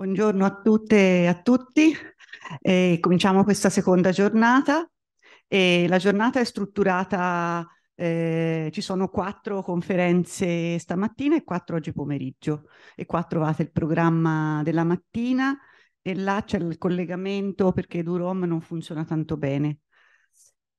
Buongiorno a tutte e a tutti. Eh, cominciamo questa seconda giornata. E la giornata è strutturata, eh, ci sono quattro conferenze stamattina e quattro oggi pomeriggio. E qua trovate il programma della mattina e là c'è il collegamento perché Durom non funziona tanto bene.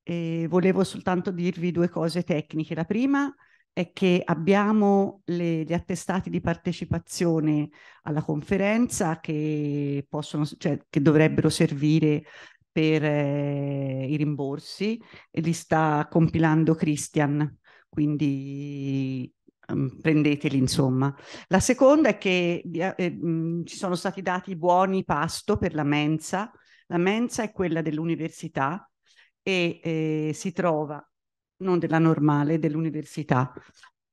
E volevo soltanto dirvi due cose tecniche. La prima è è che abbiamo le, gli attestati di partecipazione alla conferenza che, possono, cioè, che dovrebbero servire per eh, i rimborsi e li sta compilando Christian, quindi um, prendeteli insomma. La seconda è che eh, ci sono stati dati buoni pasto per la mensa, la mensa è quella dell'università e eh, si trova non della normale, dell'università.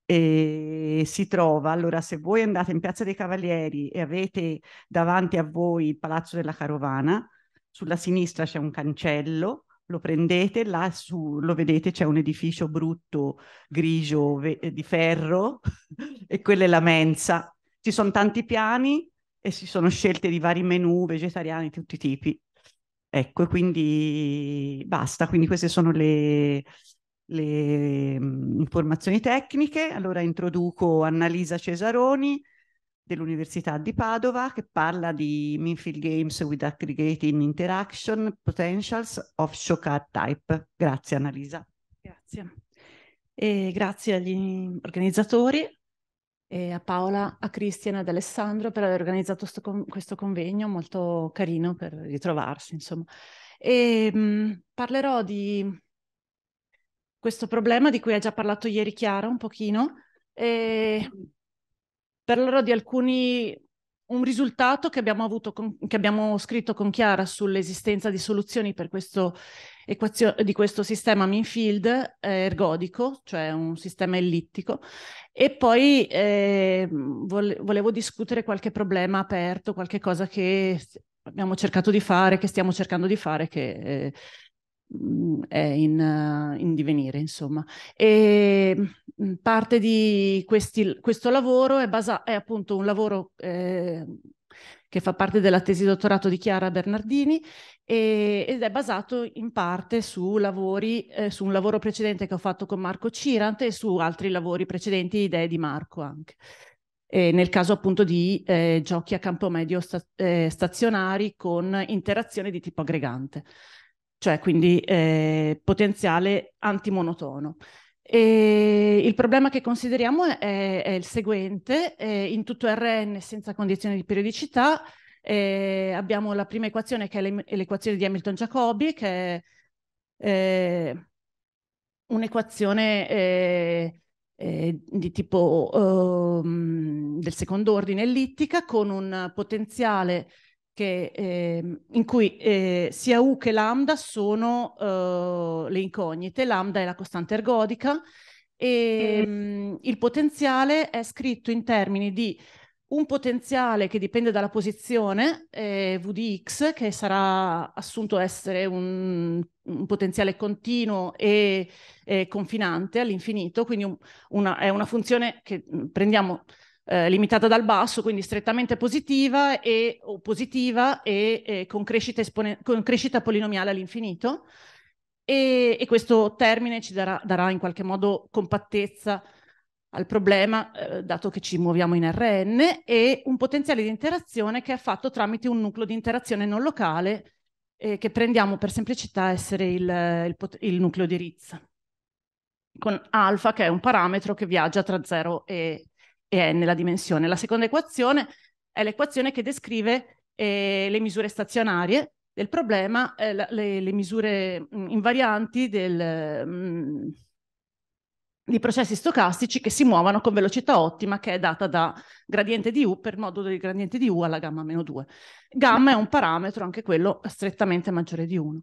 E si trova, allora se voi andate in Piazza dei Cavalieri e avete davanti a voi il Palazzo della Carovana, sulla sinistra c'è un cancello, lo prendete, là su, lo vedete, c'è un edificio brutto, grigio, eh, di ferro e quella è la mensa. Ci sono tanti piani e si sono scelte di vari menù vegetariani di tutti i tipi. Ecco, quindi basta, quindi queste sono le, le mh, mm, informazioni tecniche. Allora introduco Annalisa Cesaroni dell'Università di Padova che parla di Minfield Games with Aggregating Interaction Potentials of Shockat Type. Grazie Annalisa. Grazie. E grazie agli organizzatori, e a Paola, a Cristian, ad Alessandro per aver organizzato con questo convegno molto carino per ritrovarsi, insomma. E, mh, mm, parlerò di questo problema di cui ha già parlato ieri Chiara un pochino e parlerò di alcuni un risultato che abbiamo, avuto con, che abbiamo scritto con Chiara sull'esistenza di soluzioni per questo equazio- di questo sistema Minfield eh, ergodico, cioè un sistema ellittico, e poi eh, vole- volevo discutere qualche problema aperto, qualche cosa che abbiamo cercato di fare, che stiamo cercando di fare, che eh, Mhmm, è in, eh, in, divenire, insomma. E mhmm, parte di questi, questo lavoro è, basa- è, appunto un lavoro eh, che fa parte della tesi dottorato di Chiara Bernardini e, ed è basato in parte su lavori, eh, su un lavoro precedente che ho fatto con Marco Cirante e su altri lavori precedenti, idee di Marco anche. E nel caso appunto di eh, giochi a campo medio sta- eh, stazionari con interazione di tipo aggregante cioè quindi eh, potenziale antimonotono. E il problema che consideriamo è, è il seguente, eh, in tutto RN senza condizioni di periodicità eh, abbiamo la prima equazione che è l'equazione di Hamilton-Jacobi che è eh, un'equazione eh, eh, di tipo ehm, del secondo ordine ellittica con un potenziale che, eh, in cui eh, sia U che lambda sono uh, le incognite, lambda è la costante ergodica e mm. mh, ehm, il potenziale è scritto in termini di un potenziale che dipende dalla posizione, eh, V di X, che sarà assunto essere un, un potenziale continuo e, e confinante all'infinito, quindi un, una, è una funzione che prendiamo eh, limitata dal basso, quindi strettamente positiva e, o positiva e, e eh, con, crescita espone- con, crescita polinomiale all'infinito. E, e questo termine ci darà, darà, in qualche modo compattezza al problema, eh, dato che ci muoviamo in Rn, e un potenziale di interazione che è fatto tramite un nucleo di interazione non locale eh, che prendiamo per semplicità essere il, il, pot- il nucleo di Ritz, con alfa che è un parametro che viaggia tra 0 e e è nella dimensione. La seconda equazione è l'equazione che descrive eh, le misure stazionarie del problema, eh, le, le, misure invarianti del, mh, di processi stocastici che si muovono con velocità ottima che è data da gradiente di U per modulo del gradiente di U alla gamma meno 2. Gamma è un parametro, anche quello strettamente maggiore di 1.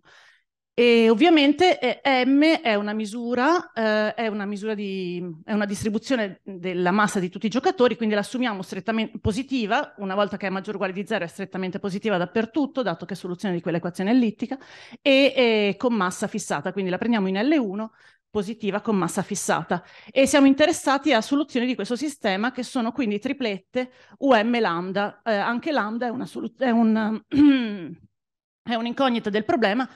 E ovviamente eh, M è una misura, eh, è una misura di, è una distribuzione della massa di tutti i giocatori, quindi l'assumiamo strettamente positiva, una volta che è maggiore o uguale di zero è strettamente positiva dappertutto, dato che è soluzione di quell'equazione ellittica, e con massa fissata, quindi la prendiamo in L1 positiva con massa fissata e siamo interessati a soluzioni di questo sistema che sono quindi triplette UM lambda, eh, anche lambda è una è un... è un'incognita del problema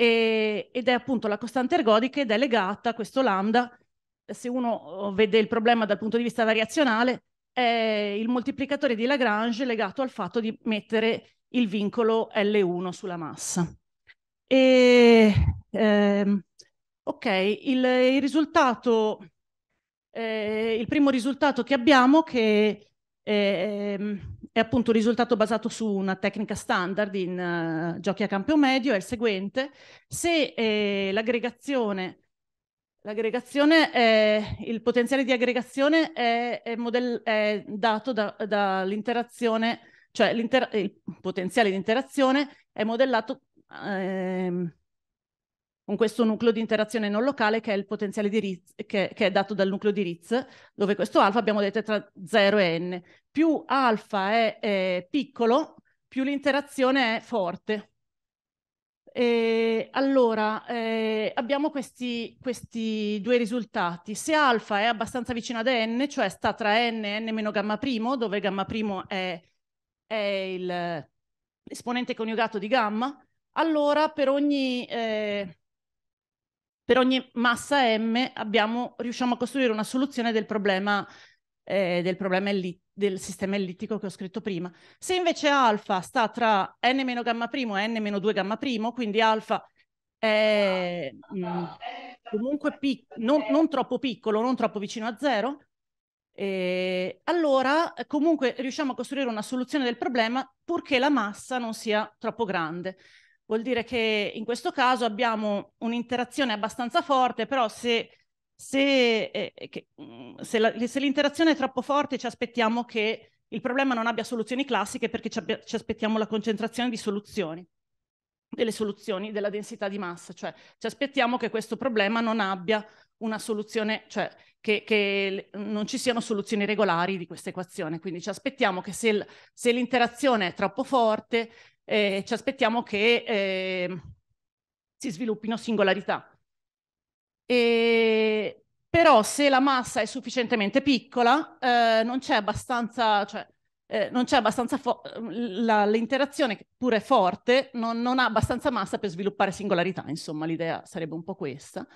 e, ed è appunto la costante ergodica ed è legata a questo lambda, se uno oh, vede il problema dal punto di vista variazionale, è il moltiplicatore di Lagrange legato al fatto di mettere il vincolo L1 sulla massa. E, ehm, ok, il, il risultato, eh, il primo risultato che abbiamo che... Ehm, e appunto un risultato basato su una tecnica standard in uh, giochi a campo medio è il seguente. Se eh, l'aggregazione, l'aggregazione è, il potenziale di aggregazione è, è, model, è dato dall'interazione, da cioè il potenziale di interazione è modellato ehm, con questo nucleo di interazione non locale che è il potenziale di Ritz, che, che è dato dal nucleo di Ritz, dove questo alfa abbiamo detto è tra 0 e n. Più alfa è, è piccolo, più l'interazione è forte. E allora, eh, abbiamo questi, questi, due risultati. Se alfa è abbastanza vicino ad n, cioè sta tra n e n meno gamma primo, dove gamma primo è, è l'esponente coniugato di gamma, allora per ogni... Eh, per ogni massa M abbiamo, riusciamo a costruire una soluzione del problema, eh, del, problema elli- del sistema ellittico che ho scritto prima. Se invece alfa sta tra n gamma primo e n-2 gamma primo, quindi alfa è mh, mm, comunque pic- non, non troppo piccolo, non troppo vicino a zero, eh, allora, comunque riusciamo a costruire una soluzione del problema purché la massa non sia troppo grande. Vuol dire che in questo caso abbiamo un'interazione abbastanza forte, però se, se, eh, eh mm, se, la, se l'interazione è troppo forte ci aspettiamo che il problema non abbia soluzioni classiche perché ci, abbia, ci aspettiamo la concentrazione di soluzioni delle soluzioni della densità di massa, cioè ci aspettiamo che questo problema non abbia una soluzione, cioè che, che non ci siano soluzioni regolari di questa equazione, quindi ci aspettiamo che se, se l'interazione è troppo forte eh, ci aspettiamo che eh, si sviluppino singolarità. E, però se la massa è sufficientemente piccola, eh, non c'è abbastanza, cioè, eh, non c'è abbastanza la, l'interazione, pur è forte, non, non, ha abbastanza massa per sviluppare singolarità, insomma, l'idea sarebbe un po' questa.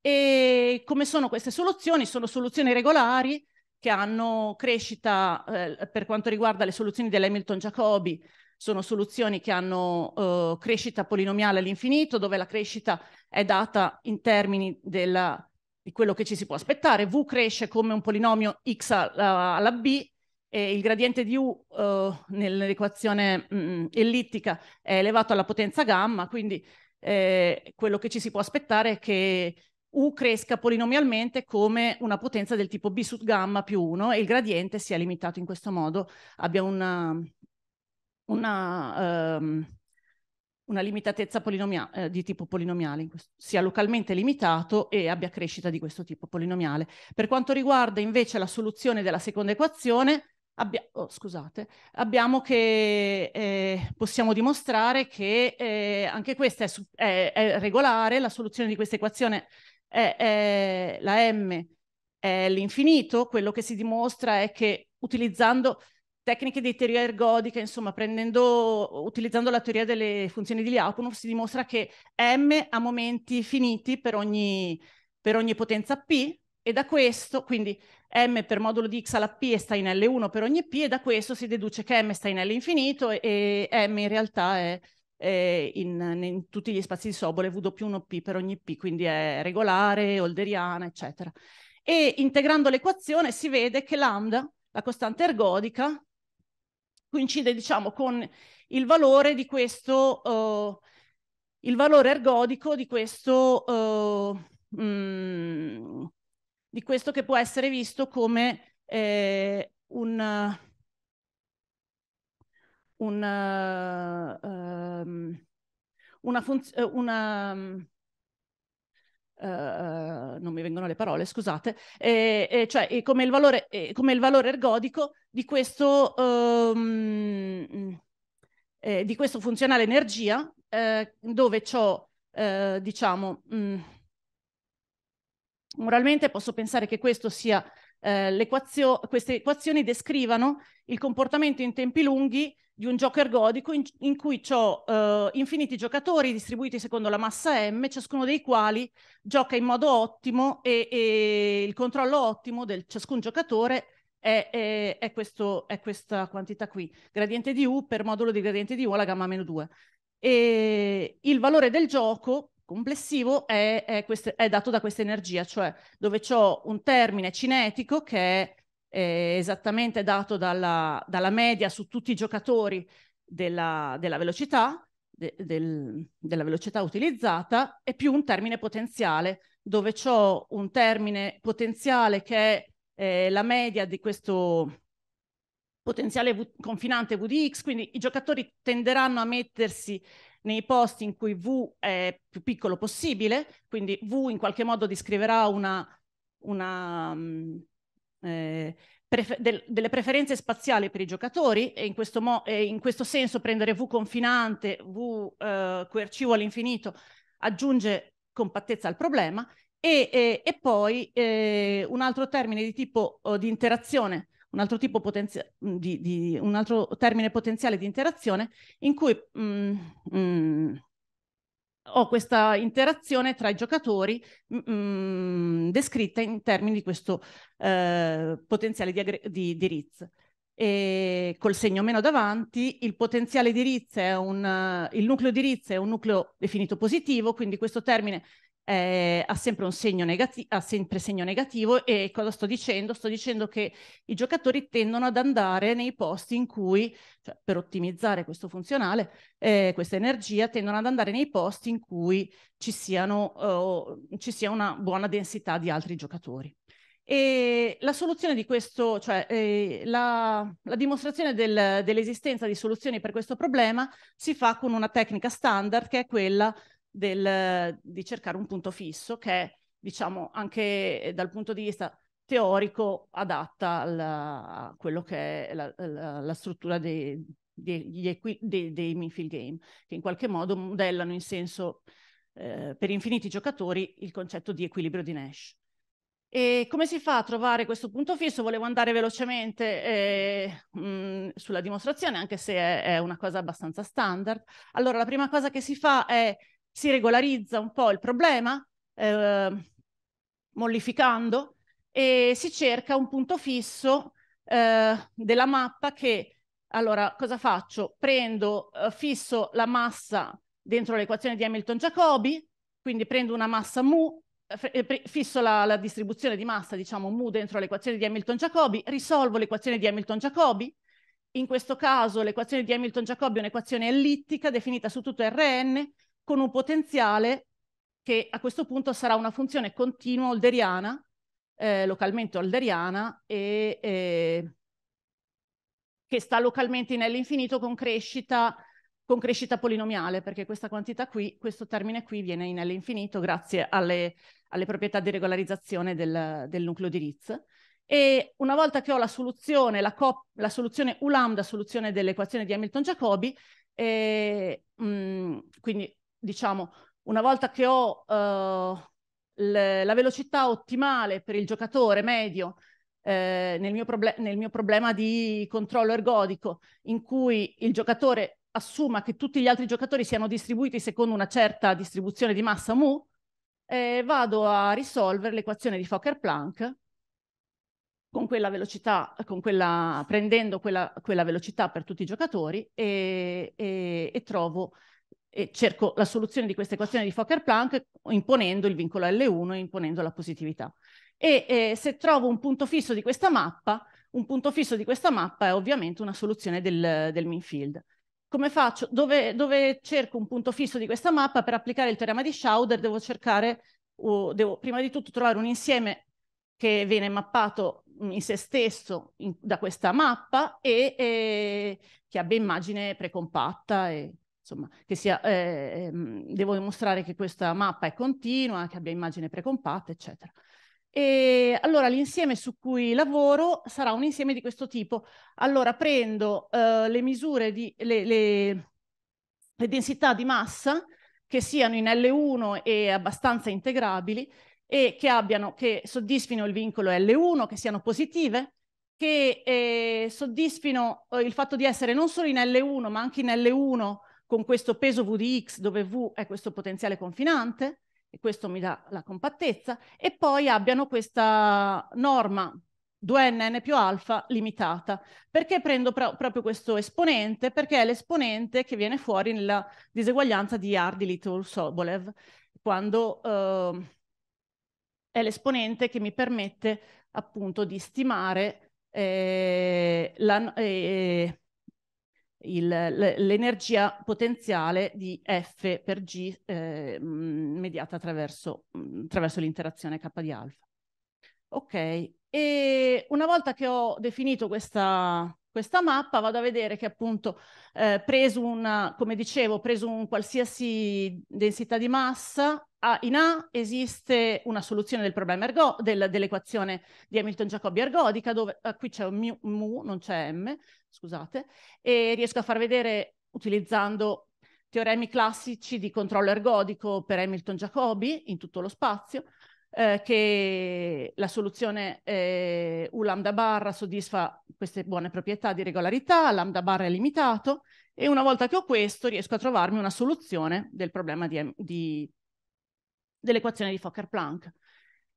E come sono queste soluzioni? Sono soluzioni regolari che hanno crescita eh, per quanto riguarda le soluzioni dell'Hamilton Jacobi sono soluzioni che hanno eh, crescita polinomiale all'infinito, dove la crescita è data in termini della, di quello che ci si può aspettare. V cresce come un polinomio x alla, alla b e il gradiente di U eh, nell'equazione mm, ellittica è elevato alla potenza gamma, quindi eh, quello che ci si può aspettare è che U cresca polinomialmente come una potenza del tipo B su gamma più 1 e il gradiente sia limitato in questo modo, abbia una, una, ehm, una limitatezza eh, di tipo polinomiale, sia localmente limitato e abbia crescita di questo tipo polinomiale. Per quanto riguarda invece la soluzione della seconda equazione, abbia oh, scusate, abbiamo che eh, possiamo dimostrare che eh, anche questa è, è, è, regolare, la soluzione di questa equazione è, è la m è l'infinito, quello che si dimostra è che utilizzando tecniche di teoria ergodica, insomma, prendendo, utilizzando la teoria delle funzioni di Lyapunov, si dimostra che M ha momenti finiti per ogni, per ogni potenza P e da questo, quindi M per modulo di X alla P sta in L1 per ogni P e da questo si deduce che M sta in L infinito e, e M in realtà è, è in, in, tutti gli spazi di Sobole W1P per ogni P, quindi è regolare, holderiana, eccetera. E integrando l'equazione si vede che lambda, la costante ergodica, coincide diciamo con il valore di questo, uh, il valore ergodico di questo, uh, eh, mh, mm, di questo che può essere visto come eh, un, un, uh, um, una funzione, una, um, Uh, non mi vengono le parole, scusate, e, e cioè e come, il valore, come, il valore, ergodico di questo, um, eh, di questo funzionale energia, eh, dove ciò, eh, diciamo, mh, mm, moralmente posso pensare che questo sia eh, equazio queste equazioni descrivano il comportamento in tempi lunghi di un gioco ergodico in, in cui ho eh, infiniti giocatori distribuiti secondo la massa M, ciascuno dei quali gioca in modo ottimo e, e il controllo ottimo del ciascun giocatore è, è, è, questo, è, questa quantità qui, gradiente di U per modulo di gradiente di U alla gamma meno 2. E il valore del gioco complessivo è, è, queste, è dato da questa energia, cioè dove ho un termine cinetico che è eh, esattamente dato dalla, dalla, media su tutti i giocatori della, della velocità, de, del, della velocità utilizzata, e più un termine potenziale, dove ho un termine potenziale che è eh, la media di questo potenziale v- confinante VDX, quindi i giocatori tenderanno a mettersi nei posti in cui V è più piccolo possibile, quindi V in qualche modo descriverà una, una mm, eh, prefer del, delle preferenze spaziali per i giocatori e in questo, e in questo senso prendere V confinante, V eh, coercivo all'infinito aggiunge compattezza al problema e, e, e poi eh, un altro termine di tipo oh, di interazione un altro, tipo potenzi- mm, di, di, un altro termine potenziale di interazione in cui mh, mm, mh, mm, ho questa interazione tra i giocatori mh, descritta in termini di questo eh, potenziale di, agri- di, di Ritz. E col segno meno davanti, il potenziale di Ritz è un, uh, il nucleo di Ritz è un nucleo definito positivo, quindi questo termine eh, ha, sempre segno negati- ha sempre segno negativo e cosa sto dicendo? Sto dicendo che i giocatori tendono ad andare nei posti in cui, cioè, per ottimizzare questo funzionale, eh, questa energia, tendono ad andare nei posti in cui ci, siano, eh, ci sia una buona densità di altri giocatori. E la soluzione di questo, cioè eh, la, la, dimostrazione del, dell'esistenza di soluzioni per questo problema si fa con una tecnica standard che è quella del, di cercare un punto fisso che, diciamo, anche dal punto di vista teorico adatta alla, a quello che è la, la, la struttura dei, dei, dei, dei Minfield Game, che in qualche modo modellano in senso eh, per infiniti giocatori il concetto di equilibrio di Nash. E come si fa a trovare questo punto fisso? Volevo andare velocemente eh, mh, mm, sulla dimostrazione, anche se è, è, una cosa abbastanza standard. Allora, la prima cosa che si fa è si regolarizza un po' il problema, eh, mollificando, e si cerca un punto fisso eh, della mappa che, allora, cosa faccio? Prendo, eh, fisso la massa dentro l'equazione di Hamilton-Jacobi, quindi prendo una massa mu, eh, eh, fisso la, la distribuzione di massa, diciamo mu, dentro l'equazione di Hamilton-Jacobi, risolvo l'equazione di Hamilton-Jacobi, in questo caso l'equazione di Hamilton-Jacobi è un'equazione ellittica definita su tutto Rn, con un potenziale che a questo punto sarà una funzione continua holderiana, eh, localmente holderiana, e, eh, che sta localmente in L con crescita, con crescita polinomiale, perché questa quantità qui, questo termine qui viene in L grazie alle, alle proprietà di regolarizzazione del, del nucleo di Ritz. E una volta che ho la soluzione, la, la soluzione U lambda, soluzione dell'equazione di Hamilton-Jacobi, eh, mm, quindi diciamo, una volta che ho uh, le, la velocità ottimale per il giocatore medio eh, nel, mio nel, mio problema di controllo ergodico, in cui il giocatore assuma che tutti gli altri giocatori siano distribuiti secondo una certa distribuzione di massa mu, eh, vado a risolvere l'equazione di Fokker-Planck con quella velocità, con quella, prendendo quella, quella, velocità per tutti i giocatori e, e, e trovo e cerco la soluzione di questa equazione di Fokker-Planck imponendo il vincolo L1 e imponendo la positività. E eh, se trovo un punto fisso di questa mappa, un punto fisso di questa mappa è ovviamente una soluzione del, del field. Come faccio? Dove, dove, cerco un punto fisso di questa mappa? Per applicare il teorema di Schauder devo cercare, oh, devo prima di tutto trovare un insieme che viene mappato in se stesso in, da questa mappa e eh, che abbia immagine precompatta e, insomma, che sia, eh, ehm, devo dimostrare che questa mappa è continua, che abbia immagine precompatta, eccetera. E allora l'insieme su cui lavoro sarà un insieme di questo tipo. Allora prendo eh, le misure di le, le, le densità di massa che siano in L1 e abbastanza integrabili e che, abbiano, che soddisfino il vincolo L1, che siano positive, che eh, soddisfino eh, il fatto di essere non solo in L1 ma anche in L1 con questo peso V di X dove V è questo potenziale confinante, e questo mi dà la compattezza, e poi abbiano questa norma 2nn più alfa limitata. Perché prendo pro proprio questo esponente? Perché è l'esponente che viene fuori nella diseguaglianza di Hardy, Little, Sobolev, quando eh, è l'esponente che mi permette appunto di stimare eh, la, eh, il, l'energia potenziale di F per G eh, mm, mediata attraverso, mm, attraverso l'interazione K di alfa. Ok, e una volta che ho definito questa questa mappa, vado a vedere che appunto eh, preso una, come dicevo, preso un qualsiasi densità di massa, a, in A esiste una soluzione del problema ergo, del, dell'equazione di Hamilton-Jacobi ergodica, dove eh, qui c'è un mu, mu, non c'è M, scusate, e riesco a far vedere utilizzando teoremi classici di controllo ergodico per Hamilton-Jacobi in tutto lo spazio, eh, che la soluzione eh, U lambda barra soddisfa queste buone proprietà di regolarità, lambda bar è limitato e una volta che ho questo riesco a trovarmi una soluzione del problema dell'equazione di Fokker-Planck.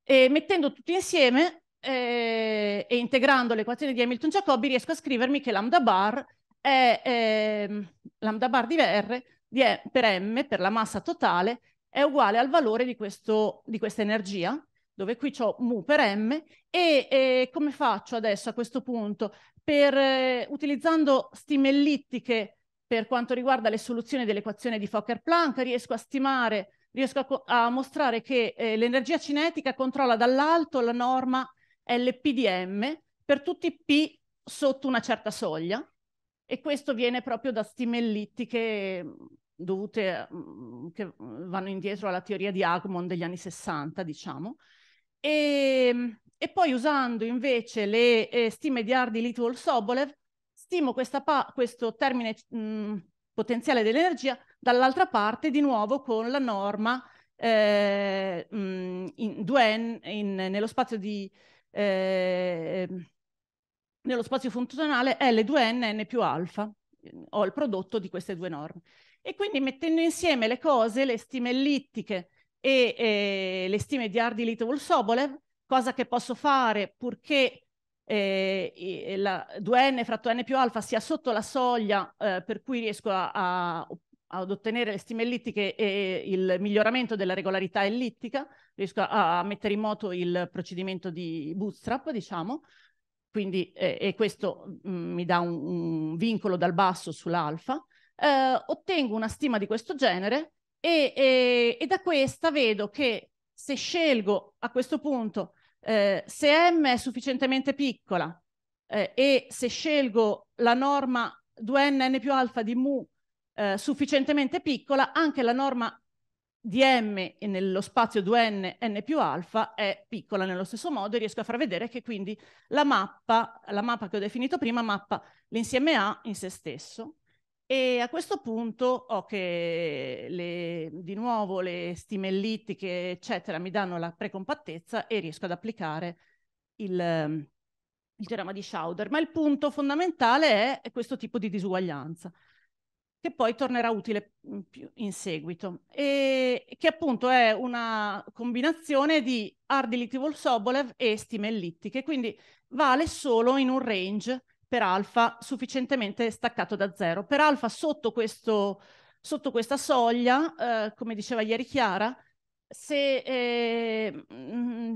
E mettendo tutti insieme eh, e integrando l'equazione di Hamilton-Jacobi riesco a scrivermi che lambda bar è ehm, lambda bar di R di, per m per la massa totale è uguale al valore di, questo, di questa energia, dove qui ho mu per m, e, e come faccio adesso a questo punto? Per, eh, utilizzando stime ellittiche per quanto riguarda le soluzioni dell'equazione di Fokker-Planck, riesco a stimare, riesco a, a mostrare che eh, l'energia cinetica controlla dall'alto la norma LPDM per tutti i P sotto una certa soglia e questo viene proprio da stime ellittiche dovute, mm, che vanno indietro alla teoria di Agmon degli anni 60, diciamo, e, ehm, e poi usando invece le eh, stime di Hardy Little Sobolev, stimo questo termine mh, mm, potenziale dell'energia dall'altra parte di nuovo con la norma eh, mm, in 2n in, nello spazio di eh, nello spazio funzionale L2N N più alfa ho il prodotto di queste due norme e quindi mettendo insieme le cose, le stime ellittiche e eh, le stime di Hardy Ardilitov Sobolev, cosa che posso fare purché eh, la 2n fratto n più alfa sia sotto la soglia eh, per cui riesco a, a, ad ottenere le stime ellittiche e il miglioramento della regolarità ellittica, riesco a, a mettere in moto il procedimento di bootstrap, diciamo, quindi eh, e questo mh, mm, mi dà un, un vincolo dal basso sull'alfa eh, ottengo una stima di questo genere e, e, e, da questa vedo che se scelgo a questo punto eh, se m è sufficientemente piccola eh, e se scelgo la norma 2n n più alfa di mu eh, sufficientemente piccola, anche la norma di m nello spazio 2n n più alfa è piccola nello stesso modo e riesco a far vedere che quindi la mappa, la mappa che ho definito prima mappa l'insieme A in se stesso e a questo punto ho che le, di nuovo le stime ellittiche, eccetera, mi danno la precompattezza e riesco ad applicare il, ehm, il teorema di Schauder. Ma il punto fondamentale è questo tipo di disuguaglianza, che poi tornerà utile mm, in seguito, e che appunto è una combinazione di ardility sobolev e stime ellittiche, quindi vale solo in un range per alfa sufficientemente staccato da zero. Per alfa sotto, questo, sotto questa soglia, eh, come diceva ieri Chiara, se eh, mh,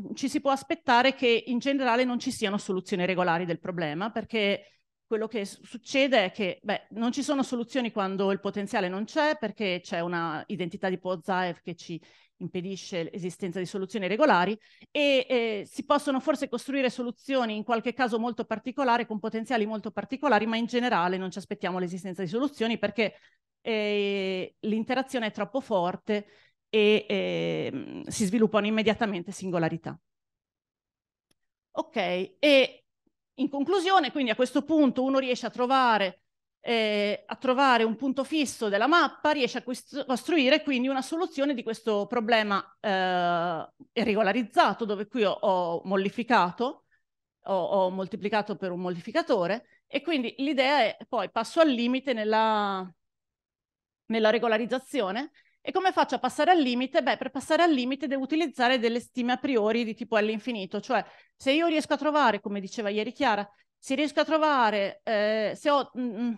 mm, ci si può aspettare che in generale non ci siano soluzioni regolari del problema, perché quello che succede è che beh, non ci sono soluzioni quando il potenziale non c'è perché c'è una identità di Pozaev che ci impedisce l'esistenza di soluzioni regolari e eh, si possono forse costruire soluzioni in qualche caso molto particolare con potenziali molto particolari ma in generale non ci aspettiamo l'esistenza di soluzioni perché eh, l'interazione è troppo forte e eh, si sviluppano immediatamente singolarità. Ok, e in conclusione, quindi a questo punto uno riesce a trovare, eh, a trovare un punto fisso della mappa, riesce a costruire quindi una soluzione di questo problema eh, regolarizzato, dove qui ho, ho mollificato, ho, ho moltiplicato per un mollificatore, e quindi l'idea è poi passo al limite nella, nella regolarizzazione e come faccio a passare al limite? Beh, per passare al limite devo utilizzare delle stime a priori di tipo all'infinito, cioè se io riesco a trovare, come diceva ieri Chiara, se riesco a trovare, eh, se ho, mh, mm, mm,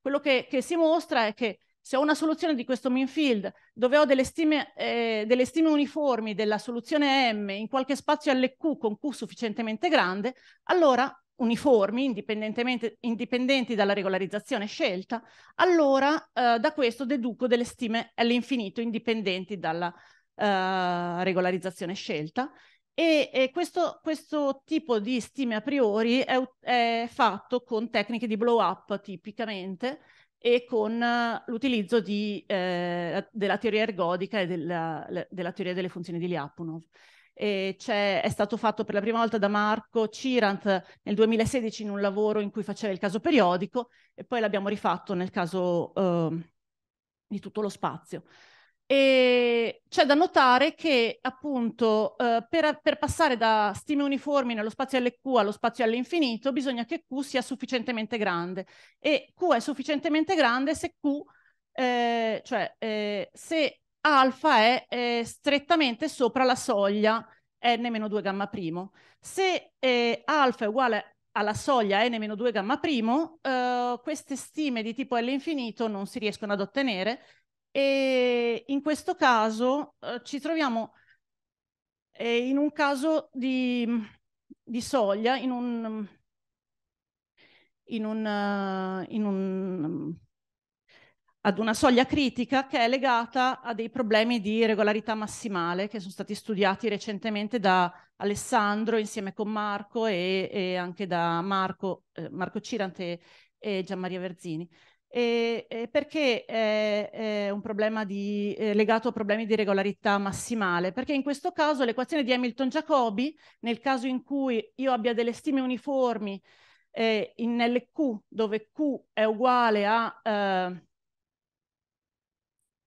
quello che, che, si mostra è che se ho una soluzione di questo mean field dove ho delle stime, eh, delle stime uniformi della soluzione M in qualche spazio LQ con Q sufficientemente grande, allora uniformi, indipendenti dalla regolarizzazione scelta, allora eh, da questo deduco delle stime all'infinito indipendenti dalla eh, regolarizzazione scelta e, e questo, questo, tipo di stime a priori è, è fatto con tecniche di blow up tipicamente e con eh, l'utilizzo di, eh, della teoria ergodica e della, della teoria delle funzioni di Lyapunov e è stato fatto per la prima volta da Marco Cirant nel 2016 in un lavoro in cui faceva il caso periodico e poi l'abbiamo rifatto nel caso eh, di tutto lo spazio. E c'è da notare che appunto eh, per, per, passare da stime uniformi nello spazio LQ allo spazio all'infinito bisogna che Q sia sufficientemente grande e Q è sufficientemente grande se Q, eh, cioè eh, se alfa è eh, strettamente sopra la soglia n-2 gamma primo. Se eh, alfa è uguale alla soglia n-2 gamma primo, eh, queste stime di tipo L infinito non si riescono ad ottenere e in questo caso eh, ci troviamo eh, in un caso di, di soglia, in un, in un, in un ad una soglia critica che è legata a dei problemi di regolarità massimale che sono stati studiati recentemente da Alessandro insieme con Marco e, e anche da Marco, eh, Marco Cirante e Gianmaria Verzini. E, e perché è, è, un problema di, eh, legato a problemi di regolarità massimale? Perché in questo caso l'equazione di Hamilton-Jacobi, nel caso in cui io abbia delle stime uniformi eh, in LQ, dove Q è uguale a... Eh,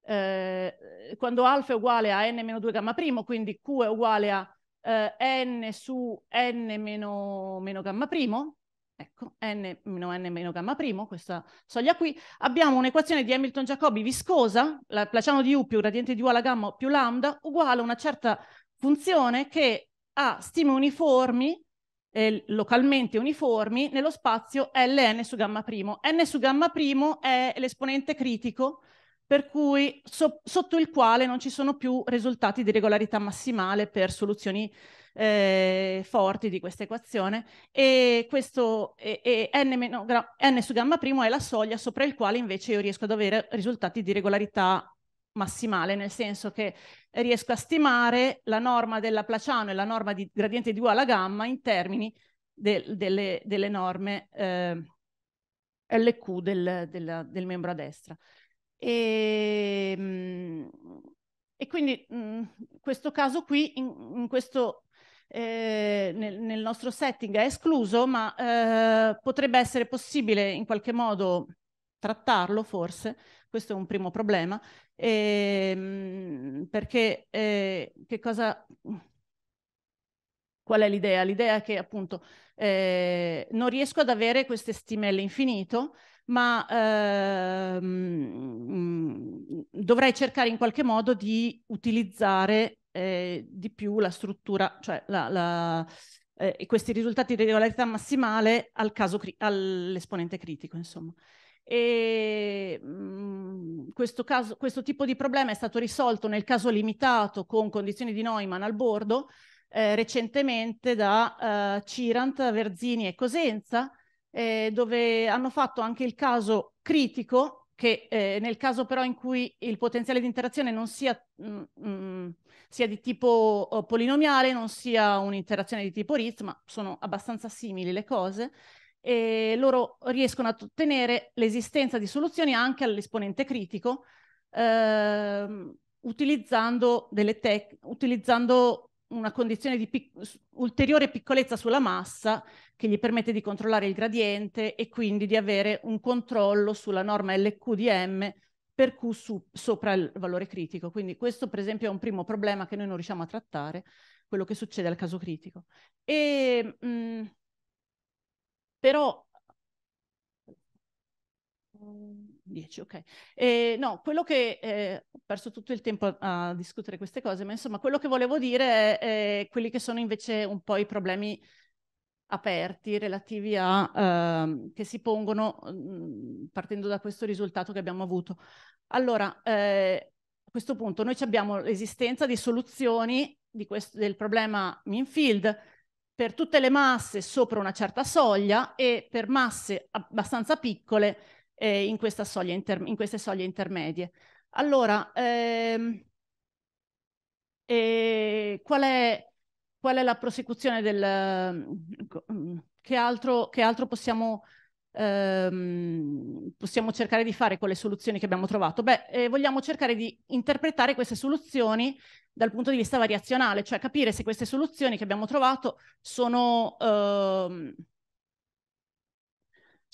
eh, quando alfa è uguale a n-2 gamma primo, quindi q è uguale a eh, n su n meno, meno gamma primo, ecco, n meno n meno gamma primo, questa soglia qui, abbiamo un'equazione di Hamilton-Jacobi viscosa, la Placiano di u più gradiente di u alla gamma più lambda, uguale a una certa funzione che ha stime uniformi eh, localmente uniformi nello spazio ln su gamma primo. n su gamma primo è l'esponente critico per cui so, sotto il quale non ci sono più risultati di regolarità massimale per soluzioni eh, forti di questa equazione e questo e, e n, gra, n, su gamma primo è la soglia sopra il quale invece io riesco ad avere risultati di regolarità massimale, nel senso che riesco a stimare la norma della Placiano e la norma di gradiente di uguale a gamma in termini de, delle, delle, norme eh, LQ del, della, del membro a destra. E, mm, e quindi mh, mm, questo caso qui, in, in questo eh, nel, nel, nostro setting è escluso, ma eh, potrebbe essere possibile in qualche modo trattarlo forse, questo è un primo problema, ehm, perché eh, che cosa... Qual è l'idea? L'idea è che appunto eh, non riesco ad avere queste stime all'infinito, ma ehm, dovrei cercare in qualche modo di utilizzare eh, di più la struttura, cioè la, la, eh, questi risultati di regolarità massimale al caso cri- all'esponente critico, insomma. E, mm, questo, caso, questo tipo di problema è stato risolto nel caso limitato con condizioni di Neumann al bordo, eh, recentemente da eh, Cirant, Verzini e Cosenza, eh, dove hanno fatto anche il caso critico, che eh, nel caso però in cui il potenziale di interazione non sia, mh, mm, mh, mm, sia di tipo oh, polinomiale, non sia un'interazione di tipo Ritz, ma sono abbastanza simili le cose, e loro riescono a ottenere l'esistenza di soluzioni anche all'esponente critico, ehm, utilizzando, tec- utilizzando una condizione di pic- ulteriore piccolezza sulla massa che gli permette di controllare il gradiente e quindi di avere un controllo sulla norma LQ di M per Q su- sopra il valore critico. Quindi questo per esempio è un primo problema che noi non riusciamo a trattare, quello che succede al caso critico. E, mh, mm, però... 10, ok. E, no, quello che eh, ho perso tutto il tempo a, a, discutere queste cose, ma insomma, quello che volevo dire è, è quelli che sono invece un po' i problemi aperti relativi a ehm, che si pongono mm, partendo da questo risultato che abbiamo avuto. Allora, eh, a questo punto noi abbiamo l'esistenza di soluzioni di questo, del problema Minfield per tutte le masse sopra una certa soglia e per masse abbastanza piccole eh, in, inter- in, queste soglie intermedie. Allora, ehm, eh, qual, è, qual, è, la prosecuzione del... Mm, che altro, che altro possiamo, ehm, possiamo, cercare di fare con le soluzioni che abbiamo trovato? Beh, eh, vogliamo cercare di interpretare queste soluzioni dal punto di vista variazionale, cioè capire se queste soluzioni che abbiamo trovato sono... Ehm,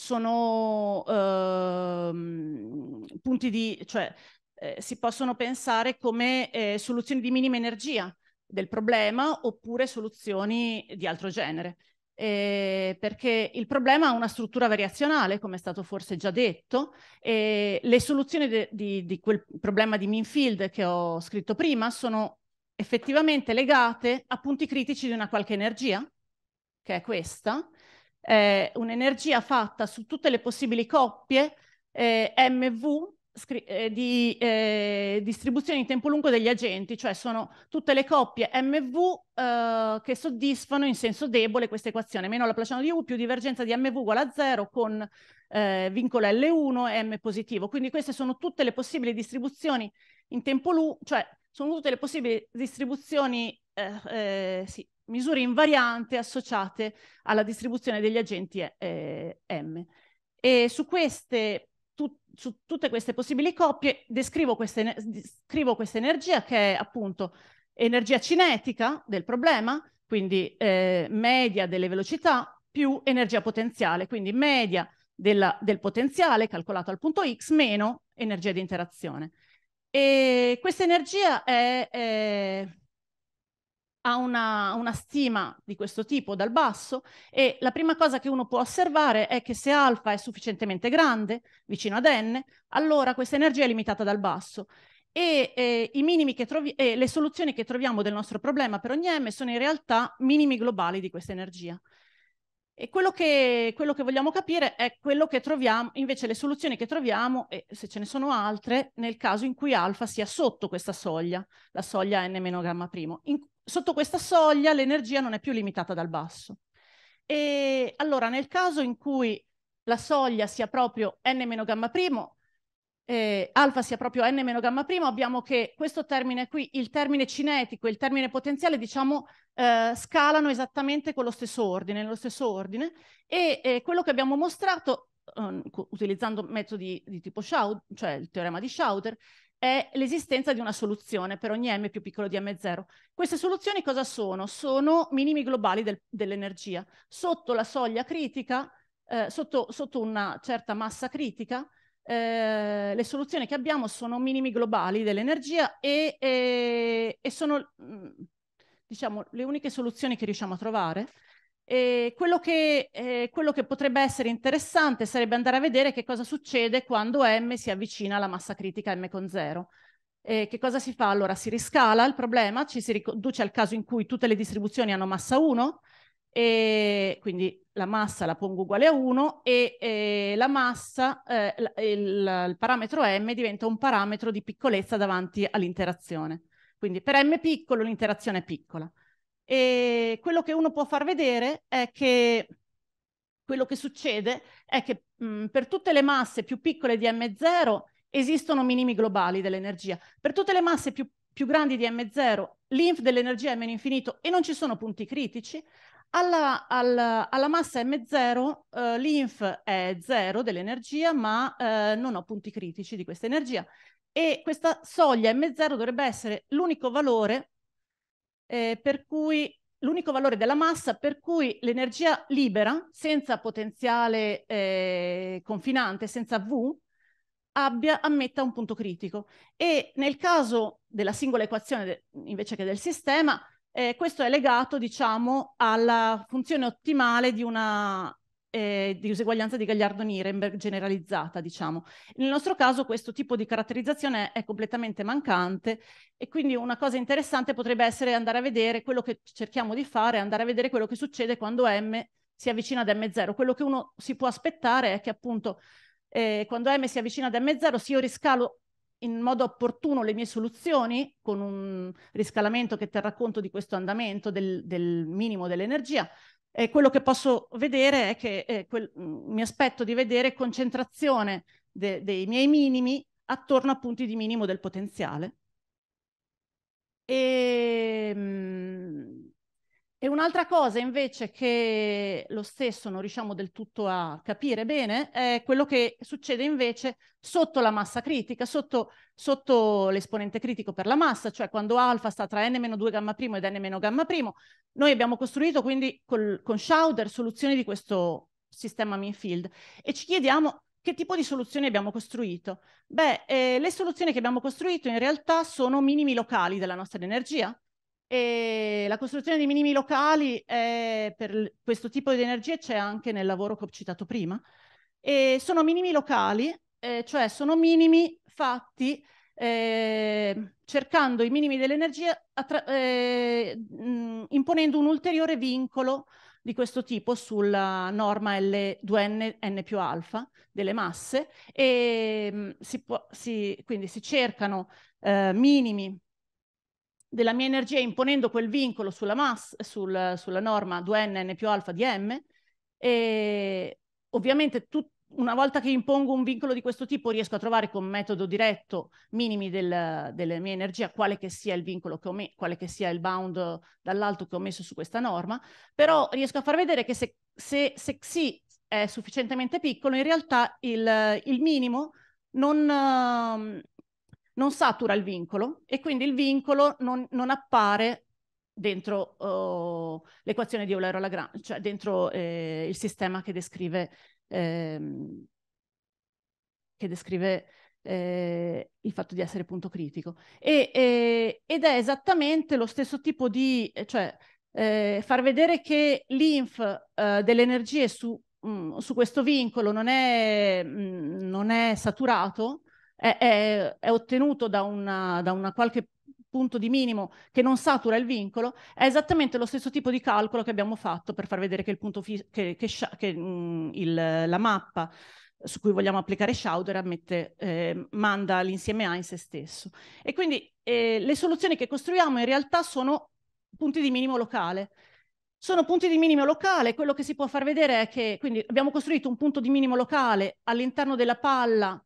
sono ehm, punti di, cioè eh, si possono pensare come eh, soluzioni di minima energia del problema oppure soluzioni di altro genere. Eh, perché il problema ha una struttura variazionale, come è stato forse già detto, e le soluzioni de, di, di quel problema di Minfield che ho scritto prima sono effettivamente legate a punti critici di una qualche energia, che è questa, eh, un'energia fatta su tutte le possibili coppie eh, MV eh, di eh, distribuzione in tempo lungo degli agenti, cioè sono tutte le coppie MV eh, che soddisfano in senso debole questa equazione, meno la Placiano di U più divergenza di MV uguale a zero con eh, vincolo L1 e M positivo. Quindi queste sono tutte le possibili distribuzioni in tempo lungo, cioè sono tutte le possibili distribuzioni eh, eh, sì, misure invariante associate alla distribuzione degli agenti eh, M. E su queste su tutte queste possibili coppie descrivo, queste, descrivo questa energia che è appunto energia cinetica del problema, quindi eh, media delle velocità più energia potenziale, quindi media della, del potenziale calcolato al punto x meno energia di interazione. E questa energia è, è ha una, una, stima di questo tipo dal basso e la prima cosa che uno può osservare è che se alfa è sufficientemente grande, vicino ad n, allora questa energia è limitata dal basso e eh, i minimi che trovi- eh, le soluzioni che troviamo del nostro problema per ogni m sono in realtà minimi globali di questa energia. E quello che, quello che vogliamo capire è quello che troviamo, invece le soluzioni che troviamo, e se ce ne sono altre, nel caso in cui alfa sia sotto questa soglia, la soglia n-gamma'. primo sotto questa soglia l'energia non è più limitata dal basso. E allora nel caso in cui la soglia sia proprio n gamma primo, eh, alfa sia proprio n gamma primo, abbiamo che questo termine qui, il termine cinetico e il termine potenziale, diciamo, eh, scalano esattamente con lo stesso ordine, nello stesso ordine, e eh, quello che abbiamo mostrato, um, utilizzando metodi di tipo Schau, cioè il teorema di Schauder, è l'esistenza di una soluzione per ogni m più piccolo di m0. Queste soluzioni cosa sono? Sono minimi globali del, dell'energia. Sotto la soglia critica, eh, sotto, sotto, una certa massa critica, eh, le soluzioni che abbiamo sono minimi globali dell'energia e, e, e sono mm, diciamo, le uniche soluzioni che riusciamo a trovare e quello, che, eh, quello che potrebbe essere interessante sarebbe andare a vedere che cosa succede quando M si avvicina alla massa critica M con 0. Eh, che cosa si fa? Allora si riscala il problema, ci si riconduce al caso in cui tutte le distribuzioni hanno massa 1, e quindi la massa la pongo uguale a 1 e, e la massa, eh, il, il, parametro m diventa un parametro di piccolezza davanti all'interazione. Quindi per m piccolo l'interazione è piccola. E quello che uno può far vedere è che quello che succede è che mh, per tutte le masse più piccole di M0 esistono minimi globali dell'energia. Per tutte le masse più, più grandi di M0, l'inf dell'energia è meno infinito e non ci sono punti critici. Alla, alla, alla massa M0 eh, l'inf è 0 dell'energia, ma eh, non ho punti critici di questa energia. E questa soglia M0 dovrebbe essere l'unico valore eh, per cui l'unico valore della massa per cui l'energia libera, senza potenziale eh, confinante, senza V, abbia, ammetta un punto critico. E nel caso della singola equazione de invece che del sistema, eh, questo è legato, diciamo, alla funzione ottimale di una eh, di diseguaglianza di Gagliardo-Nirenberg generalizzata, diciamo. Nel nostro caso questo tipo di caratterizzazione è completamente mancante e quindi una cosa interessante potrebbe essere andare a vedere quello che cerchiamo di fare, andare a vedere quello che succede quando M si avvicina ad M0. Quello che uno si può aspettare è che appunto eh, quando M si avvicina ad M0, se io riscalo in modo opportuno le mie soluzioni con un riscalamento che terrà conto di questo andamento del, del minimo dell'energia, eh, quello che posso vedere è che eh, quel, mm, mi aspetto di vedere concentrazione de, dei miei minimi attorno a punti di minimo del potenziale. E, ehm, mh, e un'altra cosa invece che lo stesso non riusciamo del tutto a capire bene è quello che succede invece sotto la massa critica, sotto, sotto l'esponente critico per la massa, cioè quando alfa sta tra n-2 gamma primo ed n-gamma primo. Noi abbiamo costruito quindi col, con Schauder soluzioni di questo sistema mean field e ci chiediamo che tipo di soluzioni abbiamo costruito. Beh, eh, le soluzioni che abbiamo costruito in realtà sono minimi locali della nostra energia, e la costruzione di minimi locali è, eh, per questo tipo di energie c'è anche nel lavoro che ho citato prima. E sono minimi locali, eh, cioè sono minimi fatti eh, cercando i minimi dell'energia, eh, imponendo un ulteriore vincolo di questo tipo sulla norma L2N N più alfa delle masse e si può, si, quindi si cercano eh, minimi della mia energia imponendo quel vincolo sulla, mass, sul, sulla norma 2nn più alfa di m e ovviamente tut, una volta che impongo un vincolo di questo tipo riesco a trovare con metodo diretto minimi del, della mia energia quale che sia il vincolo che ho messo, quale che sia il bound dall'alto che ho messo su questa norma, però riesco a far vedere che se, se, se xi è sufficientemente piccolo in realtà il, il minimo non, non satura il vincolo e quindi il vincolo non, non appare dentro uh, l'equazione di Eulero-Lagrange, cioè dentro eh, il sistema che descrive, ehm, che descrive eh, il fatto di essere punto critico. E, eh, ed è esattamente lo stesso tipo di, eh, cioè eh, far vedere che l'inf delle energie su, mh, mm, su, questo vincolo non è, mh, mm, non è saturato, è, è, è ottenuto da una, da una qualche punto di minimo che non satura il vincolo, è esattamente lo stesso tipo di calcolo che abbiamo fatto per far vedere che, il punto fi- che, che, che mh, mm, il, la mappa su cui vogliamo applicare Schauder ammette, eh, manda l'insieme A in se stesso. E quindi eh, le soluzioni che costruiamo in realtà sono punti di minimo locale. Sono punti di minimo locale, quello che si può far vedere è che quindi abbiamo costruito un punto di minimo locale all'interno della palla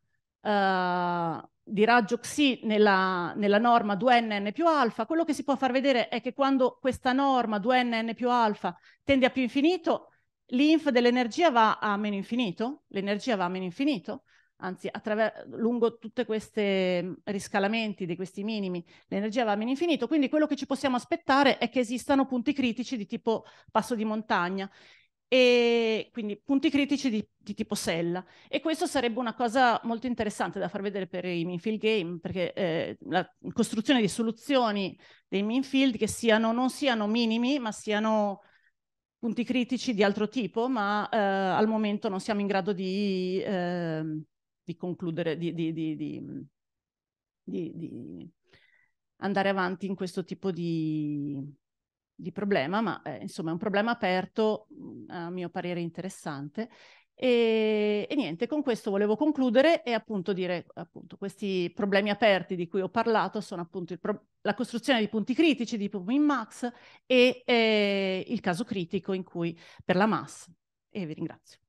eh, di raggio Xi nella, nella, norma 2nn più alfa, quello che si può far vedere è che quando questa norma 2nn più alfa tende a più infinito, l'inf dell'energia va a meno infinito, l'energia va a meno infinito, anzi lungo tutti questi riscalamenti di questi minimi l'energia va a meno infinito, quindi quello che ci possiamo aspettare è che esistano punti critici di tipo passo di montagna e quindi punti critici di, di, tipo sella e questo sarebbe una cosa molto interessante da far vedere per i minfield game perché eh, la costruzione di soluzioni dei minfield che siano, non siano minimi ma siano punti critici di altro tipo ma eh, al momento non siamo in grado di, eh, di concludere di, di andare avanti in questo tipo di di problema, ma eh, insomma è un problema aperto, a mio parere interessante. E, e, niente, con questo volevo concludere e appunto dire appunto questi problemi aperti di cui ho parlato sono appunto pro- la costruzione di punti critici di Pumin Max e eh, il caso critico in cui per la MAS. E vi ringrazio.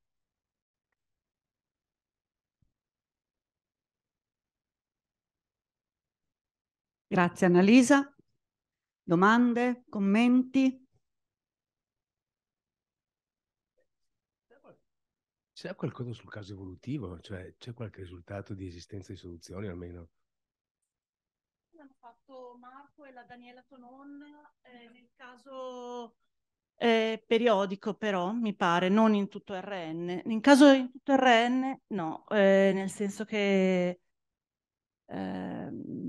Grazie Annalisa. Domande? Commenti? C'è qualcosa sul caso evolutivo? Cioè, c'è qualche risultato di esistenza di soluzioni almeno? L'hanno fatto Marco e la Daniela Tonon eh, nel caso eh, periodico, però mi pare, non in tutto RN. In caso in tutto RN, no, eh, nel senso che ehm,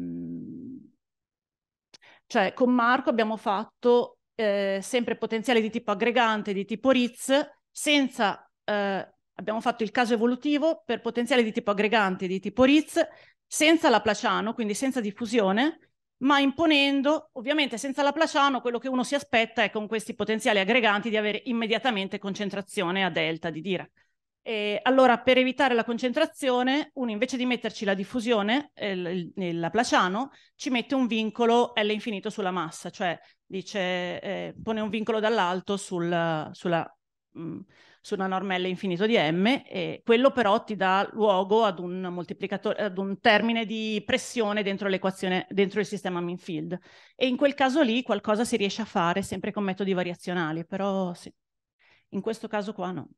cioè con Marco abbiamo fatto eh, sempre potenziale di tipo aggregante, di tipo Ritz, senza... Eh, abbiamo fatto il caso evolutivo per potenziale di tipo aggregante, di tipo Ritz, senza la Placiano, quindi senza diffusione, ma imponendo, ovviamente senza la Placiano, quello che uno si aspetta è con questi potenziali aggreganti di avere immediatamente concentrazione a delta di Dirac. Eh, allora, per evitare la concentrazione, uno invece di metterci la diffusione, eh, placiano, ci mette un vincolo L infinito sulla massa, cioè dice, eh, pone un vincolo dall'alto sul, sulla, mh, mm, su una norma L infinito di M, e quello però ti dà luogo ad un moltiplicatore, ad un termine di pressione dentro l'equazione, dentro il sistema Minfield. E in quel caso lì qualcosa si riesce a fare sempre con metodi variazionali, però sì, in questo caso qua no.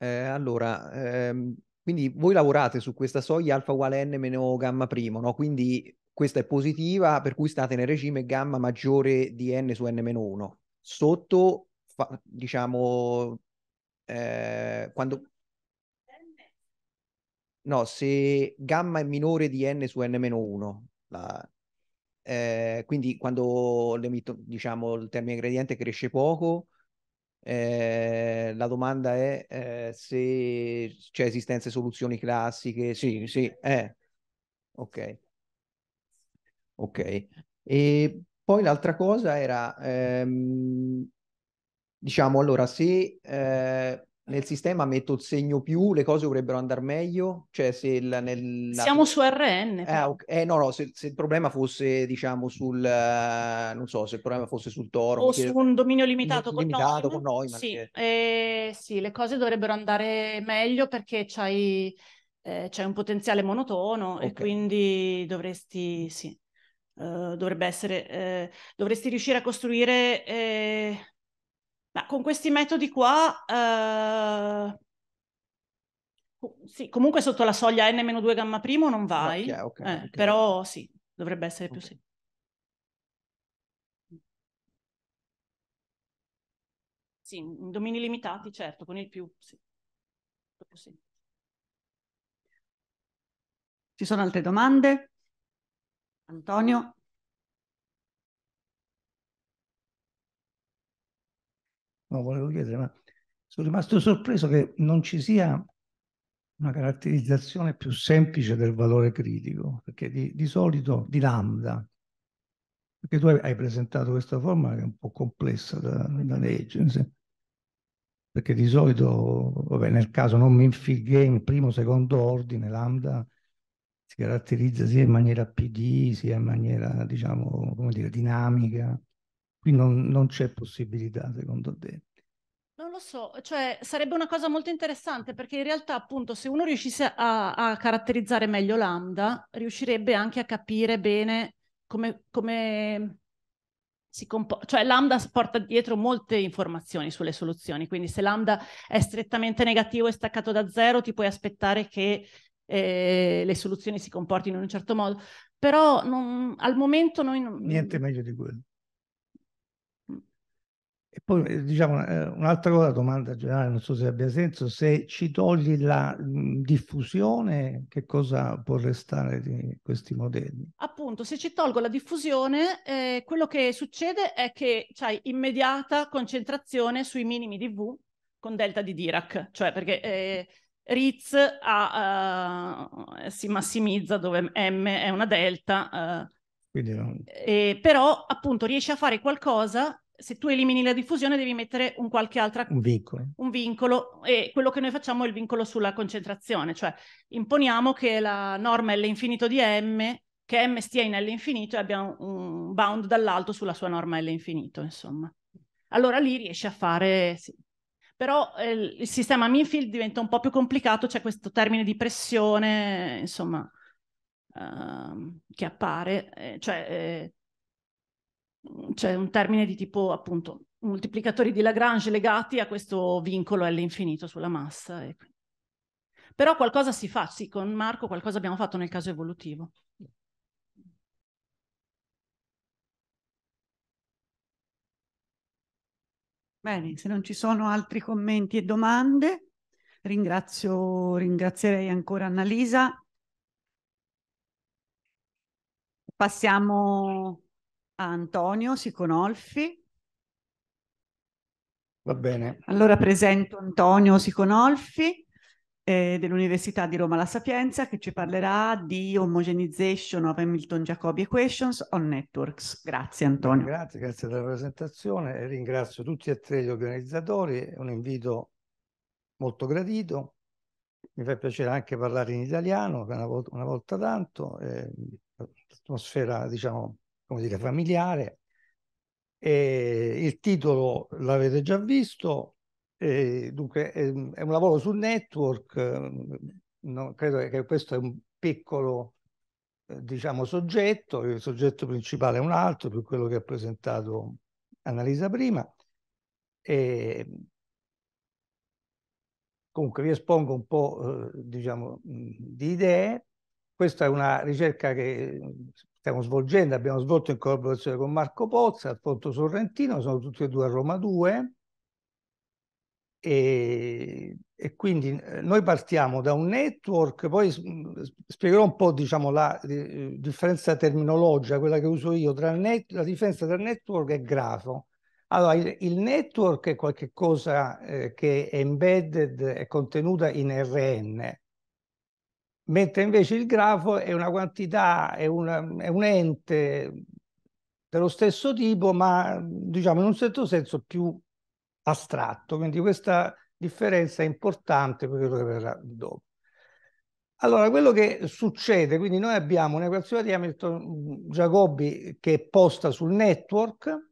Eh, allora, ehm, quindi voi lavorate su questa soglia alfa uguale n meno gamma primo, no? Quindi questa è positiva, per cui state nel regime gamma maggiore di n su n meno 1. Sotto, fa, diciamo, eh, quando... No, se gamma è minore di n su n meno 1, la... eh, quindi quando diciamo, il termine gradiente cresce poco, eh, la domanda è eh, se c'è esistenze soluzioni classiche. Sì, sì, eh. Ok. Ok. E poi l'altra cosa era, ehm, diciamo, allora, se eh, nel sistema metto il segno più, le cose dovrebbero andare meglio? Cioè se il, nel, Siamo la... su RN. Eh, okay. eh no, no, se, se, il problema fosse, diciamo, sul... Uh, non so, se il problema fosse sul toro. O su un dominio limitato, con, limitato con Neumann. Sì, che... eh, sì, le cose dovrebbero andare meglio perché c'hai, eh, c'hai un potenziale monotono okay. e quindi dovresti, sì, uh, dovrebbe essere, eh, dovresti riuscire a costruire eh, ma con questi metodi qua, eh... sì, comunque sotto la soglia n-2 gamma primo non vai, okay, okay, eh, okay. però sì, dovrebbe essere più semplice. Sì, in domini limitati, certo, con il più, sì. più semplice. Ci sono altre domande? Antonio? no, volevo chiedere, ma sono rimasto sorpreso che non ci sia una caratterizzazione più semplice del valore critico, perché di, di solito di lambda, perché tu hai presentato questa formula che è un po' complessa da, da leggere, perché di solito, vabbè, nel caso non minfield game, primo, secondo ordine, lambda si caratterizza sia in maniera PD, sia in maniera, diciamo, come dire, dinamica, qui non, non c'è possibilità, secondo te? Non lo so, cioè sarebbe una cosa molto interessante perché in realtà appunto se uno riuscisse a, a caratterizzare meglio lambda, riuscirebbe anche a capire bene come, come si comporta, cioè lambda porta dietro molte informazioni sulle soluzioni, quindi se lambda è strettamente negativo e staccato da zero ti puoi aspettare che eh, le soluzioni si comportino in un certo modo, però non, al momento noi... Non... Niente meglio di quello. E poi eh, diciamo eh, un'altra cosa, domanda generale, non so se abbia senso, se ci togli la diffusione, che cosa può restare di questi modelli? Appunto, se ci tolgo la diffusione, eh, quello che succede è che c'hai immediata concentrazione sui minimi di V con delta di Dirac, cioè perché eh, Ritz ha, uh, si massimizza dove M è una delta, uh, non... eh, però appunto riesce a fare qualcosa se tu elimini la diffusione devi mettere un qualche altro vincolo. un vincolo e quello che noi facciamo è il vincolo sulla concentrazione, cioè imponiamo che la norma L infinito di M che M stia in L infinito e abbia un bound dall'alto sulla sua norma L infinito, insomma. Allora lì riesce a fare sì. Però eh, il sistema Minfield diventa un po' più complicato, c'è questo termine di pressione, insomma, uh, che appare, eh, cioè eh, Mm, c'è cioè un termine di tipo appunto moltiplicatori di Lagrange legati a questo vincolo L infinito sulla massa. E... Però qualcosa si fa, sì, con Marco qualcosa abbiamo fatto nel caso evolutivo. Bene, se non ci sono altri commenti e domande, ringrazio, ringrazierei ancora Annalisa. Passiamo Antonio Siconolfi. Va bene. Allora presento Antonio Siconolfi eh, dell'Università di Roma La Sapienza che ci parlerà di Homogenization of Hamilton Jacobi Equations on Networks. Grazie Antonio. Bene, grazie, grazie della presentazione e ringrazio tutti e tre gli organizzatori, è un invito molto gradito. Mi fa piacere anche parlare in italiano una volta, una volta tanto, eh, l'atmosfera diciamo come dire, familiare. E il titolo l'avete già visto, e dunque ehm, è, un lavoro sul network, ehm, no, credo che questo è un piccolo eh, diciamo soggetto, il soggetto principale è un altro, più quello che ha presentato Annalisa prima. E comunque vi espongo un po' eh, diciamo di idee. Questa è una ricerca che stiamo svolgendo, abbiamo svolto in collaborazione con Marco Pozza, Alfonso Sorrentino, sono tutti e due a Roma 2 e, e quindi eh, noi partiamo da un network, poi mm, spiegherò un po' diciamo, la eh, differenza terminologica, quella che uso io, tra net, la differenza tra network e grafo. Allora, il, il network è qualcosa eh, che è embedded, è contenuta in RN, mentre invece il grafo è una quantità, è, una, è un ente dello stesso tipo, ma diciamo in un certo senso più astratto. Quindi questa differenza è importante per quello che verrà dopo. Allora, quello che succede, quindi noi abbiamo un'equazione di Hamilton-Jacobi che è posta sul network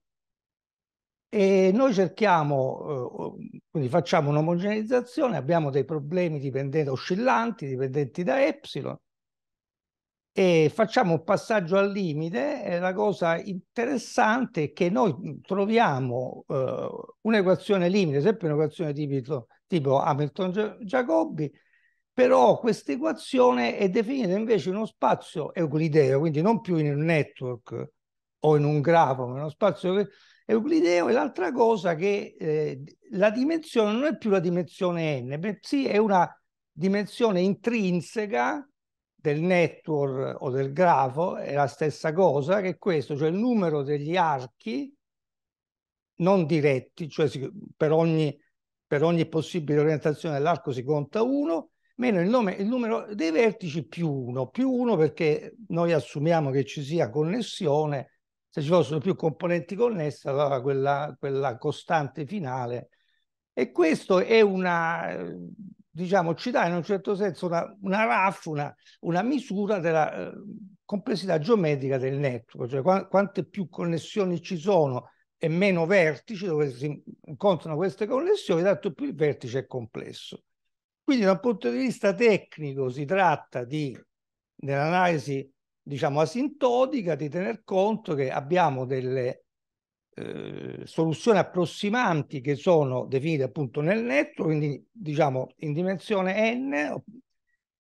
e noi cerchiamo, eh, quindi facciamo un'omogeneizzazione, abbiamo dei problemi dipendenti oscillanti, dipendenti da epsilon, e facciamo un passaggio al limite. la cosa interessante è che noi troviamo eh, un'equazione limite, sempre un'equazione tipo, tipo Hamilton-Jacobi, però questa equazione è definita invece in uno spazio euclideo, quindi non più in un network o in un grafo, ma in uno spazio euclideo Euclideo è l'altra cosa che eh, la dimensione non è più la dimensione n, bensì è una dimensione intrinseca del network o del grafo, è la stessa cosa che questo, cioè il numero degli archi non diretti, cioè per, ogni, per ogni possibile orientazione dell'arco si conta uno, meno il, nome, il, numero dei vertici più uno, più uno perché noi assumiamo che ci sia connessione se ci fossero più componenti connesse, allora quella, quella costante finale. E questo è una, diciamo, ci dà in un certo senso una, una RAF, una, una misura della eh, complessità geometrica del network, cioè qu quante più connessioni ci sono e meno vertici dove si incontrano queste connessioni, tanto più il vertice è complesso. Quindi da un punto di vista tecnico si tratta di, nell'analisi diciamo asintotica di tener conto che abbiamo delle eh, soluzioni approssimanti che sono definite appunto nel netto, quindi diciamo in dimensione n, e,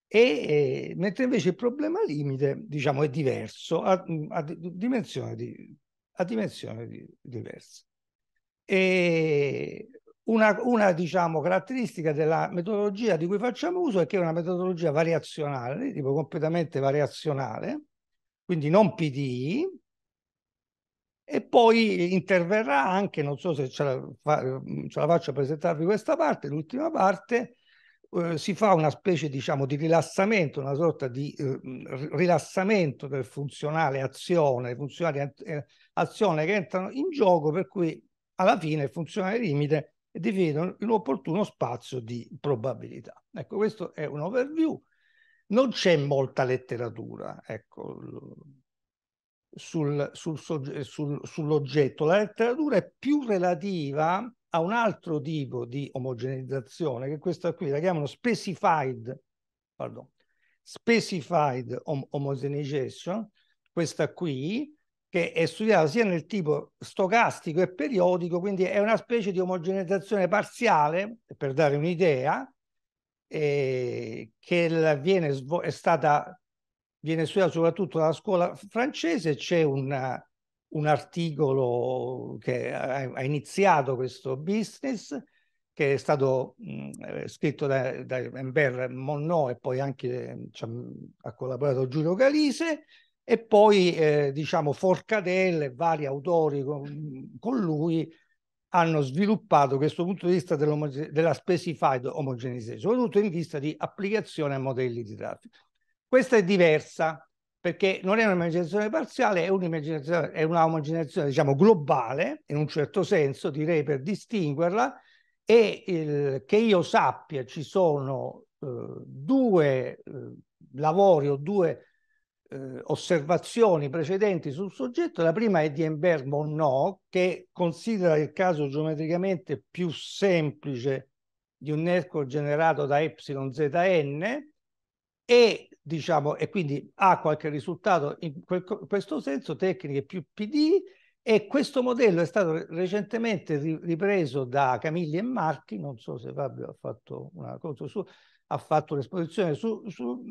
e mentre invece il problema limite diciamo è diverso, a, a dimensione, di, a dimensione di, diversa. E una, una diciamo, caratteristica della metodologia di cui facciamo uso è che è una metodologia variazionale, di tipo completamente variazionale, quindi non PD, e poi interverrà anche, non so se ce la, fa, ce la faccio a presentarvi questa parte, l'ultima parte, eh, si fa una specie diciamo, di rilassamento, una sorta di eh, rilassamento del funzionale azione, funzionale eh, azione che entrano in gioco, per cui alla fine il funzionale limite definisce un opportuno spazio di probabilità. Ecco, questo è un overview non c'è molta letteratura ecco, sul, sul, sul, sull'oggetto. La letteratura è più relativa a un altro tipo di omogeneizzazione, che questa qui la chiamano specified, pardon, specified homogenization, questa qui, che è studiata sia nel tipo stocastico e periodico, quindi è una specie di omogeneizzazione parziale, per dare un'idea, eh, che viene, è stata, viene studiata soprattutto dalla scuola francese, c'è una, un articolo che ha, ha, iniziato questo business che è stato mh, eh, scritto da, da Humbert Monod e poi anche cioè, ha collaborato Giulio Galise e poi eh, diciamo Forcadelle e vari autori con, con lui hanno sviluppato questo punto di vista della specified omogeneization, soprattutto in vista di applicazione a modelli di traffico. Questa è diversa perché non è un'immaginazione parziale, è un'immaginazione, diciamo globale, in un certo senso direi per distinguerla, e il, che io sappia ci sono eh, due eh, lavori o due eh, osservazioni precedenti sul soggetto. La prima è di Enberg Monod, che considera il caso geometricamente più semplice di un network generato da YZN e, diciamo, e quindi ha qualche risultato in quel, questo senso, tecniche più PD, e questo modello è stato recentemente ripreso da Camilli e Marchi, non so se Fabio ha fatto una cosa su, ha fatto un'esposizione su, su,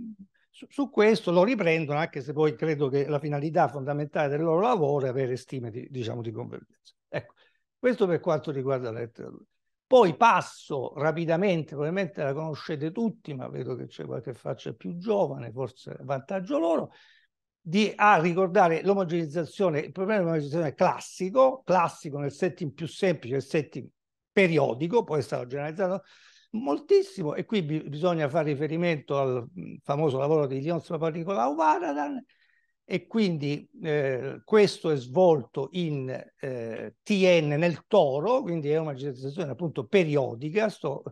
su, su, questo lo riprendono, anche se poi credo che la finalità fondamentale del loro lavoro è avere stime di, diciamo, di convergenza. Ecco, questo per quanto riguarda la letteratura. Poi passo rapidamente, probabilmente la conoscete tutti, ma vedo che c'è qualche faccia più giovane, forse vantaggio loro, di, a ricordare l'omogenizzazione, il problema dell'omogenizzazione classico, classico nel setting più semplice, il setting periodico, poi è stato generalizzato moltissimo e qui bisogna fare riferimento al famoso lavoro di Leon Papanicolau Varadan e quindi eh, questo è svolto in eh, TN nel toro, quindi è una gestazione appunto periodica, sto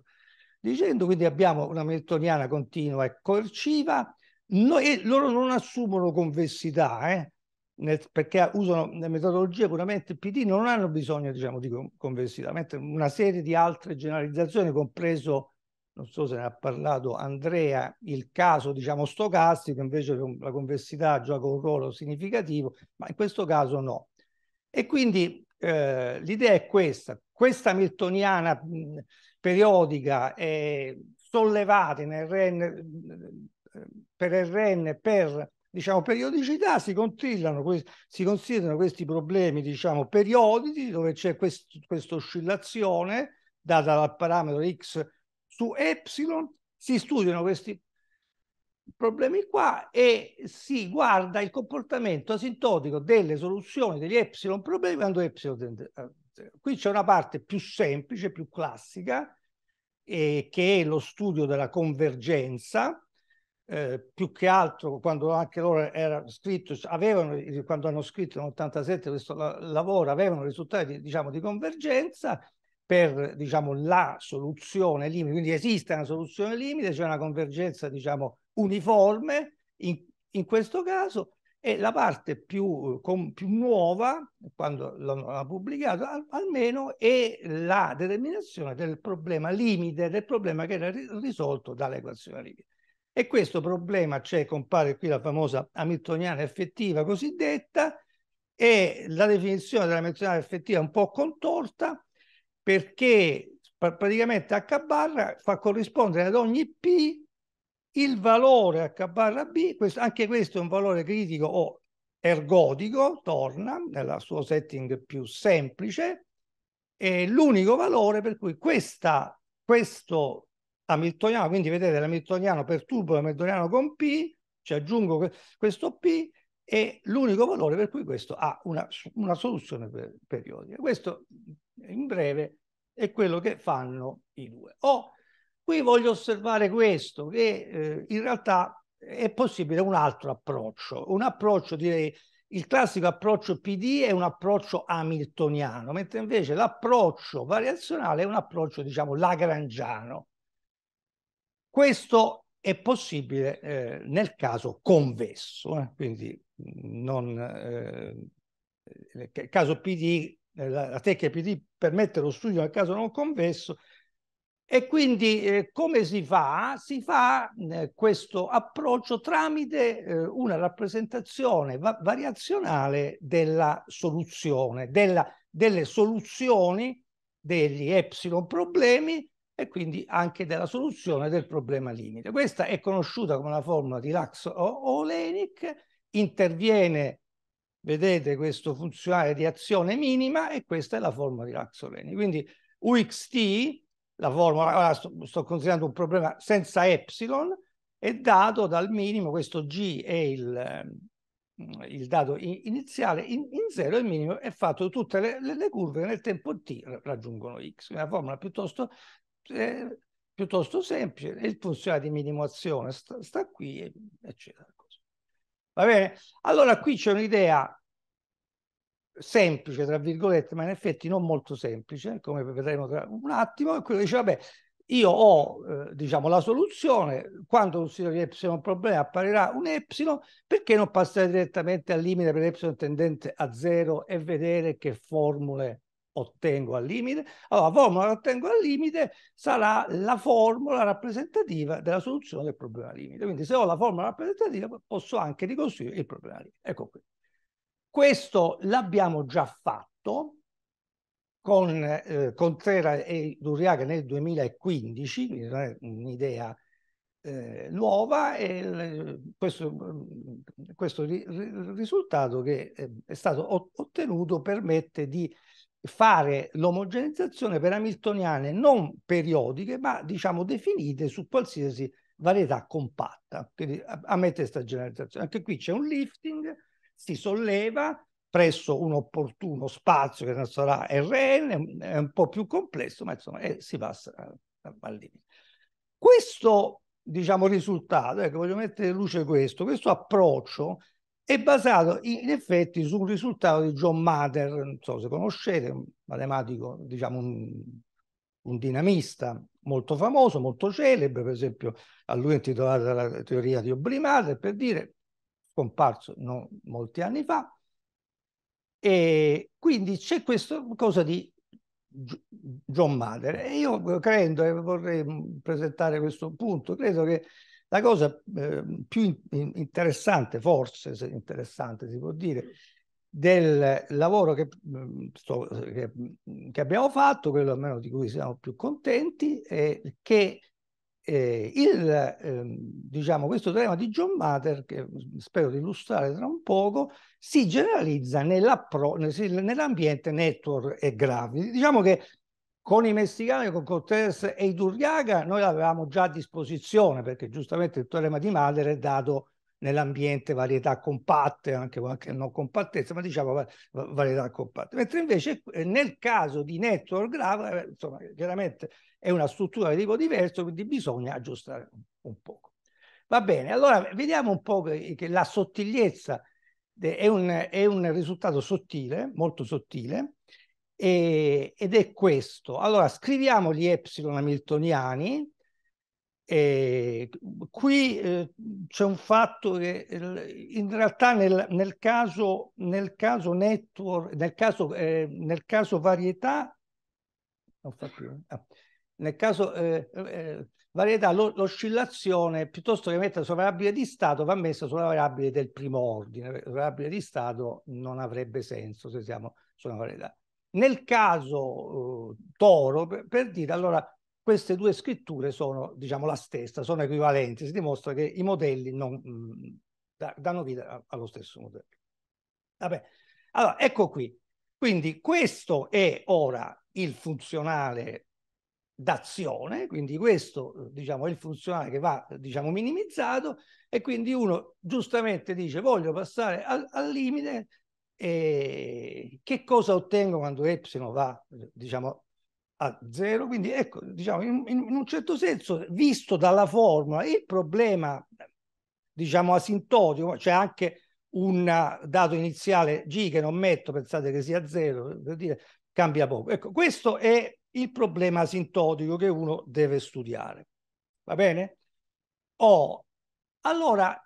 dicendo, quindi abbiamo una meltoniana continua e coerciva, no, e loro non assumono convessità, eh? nel, perché usano le metodologie puramente PD, non hanno bisogno diciamo, di conversità, mentre una serie di altre generalizzazioni, compreso, non so se ne ha parlato Andrea, il caso diciamo, stocastico, invece la conversità gioca un ruolo significativo, ma in questo caso no. E quindi eh, l'idea è questa, questa Miltoniana periodica è sollevata in RN, eh, per RN per diciamo, periodicità si, si considerano questi problemi diciamo, periodici dove c'è quest, questa oscillazione data dal parametro x su epsilon, si studiano questi problemi qua e si guarda il comportamento asintotico delle soluzioni degli epsilon problemi quando epsilon tende a zero. Qui c'è una parte più semplice, più classica, eh, che è lo studio della convergenza, eh, più che altro quando anche loro era scritto, avevano, quando hanno scritto nell'87 questo la, lavoro, avevano risultati diciamo, di convergenza per diciamo, la soluzione limite, quindi esiste una soluzione limite, c'è cioè una convergenza diciamo, uniforme in, in questo caso e la parte più, con, più nuova, quando l'hanno pubblicato al, almeno, è la determinazione del problema limite, del problema che era risolto dall'equazione limite. E questo problema c'è, compare qui la famosa hamiltoniana effettiva cosiddetta, e la definizione della hamiltoniana effettiva è un po' contorta perché praticamente H barra fa corrispondere ad ogni P il valore H barra B, questo, anche questo è un valore critico o ergodico, torna nel suo setting più semplice, è l'unico valore per cui questa, questo hamiltoniano, quindi vedete l'hamiltoniano perturbo l'hamiltoniano con P, ci aggiungo questo P è l'unico valore per cui questo ha una, una soluzione per, periodica. Questo in breve è quello che fanno i due. O oh, qui voglio osservare questo, che eh, in realtà è possibile un altro approccio, un approccio direi il classico approccio PD è un approccio hamiltoniano, mentre invece l'approccio variazionale è un approccio diciamo lagrangiano. Questo è possibile eh, nel caso convesso, eh? quindi non, eh, eh caso PD, eh, la, la tecnica PD permette lo studio nel caso non convesso e quindi eh, come si fa? Si fa questo approccio tramite una rappresentazione va variazionale della soluzione, della, delle soluzioni degli epsilon problemi e quindi anche della soluzione del problema limite. Questa è conosciuta come la formula di Lax-Olenik, interviene, vedete, questo funzionale di azione minima e questa è la formula di Lax-Olenik. Quindi UXT, la formula, ora sto, sto considerando un problema senza epsilon, è dato dal minimo, questo G è il, ehm, il dato iniziale in, in zero, il minimo è fatto tutte le, le, le curve nel tempo t raggiungono x, È una formula piuttosto è piuttosto semplice, il funzionale di minimazione sta, sta qui, eccetera. Va bene? Allora qui c'è un'idea semplice, tra virgolette, ma in effetti non molto semplice, come vedremo tra un attimo, è quello che dice, vabbè, io ho eh, diciamo, la soluzione, quando considero che epsilon un problema apparirà un epsilon, perché non passare direttamente al limite per epsilon tendente a zero e vedere che formule ottengo al limite. Allora, la formula che ottengo al limite sarà la formula rappresentativa della soluzione del problema limite. Quindi se ho la formula rappresentativa posso anche ricostruire il problema limite. Ecco qui. Questo l'abbiamo già fatto con eh, Contrera e Duriaga nel 2015, quindi non è un'idea eh, nuova e questo, questo ri risultato che eh, è stato ottenuto permette di fare l'omogenizzazione per hamiltoniane non periodiche, ma diciamo definite su qualsiasi varietà compatta. Quindi ammette questa generalizzazione. Anche qui c'è un lifting, si solleva presso un opportuno spazio che non sarà Rn, è un po' più complesso, ma insomma è, eh, si passa al limite. Questo diciamo risultato, ecco voglio mettere in luce questo, questo approccio è basato in effetti su un risultato di John Mather, non so se conoscete, un matematico, diciamo un, un dinamista molto famoso, molto celebre, per esempio a lui è intitolata la teoria di Obri per dire, scomparso non, molti anni fa, e quindi c'è questa cosa di John Mather e io credo, e vorrei presentare questo punto, credo che la cosa eh, più in, interessante, forse interessante si può dire, del lavoro che, mm, sto, che, mm, che, abbiamo fatto, quello almeno di cui siamo più contenti, è che eh, il, eh, diciamo, questo tema di John Mather, che mm, spero di illustrare tra un poco, si generalizza nell'ambiente network e grafi. Diciamo che con i messicani, con Cortés e Iturriaga, noi l'avevamo già a disposizione perché giustamente il teorema di Mahler è dato nell'ambiente varietà compatte, anche qualche non compattezza, ma diciamo varietà compatte. Mentre invece eh, nel caso di network grave, eh, insomma, chiaramente è una struttura di tipo diverso, quindi bisogna aggiustare un, un poco. Va bene, allora vediamo un po' che, che la sottigliezza è un, è un risultato sottile, molto sottile, e, ed è questo. Allora, scriviamo gli epsilon hamiltoniani. E qui eh, c'è un fatto che in realtà nel, nel caso, nel caso network, nel caso, eh, nel caso varietà, ah, nel caso eh, eh varietà l'oscillazione piuttosto che mettere sulla variabile di stato va messa sulla variabile del primo ordine, la variabile di stato non avrebbe senso se siamo su una varietà. Nel caso eh, Toro, per, per, dire, allora queste due scritture sono, diciamo, la stessa, sono equivalenti, si dimostra che i modelli non, mh, mm, danno vita allo stesso modello. Vabbè, allora ecco qui. Quindi questo è ora il funzionale d'azione, quindi questo diciamo, è il funzionale che va diciamo, minimizzato e quindi uno giustamente dice voglio passare al, al limite e che cosa ottengo quando Y va diciamo, a zero? Quindi ecco, diciamo, in, in un certo senso, visto dalla formula, il problema diciamo asintotico, c'è cioè anche un dato iniziale G che non metto, pensate che sia zero, per dire, cambia poco. Ecco, questo è il problema asintotico che uno deve studiare. Va bene? oh, allora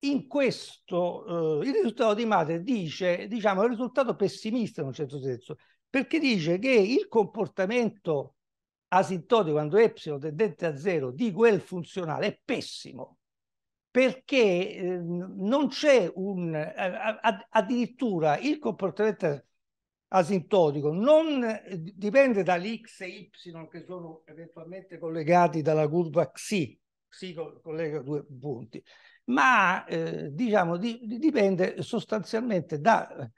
in questo eh, il risultato di madre dice, diciamo, è un risultato pessimista in un certo senso, perché dice che il comportamento asintotico quando epsilon tendente a zero di quel funzionale è pessimo, perché eh, non c'è un, eh, addirittura il comportamento asintotico non eh, dipende dall'x e y che sono eventualmente collegati dalla curva xi, xi collega due punti, ma eh, diciamo di, dipende sostanzialmente da eh,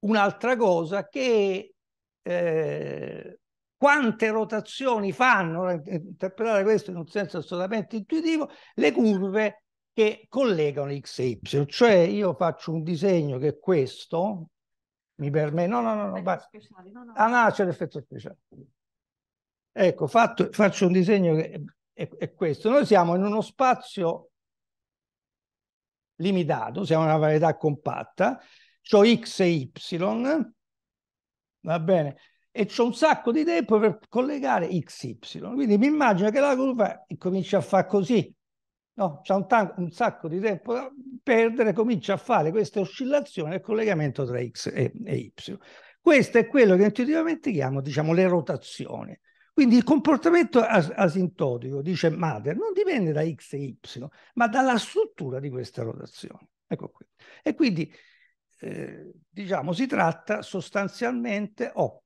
un'altra cosa che eh, quante rotazioni fanno, interpretare questo in un senso assolutamente intuitivo, le curve che collegano X e Y. Cioè io faccio un disegno che è questo, mi permette... No, no, no, no, va... no, no. Ah no, c'è l'effetto speciale. Ecco, fatto, faccio un disegno che è, è, è questo. Noi siamo in uno spazio limitato, siamo una varietà compatta, ho x e y, va bene, e ho un sacco di tempo per collegare x y. Quindi mi immagino che la curva comincia a fare così, no? C'è un, un, sacco di tempo da perdere, comincia a fare queste oscillazioni e collegamento tra x e, e y. Questo è quello che intuitivamente chiamo, diciamo, le rotazioni. Quindi il comportamento as- asintotico, dice Mader, non dipende da X e Y, ma dalla struttura di questa rotazione. Ecco qui. E quindi, eh, diciamo, si tratta sostanzialmente o. Oh,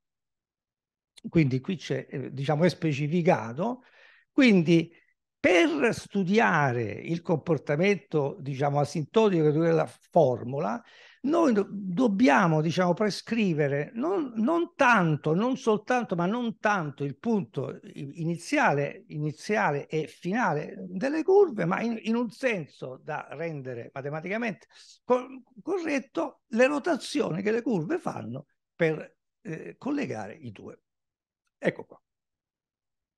quindi qui c'è, eh, diciamo, è specificato. Quindi per studiare il comportamento, diciamo, asintotico della formula, noi dobbiamo diciamo, prescrivere non, non, tanto, non soltanto, ma non tanto il punto iniziale, iniziale e finale delle curve, ma in, in un senso da rendere matematicamente co- corretto le rotazioni che le curve fanno per eh, collegare i due. Ecco qua.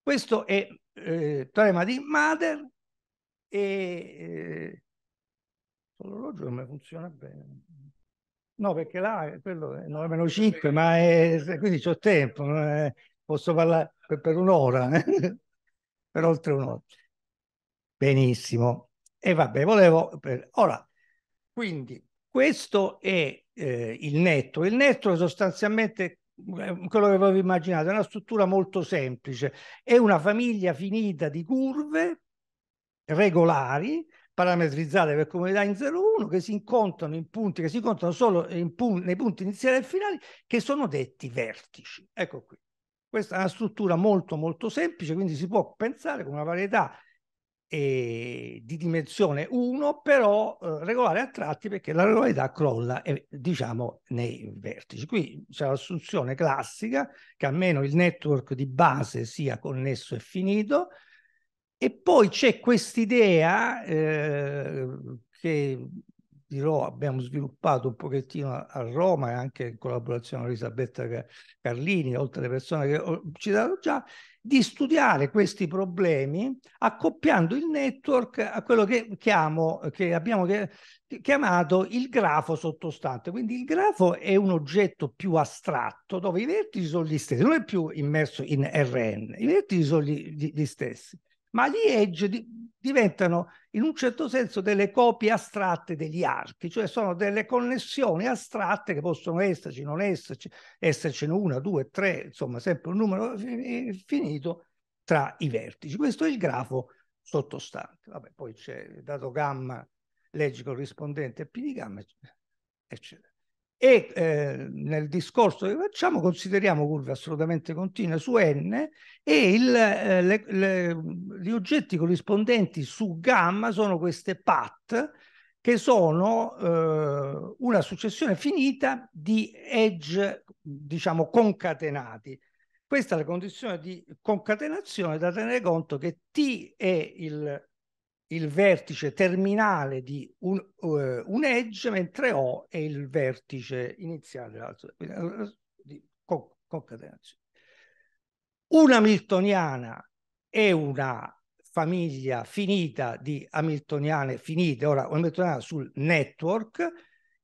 Questo è eh, teorema di Mader e eh, l'orologio non funziona bene. No, perché là è eh, quello è meno 5, ma è, quindi ho tempo, è, eh, posso parlare per, per un'ora, eh, per oltre un'ora. Benissimo. E vabbè, volevo... Per, ora, quindi questo è eh, il netto. Il netto è sostanzialmente quello che avevo immaginato, è una struttura molto semplice, è una famiglia finita di curve regolari parametrizzate per comunità in 01 che si incontrano in punti che si incontrano solo in pun nei punti iniziali e finali che sono detti vertici. Ecco qui. Questa è una struttura molto molto semplice, quindi si può pensare con una varietà eh, di dimensione 1, però eh, regolare a tratti perché la regolarità crolla eh, diciamo nei vertici. Qui c'è l'assunzione classica che almeno il network di base sia connesso e finito, e poi c'è quest'idea eh, che dirò abbiamo sviluppato un pochettino a Roma e anche in collaborazione con Elisabetta Carlini, oltre alle persone che ho citato già, di studiare questi problemi accoppiando il network a quello che, chiamo, che abbiamo chiamato il grafo sottostante. Quindi il grafo è un oggetto più astratto dove i vertici sono gli stessi, non è più immerso in RN, i vertici sono gli, gli stessi ma gli edge di, diventano in un certo senso delle copie astratte degli archi, cioè sono delle connessioni astratte che possono esserci, non esserci, essercene una, due, tre, insomma sempre un numero finito tra i vertici. Questo è il grafo sottostante. Vabbè, poi c'è il dato gamma, legge corrispondente a P di gamma, eccetera e eh, nel discorso che facciamo consideriamo curve assolutamente continue su n e il, eh, le, le, gli oggetti corrispondenti su gamma sono queste path che sono eh, una successione finita di edge diciamo concatenati. Questa è la condizione di concatenazione da tenere conto che T è il il vertice terminale di un, uh, un, edge, mentre O è il vertice iniziale dell'altro, eh, eh, di concatenazione. Una Hamiltoniana è una famiglia finita di Hamiltoniane finite, ora una Hamiltoniana sul network,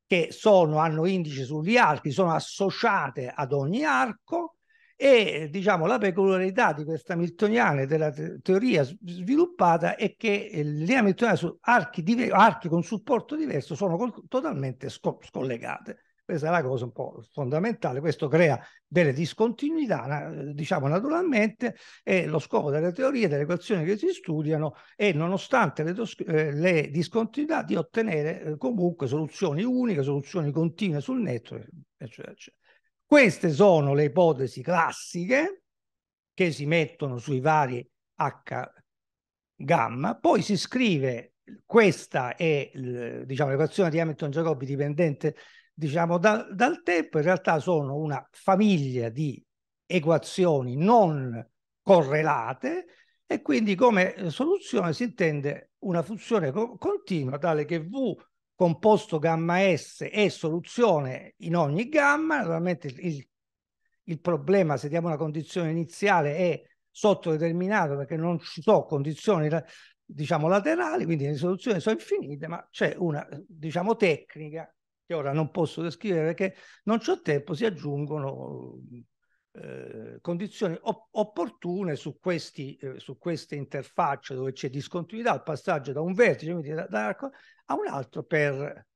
che sono, hanno indice sugli archi, sono associate ad ogni arco, e diciamo, la peculiarità di questa Hamiltoniana della teoria sviluppata è che eh, le Hamiltoniane su archi, diver- archi, con supporto diverso sono col- totalmente sco- scollegate. Questa è la cosa un po' fondamentale, questo crea delle discontinuità, na- diciamo naturalmente, e lo scopo delle teorie, delle equazioni che si studiano è, nonostante le, dos- eh, le discontinuità, di ottenere eh, comunque soluzioni uniche, soluzioni continue sul netto, eccetera, eccetera. Queste sono le ipotesi classiche che si mettono sui vari H gamma, poi si scrive questa è diciamo, l'equazione di Hamilton-Jacobi dipendente diciamo, da, dal tempo, in realtà sono una famiglia di equazioni non correlate e quindi come soluzione si intende una funzione co continua tale che V composto gamma S è soluzione in ogni gamma, naturalmente il, il problema se diamo una condizione iniziale è sottodeterminato perché non ci sono condizioni diciamo laterali, quindi le soluzioni sono infinite, ma c'è una diciamo tecnica che ora non posso descrivere perché non ho tempo, si aggiungono eh, condizioni op- opportune su, questi, eh, su queste interfacce dove c'è discontinuità, al passaggio da un vertice quindi da, da a un altro per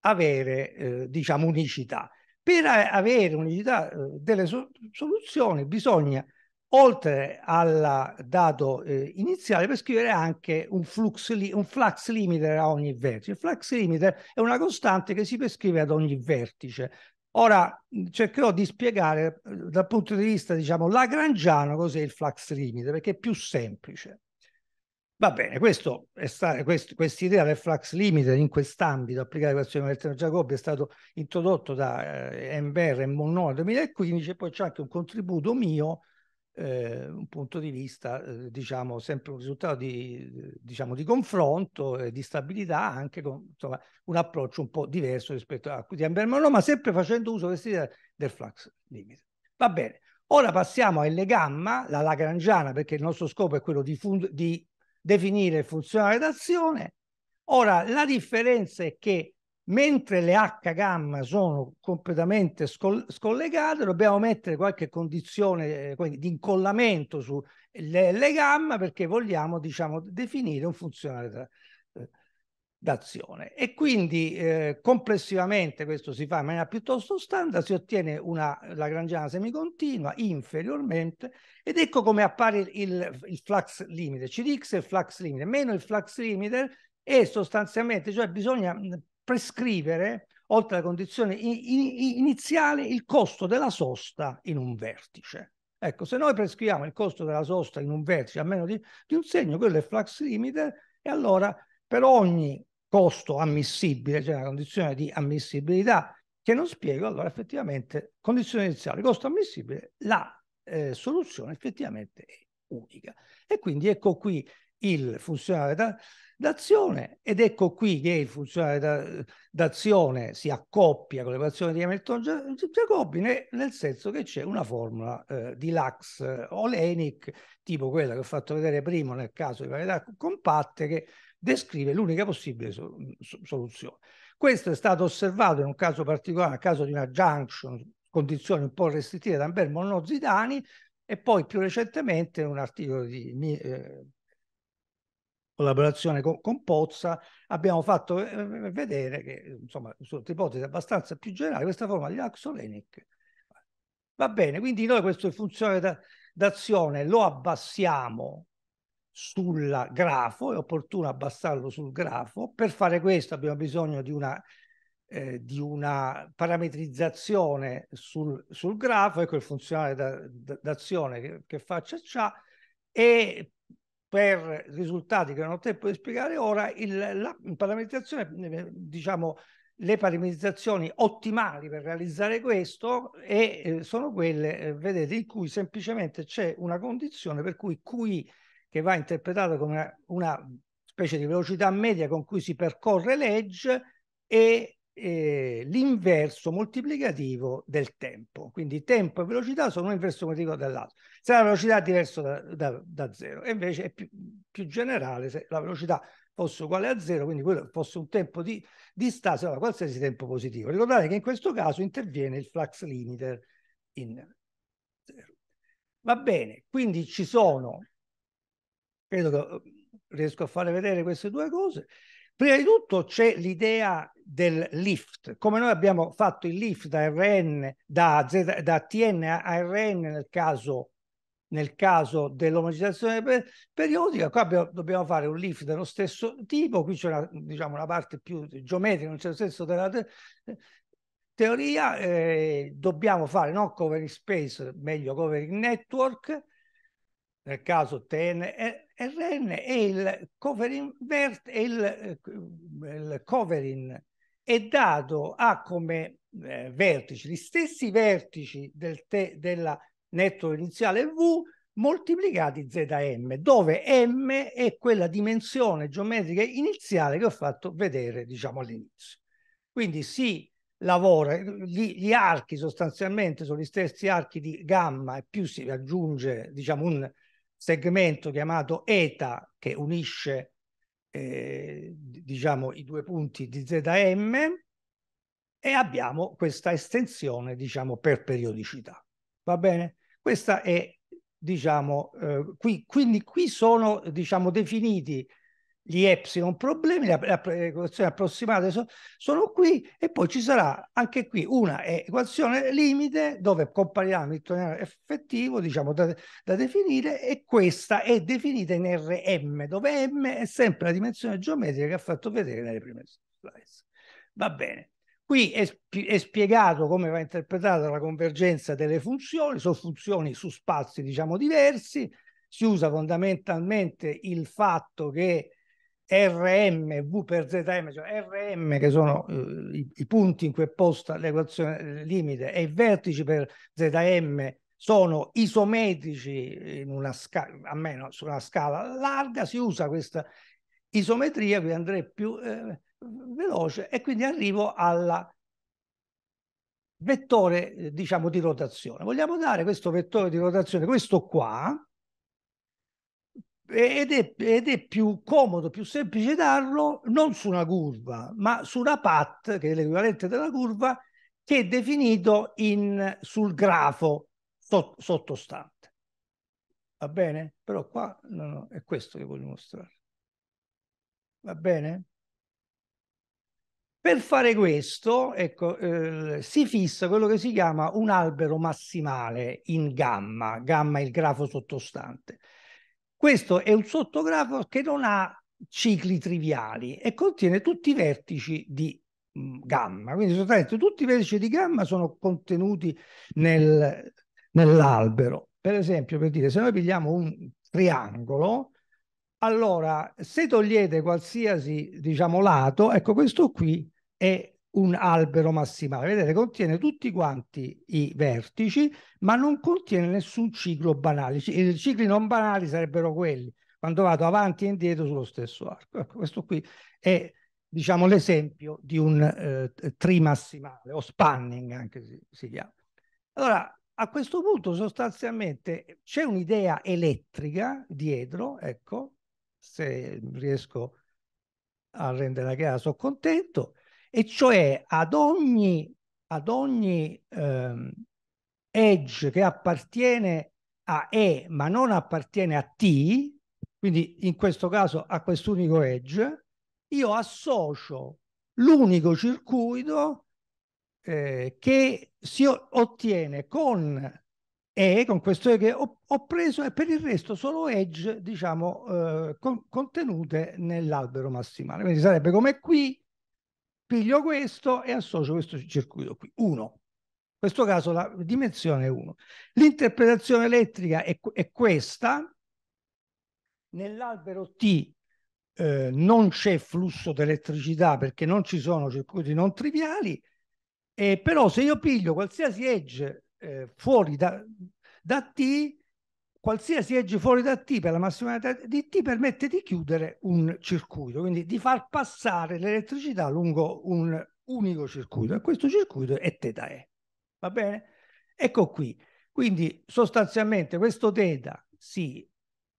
avere eh, diciamo unicità. Per avere unicità eh, delle so- soluzioni bisogna, oltre al dato eh, iniziale, per scrivere anche un, flux li- un flux limiter a ogni vertice. Il flux limiter è una costante che si prescrive ad ogni vertice. Ora cercherò di spiegare eh, dal punto di vista, diciamo, lagrangiano cos'è il flux limite, perché è più semplice. Va bene, questo è stata quest, quest'idea del flux limite in quest'ambito, applicare l'equazione del Giacobbe, è stato introdotto da eh, Ember e Monod nel 2015 e poi c'è anche un contributo mio eh, un punto di vista, eh, diciamo, sempre un risultato di, eh, diciamo, di confronto e di stabilità, anche con insomma, un approccio un po' diverso rispetto a cui di Ambermano, ma sempre facendo uso del flux limit. Va bene. Ora passiamo a L gamma, la lagrangiana, perché il nostro scopo è quello di, di definire il funzionale d'azione. Ora, la differenza è che mentre le H gamma sono completamente scollegate, dobbiamo mettere qualche condizione eh, di incollamento sulle le gamma perché vogliamo diciamo, definire un funzionale da, eh, d'azione. E quindi eh, complessivamente questo si fa in maniera piuttosto standard, si ottiene una lagrangiana semicontinua inferiormente ed ecco come appare il, il flux limite, CDX è il flux limite, meno il flux limiter e sostanzialmente, cioè bisogna prescrivere, oltre alla condizione iniziale, il costo della sosta in un vertice. Ecco, se noi prescriviamo il costo della sosta in un vertice a meno di, di un segno, quello è flux limiter, e allora per ogni costo ammissibile, cioè una condizione di ammissibilità che non spiego, allora effettivamente condizione iniziale, costo ammissibile, la eh, soluzione effettivamente è unica. E quindi ecco qui il funzionario d'azione ed ecco qui che il funzionario d'azione si accoppia con l'equazione di Hamilton Giacobbi nel senso che c'è una formula eh, di Lax eh, Olenic tipo quella che ho fatto vedere prima nel caso di varietà compatte che descrive l'unica possibile soluzione. Questo è stato osservato in un caso particolare, nel caso di una junction, condizioni un po' restrittive da Amber Monno e poi più recentemente in un articolo di eh, collaborazione con, con, Pozza, abbiamo fatto eh, eh, vedere che, insomma, sotto ipotesi abbastanza più generale, questa forma di axolenic va bene. Quindi noi questo funzione d'azione lo abbassiamo sul grafo, è opportuno abbassarlo sul grafo. Per fare questo abbiamo bisogno di una, eh, di una parametrizzazione sul, sul, grafo, ecco il funzionale d'azione che, che faccia ciò, e per risultati che non ho tempo di spiegare ora, il, la parametrizzazione, eh, diciamo, le parametrizzazioni ottimali per realizzare questo e, eh, sono quelle, eh, vedete, in cui semplicemente c'è una condizione per cui QI, che va interpretata come una, una specie di velocità media con cui si percorre l'edge, e eh, l'inverso moltiplicativo del tempo. Quindi tempo e velocità sono un inverso moltiplicativo dell'altro. Se la velocità è diversa da, da, da, zero, e invece è più, più, generale, se la velocità fosse uguale a zero, quindi quello fosse un tempo di, di allora qualsiasi tempo positivo. Ricordate che in questo caso interviene il flux limiter in zero. Va bene, quindi ci sono, credo che eh, riesco a fare vedere queste due cose, Prima di tutto c'è l'idea del lift, come noi abbiamo fatto il lift da RN, da, Z, da TN a RN nel caso, nel caso dell'omogenizzazione per, periodica, qua abbiamo, dobbiamo fare un lift dello stesso tipo, qui c'è una, diciamo, una parte più geometrica, non c'è il senso della te teoria, eh, dobbiamo fare non covering space, meglio covering network, nel caso TN eh, RN è il covering vert, è il, eh, eh, il cover è dato a come eh, vertici, gli stessi vertici del te, della netto iniziale V moltiplicati ZM, dove M è quella dimensione geometrica iniziale che ho fatto vedere, diciamo, all'inizio. Quindi si lavora, gli, gli, archi sostanzialmente sono gli stessi archi di gamma e più si aggiunge, diciamo, un, segmento chiamato ETA che unisce eh, diciamo i due punti di ZM e abbiamo questa estensione diciamo per periodicità va bene questa è diciamo eh, qui quindi qui sono diciamo definiti gli epsilon problemi, la, la, l'equazione approssimata so, sono qui e poi ci sarà anche qui una equazione limite dove comparirà Hamiltoniano effettivo, diciamo da, da, definire e questa è definita in Rm, dove m è sempre la dimensione geometrica che ha fatto vedere nelle prime slide. Va bene. Qui è, è, spiegato come va interpretata la convergenza delle funzioni, sono funzioni su spazi diciamo diversi, si usa fondamentalmente il fatto che RM, V per ZM, cioè RM che sono eh, i, i, punti in cui è posta l'equazione eh, limite e i vertici per ZM sono isometrici in una scala, almeno su una scala larga, si usa questa isometria, quindi andrei più eh, veloce e quindi arrivo al vettore eh, diciamo di rotazione. Vogliamo dare questo vettore di rotazione, questo qua, ed è, ed è, più comodo, più semplice darlo non su una curva, ma su una pat, che è l'equivalente della curva, che è definito in, sul grafo sott sottostante. Va bene? Però qua no, no, è questo che voglio mostrare. Va bene? Per fare questo, ecco, eh, si fissa quello che si chiama un albero massimale in gamma, gamma è il grafo sottostante. Questo è un sottografo che non ha cicli triviali e contiene tutti i vertici di mm, gamma, quindi sostanzialmente tutti i vertici di gamma sono contenuti nel, nell'albero. Per esempio, per dire, se noi pigliamo un triangolo, allora se togliete qualsiasi, diciamo, lato, ecco questo qui è un albero massimale. Vedete, contiene tutti quanti i vertici, ma non contiene nessun ciclo banale. I cicli non banali sarebbero quelli, quando vado avanti e indietro sullo stesso arco. Ecco, questo qui è, diciamo, l'esempio di un eh, trimassimale, o spanning anche si, si chiama. Allora, a questo punto sostanzialmente c'è un'idea elettrica dietro, ecco, se riesco a rendere la chiara sono contento, e cioè ad ogni, ad ogni ehm, edge che appartiene a E ma non appartiene a T, quindi in questo caso a quest'unico edge, io associo l'unico circuito eh, che si ottiene con E, con questo E che ho, ho, preso, e per il resto sono edge, diciamo, eh, con, contenute nell'albero massimale. Quindi sarebbe come qui, piglio questo e associo questo circuito qui, 1. In questo caso la dimensione è 1. L'interpretazione elettrica è, è questa, nell'albero T eh, non c'è flusso di elettricità perché non ci sono circuiti non triviali, eh, però se io piglio qualsiasi edge eh, fuori da, da T, qualsiasi edge fuori da T per la massima di T permette di chiudere un circuito, quindi di far passare l'elettricità lungo un unico circuito e questo circuito è teta E. Va bene? Ecco qui. Quindi sostanzialmente questo teta si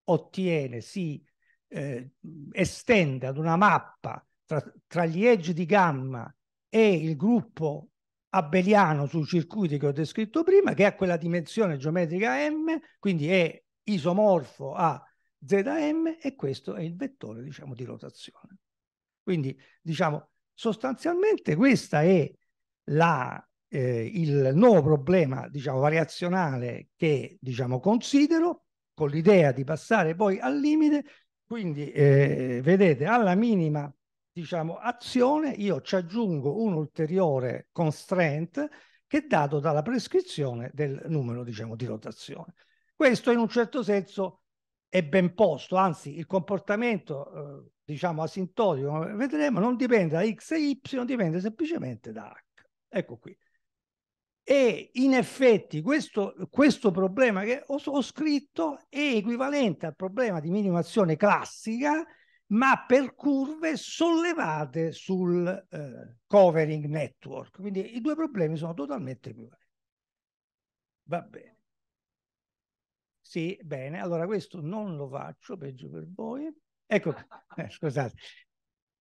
ottiene, si eh, estende ad una mappa tra, tra gli edge di gamma e il gruppo abeliano sui circuiti che ho descritto prima, che ha quella dimensione geometrica M, quindi è isomorfo a ZM e questo è il vettore diciamo, di rotazione. Quindi diciamo sostanzialmente questo è la, eh, il nuovo problema diciamo, variazionale che diciamo, considero con l'idea di passare poi al limite, quindi eh, vedete alla minima diciamo, azione, io ci aggiungo un ulteriore constraint che è dato dalla prescrizione del numero diciamo, di rotazione. Questo in un certo senso è ben posto, anzi il comportamento eh, diciamo asintotico, come vedremo, non dipende da x e y, dipende semplicemente da h. Ecco qui. E in effetti questo, questo problema che ho, ho, scritto è equivalente al problema di minimazione classica ma per curve sollevate sul eh, covering network. Quindi i due problemi sono totalmente equivalenti. Va bene. Sì, bene, allora questo non lo faccio, peggio per voi. Ecco, eh, scusate.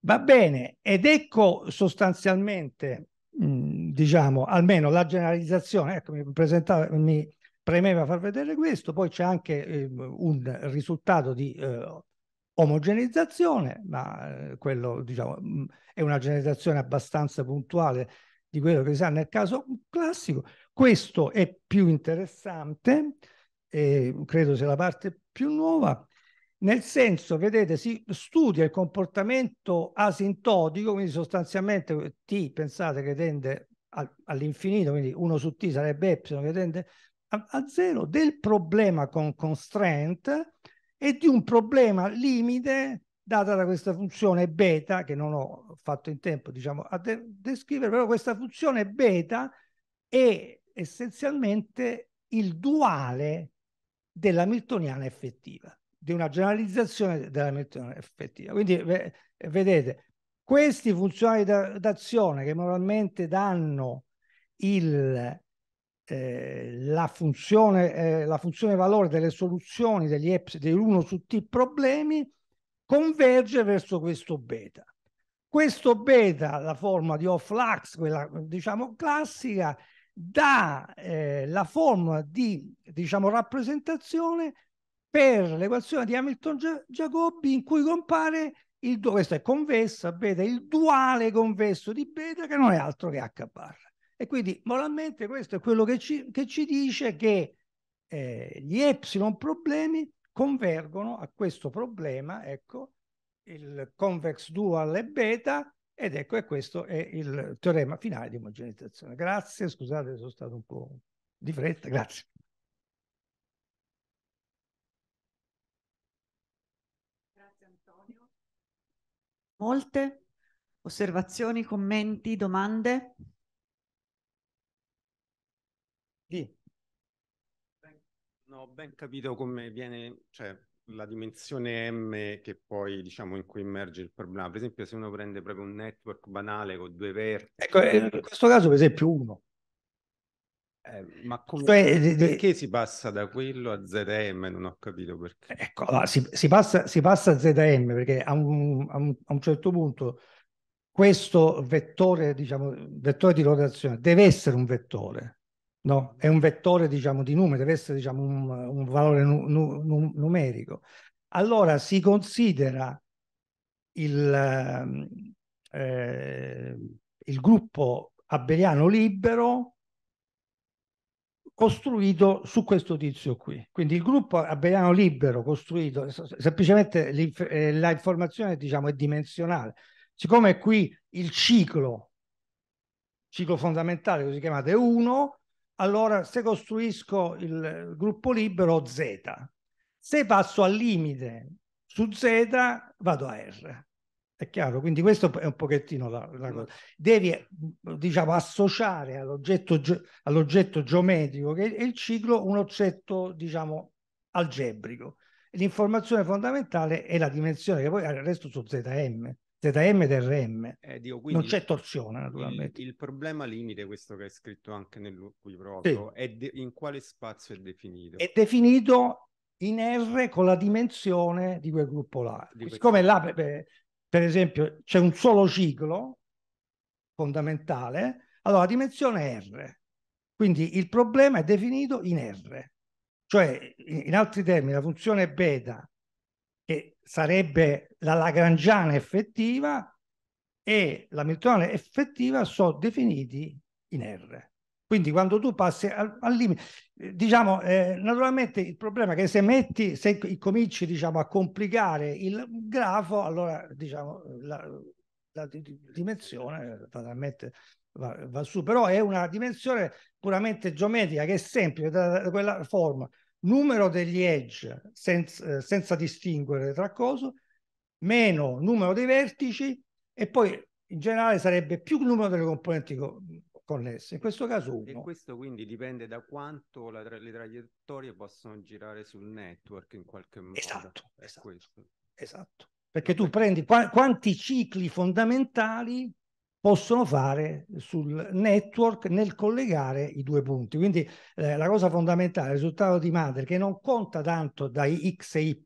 Va bene, ed ecco sostanzialmente, mh, mm, diciamo, almeno la generalizzazione, ecco, mi, mi premeva far vedere questo, poi c'è anche eh, un risultato di eh, omogeneizzazione, ma eh, quello diciamo, mm, è una generalizzazione abbastanza puntuale di quello che si ha nel caso classico. Questo è più interessante, eh, credo sia la parte più nuova, nel senso, vedete, si studia il comportamento asintotico, quindi sostanzialmente eh, T pensate che tende all'infinito, quindi 1 su T sarebbe epsilon che tende a, 0, del problema con constraint, e di un problema limite data da questa funzione beta, che non ho fatto in tempo diciamo, a de descrivere, però questa funzione beta è essenzialmente il duale della miltoniana effettiva, di una generalizzazione della miltoniana effettiva. Quindi vedete, questi funzionali d'azione che moralmente danno il eh, la, funzione, eh, la funzione valore delle soluzioni degli EPS dell'1 su t problemi converge verso questo beta. Questo beta, la formula di off lux quella diciamo classica, dà eh, la formula di diciamo, rappresentazione per l'equazione di Hamilton-Jacobi in cui compare il, questo è convessa, beta, il duale convesso di beta che non è altro che h bar. E quindi moralmente questo è quello che ci, che ci dice che eh, gli epsilon problemi convergono a questo problema, ecco, il convex dual e beta, ed ecco, e questo è il teorema finale di omogeneizzazione. Grazie, scusate, sono stato un po' di fretta, grazie. Grazie Antonio. Molte osservazioni, commenti, domande? Di. No, ho ben capito come viene, cioè la dimensione M che poi diciamo in cui emerge il problema. Per esempio, se uno prende proprio un network banale con due vertici. Ecco, eh, in questo caso, per esempio, uno. Eh, ma come, cioè, eh, eh, perché si passa da quello a ZM? Non ho capito perché. Ecco, allora, si, si, passa, si, passa, a ZM perché a un, a, un, a un, certo punto questo vettore, diciamo, vettore di rotazione deve essere un vettore no? è un vettore diciamo, di numeri, deve essere diciamo, un, un valore nu nu numerico. Allora si considera il, eh, eh, il gruppo abeliano libero costruito su questo tizio qui. Quindi il gruppo abeliano libero costruito, semplicemente l'informazione eh, diciamo, è dimensionale. Siccome qui il ciclo, ciclo fondamentale così chiamato, è 1, allora se costruisco il gruppo libero Z, se passo al limite su Z vado a R. È chiaro, quindi questo è un pochettino la, la cosa. Devi, diciamo, associare all'oggetto, all'oggetto geometrico che è il ciclo un oggetto, diciamo, algebrico. L'informazione fondamentale è la dimensione che poi ah, il resto su ZM. ZM del RM. Eh, dico, non c'è torsione, naturalmente. Il, il, problema limite, questo che è scritto anche nel libro, sì. è de- in quale spazio è definito? È definito in R con la dimensione di quel gruppo là. Siccome là, per, per esempio, c'è un solo ciclo fondamentale, allora la dimensione è R. Quindi il problema è definito in R. Cioè, in altri termini, la funzione beta che sarebbe la lagrangiana effettiva e la Hamiltoniana effettiva sono definiti in R. Quindi quando tu passi al, al limite, eh, diciamo, eh, naturalmente il problema è che se metti, se cominci diciamo, a complicare il grafo, allora diciamo, la, la dimensione naturalmente va, va, su, però è una dimensione puramente geometrica che è semplice, da, da quella forma numero degli edge senza, eh, senza distinguere tra cosa, meno numero dei vertici e poi in generale sarebbe più il numero delle componenti co connesse, in questo caso uno. E questo quindi dipende da quanto tra le traiettorie possono girare sul network in qualche modo. Esatto, esatto, esatto. Perché tu prendi qu quanti cicli fondamentali possono fare sul network nel collegare i due punti. Quindi eh, la cosa fondamentale, il risultato di madre, che non conta tanto dai x e y,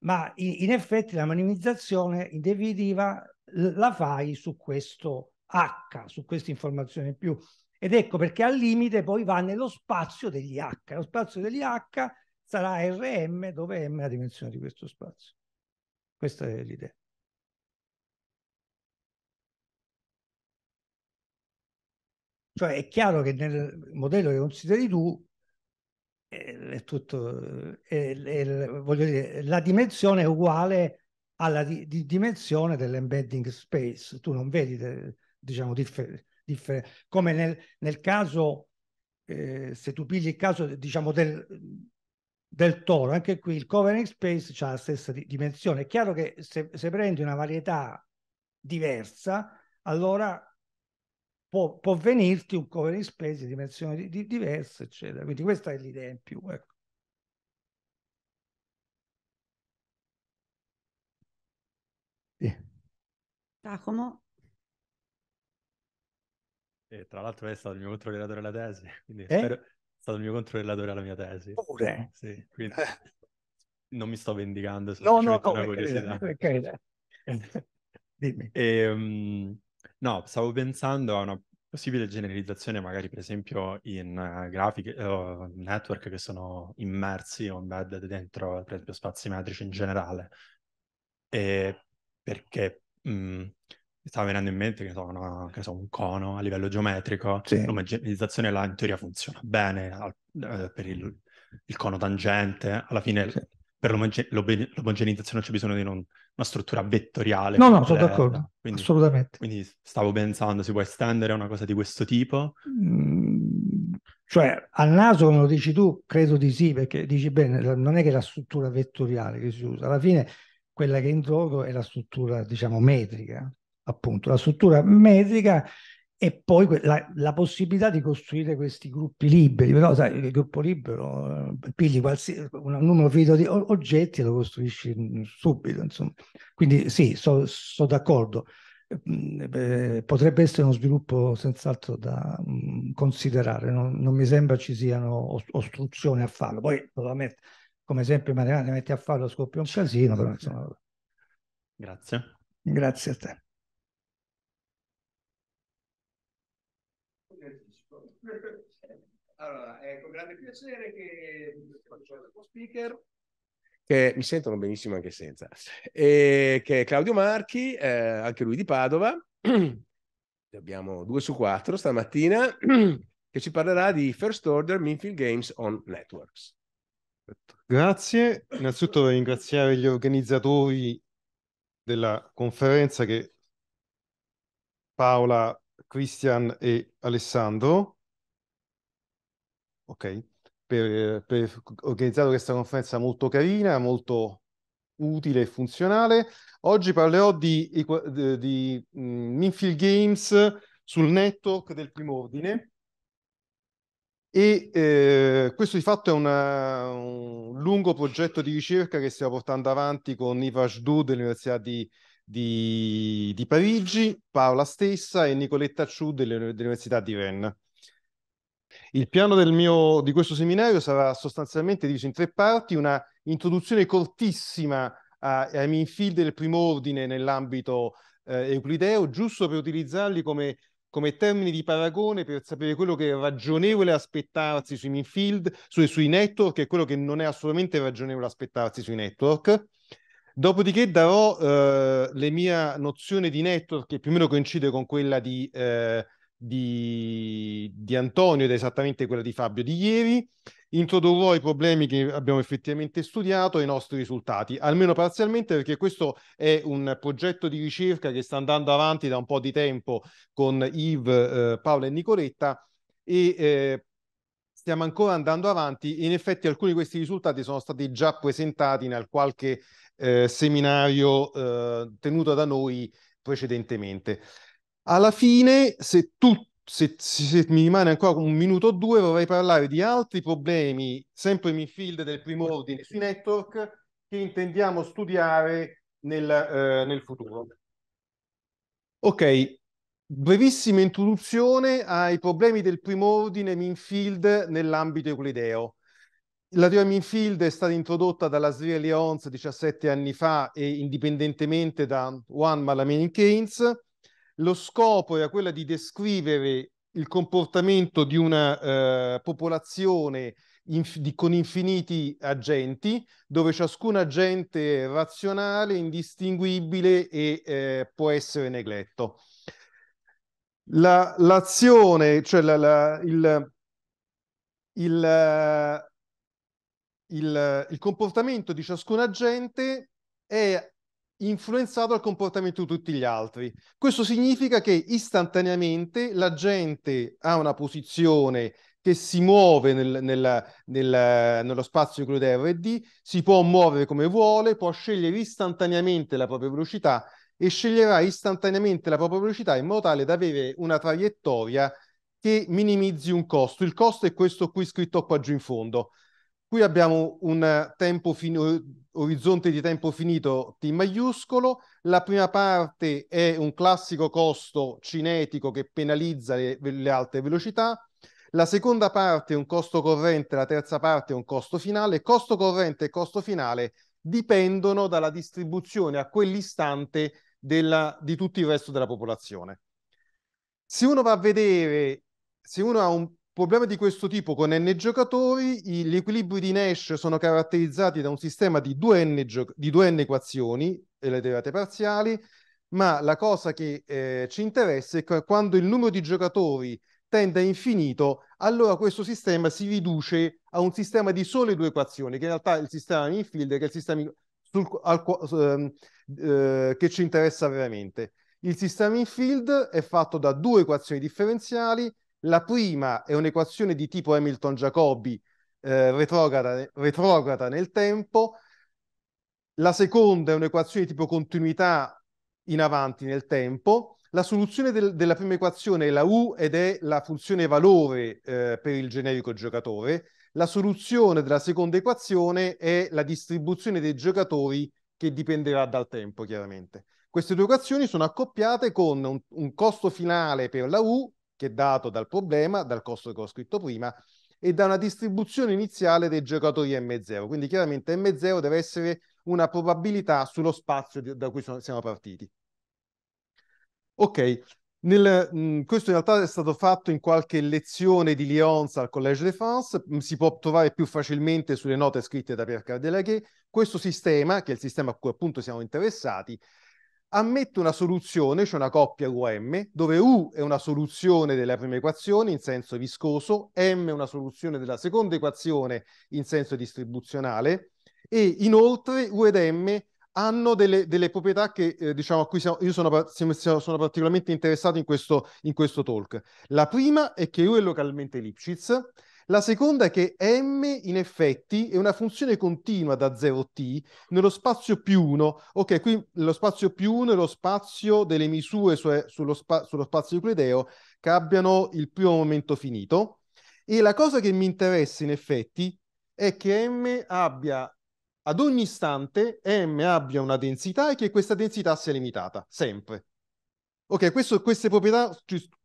ma in, in effetti la minimizzazione in definitiva la fai su questo h, su questa informazione in più. Ed ecco perché al limite poi va nello spazio degli h. Lo spazio degli h sarà Rm dove m è la dimensione di questo spazio. Questa è l'idea. Cioè è chiaro che nel modello che consideri tu è tutto, è, è, voglio dire, la dimensione è uguale alla di, di dimensione dell'embedding space. Tu non vedi, de, eh, diciamo, differ, differ, come nel, nel caso, eh, se tu pigli il caso, diciamo, del, del toro, anche qui il covering space ha la stessa di, dimensione. È chiaro che se, se prendi una varietà diversa, allora può, può venirti un cover in specie, dimensioni di, di, diverse, eccetera. Quindi questa è l'idea in più. Ecco. Giacomo? E eh, tra l'altro è stato il mio controllatore alla tesi, quindi eh? spero è stato il mio controllatore alla mia tesi. Pure? Sì, quindi eh. non mi sto vendicando, no, no, no, una curiosità. Carità, carità. Dimmi. E, um, No, stavo pensando a una possibile generalizzazione, magari per esempio in uh, grafiche o uh, network che sono immersi o embedded dentro, per esempio, spazi metrici in generale. E perché mh, mhmm, stava venendo in mente che, sono, che so, un cono a livello geometrico, sì. l'omogeneizzazione là in teoria funziona bene al, eh, per il, il, cono tangente, alla fine sì per l'omogen- l'omogenizzazione c'è bisogno di non, una struttura vettoriale. No, no, sono d'accordo, quindi, assolutamente. Quindi stavo pensando, si può estendere a una cosa di questo tipo? Mm, cioè, al naso, come lo dici tu, credo di sì, perché dici bene, non è che è la struttura vettoriale che si usa, alla fine quella che introduco è la struttura, diciamo, metrica, appunto. La struttura metrica e poi la, la, possibilità di costruire questi gruppi liberi, però sai, il gruppo libero eh, pigli un numero finito di oggetti e lo costruisci mm, subito, insomma. Quindi sì, sono so d'accordo. Eh, mm, eh, potrebbe essere uno sviluppo senz'altro da mh, mm, considerare, non, non, mi sembra ci siano ostruzioni a farlo. Poi, naturalmente, come sempre, Mariana, metti a farlo scoppia un certo, casino, però certo. insomma... Grazie. Grazie a te. Allora, è con grande piacere che faccio il tuo speaker. Che mi sentono benissimo anche senza, e che è Claudio Marchi, eh, anche lui di Padova. Abbiamo due su quattro stamattina, che ci parlerà di First Order Minfield Games on Networks. Grazie. Innanzitutto voglio ringraziare gli organizzatori della conferenza che Paola, Christian e Alessandro okay? per, per organizzare questa conferenza molto carina, molto utile e funzionale. Oggi parlerò di, di, di mm, Minfield Games sul network del primo ordine e eh, questo di fatto è una, un lungo progetto di ricerca che stiamo portando avanti con Yves Ajdoud dell'Università di, di, di, Parigi, Paola stessa e Nicoletta Ciù dell'Università di Rennes. Il piano mio, di questo seminario sarà sostanzialmente diviso in tre parti, una introduzione cortissima a, ai minfield del primo ordine nell'ambito eh, euclideo, giusto per utilizzarli come, come, termini di paragone per sapere quello che è ragionevole aspettarsi sui minfield, su, sui network e quello che non è assolutamente ragionevole aspettarsi sui network. Dopodiché darò eh, la mia nozione di network che più o meno coincide con quella di... Eh, di, di Antonio ed è esattamente quella di Fabio di ieri. Introdurrò i problemi che abbiamo effettivamente studiato e i nostri risultati, almeno parzialmente perché questo è un progetto di ricerca che sta andando avanti da un po' di tempo con Yves, eh, Paola e Nicoletta e eh, stiamo ancora andando avanti. In effetti alcuni di questi risultati sono stati già presentati in qualche eh, seminario eh, tenuto da noi precedentemente. Alla fine, se tu se, se, mi rimane ancora un minuto o due, vorrei parlare di altri problemi, sempre in field del primo ordine sui network, che intendiamo studiare nel, eh, nel futuro. Ok, brevissima introduzione ai problemi del primo ordine Minfield nell'ambito euclideo. La teoria Minfield è stata introdotta dalla Sri Leons 17 anni fa e indipendentemente da Juan Malamini Keynes, lo scopo era quello di descrivere il comportamento di una eh, popolazione inf- di, con infiniti agenti, dove ciascun agente è razionale, indistinguibile e eh, può essere negletto. La, l'azione, cioè la, la, il, il, il, il comportamento di ciascun agente è influenzato dal comportamento di tutti gli altri. Questo significa che istantaneamente la gente ha una posizione che si muove nel, nel, nel, nello spazio di quello RD, si può muovere come vuole, può scegliere istantaneamente la propria velocità e sceglierà istantaneamente la propria velocità in modo tale da avere una traiettoria che minimizzi un costo. Il costo è questo qui scritto qua giù in fondo. Qui abbiamo un tempo fin- orizzonte di tempo finito T maiuscolo, la prima parte è un classico costo cinetico che penalizza le, le alte velocità, la seconda parte è un costo corrente, la terza parte è un costo finale. Costo corrente e costo finale dipendono dalla distribuzione a quell'istante della, di tutto il resto della popolazione. Se uno va a vedere, se uno ha un Problemi di questo tipo con n giocatori, i, gli equilibri di Nash sono caratterizzati da un sistema di 2n, gio- di 2n equazioni e le derivate parziali, ma la cosa che eh, ci interessa è che quando il numero di giocatori tende a infinito, allora questo sistema si riduce a un sistema di sole due equazioni, che in realtà è il sistema infield, che è il sistema sul, al, eh, eh, che ci interessa veramente. Il sistema infield è fatto da due equazioni differenziali la prima è un'equazione di tipo Hamilton-Jacobi eh, retrograda, retrograda nel tempo, la seconda è un'equazione di tipo continuità in avanti nel tempo. La soluzione del, della prima equazione è la U ed è la funzione valore eh, per il generico giocatore. La soluzione della seconda equazione è la distribuzione dei giocatori che dipenderà dal tempo, chiaramente. Queste due equazioni sono accoppiate con un, un costo finale per la U che è dato dal problema, dal costo che ho scritto prima e da una distribuzione iniziale dei giocatori M0. Quindi chiaramente M0 deve essere una probabilità sullo spazio di, da cui sono, siamo partiti. Ok, Nel, mh, mm, questo in realtà è stato fatto in qualche lezione di Lyons al Collège de France, mm, si può trovare più facilmente sulle note scritte da Pierre Cardelaghe. Questo sistema, che è il sistema a cui appunto siamo interessati, ammette una soluzione, cioè una coppia UM, dove U è una soluzione della prima equazione in senso viscoso, M è una soluzione della seconda equazione in senso distribuzionale, e inoltre U ed M hanno delle, delle proprietà che, eh, diciamo, a cui siamo, io sono, sono, particolarmente interessato in questo, in questo talk. La prima è che U è localmente Lipschitz, la seconda è che m in effetti è una funzione continua da 0t nello spazio più 1. Ok, qui lo spazio più 1 è lo spazio delle misure su, cioè sullo, spa, sullo, spazio euclideo che abbiano il primo momento finito. E la cosa che mi interessa in effetti è che m abbia ad ogni istante m abbia una densità e che questa densità sia limitata, sempre. Ok, questo, queste, proprietà,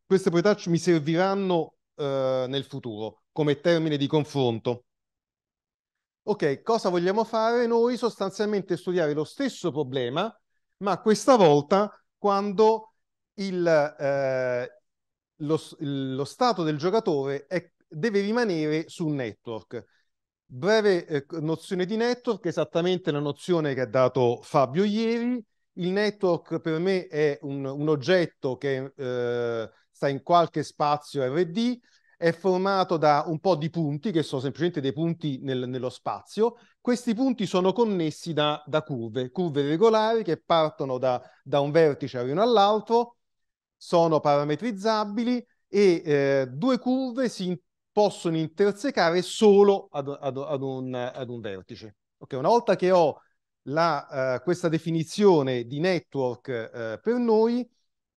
queste proprietà mi serviranno eh, nel futuro come termine di confronto. Ok, cosa vogliamo fare? Noi sostanzialmente studiare lo stesso problema, ma questa volta quando il, eh, lo, lo, stato del giocatore è, deve rimanere sul network. Breve eh, nozione di network, esattamente la nozione che ha dato Fabio ieri. Il network per me è un, un oggetto che eh, sta in qualche spazio RD, è formato da un po' di punti, che sono semplicemente dei punti nel, nello spazio. Questi punti sono connessi da, da curve, curve regolari che partono da, da un vertice all'uno all'altro, sono parametrizzabili e eh, due curve si in, possono intersecare solo ad, ad, ad, un, ad un, vertice. Okay, una volta che ho la, uh, questa definizione di network uh, per noi,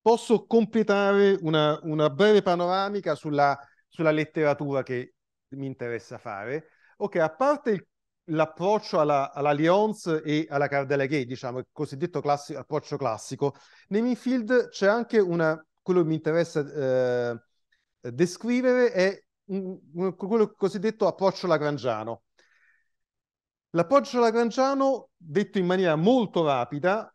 posso completare una, una, breve panoramica sulla sulla letteratura che mi interessa fare. Ok, a parte il, l'approccio alla, alla Lyons e alla Cardella Gay, diciamo, il cosiddetto classi- approccio classico, nei Minfield c'è anche una, quello che mi interessa eh, descrivere è un, un, quello cosiddetto approccio lagrangiano. L'approccio lagrangiano, detto in maniera molto rapida,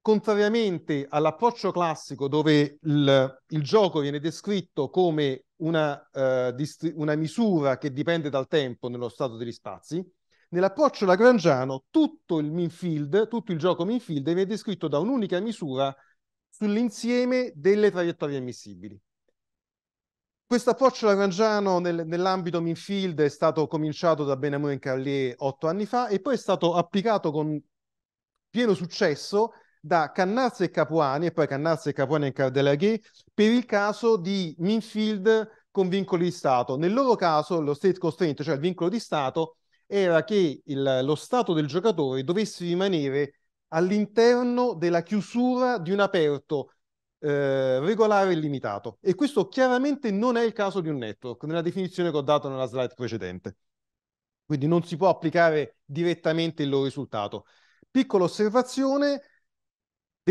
contrariamente all'approccio classico dove il, il gioco viene descritto come una, eh, dist- una misura che dipende dal tempo nello stato degli spazi, nell'approccio lagrangiano tutto il minfield, tutto il gioco minfield viene descritto da un'unica misura sull'insieme delle traiettorie ammissibili. Questo approccio lagrangiano nel, nell'ambito Minfield è stato cominciato da Benamou e Carlier otto anni fa e poi è stato applicato con pieno successo da Cannarsi e Capuani e poi Cannarsi e Capuani e Cardelaghi per il caso di Minfield con vincoli di Stato. Nel loro caso lo state constraint, cioè il vincolo di Stato, era che il, lo stato del giocatore dovesse rimanere all'interno della chiusura di un aperto eh, regolare e limitato. E questo chiaramente non è il caso di un network, nella definizione che ho dato nella slide precedente. Quindi non si può applicare direttamente il loro risultato. Piccola osservazione,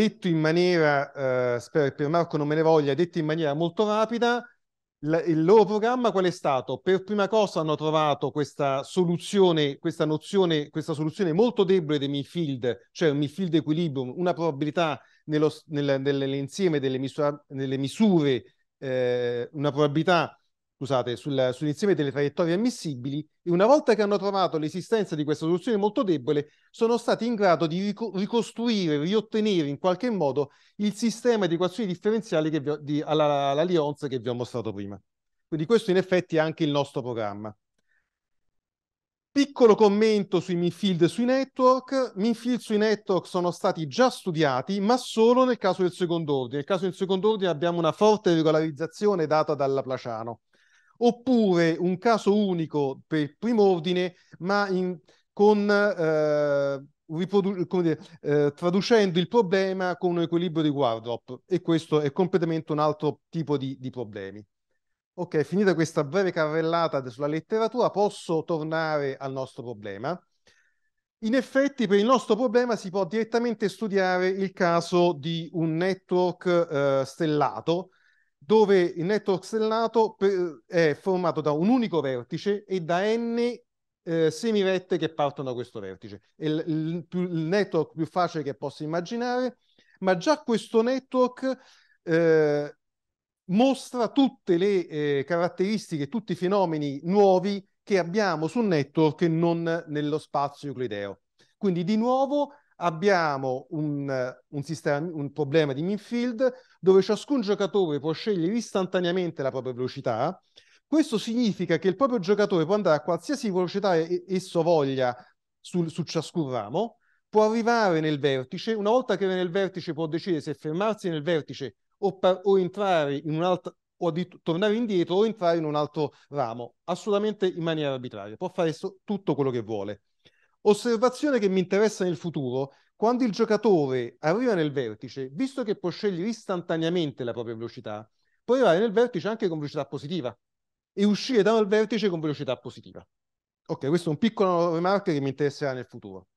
detto in maniera, eh, spero che Marco non me ne voglia, detto in maniera molto rapida, la, il loro programma qual è stato? Per prima cosa hanno trovato questa soluzione, questa nozione, questa soluzione molto debole dei midfield, cioè un midfield equilibrium, una probabilità nello, nel, nell'insieme delle, misura, delle misure, eh, una probabilità scusate, sul, sull'insieme delle traiettorie ammissibili e una volta che hanno trovato l'esistenza di questa soluzione molto debole, sono stati in grado di rico- ricostruire, riottenere in qualche modo il sistema di equazioni differenziali che vi ho, di, alla, alla Lyons che vi ho mostrato prima. Quindi questo in effetti è anche il nostro programma. Piccolo commento sui Minfield e sui network. Minfield sui network sono stati già studiati, ma solo nel caso del secondo ordine. Nel caso del secondo ordine abbiamo una forte regolarizzazione data dalla Placiano oppure un caso unico per primo ordine, ma in, con, eh, riprodu- dire, eh, traducendo il problema con un equilibrio di Wardrop. E questo è completamente un altro tipo di, di problemi. Ok, finita questa breve carrellata sulla letteratura, posso tornare al nostro problema. In effetti, per il nostro problema si può direttamente studiare il caso di un network eh, stellato dove il network stellato è formato da un unico vertice e da n eh, semirette che partono da questo vertice. È il, il, il, network più facile che possa immaginare, ma già questo network eh, mostra tutte le eh, caratteristiche, tutti i fenomeni nuovi che abbiamo sul network e non nello spazio euclideo. Quindi di nuovo abbiamo un, un, sistema, un problema di midfield dove ciascun giocatore può scegliere istantaneamente la propria velocità. Questo significa che il proprio giocatore può andare a qualsiasi velocità esso voglia sul, su ciascun ramo, può arrivare nel vertice, una volta che è nel vertice può decidere se fermarsi nel vertice o, par- o entrare in un'altra o di t- tornare indietro o entrare in un altro ramo, assolutamente in maniera arbitraria, può fare so- tutto quello che vuole. Osservazione che mi interessa nel futuro, quando il giocatore arriva nel vertice, visto che può scegliere istantaneamente la propria velocità, può arrivare nel vertice anche con velocità positiva e uscire dal vertice con velocità positiva. Ok, questo è un piccolo remark che mi interesserà nel futuro.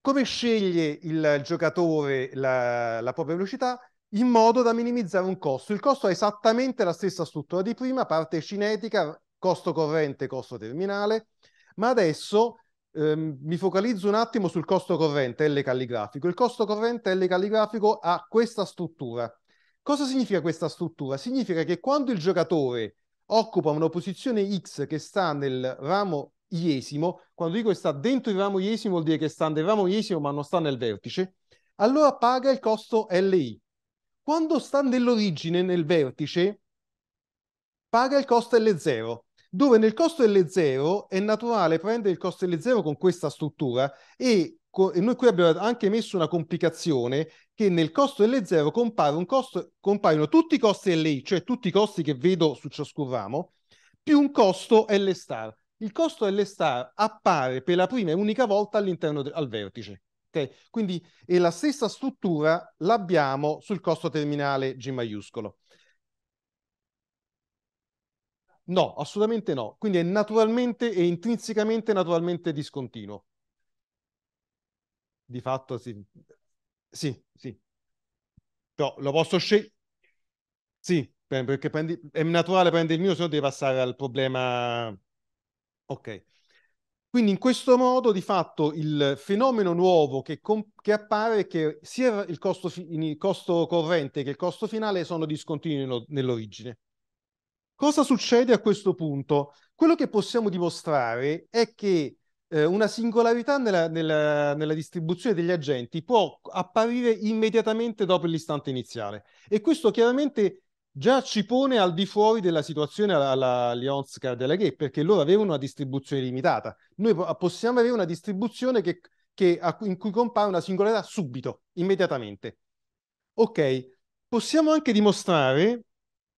Come sceglie il giocatore la, la propria velocità? In modo da minimizzare un costo. Il costo è esattamente la stessa struttura di prima, parte cinetica, costo corrente, costo terminale, ma adesso Ehm, mi focalizzo un attimo sul costo corrente L calligrafico. Il costo corrente L calligrafico ha questa struttura. Cosa significa questa struttura? Significa che quando il giocatore occupa una posizione X che sta nel ramo iesimo, quando dico che sta dentro il ramo iesimo vuol dire che sta nel ramo iesimo ma non sta nel vertice, allora paga il costo LI. Quando sta nell'origine, nel vertice, paga il costo L0 dove nel costo L0 è naturale prendere il costo L0 con questa struttura e, co- e noi qui abbiamo anche messo una complicazione che nel costo L0 compare un costo, compaiono tutti i costi LI, cioè tutti i costi che vedo su ciascun ramo, più un costo L star. Il costo L star appare per la prima e unica volta all'interno del vertice. Okay? Quindi e la stessa struttura l'abbiamo sul costo terminale G maiuscolo. No, assolutamente no. Quindi è naturalmente e intrinsecamente naturalmente discontinuo. Di fatto sì. Sì, sì. Però lo posso scegliere. Sì, perché prendi... è naturale prendere il mio, se no devi passare al problema... Ok. Quindi in questo modo di fatto il fenomeno nuovo che, che appare è che sia il costo, il costo corrente che il costo finale sono discontinui no nell'origine. Cosa succede a questo punto? Quello che possiamo dimostrare è che eh, una singolarità nella, nella, nella, distribuzione degli agenti può apparire immediatamente dopo l'istante iniziale e questo chiaramente già ci pone al di fuori della situazione alla Lyonska della Ghe perché loro avevano una distribuzione limitata. Noi possiamo avere una distribuzione che, che, a, in cui compare una singolarità subito, immediatamente. Ok, possiamo anche dimostrare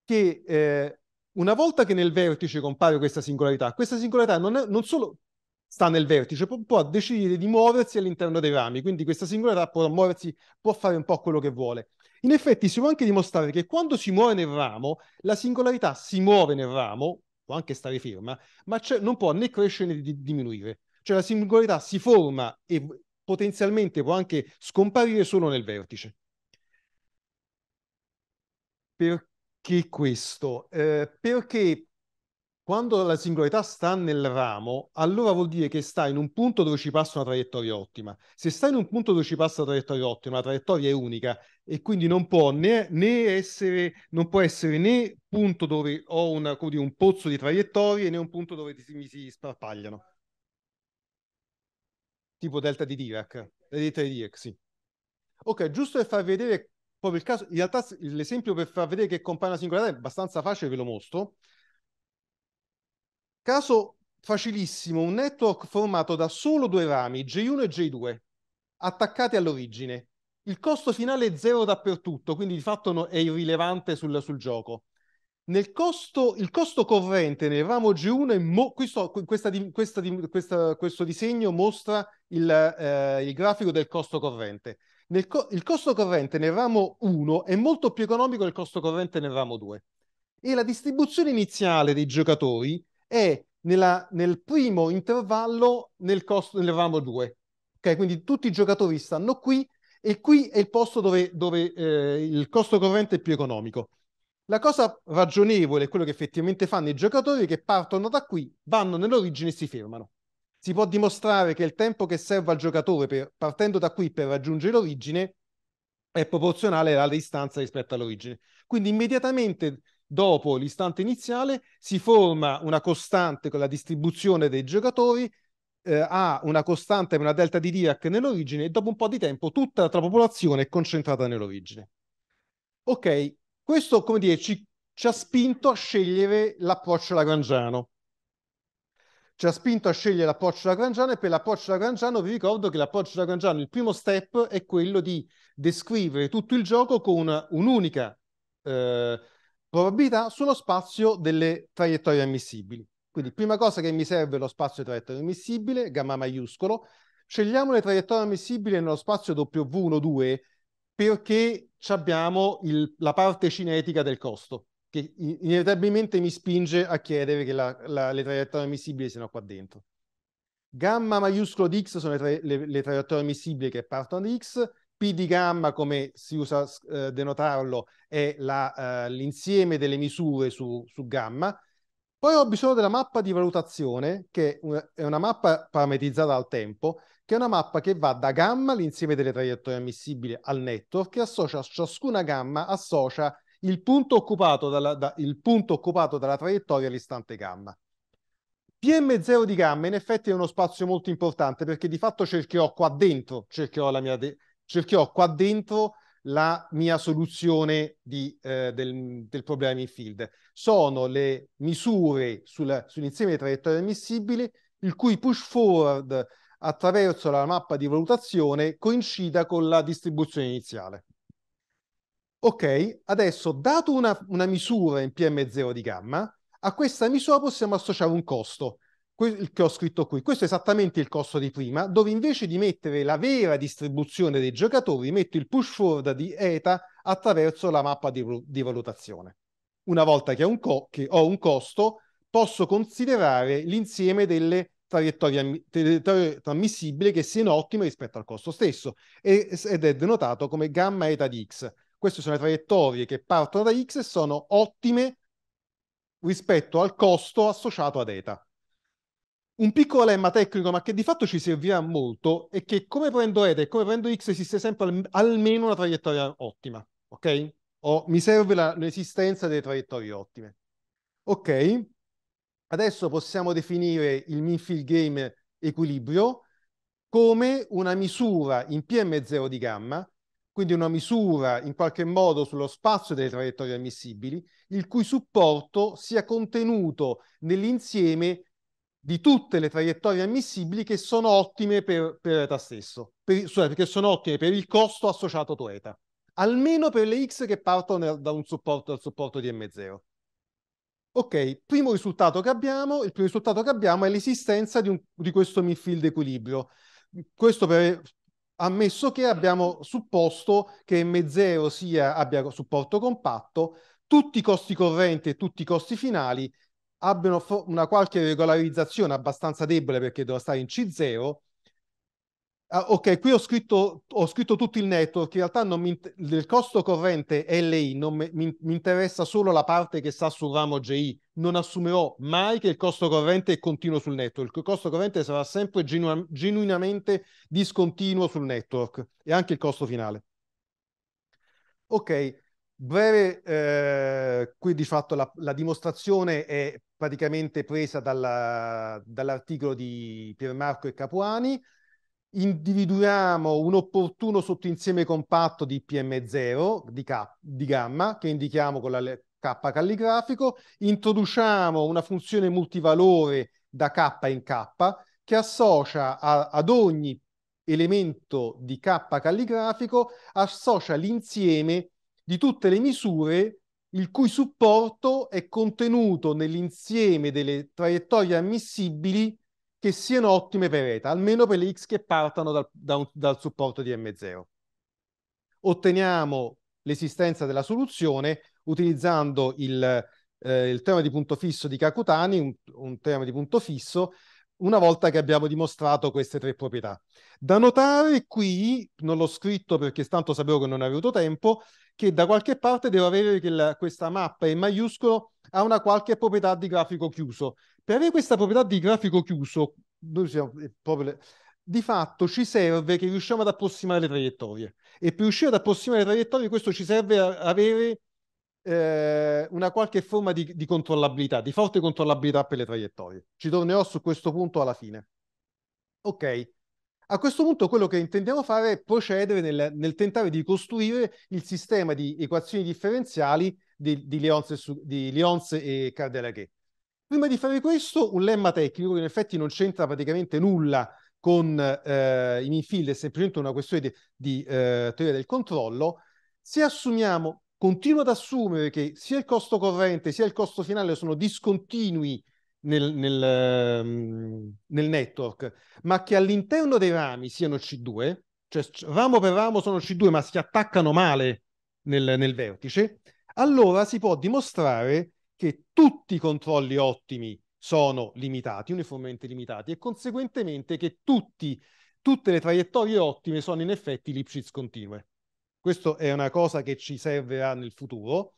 che eh, una volta che nel vertice compare questa singolarità, questa singolarità non, è, non solo sta nel vertice, può, può, decidere di muoversi all'interno dei rami, quindi questa singolarità può muoversi, può fare un po' quello che vuole. In effetti si può anche dimostrare che quando si muove nel ramo, la singolarità si muove nel ramo, può anche stare ferma, ma non può né crescere né di, diminuire. Cioè la singolarità si forma e potenzialmente può anche scomparire solo nel vertice. Per che questo, eh, perché quando la singolarità sta nel ramo, allora vuol dire che sta in un punto dove ci passa una traiettoria ottima. Se sta in un punto dove ci passa una traiettoria ottima, la traiettoria è unica e quindi non può, né, né essere, non può essere, né punto dove ho una, dire, un pozzo di traiettorie né un punto dove si, mi si sparpagliano. Tipo delta di Dirac, la delta di Dirac, sì. Ok, giusto per far vedere proprio il caso, in realtà l'esempio per far vedere che compare una singolarità è abbastanza facile, ve lo mostro. Caso facilissimo, un network formato da solo due rami, J1 e J2, attaccati all'origine. Il costo finale è zero dappertutto, quindi di fatto no, è irrilevante sul, sul gioco. Costo, il costo corrente nel ramo G1 è mo, questo, questa, questa, questa, questo disegno mostra il, eh, il grafico del costo corrente co- il costo corrente nel ramo 1 è molto più economico del costo corrente nel ramo 2 e la distribuzione iniziale dei giocatori è nella, nel primo intervallo nel, costo, nel ramo 2. Okay? Quindi tutti i giocatori stanno qui e qui è il posto dove, dove eh, il costo corrente è più economico. La cosa ragionevole è quello che effettivamente fanno i giocatori che partono da qui, vanno nell'origine e si fermano si può dimostrare che il tempo che serve al giocatore per, partendo da qui per raggiungere l'origine è proporzionale alla distanza rispetto all'origine. Quindi immediatamente dopo l'istante iniziale si forma una costante con la distribuzione dei giocatori, eh, ha una costante, una delta di Dirac nell'origine e dopo un po' di tempo tutta la popolazione è concentrata nell'origine. Ok, questo come dire ci, ci ha spinto a scegliere l'approccio lagrangiano ci ha spinto a scegliere l'approccio da Grangiano e per l'approccio da Grangiano vi ricordo che l'approccio da Grangiano, il primo step è quello di descrivere tutto il gioco con una, un'unica eh, probabilità sullo spazio delle traiettorie ammissibili. Quindi prima cosa che mi serve è lo spazio di traiettoria ammissibile, gamma maiuscolo. Scegliamo le traiettorie ammissibili nello spazio w 1 2 perché abbiamo il, la parte cinetica del costo che inevitabilmente mi spinge a chiedere che la, la, le traiettorie ammissibili siano qua dentro. Gamma maiuscolo di x sono le, tra, le, le traiettorie ammissibili che partono da x, P di gamma, come si usa eh, denotarlo, è la, eh, l'insieme delle misure su, su, gamma. Poi ho bisogno della mappa di valutazione, che è una mappa parametrizzata al tempo, che è una mappa che va da gamma, l'insieme delle traiettorie ammissibili, al network, che associa ciascuna gamma, associa il punto occupato dalla, da, punto occupato dalla traiettoria all'istante gamma. PM0 di gamma in effetti è uno spazio molto importante perché di fatto cercherò qua dentro, cercherò, la mia de- cercherò qua dentro la mia soluzione di, eh, del, del, problema in field. Sono le misure sul, sull'insieme di traiettorie ammissibili il cui push forward attraverso la mappa di valutazione coincida con la distribuzione iniziale. Ok, adesso dato una, una misura in PM0 di gamma, a questa misura possiamo associare un costo che ho scritto qui. Questo è esattamente il costo di prima, dove invece di mettere la vera distribuzione dei giocatori, metto il push forward di ETA attraverso la mappa di, di valutazione. Una volta che ho, un che ho, un costo, posso considerare l'insieme delle traiettorie, traiettorie ammissibili che siano ottime rispetto al costo stesso ed è denotato come gamma eta di x. Queste sono le traiettorie che partono da X e sono ottime rispetto al costo associato ad ETA. Un piccolo lemma tecnico, ma che di fatto ci servirà molto, è che come prendo ETA e come prendo X esiste sempre almeno una traiettoria ottima, ok? O mi serve la, l'esistenza delle traiettorie ottime. Ok, adesso possiamo definire il Minfield Game equilibrio come una misura in PM0 di gamma quindi una misura in qualche modo sullo spazio delle traiettorie ammissibili, il cui supporto sia contenuto nell'insieme di tutte le traiettorie ammissibili che sono ottime per, per eta stesso, per, cioè che sono ottime per il costo associato a eta, almeno per le x che partono da un supporto, dal supporto di m0. Ok, primo risultato che abbiamo, il primo risultato che abbiamo è l'esistenza di, di, questo midfield equilibrio. Questo per, ammesso che abbiamo supposto che M0 sia, abbia supporto compatto, tutti i costi correnti e tutti i costi finali abbiano una qualche regolarizzazione abbastanza debole perché dovrà stare in C0 Ah, ok, qui ho scritto, ho scritto, tutto il network, in realtà mi, del costo corrente LI non mi, mi, interessa solo la parte che sta sul ramo GI, non assumerò mai che il costo corrente è continuo sul network, il costo corrente sarà sempre genu, genuinamente discontinuo sul network e anche il costo finale. Ok, breve, eh, qui di fatto la, la, dimostrazione è praticamente presa dalla, dall'articolo di Piermarco e Capuani individuiamo un opportuno sottoinsieme compatto di PM0 di, K, di gamma che indichiamo con la K calligrafico, introduciamo una funzione multivalore da K in K che associa a, ad ogni elemento di K calligrafico, associa l'insieme di tutte le misure il cui supporto è contenuto nell'insieme delle traiettorie ammissibili che siano ottime per ETA, almeno per le X che partano dal, da un, dal supporto di M0. Otteniamo l'esistenza della soluzione utilizzando il, eh, il teorema di punto fisso di Kakutani, un, un teorema di punto fisso, una volta che abbiamo dimostrato queste tre proprietà. Da notare qui, non l'ho scritto perché tanto sapevo che non avevo avuto tempo, che da qualche parte devo avere che la, questa mappa in maiuscolo ha una qualche proprietà di grafico chiuso per avere questa proprietà di grafico chiuso, siamo, eh, proprio, di fatto ci serve che riusciamo ad approssimare le traiettorie e per riuscire ad approssimare le traiettorie questo ci serve a avere eh, una qualche forma di, di controllabilità, di forte controllabilità per le traiettorie. Ci tornerò su questo punto alla fine. Ok, a questo punto quello che intendiamo fare è procedere nel, nel tentare di costruire il sistema di equazioni differenziali di, di, Lyons, e, su, e Cardelaguet. Prima di fare questo, un lemma tecnico che in effetti non c'entra praticamente nulla con eh, i minfield, è semplicemente una questione di, di eh, teoria del controllo. Se assumiamo, continuo ad assumere che sia il costo corrente sia il costo finale sono discontinui nel, nel, ehm, nel network, ma che all'interno dei rami siano C2, cioè ramo per ramo sono C2, ma si attaccano male nel, nel vertice, allora si può dimostrare che tutti i controlli ottimi sono limitati, uniformemente limitati, e conseguentemente che tutti, tutte le traiettorie ottime sono in effetti Lipschitz continue. Questo è una cosa che ci servirà nel futuro.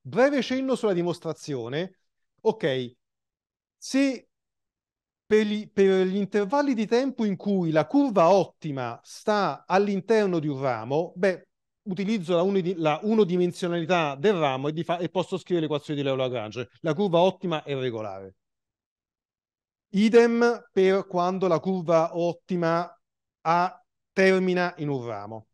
Breve cenno sulla dimostrazione. Ok, se per gli, per gli, intervalli di tempo in cui la curva ottima sta all'interno di un ramo, beh, utilizzo la, uni, la unidimensionalità del ramo e, fa, e posso scrivere l'equazione di Leo Lagrange. La curva ottima è regolare. Idem per quando la curva ottima ha, termina in un ramo.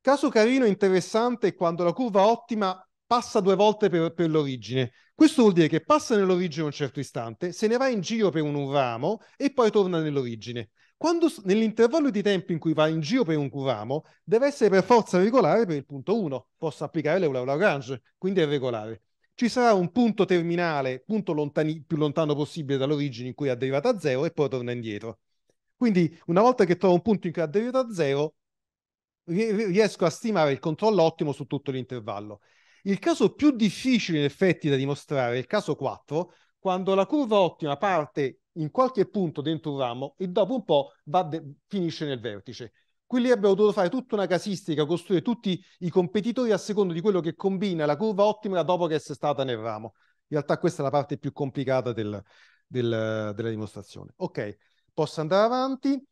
Caso carino e interessante è quando la curva ottima passa due volte per, per l'origine. Questo vuol dire che passa nell'origine un certo istante, se ne va in giro per un, un ramo e poi torna nell'origine. Quando nell'intervallo di tempo in cui va in giro per un curamo deve essere per forza regolare per il punto 1, posso applicare l'Euler Lagrange, quindi è regolare. Ci sarà un punto terminale, punto lontani, più lontano possibile dall'origine in cui è derivata a 0 e poi torna indietro. Quindi una volta che trovo un punto in cui è derivata a 0, riesco a stimare il controllo ottimo su tutto l'intervallo. Il caso più difficile in effetti da dimostrare è il caso 4, quando la curva ottima parte in qualche punto dentro un ramo e dopo un po' de- finisce nel vertice. Qui lì abbiamo dovuto fare tutta una casistica, costruire tutti i competitori a secondo di quello che combina la curva ottima dopo che è stata nel ramo. In realtà questa è la parte più complicata del, del, della dimostrazione. Ok, posso andare avanti.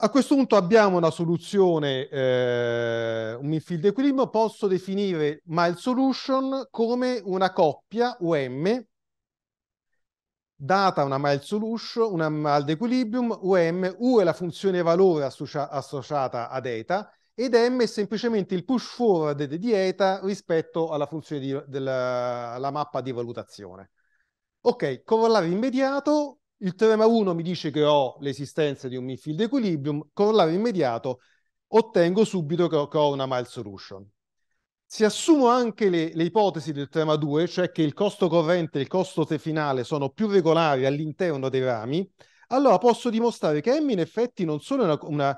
A questo punto abbiamo una soluzione, eh, un midfield equilibrio, posso definire mile solution come una coppia UM data una mild solution, una mild equilibrium, UM, U è la funzione valore associa- associata ad eta ed M è semplicemente il push forward di eta rispetto alla funzione di, della mappa di valutazione. Ok, corollario immediato, il teorema 1 mi dice che ho l'esistenza di un midfield equilibrium, corollario immediato, ottengo subito che ho, che ho una mild solution. Se assumo anche le, le, ipotesi del tema 2, cioè che il costo corrente e il costo finale sono più regolari all'interno dei rami, allora posso dimostrare che M in effetti non sono una, una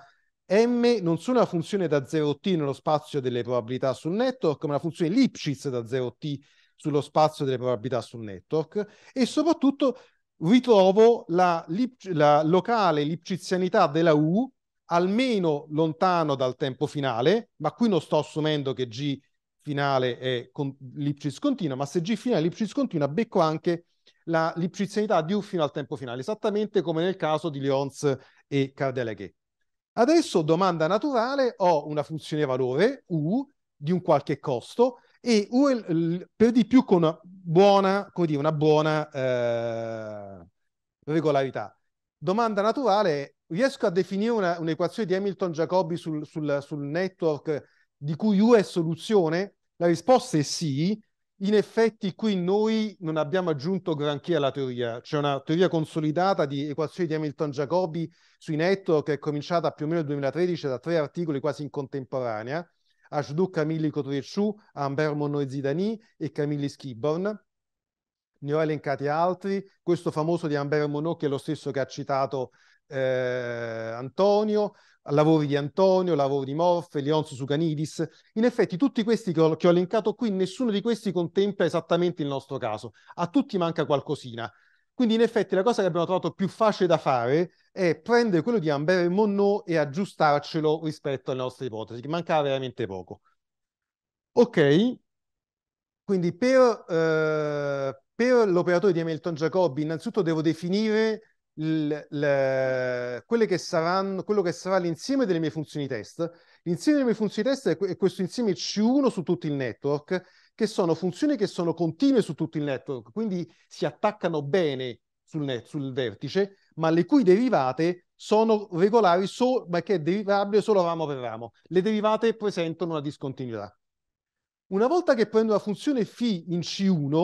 M non sono una funzione da 0t nello spazio delle probabilità sul network, ma una funzione Lipschitz da 0t sullo spazio delle probabilità sul network e soprattutto ritrovo la, la locale Lipschitzianità della U almeno lontano dal tempo finale, ma qui non sto assumendo che G finale è con, l'ipsis continua, ma se G finale è l'ipsis continua, becco anche la, l'ipsizianità di U fino al tempo finale, esattamente come nel caso di Lyons e Cardeleghe. Adesso, domanda naturale, ho una funzione valore U di un qualche costo e U per di più con una buona, come dire, una buona eh, regolarità. Domanda naturale, riesco a definire una, un'equazione di Hamilton-Jacobi sul, sul, sul network di cui U è soluzione? La risposta è sì. In effetti qui noi non abbiamo aggiunto granché alla teoria, c'è una teoria consolidata di equazioni di Hamilton-Jacobi sui network che è cominciata più o meno nel 2013 da tre articoli quasi in contemporanea, Ashduk Camilli Cotrieciù, Amber Monnoe Zidani e Camilli Skiborn. Ne ho elencati altri, questo famoso di Amber Monod che è lo stesso che ha citato eh, Antonio, lavori di Antonio, lavori di Morfe, Leonzo Sucanidis. In effetti tutti questi che ho, che ho elencato qui, nessuno di questi contempla esattamente il nostro caso. A tutti manca qualcosina. Quindi in effetti la cosa che abbiamo trovato più facile da fare è prendere quello di Amber e Monod e aggiustarcelo rispetto alle nostre ipotesi, che mancava veramente poco. Ok, quindi per, eh, per l'operatore di Hamilton Jacobi innanzitutto devo definire il, le, che saranno, quello che sarà l'insieme delle mie funzioni test. L'insieme delle mie funzioni test è questo insieme C1 su tutto il network, che sono funzioni che sono continue su tutto il network, quindi si attaccano bene sul, net, sul vertice, ma le cui derivate sono regolari, so, ma che è derivabile solo ramo per ramo. Le derivate presentano una discontinuità. Una volta che prendo la funzione φ in C1,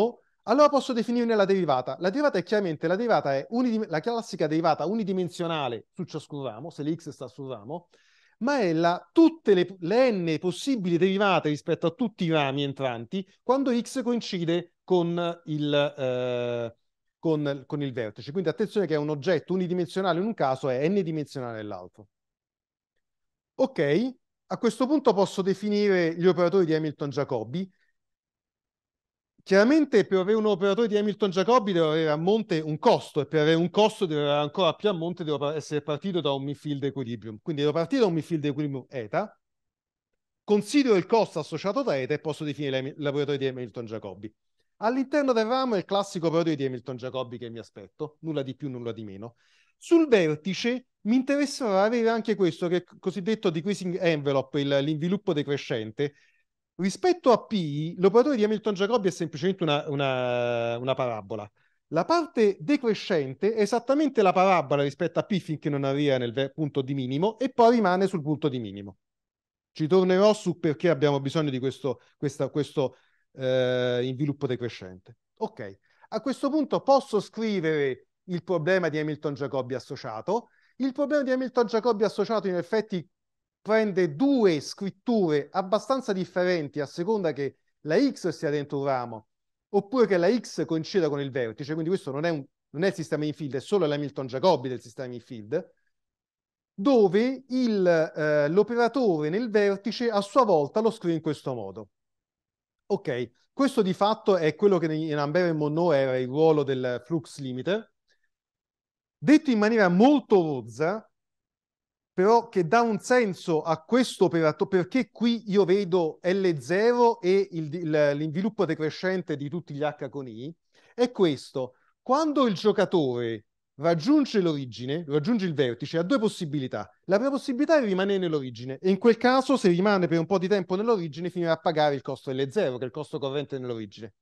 allora posso definirne la derivata. La derivata è chiaramente la, derivata è unidim- la classica derivata unidimensionale su ciascun ramo, se l'x sta sul ramo, ma è la, tutte le, le n possibili derivate rispetto a tutti i rami entranti quando x coincide con il, eh, con, con il vertice. Quindi attenzione che è un oggetto unidimensionale in un caso è n dimensionale nell'altro. Ok, a questo punto posso definire gli operatori di Hamilton-Jacobi Chiaramente per avere un operatore di Hamilton Giacobbi deve avere a monte un costo e per avere un costo deve avere ancora più a monte deve essere partito da un midfield equilibrium. Quindi devo partire da un midfield equilibrium ETA, considero il costo associato da ETA e posso definire l'operatore di Hamilton Giacobbi. All'interno del ramo è il classico operatore di Hamilton Giacobbi che mi aspetto, nulla di più, nulla di meno. Sul vertice mi interesserà avere anche questo che è cosiddetto decreasing envelope, l'inviluppo decrescente, Rispetto a P, l'operatore di Hamilton Jacobi è semplicemente una, una, una parabola. La parte decrescente è esattamente la parabola rispetto a P finché non arriva nel punto di minimo e poi rimane sul punto di minimo. Ci tornerò su perché abbiamo bisogno di questo, questa, questo eh, sviluppo decrescente. Ok, a questo punto posso scrivere il problema di Hamilton Jacobi associato. Il problema di Hamilton Jacobi associato in effetti prende due scritture abbastanza differenti a seconda che la X sia dentro un ramo oppure che la X coincida con il vertice, quindi questo non è, un, non è il sistema in field, è solo l'Hamilton Jacobi del sistema in field, dove il, eh, l'operatore nel vertice a sua volta lo scrive in questo modo. Ok, questo di fatto è quello che in Amber e Monod era il ruolo del flux limiter. Detto in maniera molto rozza, però che dà un senso a questo operatore, perché qui io vedo L0 e l'inviluppo decrescente di tutti gli H con I, è questo. Quando il giocatore raggiunge l'origine, raggiunge il vertice, ha due possibilità. La prima possibilità è rimanere nell'origine e in quel caso se rimane per un po' di tempo nell'origine finirà a pagare il costo L0, che è il costo corrente nell'origine.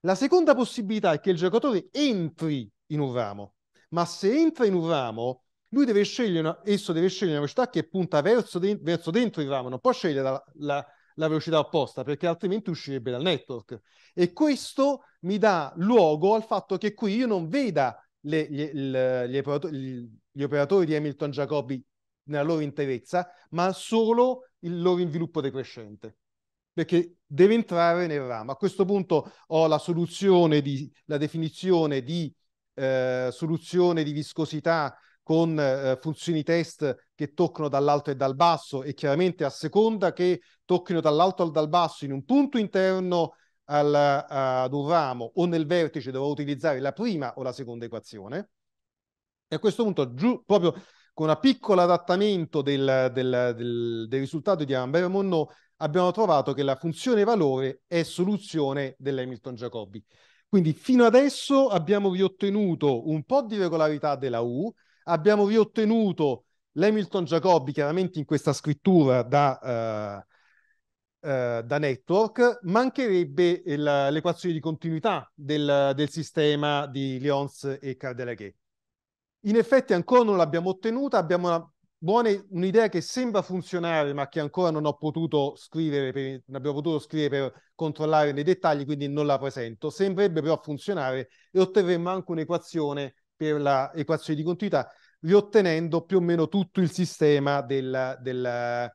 La seconda possibilità è che il giocatore entri in un ramo, ma se entra in un ramo lui deve scegliere, una, esso deve scegliere una velocità che punta verso, de- verso dentro il ramo, non può scegliere la, la, la, velocità opposta perché altrimenti uscirebbe dal network. E questo mi dà luogo al fatto che qui io non veda le, gli, gli, operatori, gli, operatori, di Hamilton Jacobi nella loro interezza, ma solo il loro sviluppo decrescente perché deve entrare nel ramo. A questo punto ho la soluzione di la definizione di eh, soluzione di viscosità con eh, funzioni test che toccano dall'alto e dal basso e chiaramente a seconda che tocchino dall'alto al dal basso in un punto interno al, ad un ramo o nel vertice dovrò utilizzare la prima o la seconda equazione e a questo punto giù proprio con un piccolo adattamento del, del, del, del risultato di Amber-Monod abbiamo trovato che la funzione valore è soluzione dell'Hamilton-Jacobi. Quindi fino adesso abbiamo riottenuto un po' di regolarità della U, abbiamo riottenuto l'Hamilton Jacobi chiaramente in questa scrittura da, uh, uh, da network, mancherebbe il, l'equazione di continuità del, del sistema di Lyons e Cardelaghè. In effetti ancora non l'abbiamo ottenuta, abbiamo una buona, un'idea che sembra funzionare, ma che ancora non ho potuto scrivere, per, non abbiamo potuto scrivere per controllare nei dettagli, quindi non la presento. Sembrerebbe però funzionare e otterremmo anche un'equazione per l'equazione di continuità, riottenendo più o meno tutto il sistema del, del,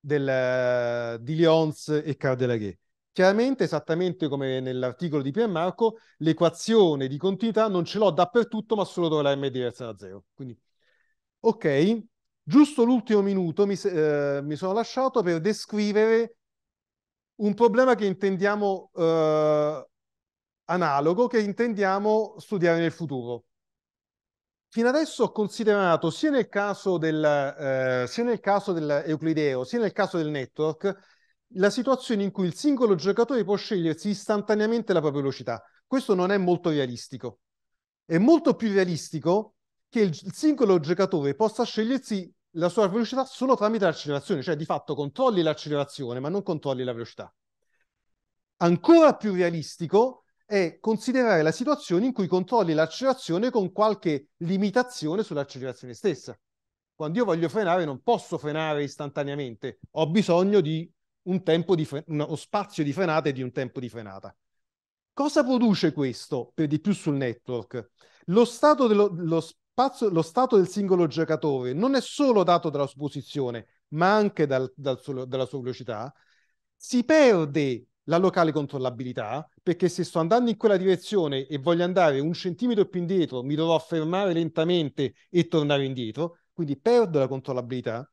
del, di Lyons e Cardelaguet. Chiaramente, esattamente come nell'articolo di Piermarco, l'equazione di continuità non ce l'ho dappertutto, ma solo dove la m è diversa da zero. Quindi, ok, giusto l'ultimo minuto mi, eh, mi, sono lasciato per descrivere un problema che intendiamo eh, analogo che intendiamo studiare nel futuro. Fino adesso ho considerato sia nel caso, del, eh, sia nel caso dell'Euclideo sia nel caso del network la situazione in cui il singolo giocatore può scegliersi istantaneamente la propria velocità. Questo non è molto realistico. È molto più realistico che il, il singolo giocatore possa scegliersi la sua velocità solo tramite l'accelerazione, cioè di fatto controlli l'accelerazione ma non controlli la velocità. Ancora più realistico è considerare la situazione in cui controlli l'accelerazione con qualche limitazione sull'accelerazione stessa. Quando io voglio frenare non posso frenare istantaneamente, ho bisogno di un tempo di fre- uno spazio di frenata e di un tempo di frenata. Cosa produce questo per di più sul network? Lo stato, dello, lo spazio, lo stato del singolo giocatore non è solo dato dalla sua posizione, ma anche dal, dal, dalla sua velocità. Si perde la locale controllabilità, perché se sto andando in quella direzione e voglio andare un centimetro più indietro, mi dovrò fermare lentamente e tornare indietro, quindi perdo la controllabilità.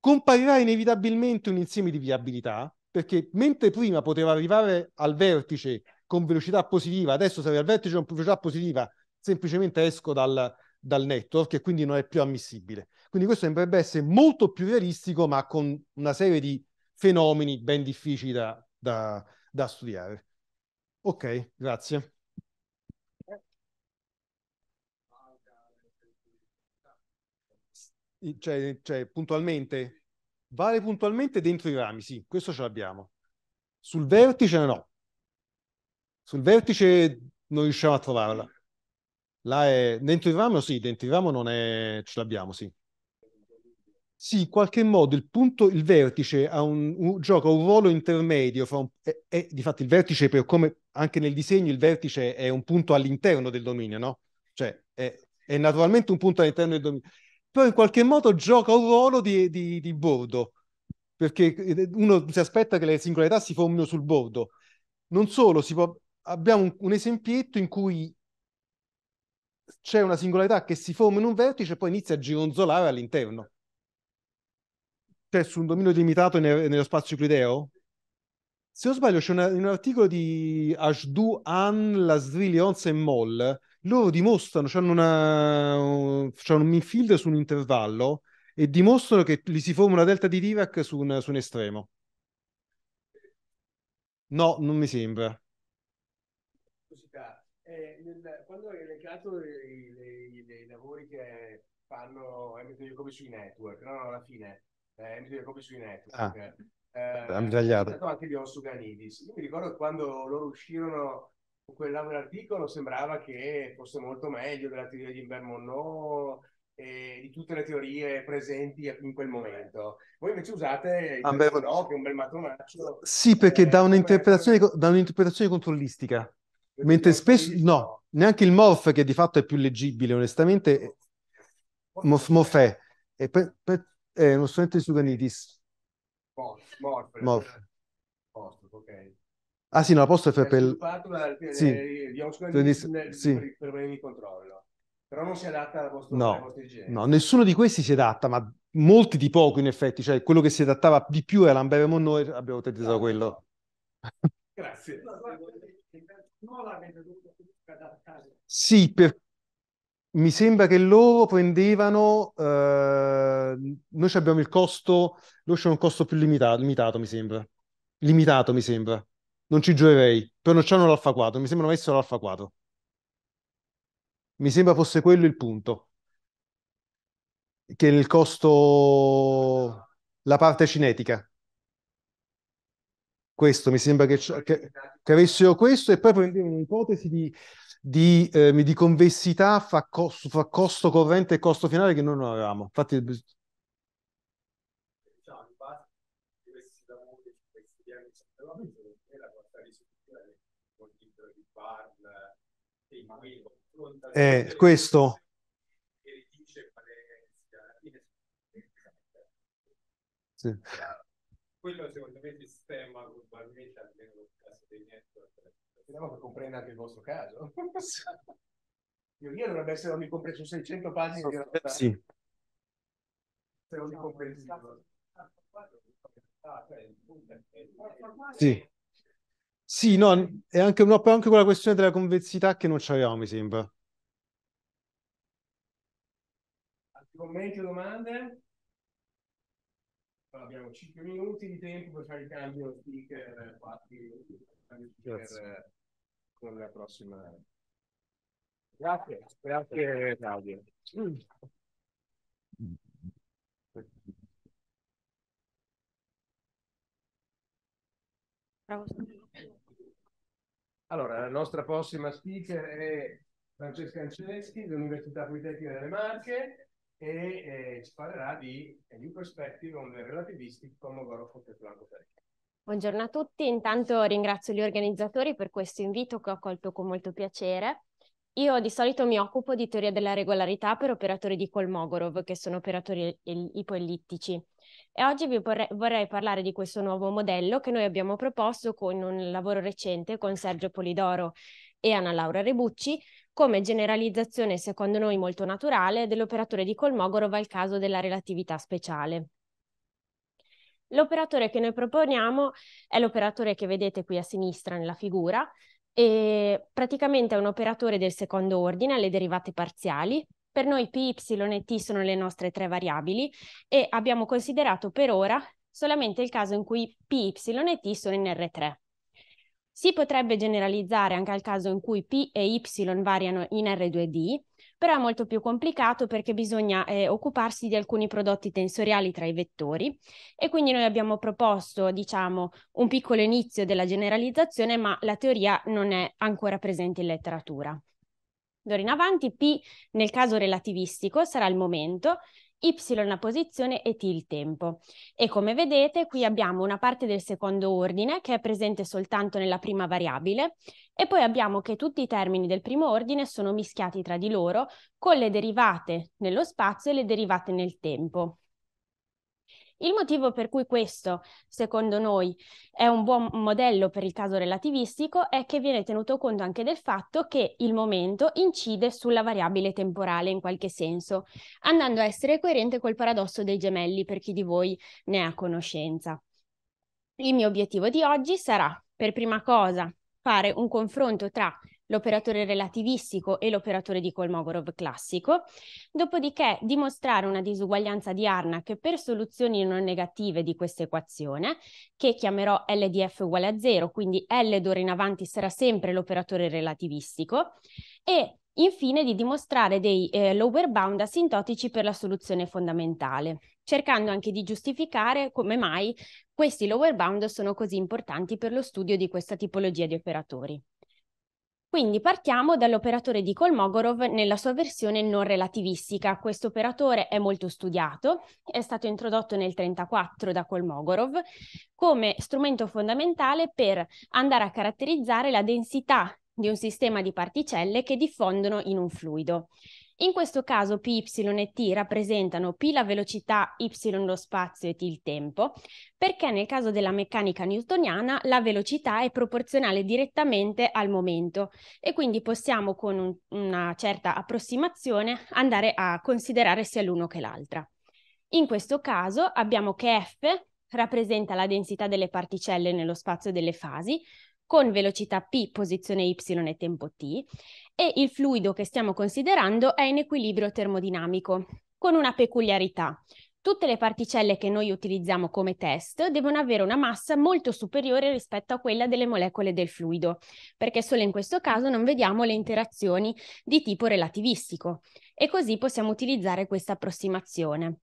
Comparirà inevitabilmente un insieme di viabilità, perché mentre prima poteva arrivare al vertice con velocità positiva, adesso sarei al vertice con velocità positiva semplicemente esco dal, dal network e quindi non è più ammissibile. Quindi questo sembrerebbe essere molto più realistico, ma con una serie di fenomeni ben difficili da, da, da studiare. Ok, grazie. Cioè, cioè, puntualmente, vale puntualmente dentro i rami, sì, questo ce l'abbiamo. Sul vertice no. Sul vertice non riusciamo a trovarla. Là è... Dentro il ramo sì, dentro il ramo non è... ce l'abbiamo, sì. Sì, in qualche modo il punto, il vertice un, un, gioca un ruolo intermedio, fra un, è, è, difatti il vertice, per come anche nel disegno, il vertice è un punto all'interno del dominio, no? Cioè è, è naturalmente un punto all'interno del dominio, però in qualche modo gioca un ruolo di, di, di bordo, perché eh, uno si aspetta che le singolarità si formino sul bordo. Non solo, può, abbiamo un, un esempietto in cui c'è una singolarità che si forma in un vertice e poi inizia a gironzolare all'interno cioè su un dominio limitato ne- nello spazio euclideo? Se non sbaglio, c'è una, in un articolo di Ashdu An, Lasrili, Onze e Moll, loro dimostrano, hanno, una, un, un midfield su un intervallo e dimostrano che gli si forma una delta di Dirac su un, su un estremo. No, non mi sembra. Eh, nel, quando hai elencato i, lavori che fanno Hamilton eh, Jacobi sui network, no? alla fine eh, mi viene sui network. Ah, eh, eh certo, anche di Osuganidis. Io mi ricordo quando loro uscirono con quell'articolo sembrava che fosse molto meglio della teoria di Invermonno e di tutte le teorie presenti in quel momento. Voi invece usate il ah, no, che è un bel matonaccio. Sì, eh, perché eh, dà, un'interpretazione, per... dà un'interpretazione controllistica. Per Mentre spesso no, neanche il Morph che di fatto è più leggibile, onestamente. Morph è. per, è eh, uno strumento di Suganitis. Morph. ok. Ah sì, no, l'apostrofo è, è per... Dal, eh, eh, sì, cioè, di Oxford sì. per problemi di controllo. Però non si adatta alla vostra, no, vostra No, nessuno di questi si adatta, ma molti di poco in effetti. Cioè, quello che si adattava di più era l'Ambevemon noi, abbiamo utilizzato esatto. quello. Grazie. No, no, Sì, per mi sembra che loro prendevano, eh, noi abbiamo il costo, loro c'è un costo più limitato, limitato mi sembra, limitato mi sembra, non ci giocherei, però non c'hanno l'alfa 4, mi sembrano messo l'alfa 4. Mi sembra fosse quello il punto, che il costo, la parte cinetica. Questo mi sembra che, che, che avessero questo e poi prendevano un'ipotesi di di, eh, di convessità fa costo, fa costo, corrente e costo finale che noi non avevamo. Infatti, diciamo, è cioè, eh, questo quello secondo me sistema globalmente speriamo che comprenda anche il vostro caso. io dovrebbe essere compreso 600 pagine di realtà. Eh, sì. Se onnicomprensivo. Ah, cioè, sì. Sì, no, è anche, no, anche quella questione della convenzità che non c'avevamo, mi sembra. Altri commenti o domande? abbiamo 5 minuti di tempo per fare il cambio speaker, 4 minuti con la prossima. Grazie, grazie Claudio. Allora, la nostra prossima speaker è Francesca Anceschi dell'Università Politecnica delle Marche e, e eh, ci parlerà di eh, New Perspective on the Relativistic Pomodoro Goal of the Plan Buongiorno a tutti, intanto ringrazio gli organizzatori per questo invito che ho accolto con molto piacere. Io di solito mi occupo di teoria della regolarità per operatori di Kolmogorov, che sono operatori ipoellittici. E oggi vi vorrei, vorrei parlare di questo nuovo modello che noi abbiamo proposto con un lavoro recente con Sergio Polidoro e Anna Laura Rebucci, come generalizzazione secondo noi molto naturale dell'operatore di Kolmogorov al caso della relatività speciale. L'operatore che noi proponiamo è l'operatore che vedete qui a sinistra nella figura e praticamente è un operatore del secondo ordine alle derivate parziali. Per noi P, Y e T sono le nostre tre variabili e abbiamo considerato per ora solamente il caso in cui P, Y e T sono in R3. Si potrebbe generalizzare anche al caso in cui P e Y variano in R2D però è molto più complicato perché bisogna eh, occuparsi di alcuni prodotti tensoriali tra i vettori e quindi noi abbiamo proposto, diciamo, un piccolo inizio della generalizzazione, ma la teoria non è ancora presente in letteratura. D'ora in avanti P nel caso relativistico sarà il momento, y la posizione e t il tempo. E come vedete qui abbiamo una parte del secondo ordine che è presente soltanto nella prima variabile e poi abbiamo che tutti i termini del primo ordine sono mischiati tra di loro con le derivate nello spazio e le derivate nel tempo. Il motivo per cui questo, secondo noi, è un buon modello per il caso relativistico è che viene tenuto conto anche del fatto che il momento incide sulla variabile temporale in qualche senso, andando a essere coerente col paradosso dei gemelli per chi di voi ne ha conoscenza. Il mio obiettivo di oggi sarà, per prima cosa, fare un confronto tra l'operatore relativistico e l'operatore di Kolmogorov classico, dopodiché dimostrare una disuguaglianza di Arnach per soluzioni non negative di questa equazione, che chiamerò L di uguale a 0, quindi L d'ora in avanti sarà sempre l'operatore relativistico, e infine di dimostrare dei eh, lower bound asintotici per la soluzione fondamentale cercando anche di giustificare come mai questi lower bound sono così importanti per lo studio di questa tipologia di operatori. Quindi partiamo dall'operatore di Kolmogorov nella sua versione non relativistica. Questo operatore è molto studiato, è stato introdotto nel 1934 da Kolmogorov come strumento fondamentale per andare a caratterizzare la densità di un sistema di particelle che diffondono in un fluido. In questo caso Y e T rappresentano P la velocità, Y lo spazio e T il tempo, perché nel caso della meccanica newtoniana la velocità è proporzionale direttamente al momento e quindi possiamo con un, una certa approssimazione andare a considerare sia l'uno che l'altra. In questo caso abbiamo che F rappresenta la densità delle particelle nello spazio delle fasi, con velocità p, posizione y e tempo t, e il fluido che stiamo considerando è in equilibrio termodinamico, con una peculiarità. Tutte le particelle che noi utilizziamo come test devono avere una massa molto superiore rispetto a quella delle molecole del fluido, perché solo in questo caso non vediamo le interazioni di tipo relativistico e così possiamo utilizzare questa approssimazione.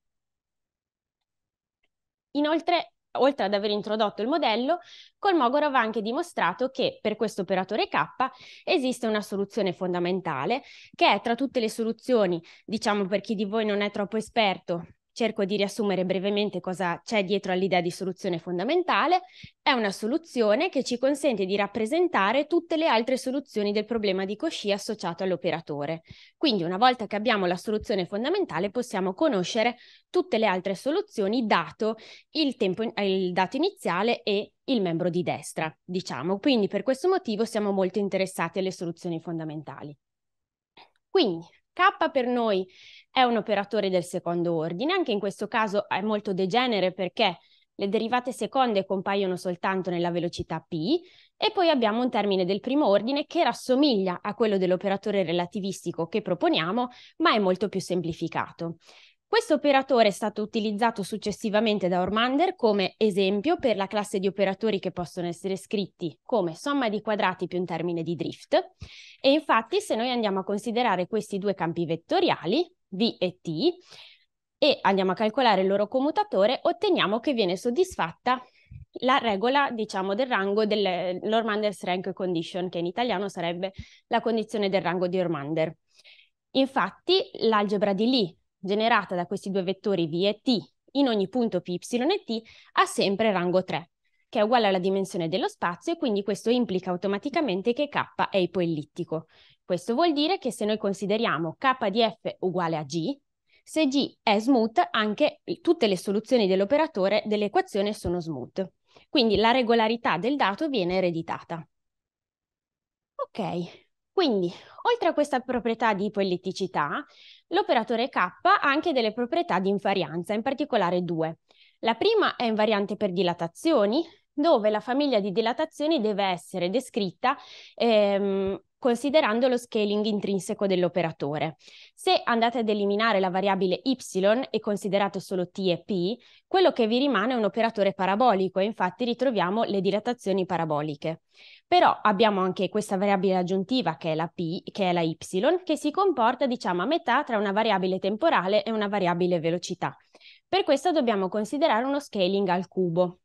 Inoltre oltre ad aver introdotto il modello, Kolmogorov aveva anche dimostrato che per questo operatore K esiste una soluzione fondamentale che è tra tutte le soluzioni, diciamo per chi di voi non è troppo esperto, cerco di riassumere brevemente cosa c'è dietro all'idea di soluzione fondamentale, è una soluzione che ci consente di rappresentare tutte le altre soluzioni del problema di Cauchy associato all'operatore. Quindi una volta che abbiamo la soluzione fondamentale possiamo conoscere tutte le altre soluzioni dato il, tempo, il dato iniziale e il membro di destra, diciamo. Quindi per questo motivo siamo molto interessati alle soluzioni fondamentali. Quindi K per noi è un operatore del secondo ordine, anche in questo caso è molto degenere perché le derivate seconde compaiono soltanto nella velocità p e poi abbiamo un termine del primo ordine che rassomiglia a quello dell'operatore relativistico che proponiamo, ma è molto più semplificato. Questo operatore è stato utilizzato successivamente da Ormander come esempio per la classe di operatori che possono essere scritti come somma di quadrati più un termine di drift e infatti se noi andiamo a considerare questi due campi vettoriali, v e t, e andiamo a calcolare il loro commutatore, otteniamo che viene soddisfatta la regola, diciamo, del rango dell'Ormander's rank condition, che in italiano sarebbe la condizione del rango di Ormander. Infatti, l'algebra di Lie generata da questi due vettori v e t in ogni punto P, Y e T ha sempre rango 3, che è uguale alla dimensione dello spazio e quindi questo implica automaticamente che K è ipoellittico. Questo vuol dire che se noi consideriamo K di F uguale a G, se G è smooth, anche tutte le soluzioni dell'operatore dell'equazione sono smooth. Quindi la regolarità del dato viene ereditata. Ok, quindi oltre a questa proprietà di ipoellitticità, L'operatore K ha anche delle proprietà di invarianza, in particolare due. La prima è invariante per dilatazioni, dove la famiglia di dilatazioni deve essere descritta ehm, considerando lo scaling intrinseco dell'operatore. Se andate ad eliminare la variabile y e considerate solo t e p, quello che vi rimane è un operatore parabolico infatti ritroviamo le dilatazioni paraboliche. Però abbiamo anche questa variabile aggiuntiva che è la p, che è la y, che si comporta diciamo a metà tra una variabile temporale e una variabile velocità. Per questo dobbiamo considerare uno scaling al cubo.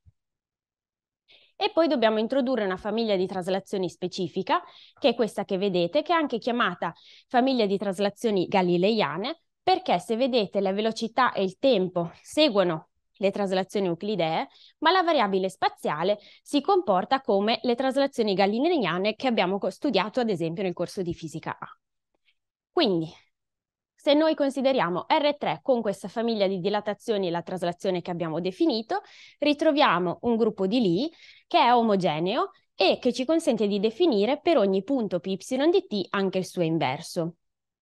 E poi dobbiamo introdurre una famiglia di traslazioni specifica, che è questa che vedete, che è anche chiamata famiglia di traslazioni galileiane, perché se vedete la velocità e il tempo seguono le traslazioni euclidee, ma la variabile spaziale si comporta come le traslazioni galileiane che abbiamo studiato ad esempio nel corso di fisica A. Quindi se noi consideriamo R3 con questa famiglia di dilatazioni e la traslazione che abbiamo definito, ritroviamo un gruppo di Lie che è omogeneo e che ci consente di definire per ogni punto πy di t anche il suo inverso.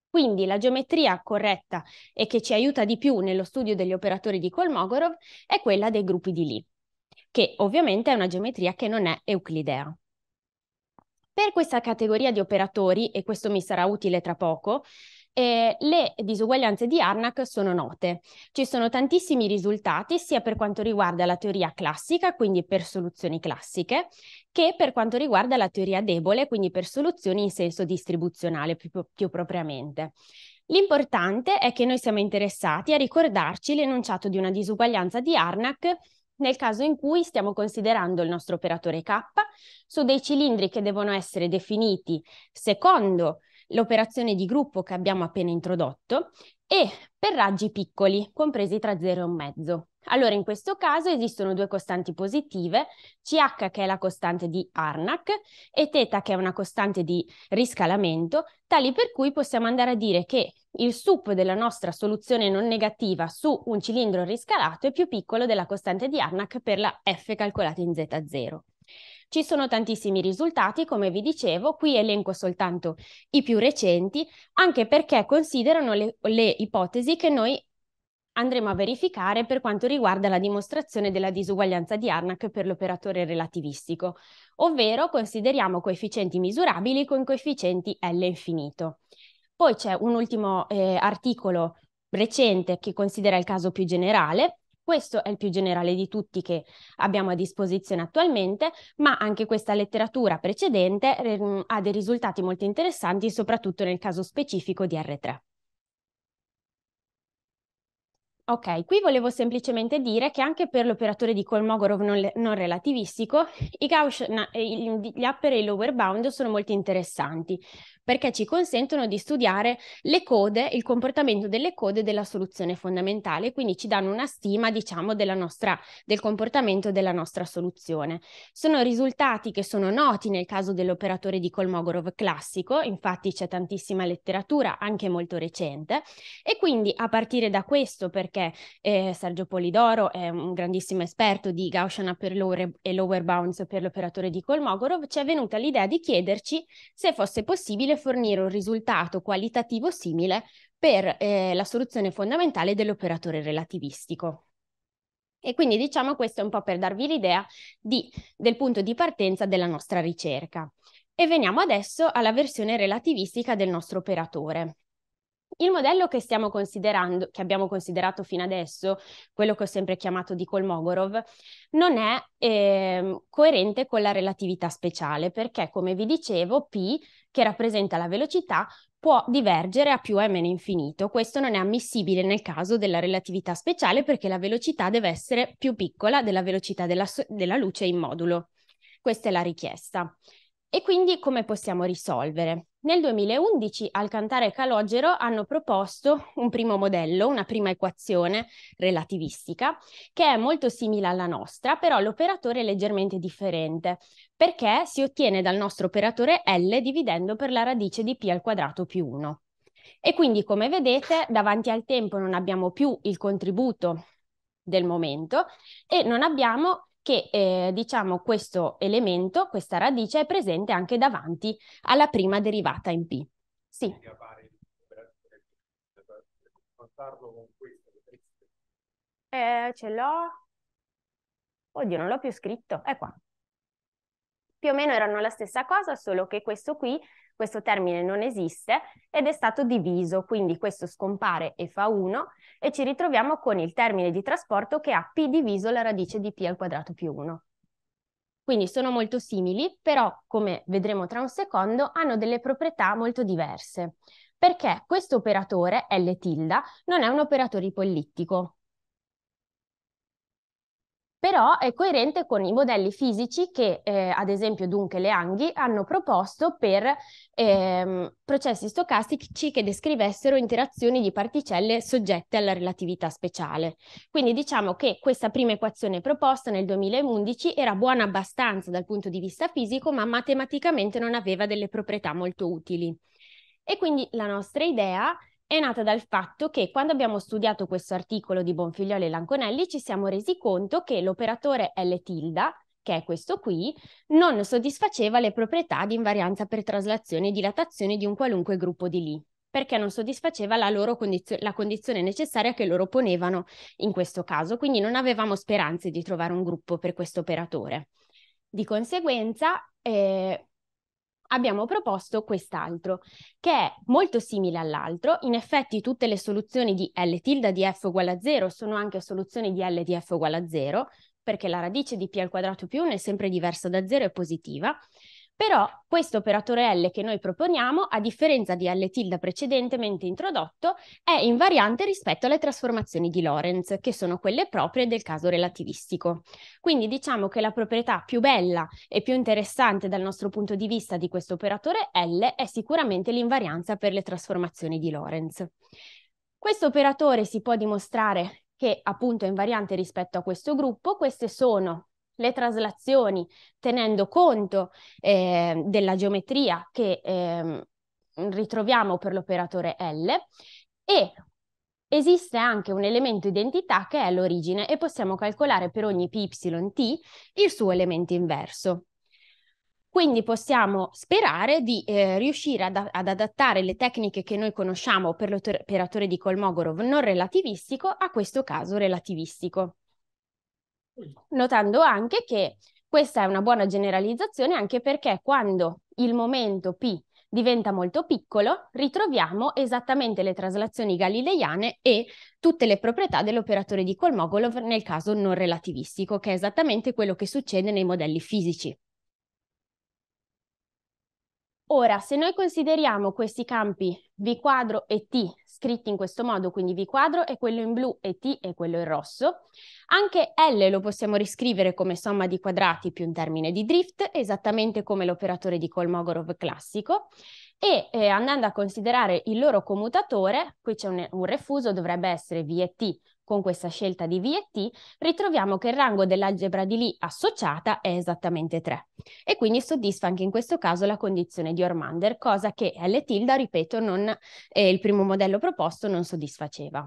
Quindi la geometria corretta e che ci aiuta di più nello studio degli operatori di Kolmogorov è quella dei gruppi di Lie, che ovviamente è una geometria che non è euclidea. Per questa categoria di operatori, e questo mi sarà utile tra poco, eh, le disuguaglianze di Harnack sono note. Ci sono tantissimi risultati sia per quanto riguarda la teoria classica, quindi per soluzioni classiche, che per quanto riguarda la teoria debole, quindi per soluzioni in senso distribuzionale più, più propriamente. L'importante è che noi siamo interessati a ricordarci l'enunciato di una disuguaglianza di Harnack nel caso in cui stiamo considerando il nostro operatore K su dei cilindri che devono essere definiti secondo l'operazione di gruppo che abbiamo appena introdotto, e per raggi piccoli, compresi tra 0 e 1,5. Allora, in questo caso esistono due costanti positive, CH che è la costante di Arnach e θ che è una costante di riscalamento, tali per cui possiamo andare a dire che il sup della nostra soluzione non negativa su un cilindro riscalato è più piccolo della costante di Arnach per la F calcolata in Z0. Ci sono tantissimi risultati, come vi dicevo, qui elenco soltanto i più recenti, anche perché considerano le, le ipotesi che noi andremo a verificare per quanto riguarda la dimostrazione della disuguaglianza di Harnack per l'operatore relativistico, ovvero consideriamo coefficienti misurabili con coefficienti L infinito. Poi c'è un ultimo eh, articolo recente che considera il caso più generale, questo è il più generale di tutti che abbiamo a disposizione attualmente, ma anche questa letteratura precedente ehm, ha dei risultati molto interessanti, soprattutto nel caso specifico di R3. Ok, qui volevo semplicemente dire che anche per l'operatore di Kolmogorov non, non relativistico, i Gaussian, gli upper e i lower bound sono molto interessanti perché ci consentono di studiare le code, il comportamento delle code della soluzione fondamentale, quindi ci danno una stima, diciamo, nostra, del comportamento della nostra soluzione. Sono risultati che sono noti nel caso dell'operatore di Kolmogorov classico, infatti c'è tantissima letteratura, anche molto recente, e quindi a partire da questo, perché perché eh, Sergio Polidoro è un grandissimo esperto di Gaussian upper lower e lower bounds per l'operatore di Kolmogorov, ci è venuta l'idea di chiederci se fosse possibile fornire un risultato qualitativo simile per eh, la soluzione fondamentale dell'operatore relativistico. E quindi diciamo questo è un po' per darvi l'idea di, del punto di partenza della nostra ricerca. E veniamo adesso alla versione relativistica del nostro operatore. Il modello che stiamo considerando, che abbiamo considerato fino adesso, quello che ho sempre chiamato di Kolmogorov, non è eh, coerente con la relatività speciale perché, come vi dicevo, P, che rappresenta la velocità, può divergere a più e meno infinito. Questo non è ammissibile nel caso della relatività speciale perché la velocità deve essere più piccola della velocità della, della luce in modulo. Questa è la richiesta. E quindi come possiamo risolvere? Nel 2011 Alcantara e Calogero hanno proposto un primo modello, una prima equazione relativistica, che è molto simile alla nostra, però l'operatore è leggermente differente, perché si ottiene dal nostro operatore L dividendo per la radice di p al quadrato più 1. E quindi, come vedete, davanti al tempo non abbiamo più il contributo del momento e non abbiamo che eh, diciamo questo elemento, questa radice è presente anche davanti alla prima derivata in P. Sì. Eh, ce l'ho. Oddio, non l'ho più scritto, è qua. Più o meno erano la stessa cosa, solo che questo qui questo termine non esiste ed è stato diviso, quindi questo scompare e fa 1 e ci ritroviamo con il termine di trasporto che ha p diviso la radice di p al quadrato più 1. Quindi sono molto simili, però come vedremo tra un secondo hanno delle proprietà molto diverse, perché questo operatore, L tilda, non è un operatore ipollittico, però è coerente con i modelli fisici che eh, ad esempio Dunkel e Anghi hanno proposto per ehm, processi stocastici che descrivessero interazioni di particelle soggette alla relatività speciale. Quindi diciamo che questa prima equazione proposta nel 2011 era buona abbastanza dal punto di vista fisico, ma matematicamente non aveva delle proprietà molto utili. E quindi la nostra idea è è nata dal fatto che quando abbiamo studiato questo articolo di Bonfiglioli e Lanconelli ci siamo resi conto che l'operatore L tilda, che è questo qui, non soddisfaceva le proprietà di invarianza per traslazione e dilatazione di un qualunque gruppo di Lie perché non soddisfaceva la, loro condizio- la condizione necessaria che loro ponevano in questo caso, quindi non avevamo speranze di trovare un gruppo per questo operatore. Di conseguenza, eh, abbiamo proposto quest'altro, che è molto simile all'altro. In effetti tutte le soluzioni di L tilde di f uguale a 0 sono anche soluzioni di L di f uguale a 0, perché la radice di p al quadrato più 1 è sempre diversa da 0 e positiva, però questo operatore L che noi proponiamo, a differenza di L tilde precedentemente introdotto, è invariante rispetto alle trasformazioni di Lorentz, che sono quelle proprie del caso relativistico. Quindi diciamo che la proprietà più bella e più interessante dal nostro punto di vista di questo operatore L è sicuramente l'invarianza per le trasformazioni di Lorentz. Questo operatore si può dimostrare che appunto è invariante rispetto a questo gruppo, queste sono le traslazioni, tenendo conto eh, della geometria che eh, ritroviamo per l'operatore L e esiste anche un elemento identità che è l'origine e possiamo calcolare per ogni pyt il suo elemento inverso. Quindi possiamo sperare di eh, riuscire ad, ad, adattare le tecniche che noi conosciamo per l'operatore di Kolmogorov non relativistico a questo caso relativistico notando anche che questa è una buona generalizzazione anche perché quando il momento P diventa molto piccolo, ritroviamo esattamente le traslazioni galileiane e tutte le proprietà dell'operatore di Kolmogorov nel caso non relativistico, che è esattamente quello che succede nei modelli fisici. Ora, se noi consideriamo questi campi V quadro e T scritti in questo modo, quindi V quadro è quello in blu e T è quello in rosso, anche L lo possiamo riscrivere come somma di quadrati più un termine di drift, esattamente come l'operatore di Kolmogorov classico, e eh, andando a considerare il loro commutatore, qui c'è un, un refuso, dovrebbe essere V e T con questa scelta di V e T ritroviamo che il rango dell'algebra di Lie associata è esattamente 3 e quindi soddisfa anche in questo caso la condizione di Ormander, cosa che L tilda, ripeto, non, eh, il primo modello proposto non soddisfaceva.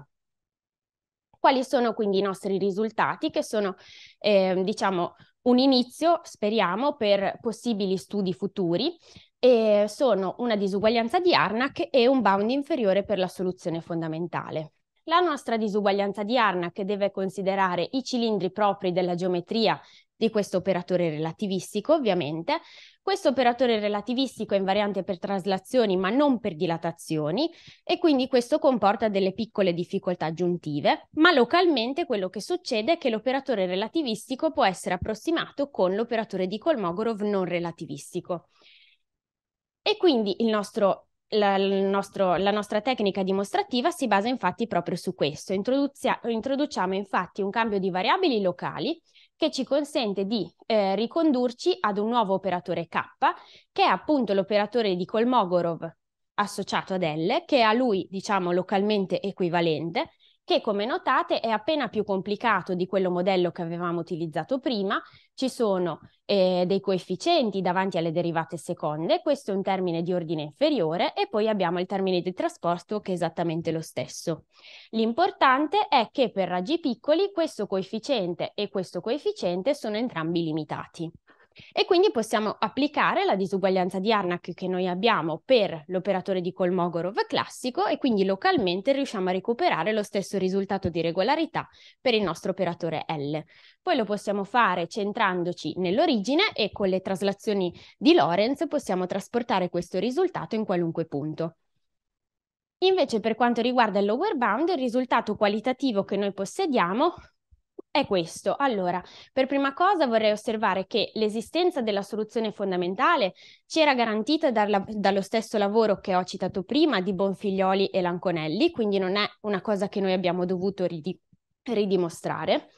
Quali sono quindi i nostri risultati che sono eh, diciamo un inizio, speriamo, per possibili studi futuri e sono una disuguaglianza di Arnach e un bound inferiore per la soluzione fondamentale. La nostra disuguaglianza di Arna, che deve considerare i cilindri propri della geometria di questo operatore relativistico, ovviamente. Questo operatore relativistico è invariante per traslazioni, ma non per dilatazioni, e quindi questo comporta delle piccole difficoltà aggiuntive, ma localmente quello che succede è che l'operatore relativistico può essere approssimato con l'operatore di Kolmogorov non relativistico. E quindi il nostro la, nostro, la, nostra tecnica dimostrativa si basa infatti proprio su questo. Introduzia, introduciamo infatti un cambio di variabili locali che ci consente di eh, ricondurci ad un nuovo operatore K, che è appunto l'operatore di Kolmogorov associato ad L, che è a lui diciamo localmente equivalente, che come notate è appena più complicato di quello modello che avevamo utilizzato prima, ci sono eh, dei coefficienti davanti alle derivate seconde, questo è un termine di ordine inferiore e poi abbiamo il termine di trasporto che è esattamente lo stesso. L'importante è che per raggi piccoli questo coefficiente e questo coefficiente sono entrambi limitati. E quindi possiamo applicare la disuguaglianza di Harnack che noi abbiamo per l'operatore di Kolmogorov classico e quindi localmente riusciamo a recuperare lo stesso risultato di regolarità per il nostro operatore L. Poi lo possiamo fare centrandoci nell'origine e con le traslazioni di Lorentz possiamo trasportare questo risultato in qualunque punto. Invece per quanto riguarda il lower bound, il risultato qualitativo che noi possediamo è questo. Allora, per prima cosa vorrei osservare che l'esistenza della soluzione fondamentale ci era garantita dalla, dallo stesso lavoro che ho citato prima di Bonfiglioli e Lanconelli, quindi non è una cosa che noi abbiamo dovuto ridi- ridimostrare.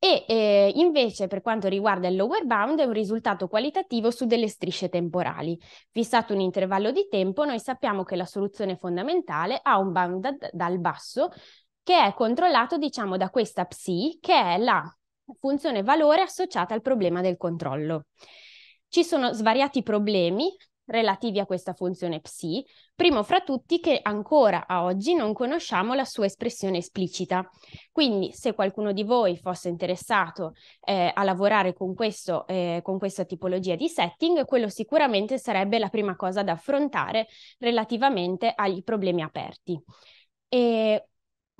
E eh, invece per quanto riguarda il lower bound è un risultato qualitativo su delle strisce temporali. Fissato un intervallo di tempo, noi sappiamo che la soluzione fondamentale ha un bound da- dal basso che è controllato, diciamo, da questa psi, che è la funzione valore associata al problema del controllo. Ci sono svariati problemi relativi a questa funzione psi, primo fra tutti che ancora a oggi non conosciamo la sua espressione esplicita. Quindi se qualcuno di voi fosse interessato eh, a lavorare con, questo, eh, con questa tipologia di setting, quello sicuramente sarebbe la prima cosa da affrontare relativamente agli problemi aperti. E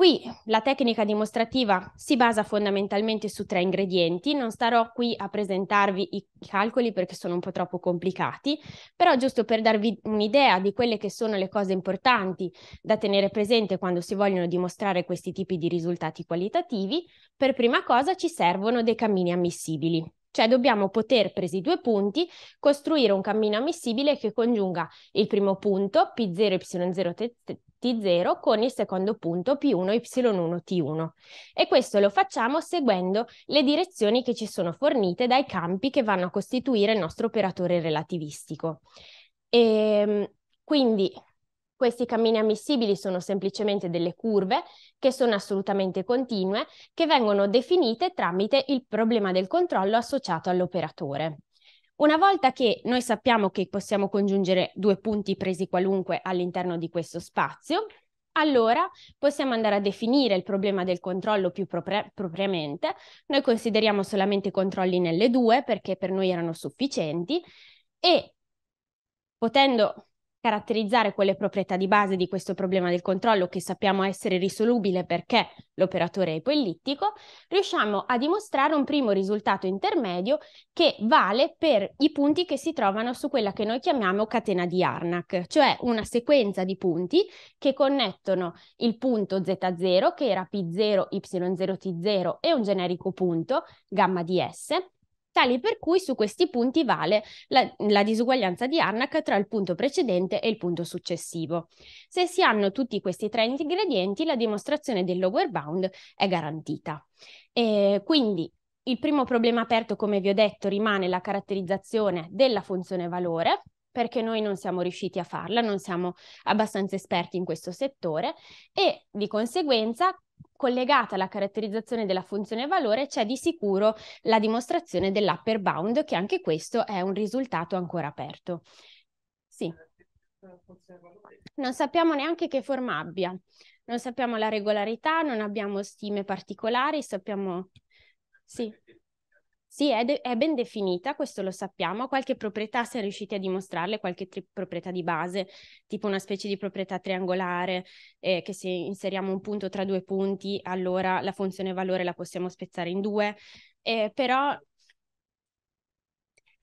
Qui la tecnica dimostrativa si basa fondamentalmente su tre ingredienti, non starò qui a presentarvi i calcoli perché sono un po' troppo complicati, però giusto per darvi un'idea di quelle che sono le cose importanti da tenere presente quando si vogliono dimostrare questi tipi di risultati qualitativi, per prima cosa ci servono dei cammini ammissibili. Cioè dobbiamo poter, presi due punti, costruire un cammino ammissibile che congiunga il primo punto, P0, Y0, T0 con il secondo punto P1 Y1 T1 e questo lo facciamo seguendo le direzioni che ci sono fornite dai campi che vanno a costituire il nostro operatore relativistico. E, ehm, quindi questi cammini ammissibili sono semplicemente delle curve che sono assolutamente continue, che vengono definite tramite il problema del controllo associato all'operatore. Una volta che noi sappiamo che possiamo congiungere due punti presi qualunque all'interno di questo spazio, allora possiamo andare a definire il problema del controllo più propria- propriamente. Noi consideriamo solamente i controlli nelle due perché per noi erano sufficienti e potendo caratterizzare quelle proprietà di base di questo problema del controllo che sappiamo essere risolubile perché l'operatore è ellittico, riusciamo a dimostrare un primo risultato intermedio che vale per i punti che si trovano su quella che noi chiamiamo catena di Harnack, cioè una sequenza di punti che connettono il punto Z0 che era P0, Y0, T0 e un generico punto gamma di S tali per cui su questi punti vale la, la disuguaglianza di Harnack tra il punto precedente e il punto successivo. Se si hanno tutti questi tre ingredienti, la dimostrazione del lower bound è garantita. E quindi il primo problema aperto, come vi ho detto, rimane la caratterizzazione della funzione valore, perché noi non siamo riusciti a farla, non siamo abbastanza esperti in questo settore e di conseguenza collegata alla caratterizzazione della funzione valore c'è di sicuro la dimostrazione dell'upper bound, che anche questo è un risultato ancora aperto. Sì. Non sappiamo neanche che forma abbia, non sappiamo la regolarità, non abbiamo stime particolari, sappiamo... Sì. Sì, è, de- è, ben definita, questo lo sappiamo. Qualche proprietà si è riusciti a dimostrarle, qualche tri- proprietà di base, tipo una specie di proprietà triangolare, eh, che se inseriamo un punto tra due punti, allora la funzione valore la possiamo spezzare in due. Eh, però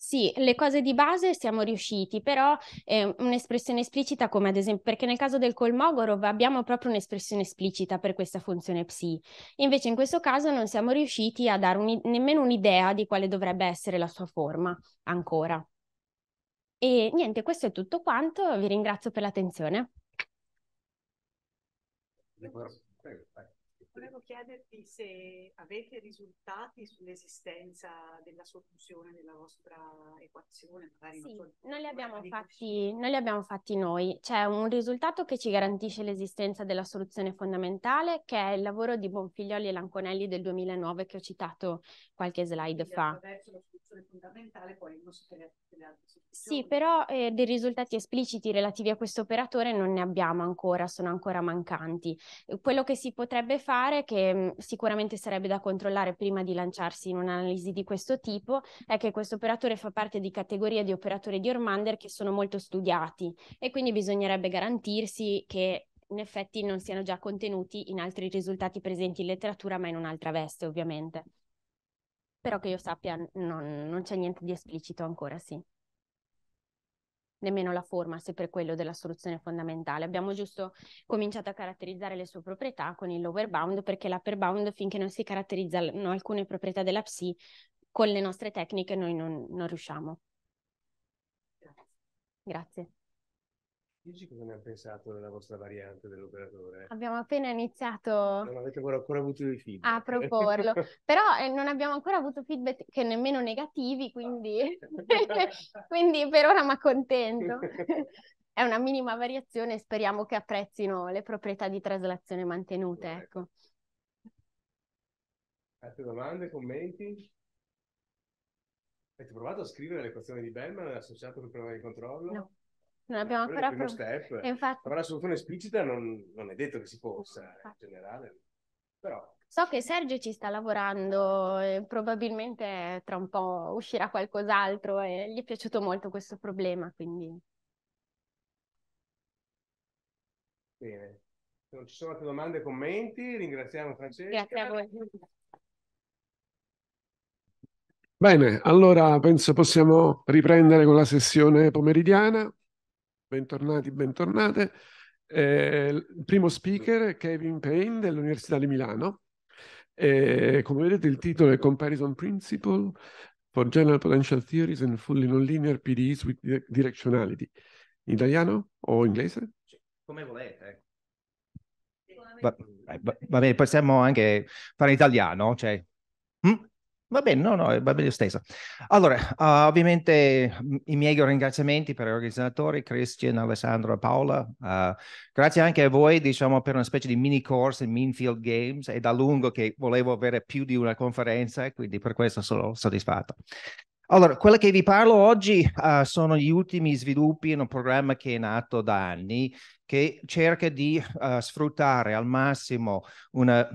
sì, le cose di base siamo riusciti, però eh, un'espressione esplicita come ad esempio, perché nel caso del Kolmogorov abbiamo proprio un'espressione esplicita per questa funzione psi, invece in questo caso non siamo riusciti a dare un, nemmeno un'idea di quale dovrebbe essere la sua forma ancora. E niente, questo è tutto quanto, vi ringrazio per l'attenzione. Prego, prego. Volevo chiederti se avete risultati sull'esistenza della soluzione della vostra equazione. Magari sì, non, li abbiamo fatti, non li abbiamo fatti noi. C'è un risultato che ci garantisce l'esistenza della soluzione fondamentale, che è il lavoro di Bonfiglioli e Lanconelli del 2009 che ho citato qualche slide fa. Sì, però eh, dei risultati espliciti relativi a questo operatore non ne abbiamo ancora, sono ancora mancanti. Eh, quello che si potrebbe fare, che mm, sicuramente sarebbe da controllare prima di lanciarsi in un'analisi di questo tipo, è che questo operatore fa parte di categorie di operatori di Ormander che sono molto studiati e quindi bisognerebbe garantirsi che in effetti non siano già contenuti in altri risultati presenti in letteratura, ma in un'altra veste, ovviamente però che io sappia non, non c'è niente di esplicito ancora, sì. Nemmeno la forma, se per quello della soluzione fondamentale. Abbiamo giusto cominciato a caratterizzare le sue proprietà con il lower bound, perché l'upper bound, finché non si caratterizzano alcune proprietà della psi, con le nostre tecniche noi non, non riusciamo. Grazie. Dici cosa ne ha pensato della vostra variante dell'operatore? Abbiamo appena iniziato. Non avete ancora avuto i feedback. A proporlo, però eh, non abbiamo ancora avuto feedback che nemmeno negativi, quindi, ah. quindi per ora mi accontento. È una minima variazione speriamo che apprezzino le proprietà di traslazione mantenute. Ecco. Altre domande, commenti? Avete provato a scrivere l'equazione di Bellman associato il problema di controllo? No. Non eh, abbiamo ancora provato. Step, infatti... Però la soluzione esplicita non, non, è detto che si possa in generale. Però... So che Sergio ci sta lavorando e probabilmente tra un po' uscirà qualcos'altro e gli è piaciuto molto questo problema, quindi... Bene. Se non ci sono altre domande e commenti, ringraziamo Francesca. Grazie a voi. Bene, allora penso possiamo riprendere con la sessione pomeridiana. Bentornati, bentornate. Eh, il primo speaker è Kevin Payne dell'Università di Milano. Eh, come vedete il titolo è Comparison Principle for General Potential Theories and Fully Nonlinear PDEs with Directionality. In italiano o inglese? Come volete. Ecco. Eh, va, va, bene, possiamo anche fare in italiano, cioè Va bene, no, no, va bene stesso. Allora, uh, ovviamente mm, i miei ringraziamenti per gli organizzatori, Christian, Alessandro, Paola. Uh, grazie anche a voi, diciamo, per una specie di mini corso in Minfield Games. È da lungo che volevo avere più di una conferenza, quindi per questo sono soddisfatto. Allora, quello che vi parlo oggi uh, sono gli ultimi sviluppi in un programma che è nato da anni, che cerca di sfruttare al massimo una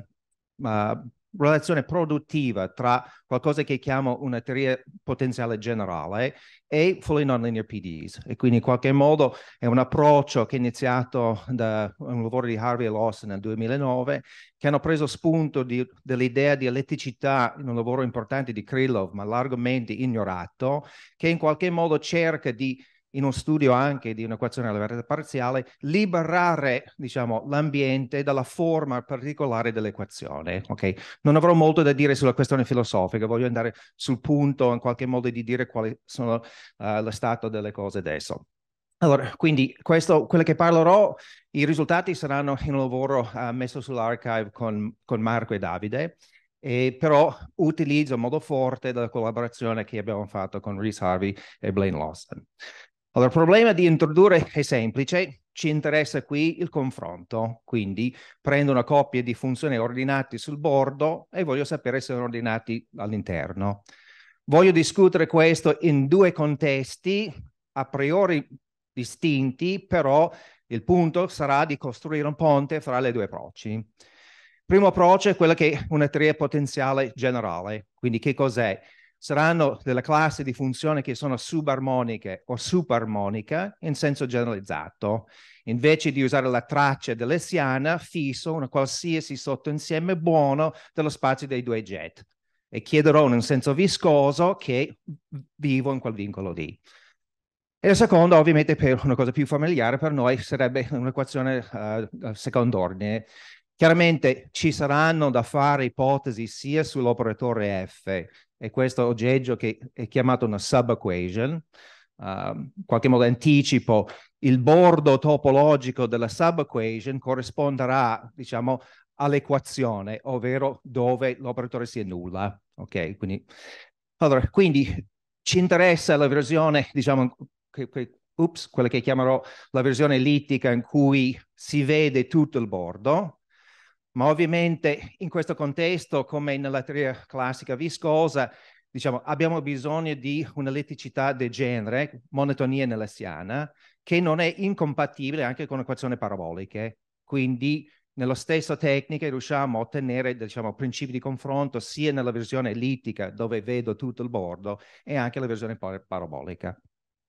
relazione produttiva tra qualcosa che chiamo una teoria potenziale generale e fully nonlinear PDEs. E quindi in qualche modo è un approccio che è iniziato da un lavoro di Harvey e Lawson nel 2009, che hanno preso spunto di, dell'idea di elettricità in un lavoro importante di Krylov, ma largamente ignorato, che in qualche modo cerca di in uno studio anche di un'equazione alla varietà parziale, liberare diciamo, l'ambiente dalla forma particolare dell'equazione. Okay? Non avrò molto da dire sulla questione filosofica, voglio andare sul punto in qualche modo di dire quali sono uh, eh, lo stato delle cose adesso. Allora, quindi questo, quello che parlerò, i risultati saranno in un lavoro uh, messo sull'archive con, con Marco e Davide. E però utilizzo in modo forte la collaborazione che abbiamo fatto con Rhys Harvey e Blaine Lawson. Allora, il problema di introdurre è semplice, ci interessa qui il confronto, quindi prendo una coppia di funzioni ordinate sul bordo e voglio sapere se sono ordinati all'interno. Voglio discutere questo in due contesti a priori distinti, però il punto sarà di costruire un ponte fra le due approcci. primo approccio è quello che è una teoria potenziale generale, quindi che cos'è? saranno della classe di funzioni che sono subarmoniche o supermonica in senso generalizzato. Invece di usare la traccia dell'essiana, fisso una qualsiasi sottoinsieme buono dello spazio dei due jet e chiederò in un senso viscoso che vivo in quel vincolo lì. E la seconda, ovviamente, per una cosa più familiare per noi, sarebbe un'equazione uh, secondo ordine. Chiaramente ci saranno da fare ipotesi sia sull'operatore f è questo oggeggio che è chiamato una sub-equation, uh, ehm, in qualche modo anticipo il bordo topologico della sub-equation corrisponderà, diciamo, all'equazione, ovvero dove l'operatore sia nulla. Ok, quindi, allora, quindi ci interessa la versione, diciamo, che, che, ups, quella che chiamerò la versione ellittica in cui si vede tutto il bordo, ma ovviamente in questo contesto, come nella teoria classica viscosa, diciamo, abbiamo bisogno di un'elettricità del genere, monotonia nell'assiana, che non è incompatibile anche con equazioni paraboliche. Quindi, nella stessa tecnica riusciamo a ottenere diciamo, principi di confronto sia nella versione ellittica, dove vedo tutto il bordo, e anche la versione parabolica.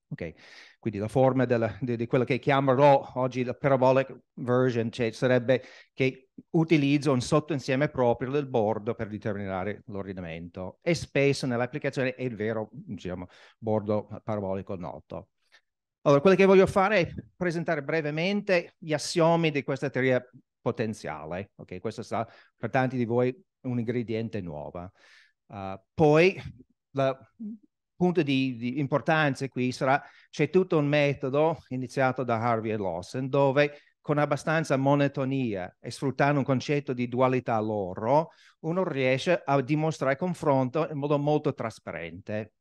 Okay quindi la forma della, di, di, quella che chiamerò oggi la parabolic version, cioè sarebbe che utilizzo un sottoinsieme proprio del bordo per determinare l'ordinamento e spesso nell'applicazione è il vero diciamo, bordo parabolico noto. Allora, quello che voglio fare è presentare brevemente gli assiomi di questa teoria potenziale, ok? Questo sarà per tanti di voi un ingrediente nuovo. Uh, ah, poi la, punto di, di, importanza qui sarà c'è tutto un metodo iniziato da Harvey e Lawson dove con abbastanza monotonia e sfruttando un concetto di dualità loro, uno riesce a dimostrare confronto in modo molto trasparente.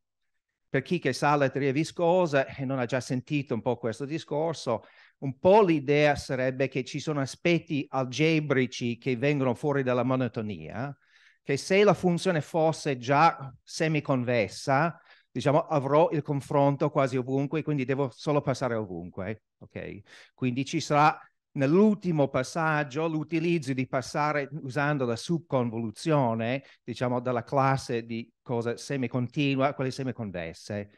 Per chi che sa la teoria viscosa e non ha già sentito un po' questo discorso, un po' l'idea sarebbe che ci sono aspetti algebrici che vengono fuori dalla monotonia, che se la funzione fosse già semiconvessa, diciamo, avrò il confronto quasi ovunque, quindi devo solo passare ovunque. ok? Quindi ci sarà nell'ultimo passaggio l'utilizzo di passare usando la subconvoluzione, diciamo, dalla classe di cosa semicontinua a quelle semicondesse.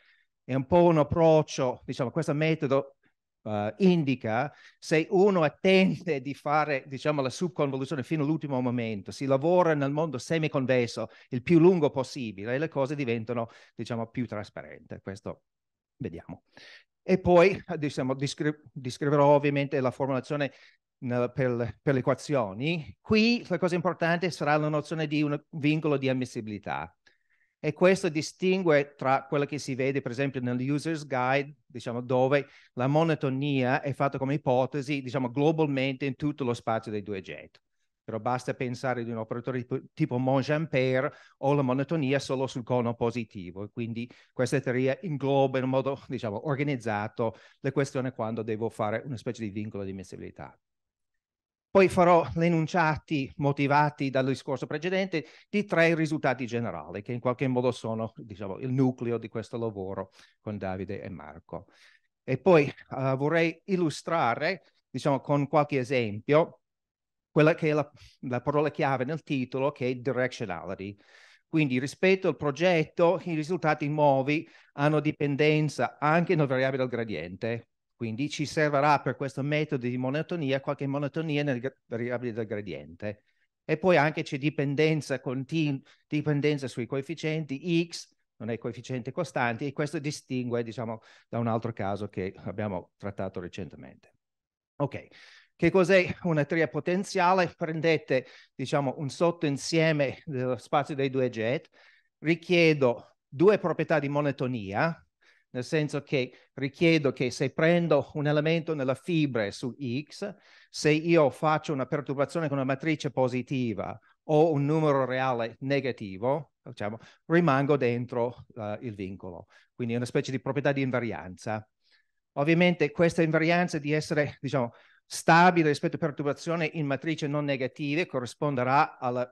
È un po' un approccio, diciamo, questo metodo uh, indica, se uno attende di fare diciamo, la subconvoluzione fino all'ultimo momento, si lavora nel mondo semiconvesso il più lungo possibile e le cose diventano diciamo, più trasparenti. Questo vediamo. E poi diciamo, descri descriverò ovviamente la formulazione eh, per, per, le equazioni. Qui la cosa importante sarà la nozione di un vincolo di ammissibilità. E questo distingue tra quello che si vede, per esempio, nell'user's guide, diciamo, dove la monotonia è fatta come ipotesi, diciamo, globalmente in tutto lo spazio dei due jet. Però basta pensare di un operatore tipo, tipo Monjampere o la monotonia solo sul cono positivo. E quindi questa teoria ingloba in modo, diciamo, organizzato le questioni quando devo fare una specie di vincolo di miscibilità. Poi farò l'enunciati motivati dal discorso precedente di tre risultati generali che in qualche modo sono diciamo, il nucleo di questo lavoro con Davide e Marco. E poi uh, vorrei illustrare diciamo, con qualche esempio quella che è la, la parola chiave nel titolo che è directionality. Quindi rispetto al progetto i risultati nuovi hanno dipendenza anche nel variabile del gradiente, quindi ci servirà per questo metodo di monotonia qualche monotonia nel variabile del gradiente. E poi anche c'è dipendenza, continua, dipendenza sui coefficienti x, non è coefficiente costante, e questo distingue, diciamo, da un altro caso che abbiamo trattato recentemente. Ok, che cos'è una tria potenziale? Prendete, diciamo, un sottoinsieme dello spazio dei due jet, richiedo due proprietà di monotonia, nel senso che richiedo che se prendo un elemento nella fibra su X, se io faccio una perturbazione con una matrice positiva o un numero reale negativo, diciamo, rimango dentro uh, il vincolo. Quindi è una specie di proprietà di invarianza. Ovviamente questa invarianza di essere, diciamo, stabile rispetto a perturbazione in matrice non negative corrisponderà alla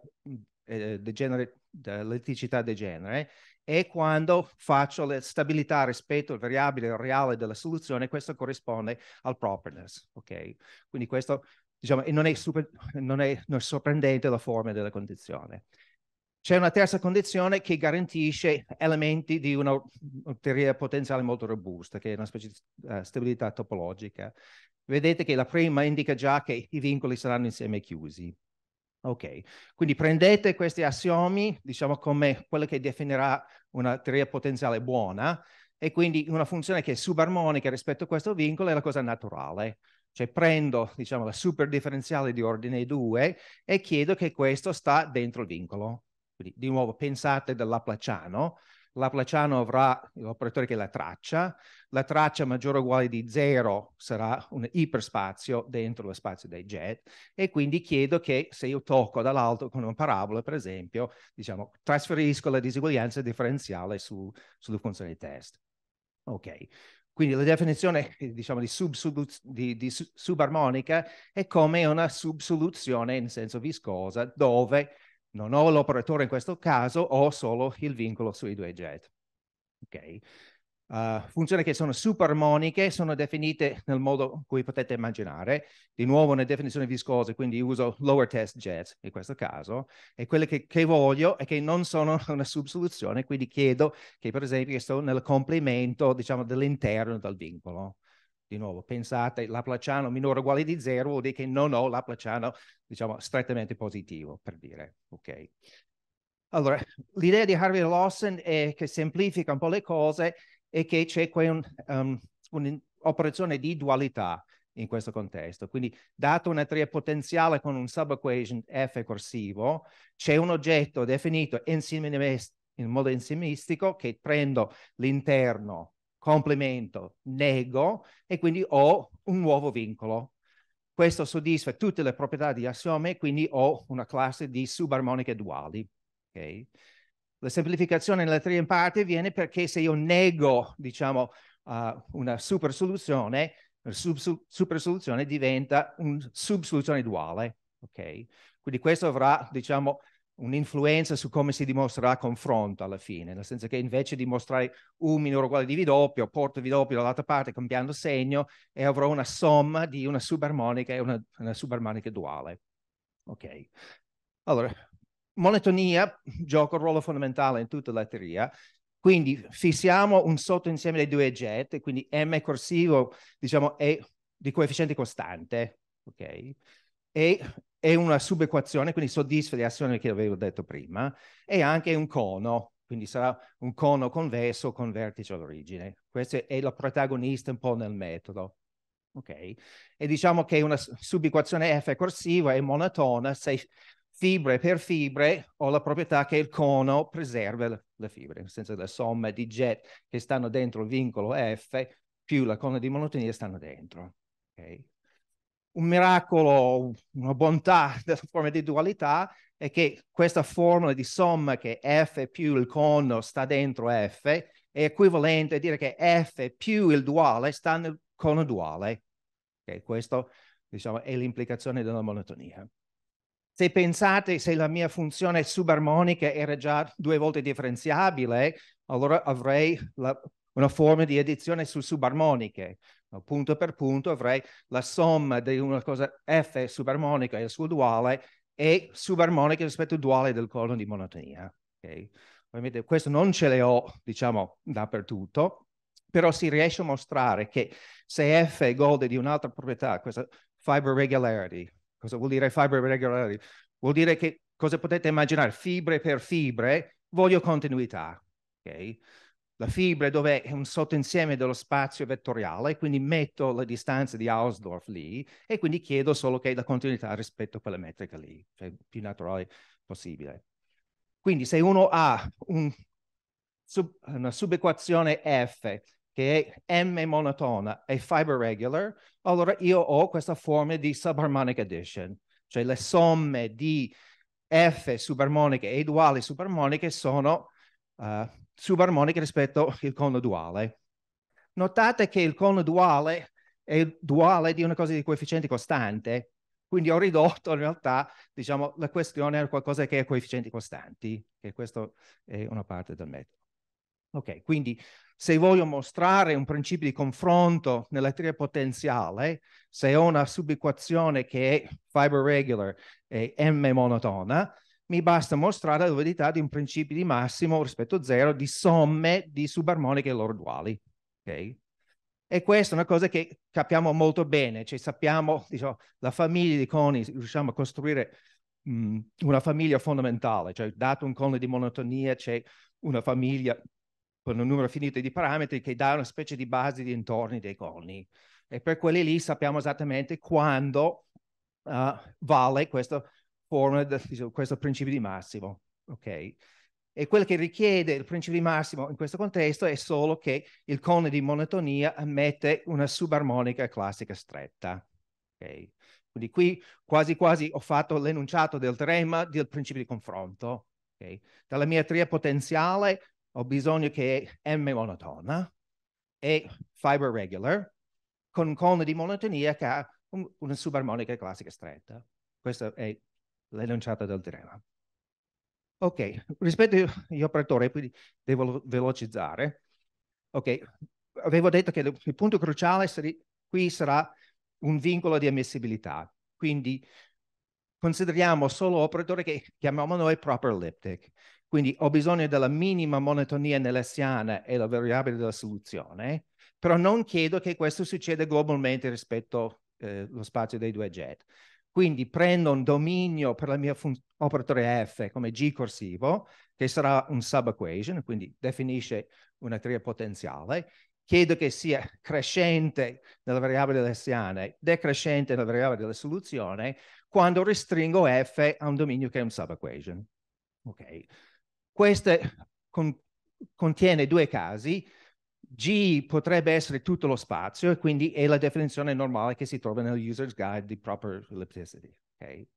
eh, degenere, dell'elettricità degenere e quando faccio la stabilità rispetto al variabile reale della soluzione, questo corrisponde al properness. Ok, quindi questo diciamo, non è, super, non è, non è sorprendente la forma della condizione. C'è una terza condizione che garantisce elementi di una teoria potenziale molto robusta, che è una specie di uh, stabilità topologica. Vedete che la prima indica già che i vincoli saranno insieme chiusi. Ok, quindi prendete questi assiomi, diciamo come quello che definirà una teoria potenziale buona, e quindi una funzione che è subarmonica rispetto a questo vincolo è la cosa naturale. Cioè prendo, diciamo, la superdifferenziale di ordine 2 e chiedo che questo sta dentro il vincolo. Quindi, di nuovo, pensate del Laplaciano, la Placiano avrà l'operatore che la traccia, la traccia maggiore o uguale di zero sarà un iperspazio dentro lo spazio dei jet e quindi chiedo che se io tocco dall'alto con una parabola, per esempio, diciamo, trasferisco la diseguaglianza differenziale su, sulla funzione di test. Ok, quindi la definizione diciamo, di, di, di subarmonica è come una subsoluzione in senso viscosa dove non ho l'operatore in questo caso, ho solo il vincolo sui due jet. Okay. Uh, funzioni che sono supermoniche sono definite nel modo cui potete immaginare. Di nuovo una definizione viscosa, quindi uso lower test jet in questo caso. E quelle che, che voglio è che non sono una subsoluzione, quindi chiedo che per esempio sto nel complemento diciamo, dell'interno del vincolo di nuovo, pensate Laplaciano minore o uguale di zero vuol dire che non ho Laplaciano, diciamo, strettamente positivo, per dire, ok? Allora, l'idea di Harvey Lawson è che semplifica un po' le cose e che c'è un'operazione um, un di dualità in questo contesto. Quindi, dato una tria potenziale con un sub-equation f corsivo, c'è un oggetto definito in modo insiemistico che prendo l'interno complemento, nego e quindi ho un nuovo vincolo. Questo soddisfa tutte le proprietà di assiome, quindi ho una classe di subarmoniche duali. Okay? La semplificazione nella tre in parte viene perché se io nego, diciamo, uh, una supersoluzione, la sub, supersoluzione diventa una subsoluzione duale. Okay? Quindi questo avrà, diciamo, un'influenza su come si dimostrerà confronto alla fine, nel senso che invece di mostrare un minore uguale di V doppio, porto V doppio dall'altra parte cambiando segno e avrò una somma di una subarmonica e una, una subarmonica duale. Ok. Allora, monotonia gioca un ruolo fondamentale in tutta la teoria, quindi fissiamo un sottoinsieme dei due jet, quindi M corsivo, diciamo, è di coefficiente costante, ok? E è una subequazione, quindi soddisfa le azioni che avevo detto prima, e anche un cono, quindi sarà un cono convesso con vertice all'origine. Questa è la protagonista un po' nel metodo. Ok? E diciamo che una subequazione F è corsiva e monotona se fibre per fibre ho la proprietà che il cono preserva le fibre, nel senso la somma di jet che stanno dentro il vincolo F più la cona di monotonia stanno dentro. Okay? un miracolo, una bontà della forma di dualità è che questa formula di somma che f più il cono sta dentro f è equivalente a dire che f più il duale sta nel cono duale. Okay, questa diciamo, è l'implicazione della monotonia. Se pensate se la mia funzione subarmonica era già due volte differenziabile, allora avrei la, una forma di addizione su subarmoniche punto per punto avrei la somma di una cosa f subarmonica e il suo duale e subarmonica rispetto al duale del cono di monotonia. Okay? Ovviamente questo non ce le ho, diciamo, dappertutto, però si riesce a mostrare che se f gode di un'altra proprietà, questa fiber regularity, cosa vuol dire fiber regularity? Vuol dire che, cosa potete immaginare, fibre per fibre, voglio continuità. Okay? la fibra dove È un sottoinsieme dello spazio vettoriale, quindi metto le distanze di Hausdorff lì e quindi chiedo solo che la continuità rispetto a quella metrica lì, cioè più naturale possibile. Quindi se uno ha un sub, una subequazione F che è M monotona e fiber regular, allora io ho questa forma di subharmonic addition, cioè le somme di F subarmoniche e duali subarmoniche sono... Uh, subarmoniche rispetto al cono duale. Notate che il cono duale è il duale di una cosa di coefficiente costante, quindi ho ridotto in realtà diciamo, la questione a qualcosa che è coefficienti costanti, che questa è una parte del metodo. Ok, quindi se voglio mostrare un principio di confronto nella teoria potenziale, se ho una subequazione che è fiber regular e m monotona, mi basta mostrare la validità di un principio di massimo rispetto a zero di somme di subarmoniche loro duali. Okay? E questa è una cosa che capiamo molto bene, cioè sappiamo, diciamo, la famiglia di coni, riusciamo a costruire mh, una famiglia fondamentale, cioè dato un cone di monotonia c'è una famiglia con un numero finito di parametri che dà una specie di base di intorni dei coni. E per quelli lì sappiamo esattamente quando uh, vale questo formed, questo principio di massimo. Okay? E quello che richiede il principio di massimo in questo contesto è solo che il cone di monotonia ammette una subarmonica classica stretta. Okay? Quindi qui quasi quasi ho fatto l'enunciato del teorema del principio di confronto. Okay? Dalla mia tria potenziale ho bisogno che M monotona e fiber regular con un cone di monotonia che ha un, una subarmonica classica stretta. Questo è lanciata del teorema. Ok, rispetto agli operatori, quindi devo velocizzare. Ok, avevo detto che il punto cruciale qui sarà un vincolo di ammissibilità. Quindi consideriamo solo operatori che chiamiamo noi proper elliptic. Quindi ho bisogno della minima monotonia nell'essiana e la variabile della soluzione, però non chiedo che questo succeda globalmente rispetto allo eh, spazio dei due jet. Quindi prendo un dominio per la mia operatore f come g corsivo, che sarà un sub-equation, quindi definisce una tria potenziale, chiedo che sia crescente nella variabile lessiane, decrescente nella variabile della soluzione, quando restringo f a un dominio che è un sub-equation. Ok. Queste con, contiene due casi, G potrebbe essere tutto lo spazio e quindi è la definizione normale che si trova nel user's guide di proper ellipticity. Okay?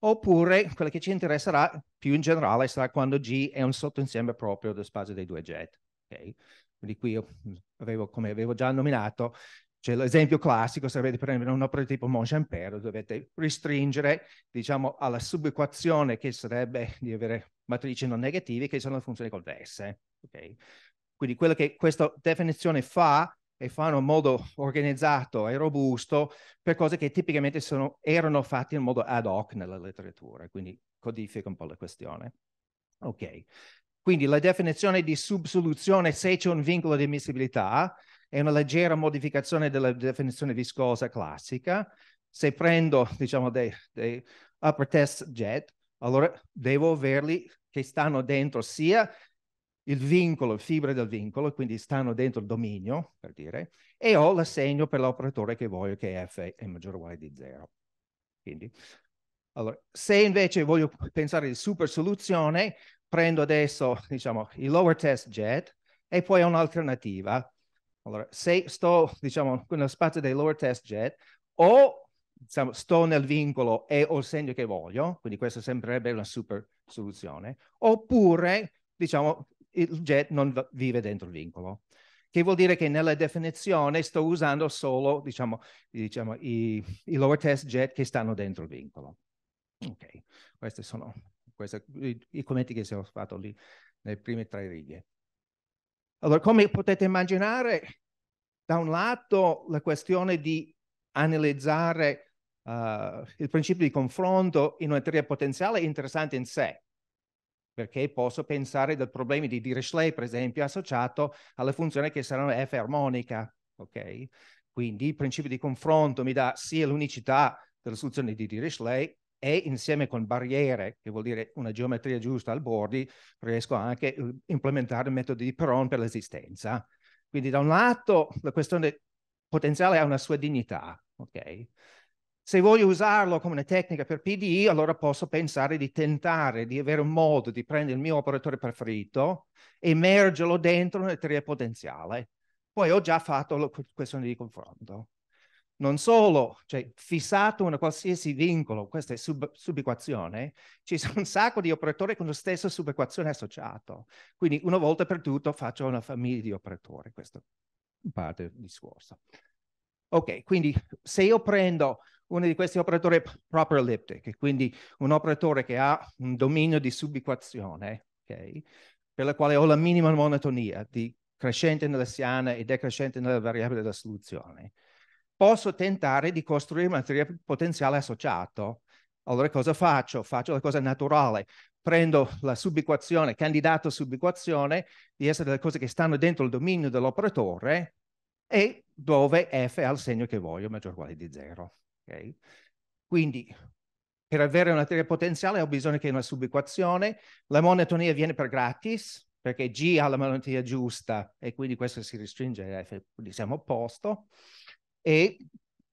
Oppure quello che ci interesserà più in generale sarà quando G è un sottoinsieme proprio dello spazio dei due jet. Okay? Quindi qui mm, avevo, come avevo già nominato, cioè l'esempio classico sarebbe di prendere un'opera tipo motion pair, dovete restringere, diciamo, alla subequazione che sarebbe di avere matrici non negative che sono le funzioni convesse. Okay? Quindi quello che questa definizione fa e fanno in modo organizzato e robusto per cose che tipicamente sono, erano fatte in modo ad hoc nella letteratura, quindi codifica un po' la questione. Ok, quindi la definizione di subsoluzione se c'è un vincolo di ammissibilità è una leggera modificazione della definizione viscosa classica. Se prendo, diciamo, dei, dei upper test jet, allora devo averli che stanno dentro sia il vincolo, fibre del vincolo, quindi stanno dentro il dominio, per dire, e ho l'assegno per l'operatore che voglio che f è maggiore o uguale di 0. Quindi, allora, se invece voglio pensare di super soluzione, prendo adesso, diciamo, il lower test jet e poi ho un'alternativa. Allora, se sto, diciamo, nello spazio dei lower test jet, o diciamo, sto nel vincolo e ho il segno che voglio, quindi questa sembrerebbe una super soluzione, oppure, diciamo, il jet non vive dentro il vincolo. Che vuol dire che nella definizione sto usando solo diciamo, diciamo, i, i lower test jet che stanno dentro il vincolo. Ok, questi sono questi, i, i commenti che ho fatto lì nelle prime tre righe. Allora, come potete immaginare, da un lato la questione di analizzare uh, il principio di confronto in una teoria potenziale è interessante in sé, perché posso pensare dal problema di Dirichlet, per esempio, associato alla funzione che sarà f armonica, ok? Quindi il principio di confronto mi dà sia l'unicità della soluzione di Dirichlet e insieme con barriere, che vuol dire una geometria giusta al bordi, riesco anche a eh, implementare il metodo di Perron per l'esistenza. Quindi da un lato la questione potenziale ha una sua dignità, ok? Se voglio usarlo come una tecnica per PDI, allora posso pensare di tentare di avere un modo di prendere il mio operatore preferito e immergerlo dentro una teoria potenziale. Poi ho già fatto la questione di confronto. Non solo, cioè, fissato una qualsiasi vincolo, questa è sub, subequazione, ci sono un sacco di operatori con la stessa subequazione associata. Quindi una volta per tutto faccio una famiglia di operatori, questo parte del discorso. Ok, quindi se io prendo uno di questi operatori proper elliptic, quindi un operatore che ha un dominio di subiquazione, okay, per la quale ho la minima monotonia di crescente nella siana e decrescente nella variabile della soluzione, posso tentare di costruire un materiale potenziale associato. Allora cosa faccio? Faccio la cosa naturale, prendo la subiquazione, candidato subiquazione, di essere delle cose che stanno dentro il dominio dell'operatore, e dove f ha il segno che voglio maggiore o uguale di 0. Okay? Quindi per avere una teoria potenziale ho bisogno che una subequazione, la monotonia viene per gratis, perché G ha la monotonia giusta e quindi questo si restringe a F, quindi siamo opposto, e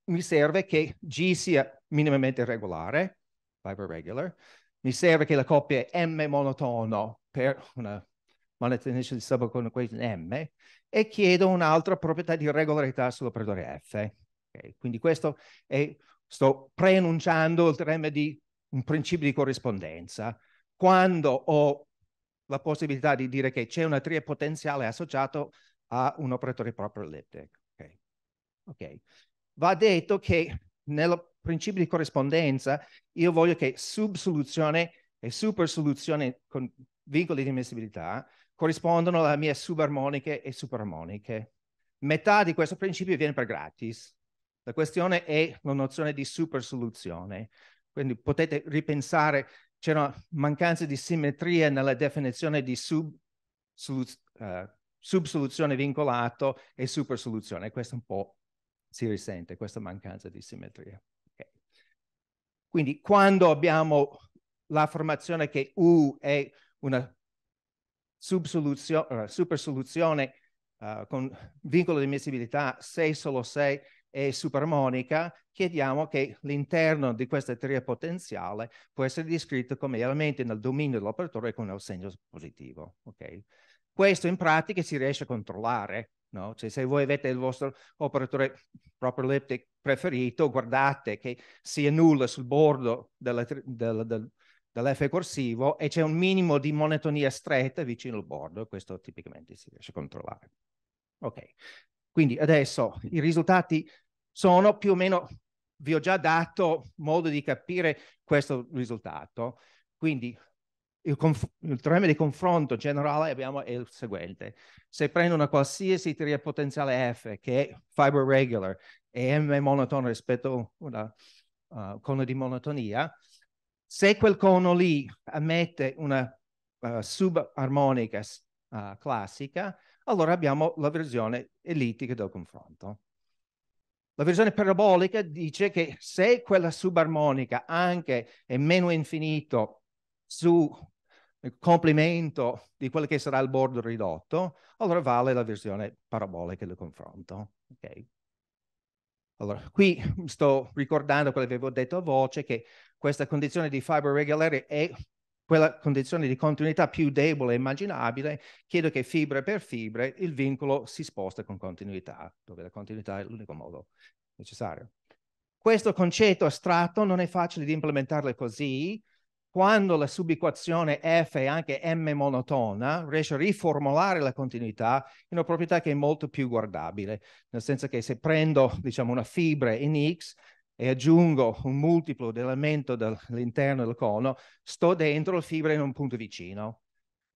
mi serve che G sia minimamente regolare, fiber regular, mi serve che la coppia M monotono per una monotonia di subequation M, e chiedo un'altra proprietà di regolarità sull'operatore F. Okay. Quindi questo è, sto preannunciando il teorema di un principio di corrispondenza. Quando ho la possibilità di dire che c'è una tria potenziale associata a un operatore proprio elliptico. Okay. Okay. Va detto che nel principio di corrispondenza io voglio che subsoluzione e supersoluzione con vincoli di ammissibilità corrispondono alle mie subarmoniche e superarmoniche. Metà di questo principio viene per gratis. La questione è la nozione di supersoluzione. Quindi potete ripensare, c'è una mancanza di simmetria nella definizione di sub, solu, uh, subsoluzione vincolato e supersoluzione. Questo un po' si risente, questa mancanza di simmetria. Okay. Quindi quando abbiamo l'affermazione che U è una uh, eh, super soluzione uh, eh, con vincolo di immissibilità 6 solo 6 e supermonica, chiediamo che l'interno di questa teoria potenziale può essere descritto come elementi nel dominio dell'operatore con il segno positivo. Okay? Questo in pratica si riesce a controllare. No? Cioè, se voi avete il vostro operatore proprio proprioliptic preferito, guardate che sia nulla sul bordo della, della, del, dall'F corsivo e c'è un minimo di monotonia stretta vicino al bordo, questo tipicamente si riesce a controllare. Ok, quindi adesso i risultati sono più o meno, vi ho già dato modo di capire questo risultato, quindi il, il teorema di confronto generale abbiamo è il seguente. Se prendo una qualsiasi teoria potenziale F che è fiber regular e M monotono rispetto a una uh, cono di monotonia, se quel cono lì emette una uh, subarmonica uh, classica, allora abbiamo la versione ellittica del confronto. La versione parabolica dice che se quella subarmonica anche è meno infinito su eh, complemento di quello che sarà il bordo ridotto, allora vale la versione parabolica del confronto. Okay. Allora, qui sto ricordando quello che avevo detto a voce, che questa condizione di fiber regolare è quella condizione di continuità più debole immaginabile, chiedo che fibre per fibre il vincolo si sposta con continuità, dove la continuità è l'unico modo necessario. Questo concetto astratto non è facile di implementarlo così, quando la subiquazione F è anche M monotona, riesce a riformulare la continuità in una proprietà che è molto più guardabile, nel senso che se prendo diciamo, una fibra in X e aggiungo un multiplo dell'elemento all'interno del cono, sto dentro la fibra in un punto vicino.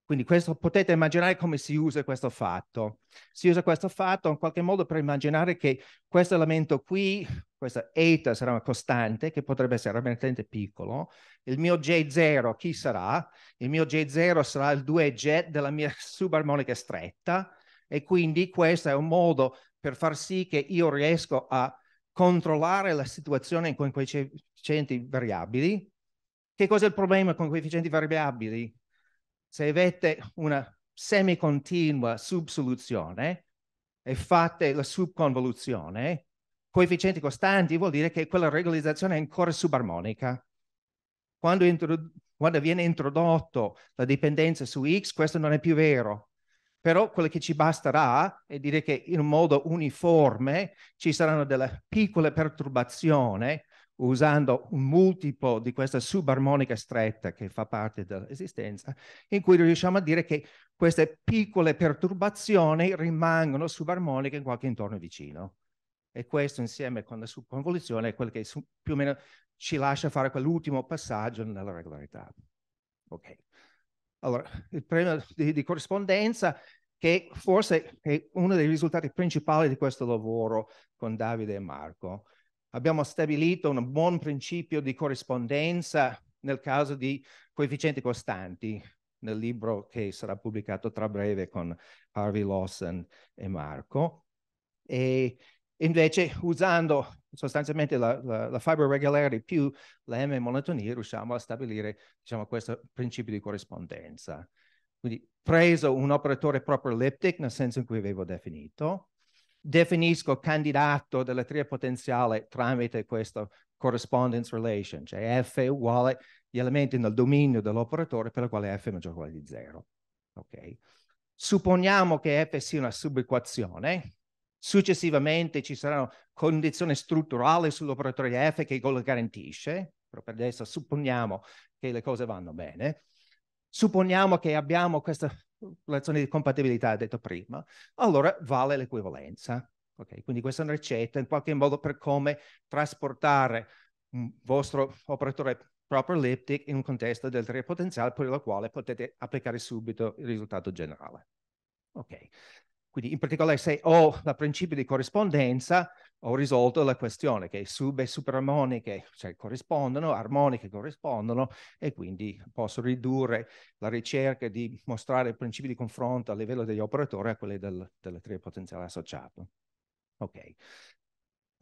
Quindi questo, potete immaginare come si usa questo fatto. Si usa questo fatto in qualche modo per immaginare che questo elemento qui questa eta sarà una costante che potrebbe essere veramente piccolo, il mio J0 chi sarà? Il mio J0 sarà il 2J della mia subarmonica stretta e quindi questo è un modo per far sì che io riesco a controllare la situazione con quei coefficienti variabili. Che cos'è il problema con coefficienti variabili? Se avete una semicontinua subsoluzione e fate la subconvoluzione, coefficienti costanti vuol dire che quella regolarizzazione è ancora subarmonica. Quando, quando, viene introdotto la dipendenza su X, questo non è più vero. Però quello che ci basterà è dire che in un modo uniforme ci saranno delle piccole perturbazioni usando un multiplo di questa subarmonica stretta che fa parte dell'esistenza, in cui riusciamo a dire che queste piccole perturbazioni rimangono subarmoniche in qualche intorno vicino. E questo insieme con la subconvoluzione è quello che più o meno ci lascia fare quell'ultimo passaggio nella regolarità. Ok. Allora, il premio di, di corrispondenza che forse è uno dei risultati principali di questo lavoro con Davide e Marco. Abbiamo stabilito un buon principio di corrispondenza nel caso di coefficienti costanti, nel libro che sarà pubblicato tra breve con Harvey Lawson e Marco. E Invece usando sostanzialmente la, la, la fiber regularity più la M monotonia riusciamo a stabilire diciamo, questo principio di corrispondenza. Quindi preso un operatore proprio elliptic nel senso in cui avevo definito, definisco candidato della tria potenziale tramite questa correspondence relation, cioè F uguale agli elementi nel dominio dell'operatore per la quale F è maggiore o uguale di zero. Okay. Supponiamo che F sia una subequazione, Successivamente ci saranno condizioni strutturali sull'operatore F che lo garantisce, però per adesso supponiamo che le cose vanno bene, supponiamo che abbiamo questa relazione di compatibilità detto prima, allora vale l'equivalenza. Okay, quindi questa è una ricetta in qualche modo per come trasportare un vostro operatore proprio elliptic in un contesto del 3 potenziale per il quale potete applicare subito il risultato generale. Ok, quindi in particolare se ho il principio di corrispondenza, ho risolto la questione che sub e superarmoniche cioè, corrispondono, armoniche corrispondono e quindi posso ridurre la ricerca di mostrare il principio di confronto a livello degli operatori a quelli del, delle tre potenziali associate. Ok.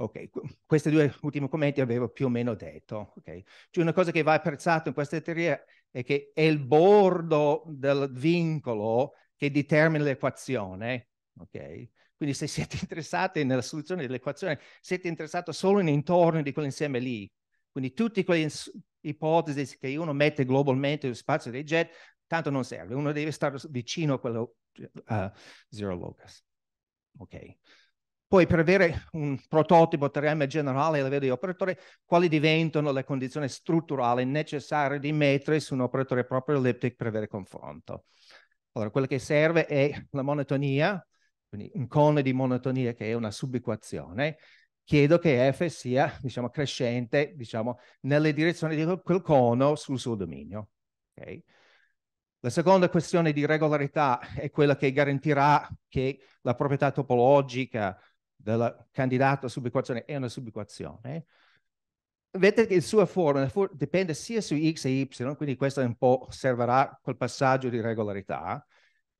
Ok, questi due ultimi commenti avevo più o meno detto. Okay. C'è cioè, una cosa che va apprezzata in questa teoria è che è il bordo del vincolo che determina l'equazione ok? Quindi se siete interessati nella soluzione dell'equazione, siete interessati solo in intorno di quell'insieme lì. Quindi tutte quelle ipotesi che uno mette globalmente nello spazio dei jet, tanto non serve, uno deve stare vicino a quello uh, zero locus. Ok. Poi per avere un prototipo 3M generale a livello di operatore, quali diventano le condizioni strutturali necessarie di mettere su un operatore proprio elliptic per avere confronto? Allora, quello che serve è la monotonia, quindi un cone di monotonia che è una subequazione, chiedo che f sia diciamo, crescente diciamo, nelle direzioni di quel cono sul suo dominio. Okay? La seconda questione di regolarità è quella che garantirà che la proprietà topologica del candidato a subequazione è una subequazione. Vedete che la sua forma dipende sia su x e y, quindi questo un po' servirà quel passaggio di regolarità,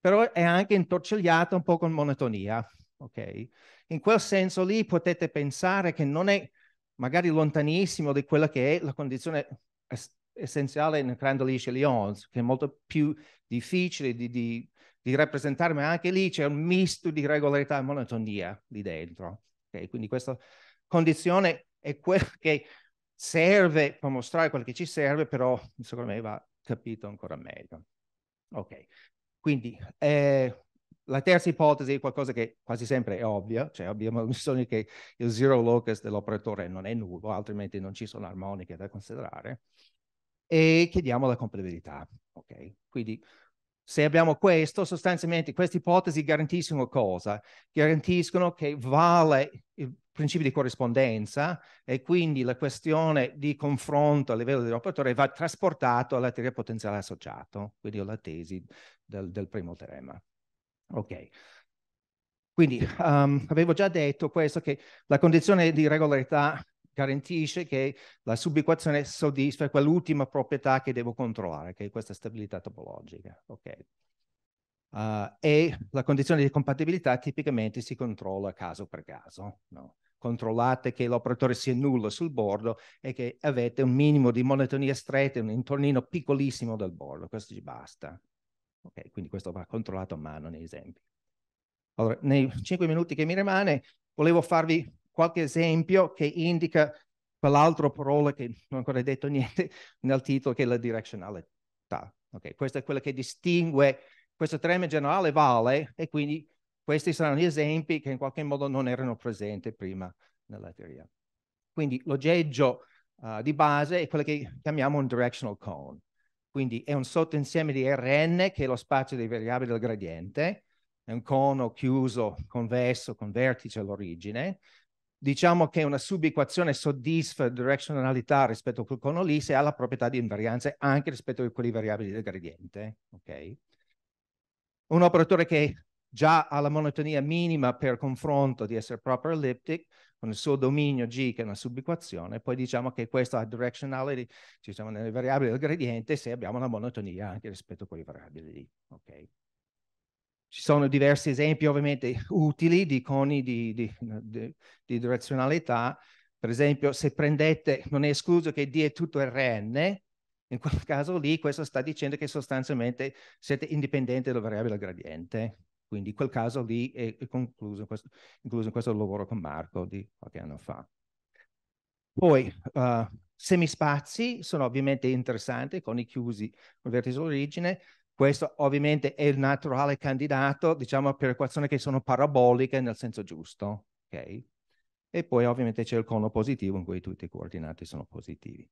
però è anche intorcigliata un po' con monotonia. Okay? In quel senso lì potete pensare che non è magari lontanissimo di quella che è la condizione est- essenziale in Grand Alicia Lyons, che è molto più difficile di, di, di, rappresentare, ma anche lì c'è un misto di regolarità e monotonia lì dentro. Okay? Quindi questa condizione è quella che serve per mostrare quello che ci serve, però secondo me va capito ancora meglio. Ok, quindi eh, la terza ipotesi è qualcosa che quasi sempre è ovvia, cioè abbiamo bisogno che il zero locus dell'operatore non è nullo, altrimenti non ci sono armoniche da considerare, e chiediamo la compatibilità. Okay? Quindi se abbiamo questo, sostanzialmente queste ipotesi garantiscono cosa? Garantiscono che vale il principio di corrispondenza e quindi la questione di confronto a livello dell'operatore va trasportato alla teoria potenziale associato, quindi alla tesi del, del primo teorema. Ok. Quindi um, avevo già detto questo che la condizione di regolarità garantisce che la subequazione soddisfa quell'ultima proprietà che devo controllare, che è questa stabilità topologica. Okay. Uh, e la condizione di compatibilità tipicamente si controlla caso per caso. No? Controllate che l'operatore sia nullo sul bordo e che avete un minimo di monotonia stretta, un intornino piccolissimo del bordo, questo ci basta. Okay, quindi questo va controllato a mano nei esempi. Allora, nei cinque minuti che mi rimane, volevo farvi qualche esempio che indica quell'altra parola che non ho ancora detto niente nel titolo, che è la direzionalità. Okay? Questa è quella che distingue, questo teorema generale vale e quindi questi saranno gli esempi che in qualche modo non erano presenti prima nella teoria. Quindi l'oggeggio uh, di base è quello che chiamiamo un directional cone, quindi è un sottoinsieme di Rn che è lo spazio dei variabili del gradiente, è un cono chiuso, convesso, con vertice all'origine, diciamo che una subequazione soddisfa direzionalità rispetto a quel cono lì se ha la proprietà di invarianza anche rispetto a quelli variabili del gradiente. Okay. Un operatore che già ha la monotonia minima per confronto di essere proprio elliptic, con il suo dominio G che è una subequazione, poi diciamo che questo ha directionality, ci siamo nelle variabili del gradiente se abbiamo la monotonia anche rispetto a quelle variabili lì. Okay. Ci sono diversi esempi ovviamente utili di coni di, di, di, di direzionalità, per esempio se prendete, non è escluso che D è tutto Rn, in quel caso lì questo sta dicendo che sostanzialmente siete indipendenti dalla variabile gradiente, quindi quel caso lì è concluso in questo, incluso in questo lavoro con Marco di qualche anno fa. Poi uh, eh, semispazi sono ovviamente interessanti, con i chiusi con vertice origine, questo ovviamente è il naturale candidato, diciamo, per equazioni che sono paraboliche nel senso giusto. Okay? E poi ovviamente c'è il cono positivo in cui tutti i coordinati sono positivi.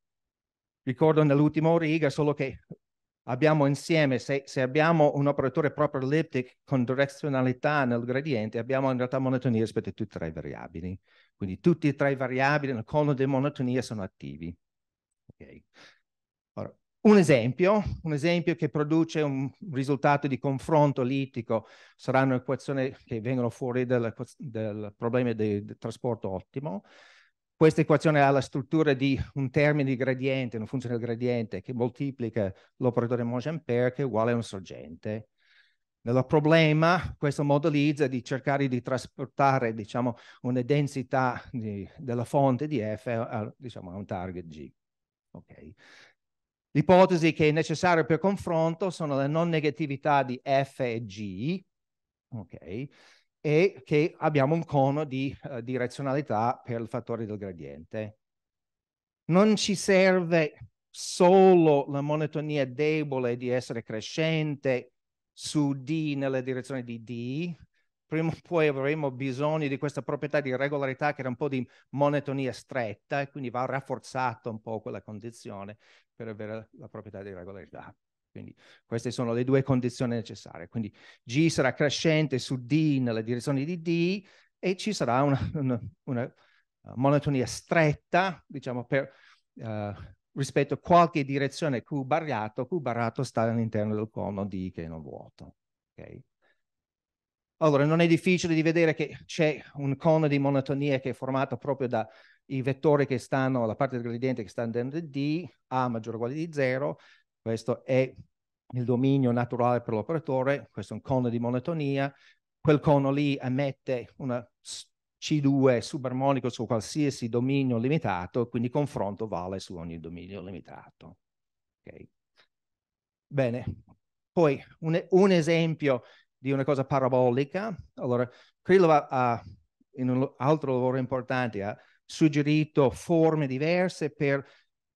Ricordo nell'ultima riga solo che abbiamo insieme, se, se, abbiamo un operatore proprio elliptic con direzionalità nel gradiente, abbiamo in realtà monotonia rispetto a tutte e tre le variabili. Quindi tutti e tre i variabili nel cono di monotonia sono attivi. Okay. Un esempio, un esempio che produce un risultato di confronto litico saranno equazioni che vengono fuori dal, dal problema del trasporto ottimo. Questa equazione ha la struttura di un termine di gradiente, una funzione del gradiente che moltiplica l'operatore motion pair che è uguale a un sorgente. Nel problema questo modellizza di cercare di trasportare diciamo, una densità di, della fonte di F a, diciamo, a un target G. Okay. L'ipotesi che è necessaria per confronto sono la non negatività di F e G, okay, e che abbiamo un cono di uh, eh, direzionalità per il fattore del gradiente. Non ci serve solo la monotonia debole di essere crescente su D nella direzione di D, prima o poi avremo bisogno di questa proprietà di regolarità che era un po' di monotonia stretta e quindi va rafforzata un po' quella condizione per avere la proprietà di regolarità. Quindi queste sono le due condizioni necessarie. Quindi G sarà crescente su D nella direzione di D e ci sarà una, una, una eh, monotonia stretta, diciamo, per, uh, rispetto a qualche direzione Q barriato. Q barriato sta all'interno del cono D che è non vuoto. Okay? Allora, non è difficile di vedere che c'è un cono di monotonia che è formato proprio da i vettori che stanno, la parte del gradiente che sta dentro D, A maggiore o uguale di 0, questo è il dominio naturale per l'operatore, questo è un cono di monotonia, quel cono lì emette una C2 subarmonico su qualsiasi dominio limitato, quindi confronto vale su ogni dominio limitato. Okay. Bene, poi un, un, esempio di una cosa parabolica. Allora, Krylov in un altro lavoro importante ha suggerito forme diverse per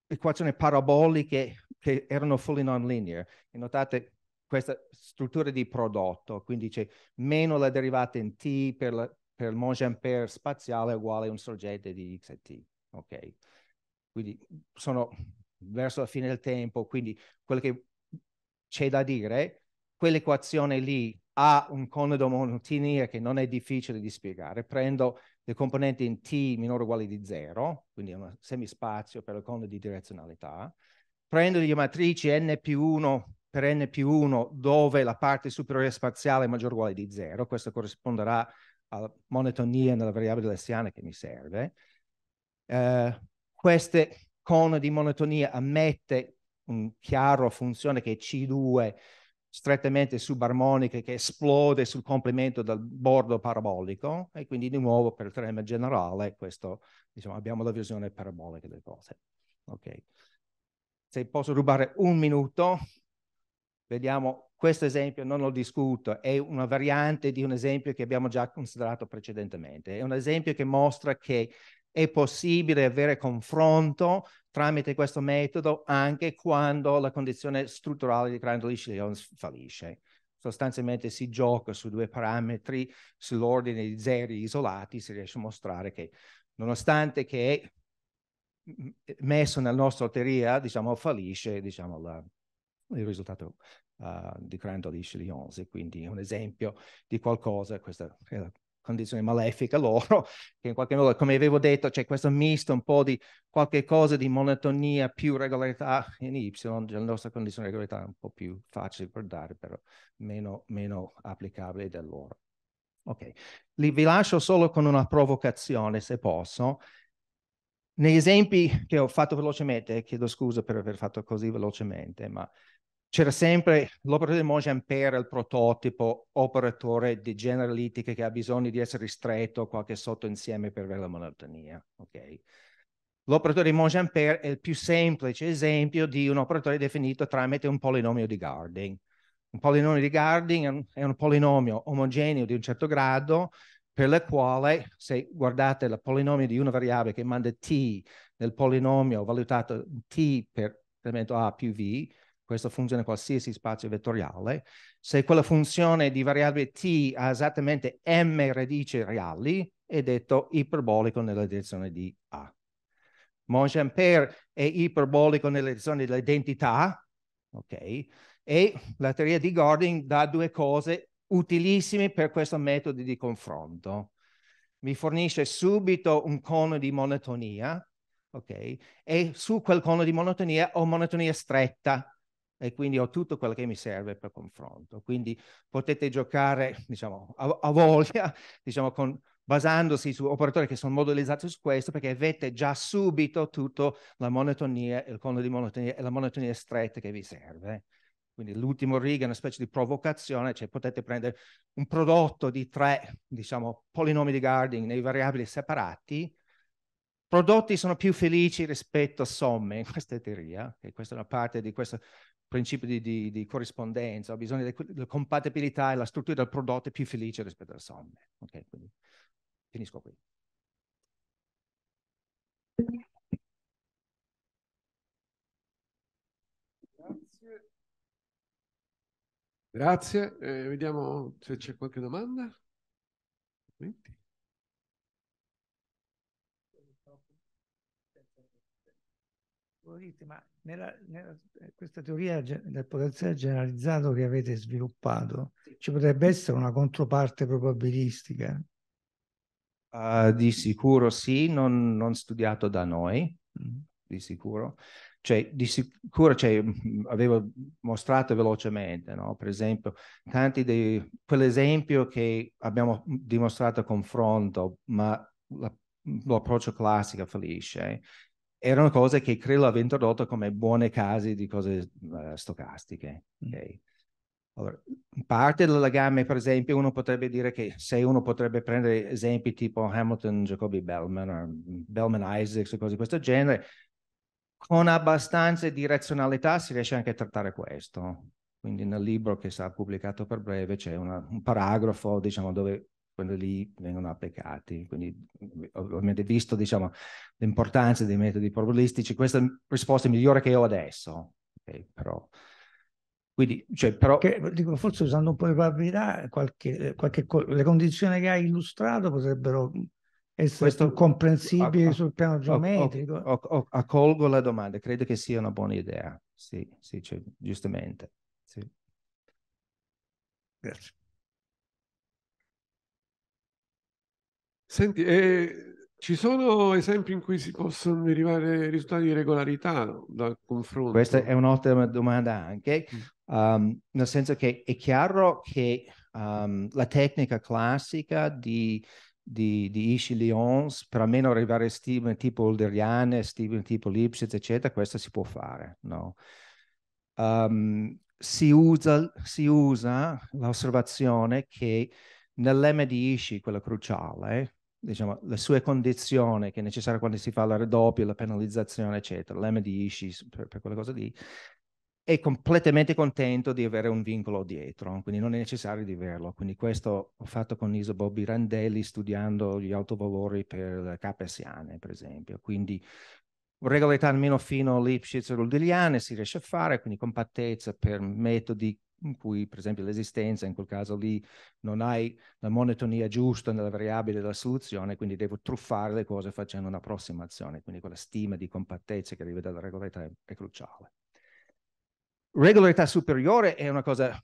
equazioni paraboliche che erano fully nonlinear. E notate questa struttura di prodotto, quindi c'è meno la derivata in t per, la, per il Monge spaziale uguale a un sorgente di x e t. Ok, quindi sono verso la fine del tempo, quindi quello che c'è da dire, quell'equazione lì ha un conodo monotinier che non è difficile di spiegare. Prendo le componenti in t minore o uguale di 0, quindi è un semispazio per le conde di direzionalità, prendo le matrici n più 1 per n più 1 dove la parte superiore spaziale è maggiore o uguale di 0, questo corrisponderà alla monotonia nella variabile lessiana che mi serve. Eh, queste cone di monotonia ammette un chiaro funzione che è C2 strettamente subarmonica che esplode sul complemento del bordo parabolico e quindi di nuovo per il teorema generale questo, diciamo, abbiamo la visione parabolica delle cose. ok Se posso rubare un minuto, vediamo questo esempio, non lo discuto, è una variante di un esempio che abbiamo già considerato precedentemente. È un esempio che mostra che è possibile avere confronto tramite questo metodo anche quando la condizione strutturale di Crandall Leons fallisce. Sostanzialmente si gioca su due parametri, sull'ordine di zeri isolati, si riesce a mostrare che nonostante che messo nella nostra teoria, diciamo, fallisce diciamo, la, il risultato uh, di Crandall Leons quindi è un esempio di qualcosa, questa è la condizione malefica loro, che in qualche modo, come avevo detto, c'è questo misto un po' di qualche cosa di monotonia più regolarità in Y, la nostra condizione di regolarità è un po' più facile per dare, però meno, meno applicabile del loro. Ok, Li, vi lascio solo con una provocazione, se posso. Negli esempi che ho fatto velocemente, chiedo scusa per aver fatto così velocemente, ma c'era sempre l'operatore di motion per il prototipo operatore di generalitica che ha bisogno di essere ristretto a qualche sottoinsieme per avere la monotonia. Okay. L'operatore di motion per è il più semplice esempio di un operatore definito tramite un polinomio di Garding. Un polinomio di Garding è un polinomio omogeneo di un certo grado per la quale, se guardate il polinomio di una variabile che manda t nel polinomio valutato t per elemento a più v, questa funzione qualsiasi spazio vettoriale, se quella funzione di variabile t ha esattamente m radici reali, è detto iperbolico nella direzione di A. Monge Ampere è iperbolico nella direzione dell'identità, ok? E la teoria di Gordon dà due cose utilissime per questo metodo di confronto. Mi fornisce subito un cono di monotonia, ok? E su quel cono di monotonia ho monotonia stretta, e quindi ho tutto quello che mi serve per confronto. Quindi potete giocare, diciamo, a, a voglia, diciamo, con, basandosi su operatori che sono modellizzati su questo, perché avete già subito tutto la monotonia, il cono di monotonia e la monotonia stretta che vi serve. Eh. Quindi l'ultimo riga è una specie di provocazione, cioè potete prendere un prodotto di tre, diciamo, polinomi di Garding nei variabili separati, prodotti sono più felici rispetto a somme in questa teoria, e questa è una parte di questo principio di, di, di corrispondenza, ho bisogno della compatibilità e la struttura del prodotto è più felice rispetto al somme. Ok, quindi finisco qui. Grazie. Grazie, eh, vediamo se c'è qualche domanda. Quindi. ma nella, nella, eh, questa teoria del potenziale generalizzato che avete sviluppato, ci potrebbe essere una controparte probabilistica? Uh, di sicuro sì, non, non studiato da noi, mm. di sicuro. Cioè, di sicuro cioè, mm, avevo mostrato velocemente, no? per esempio, tanti dei, quell'esempio che abbiamo mm, dimostrato a confronto, ma la, l'approccio classico fallisce. Eh? erano cose che Krill aveva introdotto come buone casi di cose uh, stocastiche. Mm. Okay? Allora, parte del legame, per esempio, uno potrebbe dire che se uno potrebbe prendere esempi tipo Hamilton, Jacobi Bellman, o eh, Bellman Isaacs o cose di questo genere, con abbastanza direzionalità si riesce anche a trattare questo. Quindi nel libro che sarà pubblicato per breve c'è una, un paragrafo diciamo, dove quello lì vengono applicati. Quindi mm, ovviamente visto diciamo, l'importanza dei metodi probabilistici, questa è la risposta migliore che ho adesso. Okay, però, quindi, cioè, però... Che, dico, forse usando un po' di probabilità, qualche, qualche, le condizioni che hai illustrato potrebbero essere Questo, comprensibili a, sul piano geometrico. O, o, o, accolgo la domanda, credo che sia una buona idea. Sì, sì, cioè, giustamente. Sì. Grazie. Senti, eh, ci sono esempi in cui si possono derivare risultati di regolarità dal confronto? Questa è un'ottima domanda anche, mm. um, nel senso che è chiaro che um, la tecnica classica di, di, di Ishi Lyons, per almeno arrivare a stime tipo Ulderiane, stime tipo Lipschitz, eccetera, questa si può fare, no? Um, si usa, si usa l'osservazione che nell'M di Ishi, quella cruciale, diciamo, le sue condizioni che è necessaria quando si fa la raddoppio, la penalizzazione, eccetera, l'MD issues per, per quelle cose lì, è completamente contento di avere un vincolo dietro, quindi non è necessario di averlo. Quindi questo ho fatto con Iso Bobby Randelli studiando gli autovalori per KSiane, per esempio. Quindi un regolarità almeno fino all'Ipschitz Lipschitz e Ruldiliane si riesce a fare, quindi compattezza per metodi in cui per esempio l'esistenza, in quel caso lì non hai la monotonia giusta nella variabile della soluzione, quindi devo truffare le cose facendo un'approssimazione, quindi quella stima di compattezza che arriva dalla regolarità è cruciale. Regolarità superiore è una cosa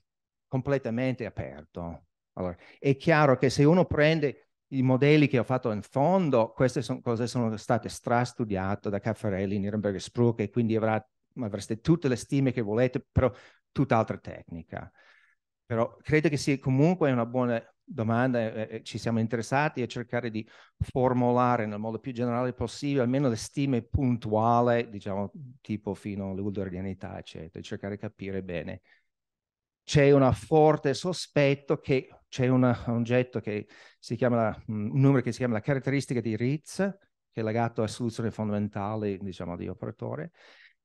completamente aperta. Allora, è chiaro che se uno prende i modelli che ho fatto in fondo, queste sono cose sono state strastudiate da Caffarelli, Nirenberg e Spruck e quindi avrà, avreste tutte le stime che volete, però tutt'altra tecnica. Però credo che sia comunque una buona domanda, eh, ci siamo interessati a cercare di formulare nel modo più generale possibile almeno le stime puntuali, diciamo tipo fino all'ulterianità, eccetera, cercare di capire bene c'è un forte sospetto che c'è un getto che si chiama, un numero che si chiama la caratteristica di Ritz, che è legato a soluzioni fondamentali, diciamo, di operatore,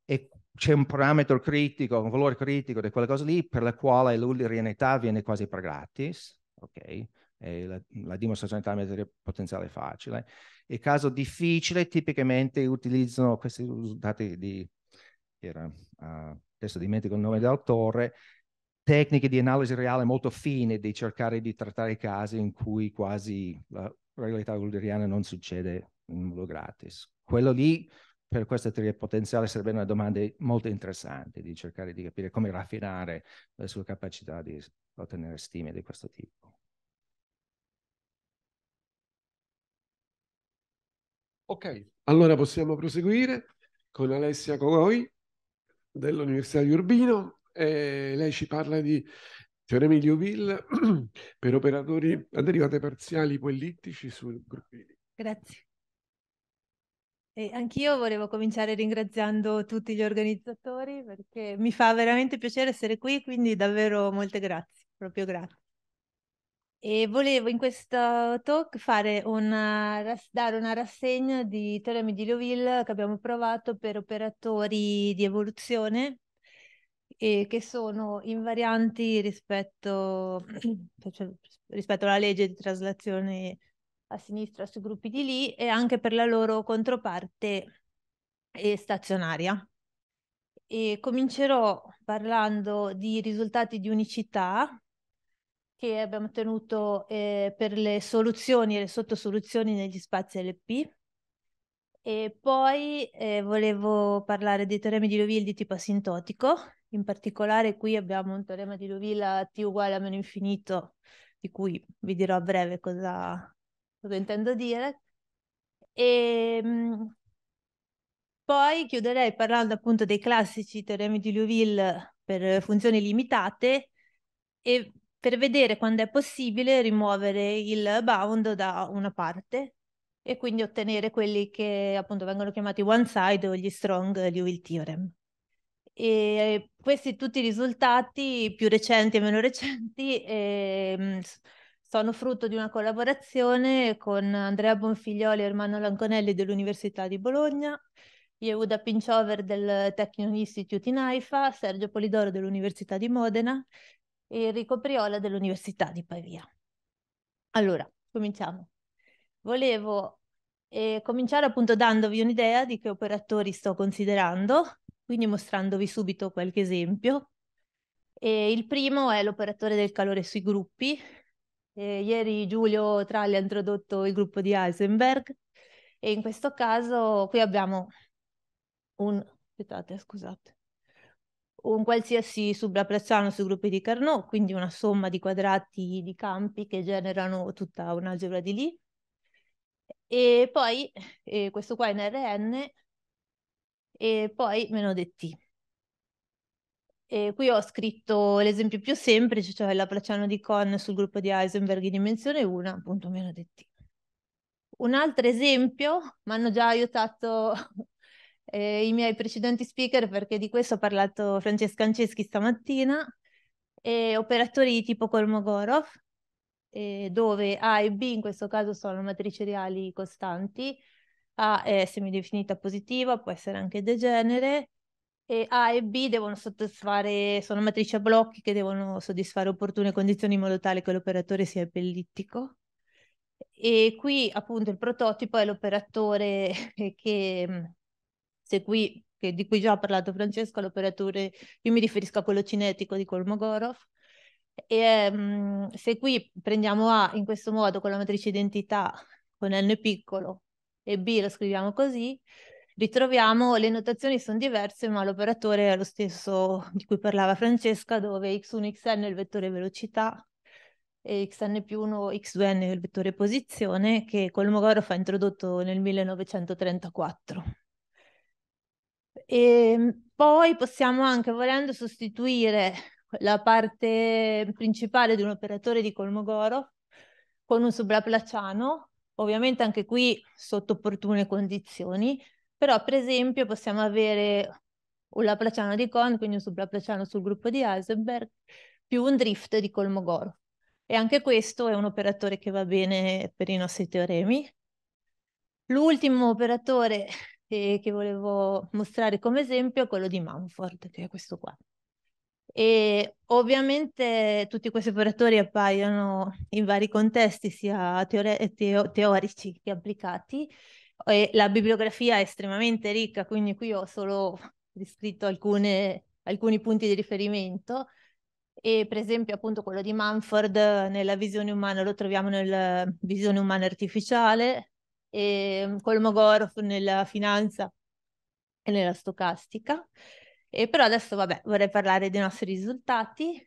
e c'è un parametro critico, un valore critico di quella cosa lì, per la quale l'ulterianità viene quasi per gratis, ok? La, la, dimostrazione di tale potenziale è facile. E caso difficile, tipicamente utilizzano questi dati di... Era, uh, adesso dimentico il nome dell'autore, tecniche di analisi reale molto fine di cercare di trattare casi in cui quasi la realtà ulderiana non succede in modo gratis. Quello lì per questa teoria potenziale sarebbe una domanda molto interessante di cercare di capire come raffinare la sua capacità di ottenere stime di questo tipo. Ok, allora possiamo proseguire con Alessia Cogoi dell'Università di Urbino eh, lei ci parla di teoremi di Liouville per operatori a derivate parziali o ellittici sui gruppini. Grazie. E anch'io volevo cominciare ringraziando tutti gli organizzatori perché mi fa veramente piacere essere qui, quindi davvero molte grazie, proprio grazie. E volevo in questo talk fare una, dare una rassegna di teoremi di Liouville che abbiamo provato per operatori di evoluzione e che sono invarianti rispetto, cioè, rispetto alla legge di traslazione a sinistra sui gruppi di lì e anche per la loro controparte stazionaria. E comincerò parlando di risultati di unicità che abbiamo ottenuto eh, per le soluzioni e le sottosoluzioni negli spazi LP. E poi eh, volevo parlare dei teoremi di Liouville di tipo asintotico, in particolare qui abbiamo un teorema di Rovilla t uguale a meno infinito, di cui vi dirò a breve cosa, cosa intendo dire. E ehm, poi chiuderei parlando appunto dei classici teoremi di Liouville per funzioni limitate e per vedere quando è possibile rimuovere il bound da una parte e quindi ottenere quelli che appunto vengono chiamati one side o gli strong Liouville theorem. E questi tutti i risultati, più recenti e meno recenti, eh, sono frutto di una collaborazione con Andrea Bonfiglioli e Ermanno Lanconelli dell'Università di Bologna, Yehuda Pinchover del Technion Institute in Haifa, Sergio Polidoro dell'Università di Modena e Enrico Priola dell'Università di Pavia. Allora, cominciamo. Volevo eh, cominciare appunto dandovi un'idea di che operatori sto considerando quindi mostrandovi subito qualche esempio. E il primo è l'operatore del calore sui gruppi. E ieri Giulio Tralli ha introdotto il gruppo di Heisenberg e in questo caso qui abbiamo un... aspettate, scusate un qualsiasi subraplaziano sui gruppi di Carnot, quindi una somma di quadrati di campi che generano tutta un'algebra di Lie. E poi eh, questo qua in Rn e poi meno lo detti. E qui ho scritto l'esempio più semplice, cioè la Placiano di Con sul gruppo di Heisenberg in dimensione 1, appunto meno detti. Un altro esempio, mi hanno già aiutato eh, i miei precedenti speaker perché di questo ha parlato Francesca Anceschi stamattina, eh, operatori di tipo Kolmogorov, eh, dove A e B in questo caso sono matrici reali costanti, a è semidefinita positiva, può essere anche degenere, e A e B devono soddisfare, sono matrici a blocchi che devono soddisfare opportune condizioni in modo tale che l'operatore sia ellittico. E qui appunto il prototipo è l'operatore che, mm, se qui, che, di cui già ha parlato Francesco, l'operatore, io mi riferisco a quello cinetico di Kolmogorov, e mm, se qui prendiamo A in questo modo con la matrice identità con n piccolo e B lo scriviamo così, ritroviamo le notazioni sono diverse, ma l'operatore è lo stesso di cui parlava Francesca, dove x1, xn è il vettore velocità e xn più 1, x2n è il vettore posizione, che Kolmogorov ha introdotto nel 1934. E ehm, poi possiamo anche, volendo, sostituire la parte principale di un operatore di Kolmogorov con un sublaplaciano ovviamente anche qui sotto opportune condizioni, però per esempio possiamo avere un laplaciano di Kohn, quindi un sublaplaciano sul gruppo di Heisenberg, più un drift di Kolmogorov. E anche questo è un operatore che va bene per i nostri teoremi. L'ultimo operatore che volevo mostrare come esempio è quello di Mumford, che è questo qua. E ovviamente tutti questi operatori appaiono in vari contesti, sia teore- eh, teo- teorici che applicati. E la bibliografia è estremamente ricca, quindi qui ho solo descritto alcune, alcuni punti di riferimento. E per esempio appunto quello di Manford eh, nella visione umana lo troviamo nella visione umana artificiale, e mm, Kolmogorov nella finanza e nella stocastica. E però adesso, vabbè, vorrei parlare dei nostri risultati.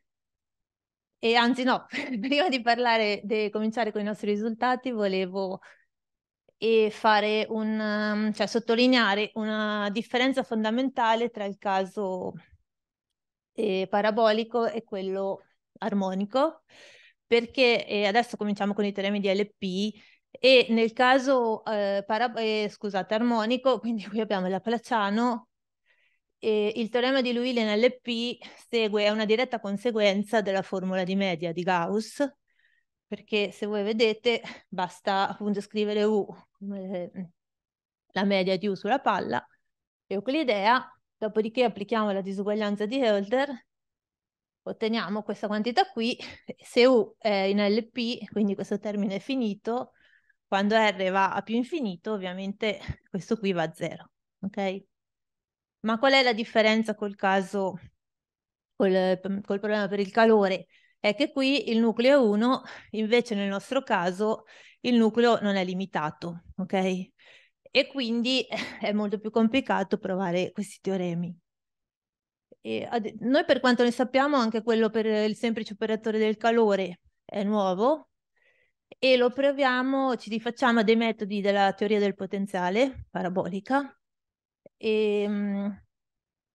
E anzi, no, prima di parlare, di cominciare con i nostri risultati, volevo e fare un, um, cioè sottolineare una differenza fondamentale tra il caso eh, parabolico e quello armonico, perché eh, adesso cominciamo con i teoremi di LP e nel caso eh, para- eh, scusate, armonico, quindi qui abbiamo la Placiano, e il teorema di Lewis NLP segue, è una diretta conseguenza della formula di media di Gauss, perché se voi vedete basta appunto scrivere U come la media di U sulla palla, Euclidea, dopodiché applichiamo la disuguaglianza di Hölder, otteniamo questa quantità qui, se U è in LP, quindi questo termine è finito, quando R va a più infinito ovviamente questo qui va a zero, ok? Ma qual è la differenza col caso, col, mhmm, col problema per il calore? È che qui il nucleo 1, invece nel nostro caso, il nucleo non è limitato, ok? E quindi è molto più complicato provare questi teoremi. E noi per quanto ne sappiamo, anche quello per il semplice operatore del calore è nuovo, e lo proviamo, ci rifacciamo a dei metodi della teoria del potenziale parabolica e ehm,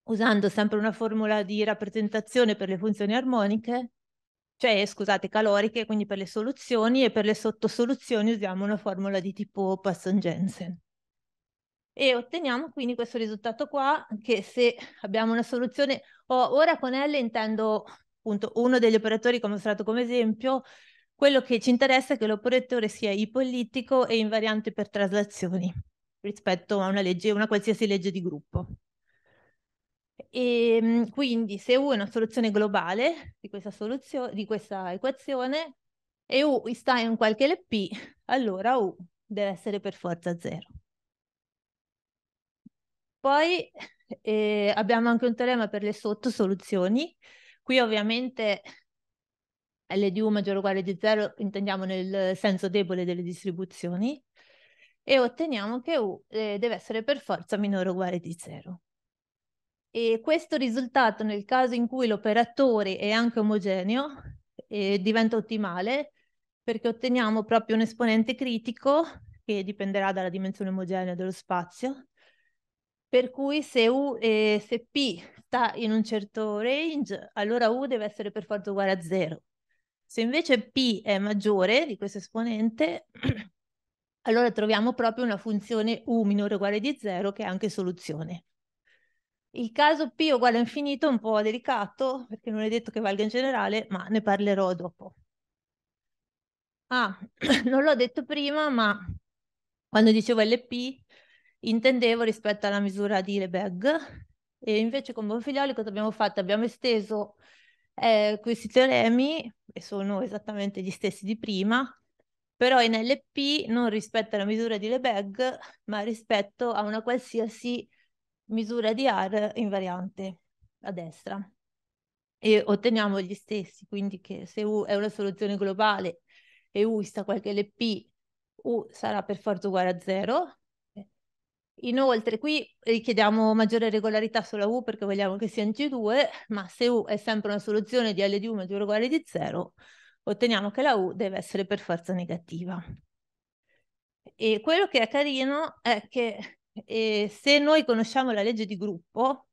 usando sempre una formula di rappresentazione per le funzioni armoniche, cioè scusate, caloriche, quindi per le soluzioni e per le sottosoluzioni usiamo una formula di tipo Poisson-Jensen. E otteniamo quindi questo risultato qua, che se abbiamo una soluzione, oh, ora con L intendo appunto uno degli operatori che ho mostrato come esempio, quello che ci interessa è che l'operatore sia ipolittico e invariante per traslazioni rispetto a una legge, una qualsiasi legge di gruppo. E ehm, quindi se U è una soluzione globale di questa, soluzio- di questa equazione e U sta in qualche LP, allora U deve essere per forza 0. Poi eh, abbiamo anche un teorema per le sottosoluzioni. Qui ovviamente L di U maggiore o uguale di 0 intendiamo nel senso debole delle distribuzioni e otteniamo che U eh, deve essere per forza minore o uguale di 0. E questo risultato, nel caso in cui l'operatore è anche omogeneo, eh, diventa ottimale perché otteniamo proprio un esponente critico che dipenderà dalla dimensione omogenea dello spazio. Per cui se, U, eh, se P sta in un certo range, allora U deve essere per forza uguale a 0. Se invece P è maggiore di questo esponente, allora troviamo proprio una funzione u minore o uguale di 0 che è anche soluzione. Il caso p uguale a infinito è un po' delicato perché non è detto che valga in generale, ma ne parlerò dopo. Ah, non l'ho detto prima, ma quando dicevo LP intendevo rispetto alla misura di Lebesgue e invece con Bonfiglioli cosa abbiamo fatto? Abbiamo esteso eh, questi teoremi, e sono esattamente gli stessi di prima, però in LP non rispetto alla misura di Lebesgue, ma rispetto a una qualsiasi misura di R invariante a destra e otteniamo gli stessi, quindi che se U è una soluzione globale e U sta qualche LP, U sarà per forza uguale a 0. Inoltre qui richiediamo maggiore regolarità sulla U perché vogliamo che sia in G2, ma se U è sempre una soluzione di L di U maggiore o uguale di 0, otteniamo che la U deve essere per forza negativa. E quello che è carino è che eh, se noi conosciamo la legge di gruppo,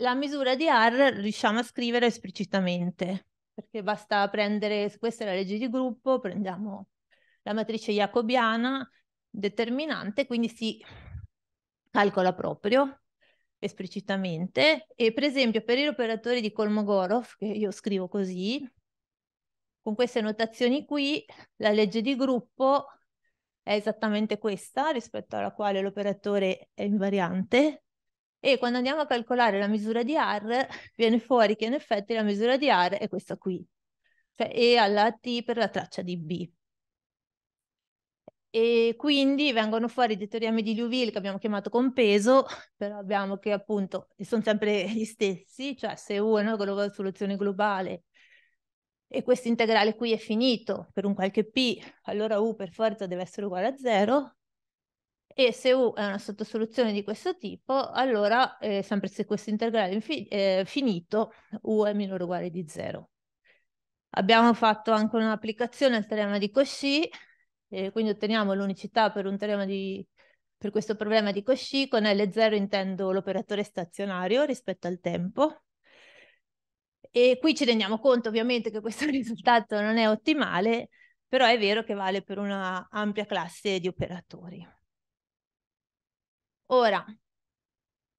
la misura di R riusciamo a scrivere esplicitamente, perché basta prendere, questa è la legge di gruppo, prendiamo la matrice jacobiana, determinante, quindi si calcola proprio esplicitamente e per esempio per gli operatori di Kolmogorov, che io scrivo così, con queste notazioni qui, la legge di gruppo è esattamente questa rispetto alla quale l'operatore è invariante e quando andiamo a calcolare la misura di R viene fuori che in effetti la misura di R è questa qui, cioè E alla T per la traccia di B. E quindi vengono fuori dei teoremi di Liouville che abbiamo chiamato con peso, però abbiamo che appunto sono sempre gli stessi, cioè se U è una soluzione globale e questo integrale qui è finito per un qualche p, allora u per forza deve essere uguale a 0, e se u è una sottosoluzione di questo tipo, allora eh, sempre se questo integrale è finito, u è minore o uguale di 0. Abbiamo fatto anche un'applicazione al teorema di Cauchy, e eh, quindi otteniamo l'unicità per, per questo problema di Cauchy, con L0 intendo l'operatore stazionario rispetto al tempo, e qui ci rendiamo conto ovviamente che questo risultato non è ottimale, però è vero che vale per una ampia classe di operatori. Ora,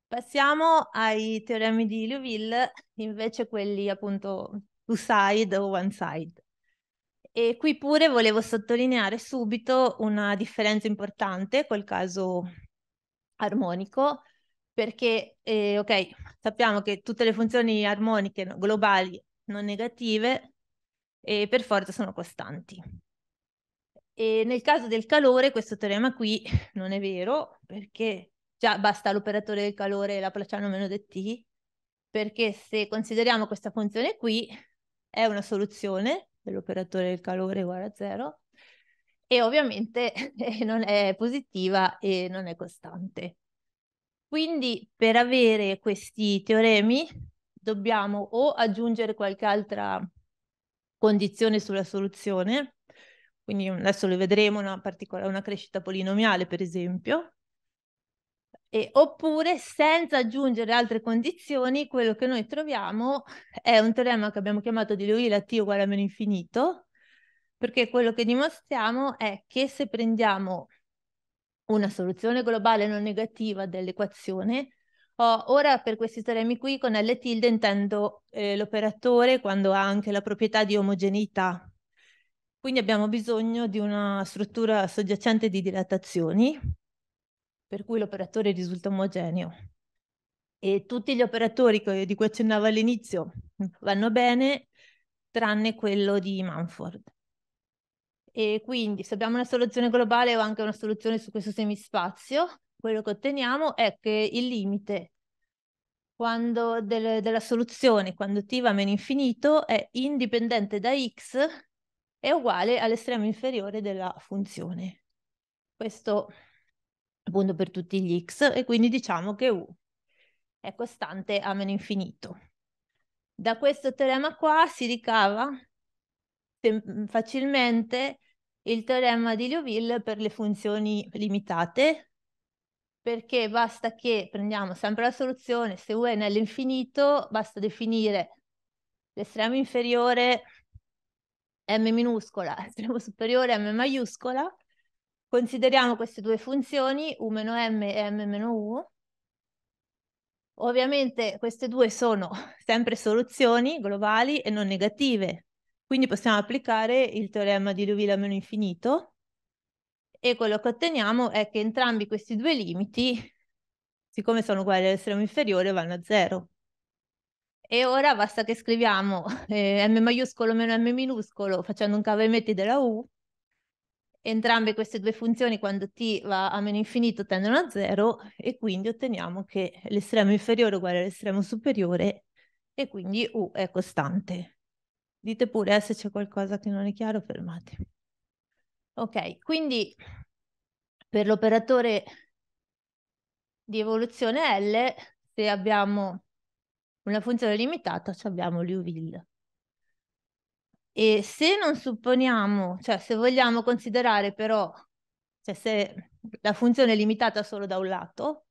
passiamo ai teoremi di Liouville, invece quelli appunto two-side o one-side. E qui pure volevo sottolineare subito una differenza importante col caso armonico, perché, eh, ok, sappiamo che tutte le funzioni armoniche globali non negative eh, per forza sono costanti. E nel caso del calore questo teorema qui non è vero perché già basta l'operatore del calore e la Placiano meno dt perché se consideriamo questa funzione qui è una soluzione dell'operatore del calore uguale a zero, e ovviamente non è positiva e non è costante. Quindi per avere questi teoremi dobbiamo o aggiungere qualche altra condizione sulla soluzione, quindi adesso lo vedremo, una, una crescita polinomiale per esempio, e, oppure senza aggiungere altre condizioni, quello che noi troviamo è un teorema che abbiamo chiamato di Liouville a t uguale a meno infinito, perché quello che dimostriamo è che se prendiamo una soluzione globale non negativa dell'equazione. Oh, ora per questi teoremi qui con L tilde intendo eh, l'operatore quando ha anche la proprietà di omogeneità. Quindi abbiamo bisogno di una struttura soggiacente di dilatazioni per cui l'operatore risulta omogeneo. E tutti gli operatori di cui accennavo all'inizio vanno bene, tranne quello di Manford. E quindi se abbiamo una soluzione globale o anche una soluzione su questo semispazio, quello che otteniamo è che il limite quando, del, della soluzione, quando t va meno infinito, è indipendente da x è uguale all'estremo inferiore della funzione. Questo appunto per tutti gli x e quindi diciamo che u è costante a meno infinito. Da questo teorema qua si ricava facilmente il teorema di Liouville per le funzioni limitate, perché basta che prendiamo sempre la soluzione, se u è nell'infinito, basta definire l'estremo inferiore m minuscola, l'estremo superiore m maiuscola, consideriamo queste due funzioni, u-m e m-u, Ovviamente queste due sono sempre soluzioni globali e non negative, quindi possiamo applicare il teorema di Liouville a meno infinito e quello che otteniamo è che entrambi questi due limiti, siccome sono uguali all'estremo inferiore, vanno a zero. E ora basta che scriviamo eh, m maiuscolo meno m minuscolo facendo un cavo e metti della u, entrambe queste due funzioni quando t va a meno infinito tendono a zero e quindi otteniamo che l'estremo inferiore è uguale all'estremo superiore e quindi u è costante. Dite pure eh, se c'è qualcosa che non è chiaro, fermate. Ok, quindi per l'operatore di evoluzione L, se abbiamo una funzione limitata, abbiamo l'UVIL. E se non supponiamo, cioè se vogliamo considerare però, cioè se la funzione è limitata solo da un lato,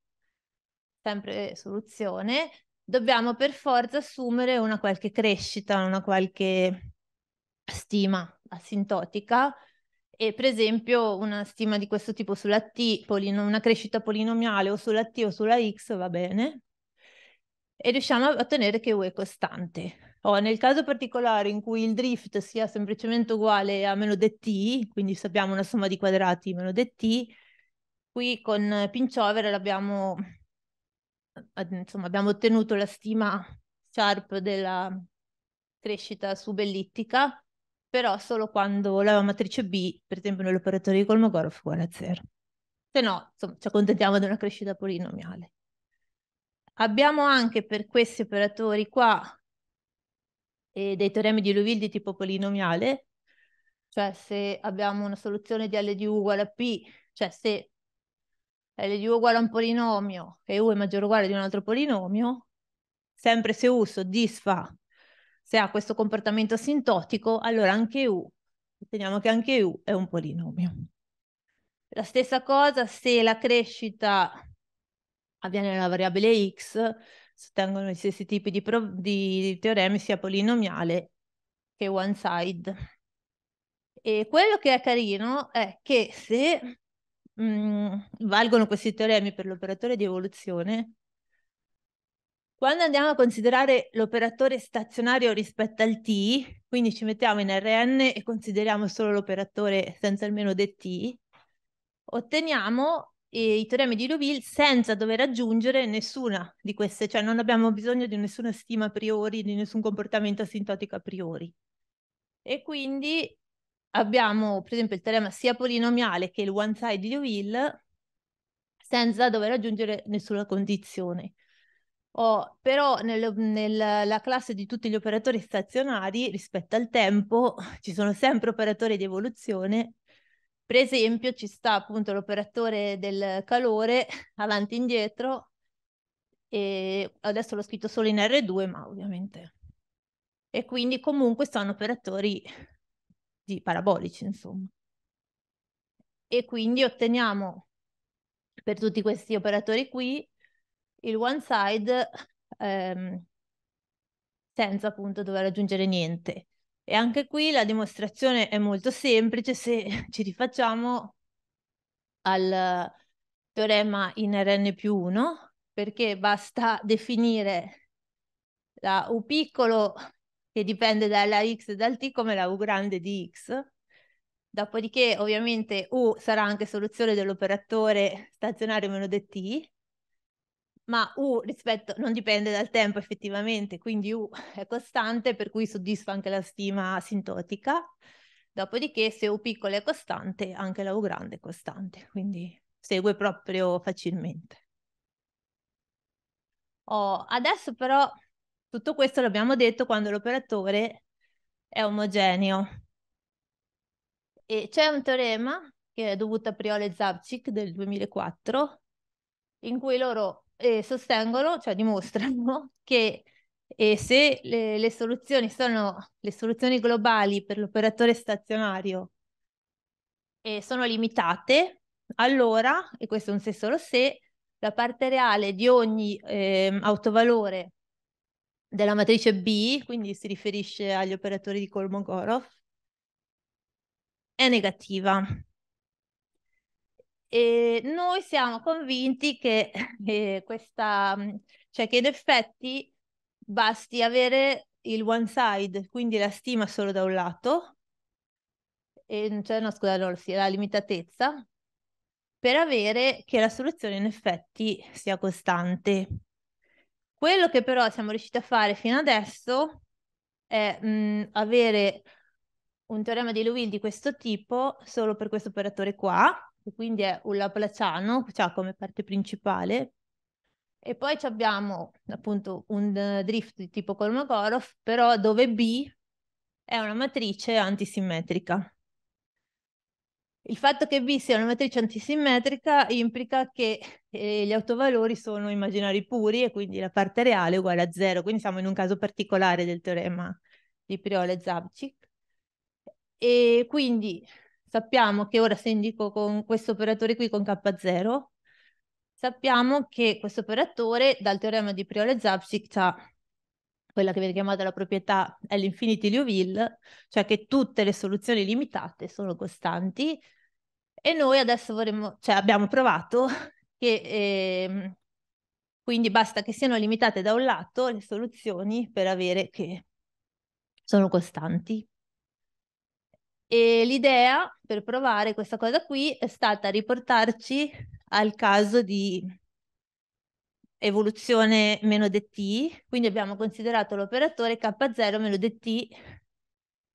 sempre soluzione, dobbiamo per forza assumere una qualche crescita, una qualche stima asintotica e per esempio una stima di questo tipo sulla T, polino, una crescita polinomiale o sulla T o sulla X va bene e riusciamo a ottenere che U è costante. O nel caso particolare in cui il drift sia semplicemente uguale a meno dt, quindi sappiamo una somma di quadrati meno dt, qui con Pinchover l'abbiamo insomma, abbiamo ottenuto la stima sharp della crescita subellittica, però solo quando la matrice B, per esempio nell'operatore di Kolmogorov, è uguale a zero. Se no, insomma, ci accontentiamo di una crescita polinomiale. Abbiamo anche per questi operatori qua eh, dei teoremi di Liouville di tipo polinomiale, cioè se abbiamo una soluzione di L di U uguale a P, cioè se eh, l U uguale a un polinomio e U è maggiore o uguale di un altro polinomio, sempre se U soddisfa, se ha questo comportamento asintotico, allora anche U, teniamo che anche U è un polinomio. La stessa cosa se la crescita avviene nella variabile x, sostengono gli stessi tipi di, di teoremi sia polinomiale che one side. E quello che è carino è che se mh, mm, valgono questi teoremi per l'operatore di evoluzione, quando andiamo a considerare l'operatore stazionario rispetto al t, quindi ci mettiamo in Rn e consideriamo solo l'operatore senza il meno dt, otteniamo eh, i teoremi di Liouville senza dover aggiungere nessuna di queste, cioè non abbiamo bisogno di nessuna stima a priori, di nessun comportamento asintotico a priori. E quindi abbiamo per esempio il teorema sia polinomiale che il one side di Liouville senza dover aggiungere nessuna condizione. Oh, però nel, nella classe di tutti gli operatori stazionari rispetto al tempo ci sono sempre operatori di evoluzione. Per esempio ci sta appunto l'operatore del calore avanti e indietro e adesso l'ho scritto solo in R2 ma ovviamente. E quindi comunque sono operatori di parabolici, insomma. E quindi otteniamo per tutti questi operatori qui il one side ehm, senza appunto dover aggiungere niente. E anche qui la dimostrazione è molto semplice se ci rifacciamo al teorema in Rn più 1, perché basta definire la U piccolo che dipende dalla x e dal t come la u grande di x. Dopodiché ovviamente u sarà anche soluzione dell'operatore stazionario meno dt, ma u rispetto, non dipende dal tempo effettivamente, quindi u è costante, per cui soddisfa anche la stima asintotica. Dopodiché se u piccola è costante, anche la u grande è costante, quindi segue proprio facilmente. Oh, adesso però tutto questo l'abbiamo detto quando l'operatore è omogeneo. E c'è un teorema che è dovuto a Priole e Zabcic del 2004, in cui loro eh, sostengono, cioè dimostrano, che eh, se le, le soluzioni sono le soluzioni globali per l'operatore stazionario eh, sono limitate, allora, e questo è un se solo se, la parte reale di ogni ehm, autovalore della matrice B, quindi si riferisce agli operatori di Kolmogorov, è negativa. E noi siamo convinti che, eh, questa, cioè che in effetti basti avere il one side, quindi la stima solo da un lato, e, cioè no, scusa, no, la limitatezza, per avere che la soluzione in effetti sia costante. Quello che però siamo riusciti a fare fino adesso è mh, mm, avere un teorema di Lewin di questo tipo solo per questo operatore qua, che quindi è un laplaciano, cioè come parte principale, e poi abbiamo appunto un eh, drift di tipo Kolmogorov, però dove B è una matrice antisimmetrica. Il fatto che B sia una matrice antisimmetrica implica che eh, gli autovalori sono immaginari puri e quindi la parte reale è uguale a zero, quindi siamo in un caso particolare del teorema di Priole e Zabcic. E quindi sappiamo che ora se indico con questo operatore qui con K0, sappiamo che questo operatore dal teorema di Priole e Zabcic ha quella che viene chiamata la proprietà all'infinity Liouville, cioè che tutte le soluzioni limitate sono costanti e noi adesso vorremmo, cioè abbiamo provato che eh, quindi basta che siano limitate da un lato le soluzioni per avere che sono costanti. E l'idea per provare questa cosa qui è stata riportarci al caso di evoluzione meno dt, quindi abbiamo considerato l'operatore k0 meno dt,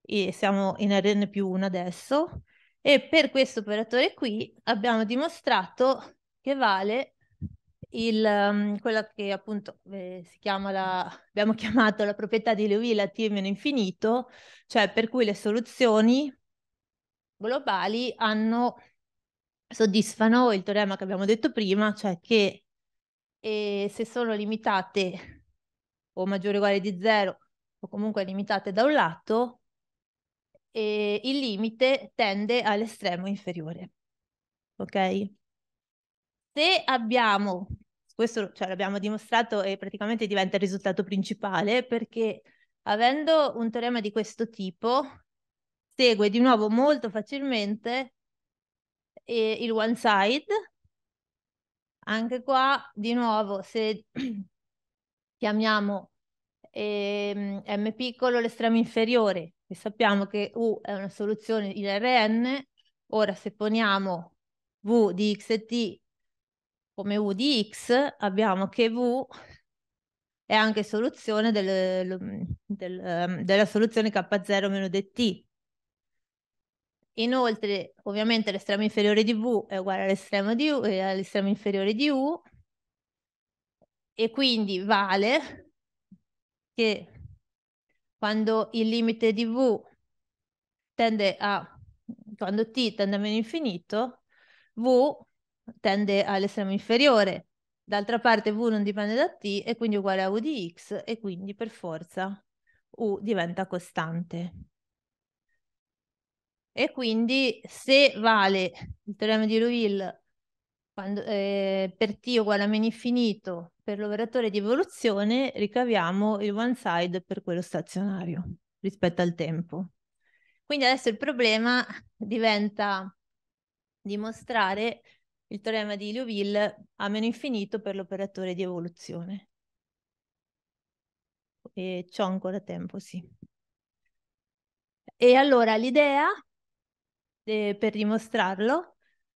e siamo in Rn più 1 adesso, e per questo operatore qui abbiamo dimostrato che vale il, um, quella che appunto eh, si chiama la, abbiamo chiamato la proprietà di Lewis a t meno infinito, cioè per cui le soluzioni globali hanno, soddisfano il teorema che abbiamo detto prima, cioè che eh, se sono limitate o maggiore o uguale di zero o comunque limitate da un lato, e il limite tende all'estremo inferiore. Ok? Se abbiamo, questo cioè, l'abbiamo dimostrato e praticamente diventa il risultato principale perché avendo un teorema di questo tipo segue di nuovo molto facilmente eh, il one side. Anche qua di nuovo se chiamiamo eh, m piccolo l'estremo inferiore e sappiamo che U è una soluzione in Rn, ora se poniamo V di x e t come U di x, abbiamo che V è anche soluzione del, del, ehm, della soluzione K0 meno dt. Inoltre, ovviamente, l'estremo inferiore di V è uguale all'estremo eh, all inferiore di U, e quindi vale che quando il limite di V tende a, quando T tende a meno infinito, V tende all'estremo inferiore. D'altra parte V non dipende da T e quindi è uguale a U di X e quindi per forza U diventa costante. E quindi se vale il teorema di Liouville quando, eh, per t uguale a meno infinito per l'operatore di evoluzione ricaviamo il one side per quello stazionario rispetto al tempo. Quindi adesso il problema diventa dimostrare il teorema di Liouville a meno infinito per l'operatore di evoluzione. E c'ho ancora tempo, sì. E allora l'idea eh, per dimostrarlo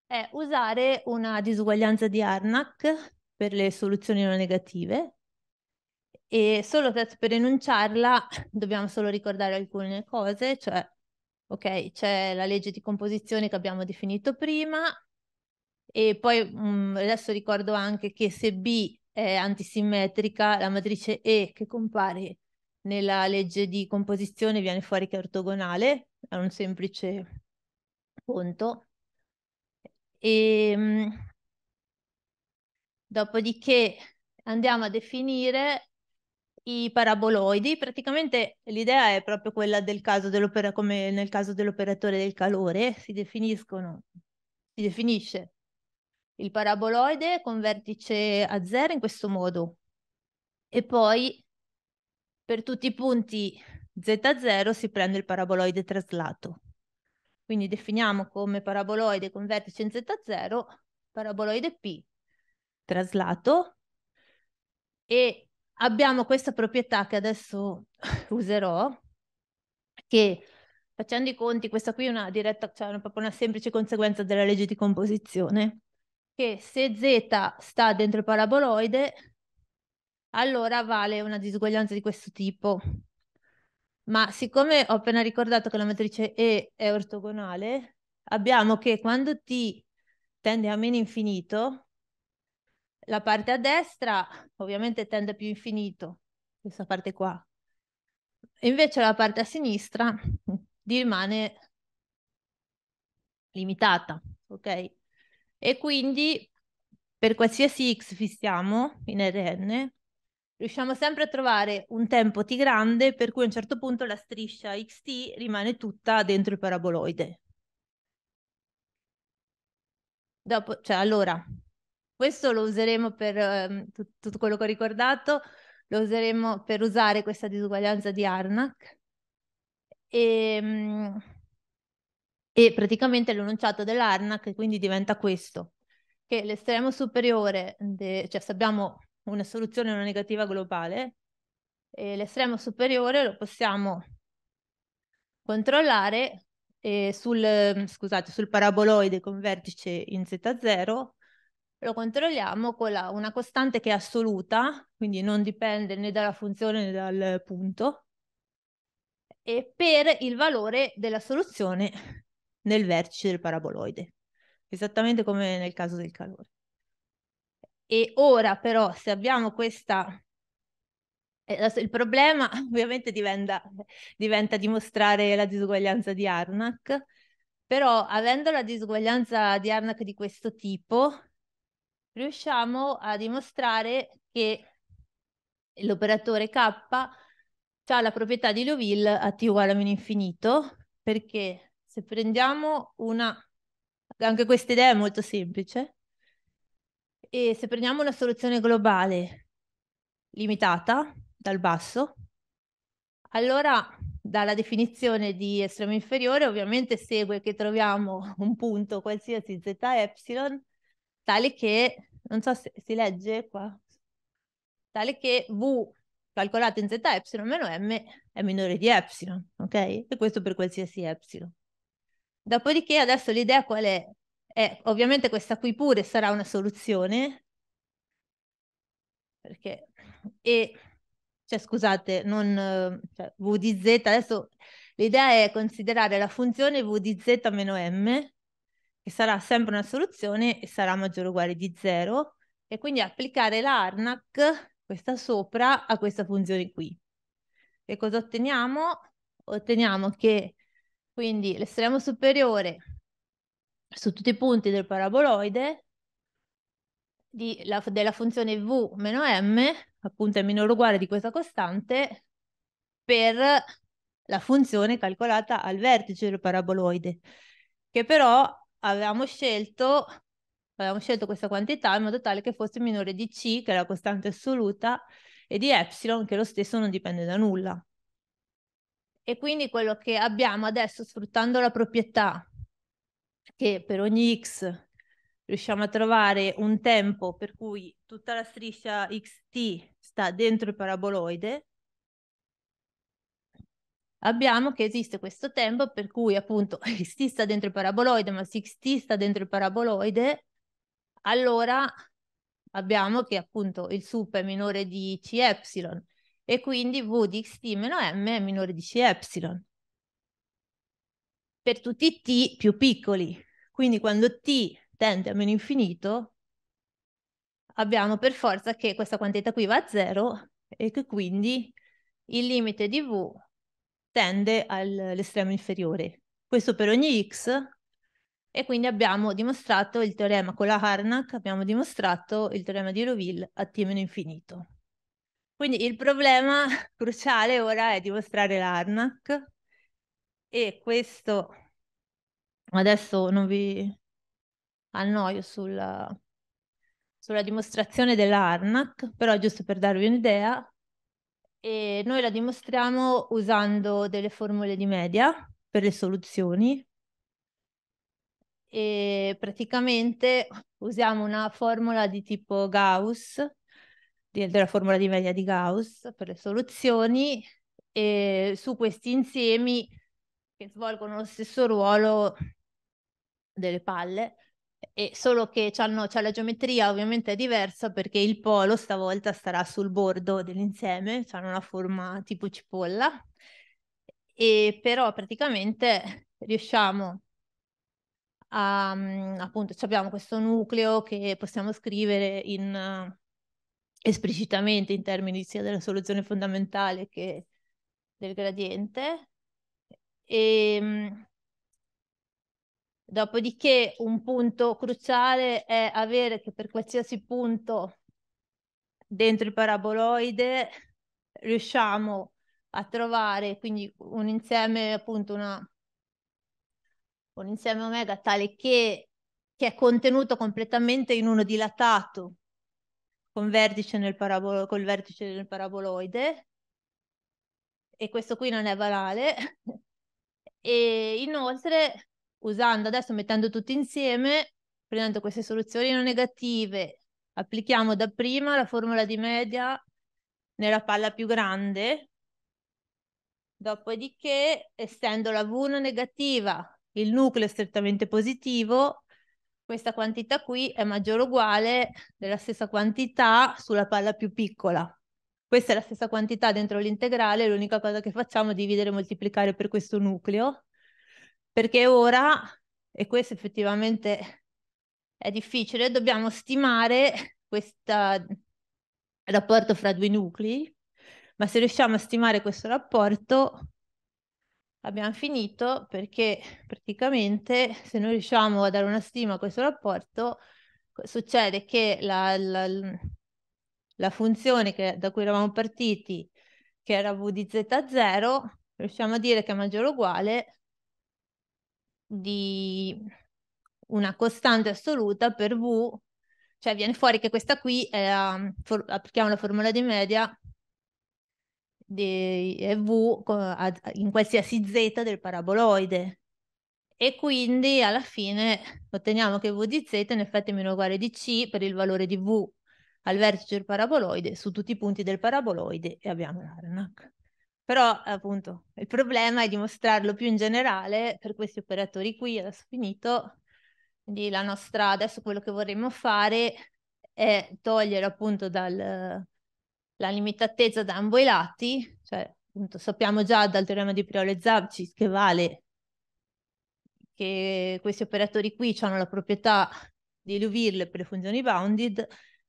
è usare una disuguaglianza di Arnach per le soluzioni non negative e solo per enunciarla dobbiamo solo ricordare alcune cose, cioè ok, c'è la legge di composizione che abbiamo definito prima e poi mh, mm, adesso ricordo anche che se B è antisimmetrica, la matrice E che compare nella legge di composizione viene fuori che è ortogonale, è un semplice punto e, ehm, mh, dopodiché andiamo a definire i paraboloidi, praticamente l'idea è proprio quella del caso come nel caso dell'operatore del calore, si definiscono, si definisce il paraboloide con vertice a zero in questo modo e poi per tutti i punti z0 si prende il paraboloide traslato. Quindi definiamo come paraboloide con vertice in Z0 paraboloide P traslato e abbiamo questa proprietà che adesso userò che facendo i conti questa qui è una diretta cioè una, proprio una semplice conseguenza della legge di composizione che se Z sta dentro il paraboloide allora vale una disuguaglianza di questo tipo ma siccome ho appena ricordato che la matrice E è ortogonale, abbiamo che quando T tende a meno infinito, la parte a destra ovviamente tende a più infinito, questa parte qua. invece la parte a sinistra rimane limitata, ok? E quindi per qualsiasi x fissiamo in Rn, riusciamo sempre a trovare un tempo T grande per cui a un certo punto la striscia XT rimane tutta dentro il paraboloide. Dopo, cioè, allora, questo lo useremo per eh, tutto quello che ho ricordato, lo useremo per usare questa disuguaglianza di Arnach e, ehm, e praticamente l'enunciato dell'Arnach quindi diventa questo, che l'estremo superiore, de, cioè se abbiamo una soluzione non negativa globale e l'estremo superiore lo possiamo controllare sul, mm, scusate, sul paraboloide con vertice in Z0 lo controlliamo con la, una costante che è assoluta, quindi non dipende né dalla funzione né dal punto, e per il valore della soluzione nel vertice del paraboloide, esattamente come nel caso del calore. E ora però se abbiamo questa... Eh, il problema ovviamente diventa, diventa dimostrare la disuguaglianza di Arnak, però avendo la disuguaglianza di Arnak di questo tipo, riusciamo a dimostrare che l'operatore K ha la proprietà di Liouville a t uguale a meno infinito, perché se prendiamo una... Anche questa idea è molto semplice. E se prendiamo una soluzione globale limitata dal basso, allora dalla definizione di estremo inferiore ovviamente segue che troviamo un punto qualsiasi z epsilon tale che, non so se si legge qua, tale che v calcolato in z epsilon meno m è minore di epsilon, ok? E questo per qualsiasi epsilon. Dopodiché adesso l'idea qual è? Eh, ovviamente questa qui pure sarà una soluzione, perché... E, cioè, scusate, non... Cioè, v di z, adesso l'idea è considerare la funzione v di z meno m, che sarà sempre una soluzione e sarà maggiore o uguale di 0, e quindi applicare l'ARNAC, questa sopra, a questa funzione qui. E cosa otteniamo? Otteniamo che quindi l'estremo superiore su tutti i punti del paraboloide di, la, della funzione v meno m, appunto è minore o uguale di questa costante, per la funzione calcolata al vertice del paraboloide, che però avevamo scelto, avevamo scelto questa quantità in modo tale che fosse minore di c, che è la costante assoluta, e di epsilon, che lo stesso non dipende da nulla. E quindi quello che abbiamo adesso, sfruttando la proprietà che per ogni x riusciamo a trovare un tempo per cui tutta la striscia xt sta dentro il paraboloide, abbiamo che esiste questo tempo per cui appunto xt sta dentro il paraboloide, ma se xt sta dentro il paraboloide, allora abbiamo che appunto il sup è minore di c cy e quindi v di xt meno m è minore di c cy per tutti i t più piccoli. Quindi quando t tende a meno infinito, abbiamo per forza che questa quantità qui va a zero e che quindi il limite di v tende all'estremo inferiore. Questo per ogni x e quindi abbiamo dimostrato il teorema con la Harnack, abbiamo dimostrato il teorema di Roville a t meno infinito. Quindi il problema cruciale ora è dimostrare la Harnack e questo adesso non vi annoio sulla, sulla dimostrazione dell'ARNAC, però giusto per darvi un'idea, e noi la dimostriamo usando delle formule di media per le soluzioni e praticamente usiamo una formula di tipo Gauss, di, della formula di media di Gauss per le soluzioni e su questi insiemi che svolgono lo stesso ruolo delle palle, e solo che c'hanno, c'è la geometria ovviamente è diversa perché il polo stavolta starà sul bordo dell'insieme, hanno una forma tipo cipolla, e però praticamente riusciamo a, mm, appunto, abbiamo questo nucleo che possiamo scrivere in, eh, esplicitamente in termini sia della soluzione fondamentale che del gradiente, e, ehm, dopodiché un punto cruciale è avere che per qualsiasi punto dentro il paraboloide riusciamo a trovare quindi un insieme appunto una, un insieme omega tale che, che è contenuto completamente in uno dilatato con vertice nel parabolo, col vertice nel paraboloide e questo qui non è banale e inoltre, usando adesso, mettendo tutto insieme, prendendo queste soluzioni non negative, applichiamo dapprima la formula di media nella palla più grande, dopodiché, essendo la V non negativa, il nucleo è strettamente positivo, questa quantità qui è maggiore o uguale della stessa quantità sulla palla più piccola. Questa è la stessa quantità dentro l'integrale, l'unica cosa che facciamo è dividere e moltiplicare per questo nucleo, perché ora, e questo effettivamente è difficile, dobbiamo stimare questo rapporto fra due nuclei, ma se riusciamo a stimare questo rapporto abbiamo finito perché praticamente se noi riusciamo a dare una stima a questo rapporto succede che la, la, la funzione che, da cui eravamo partiti, che era v di z0, riusciamo a dire che è maggiore o uguale di una costante assoluta per v, cioè viene fuori che questa qui, è for, applichiamo la formula di media, di, è v in qualsiasi z del paraboloide. E quindi alla fine otteniamo che v di z in effetti è meno uguale di c per il valore di v al vertice del paraboloide, su tutti i punti del paraboloide e abbiamo l'Arnak. Però appunto il problema è dimostrarlo più in generale per questi operatori qui, adesso finito, quindi la nostra, adesso quello che vorremmo fare è togliere appunto la limitatezza da ambo i lati, cioè appunto sappiamo già dal teorema di Priole-Zabcic che vale che questi operatori qui hanno la proprietà di Liouville per le funzioni bounded,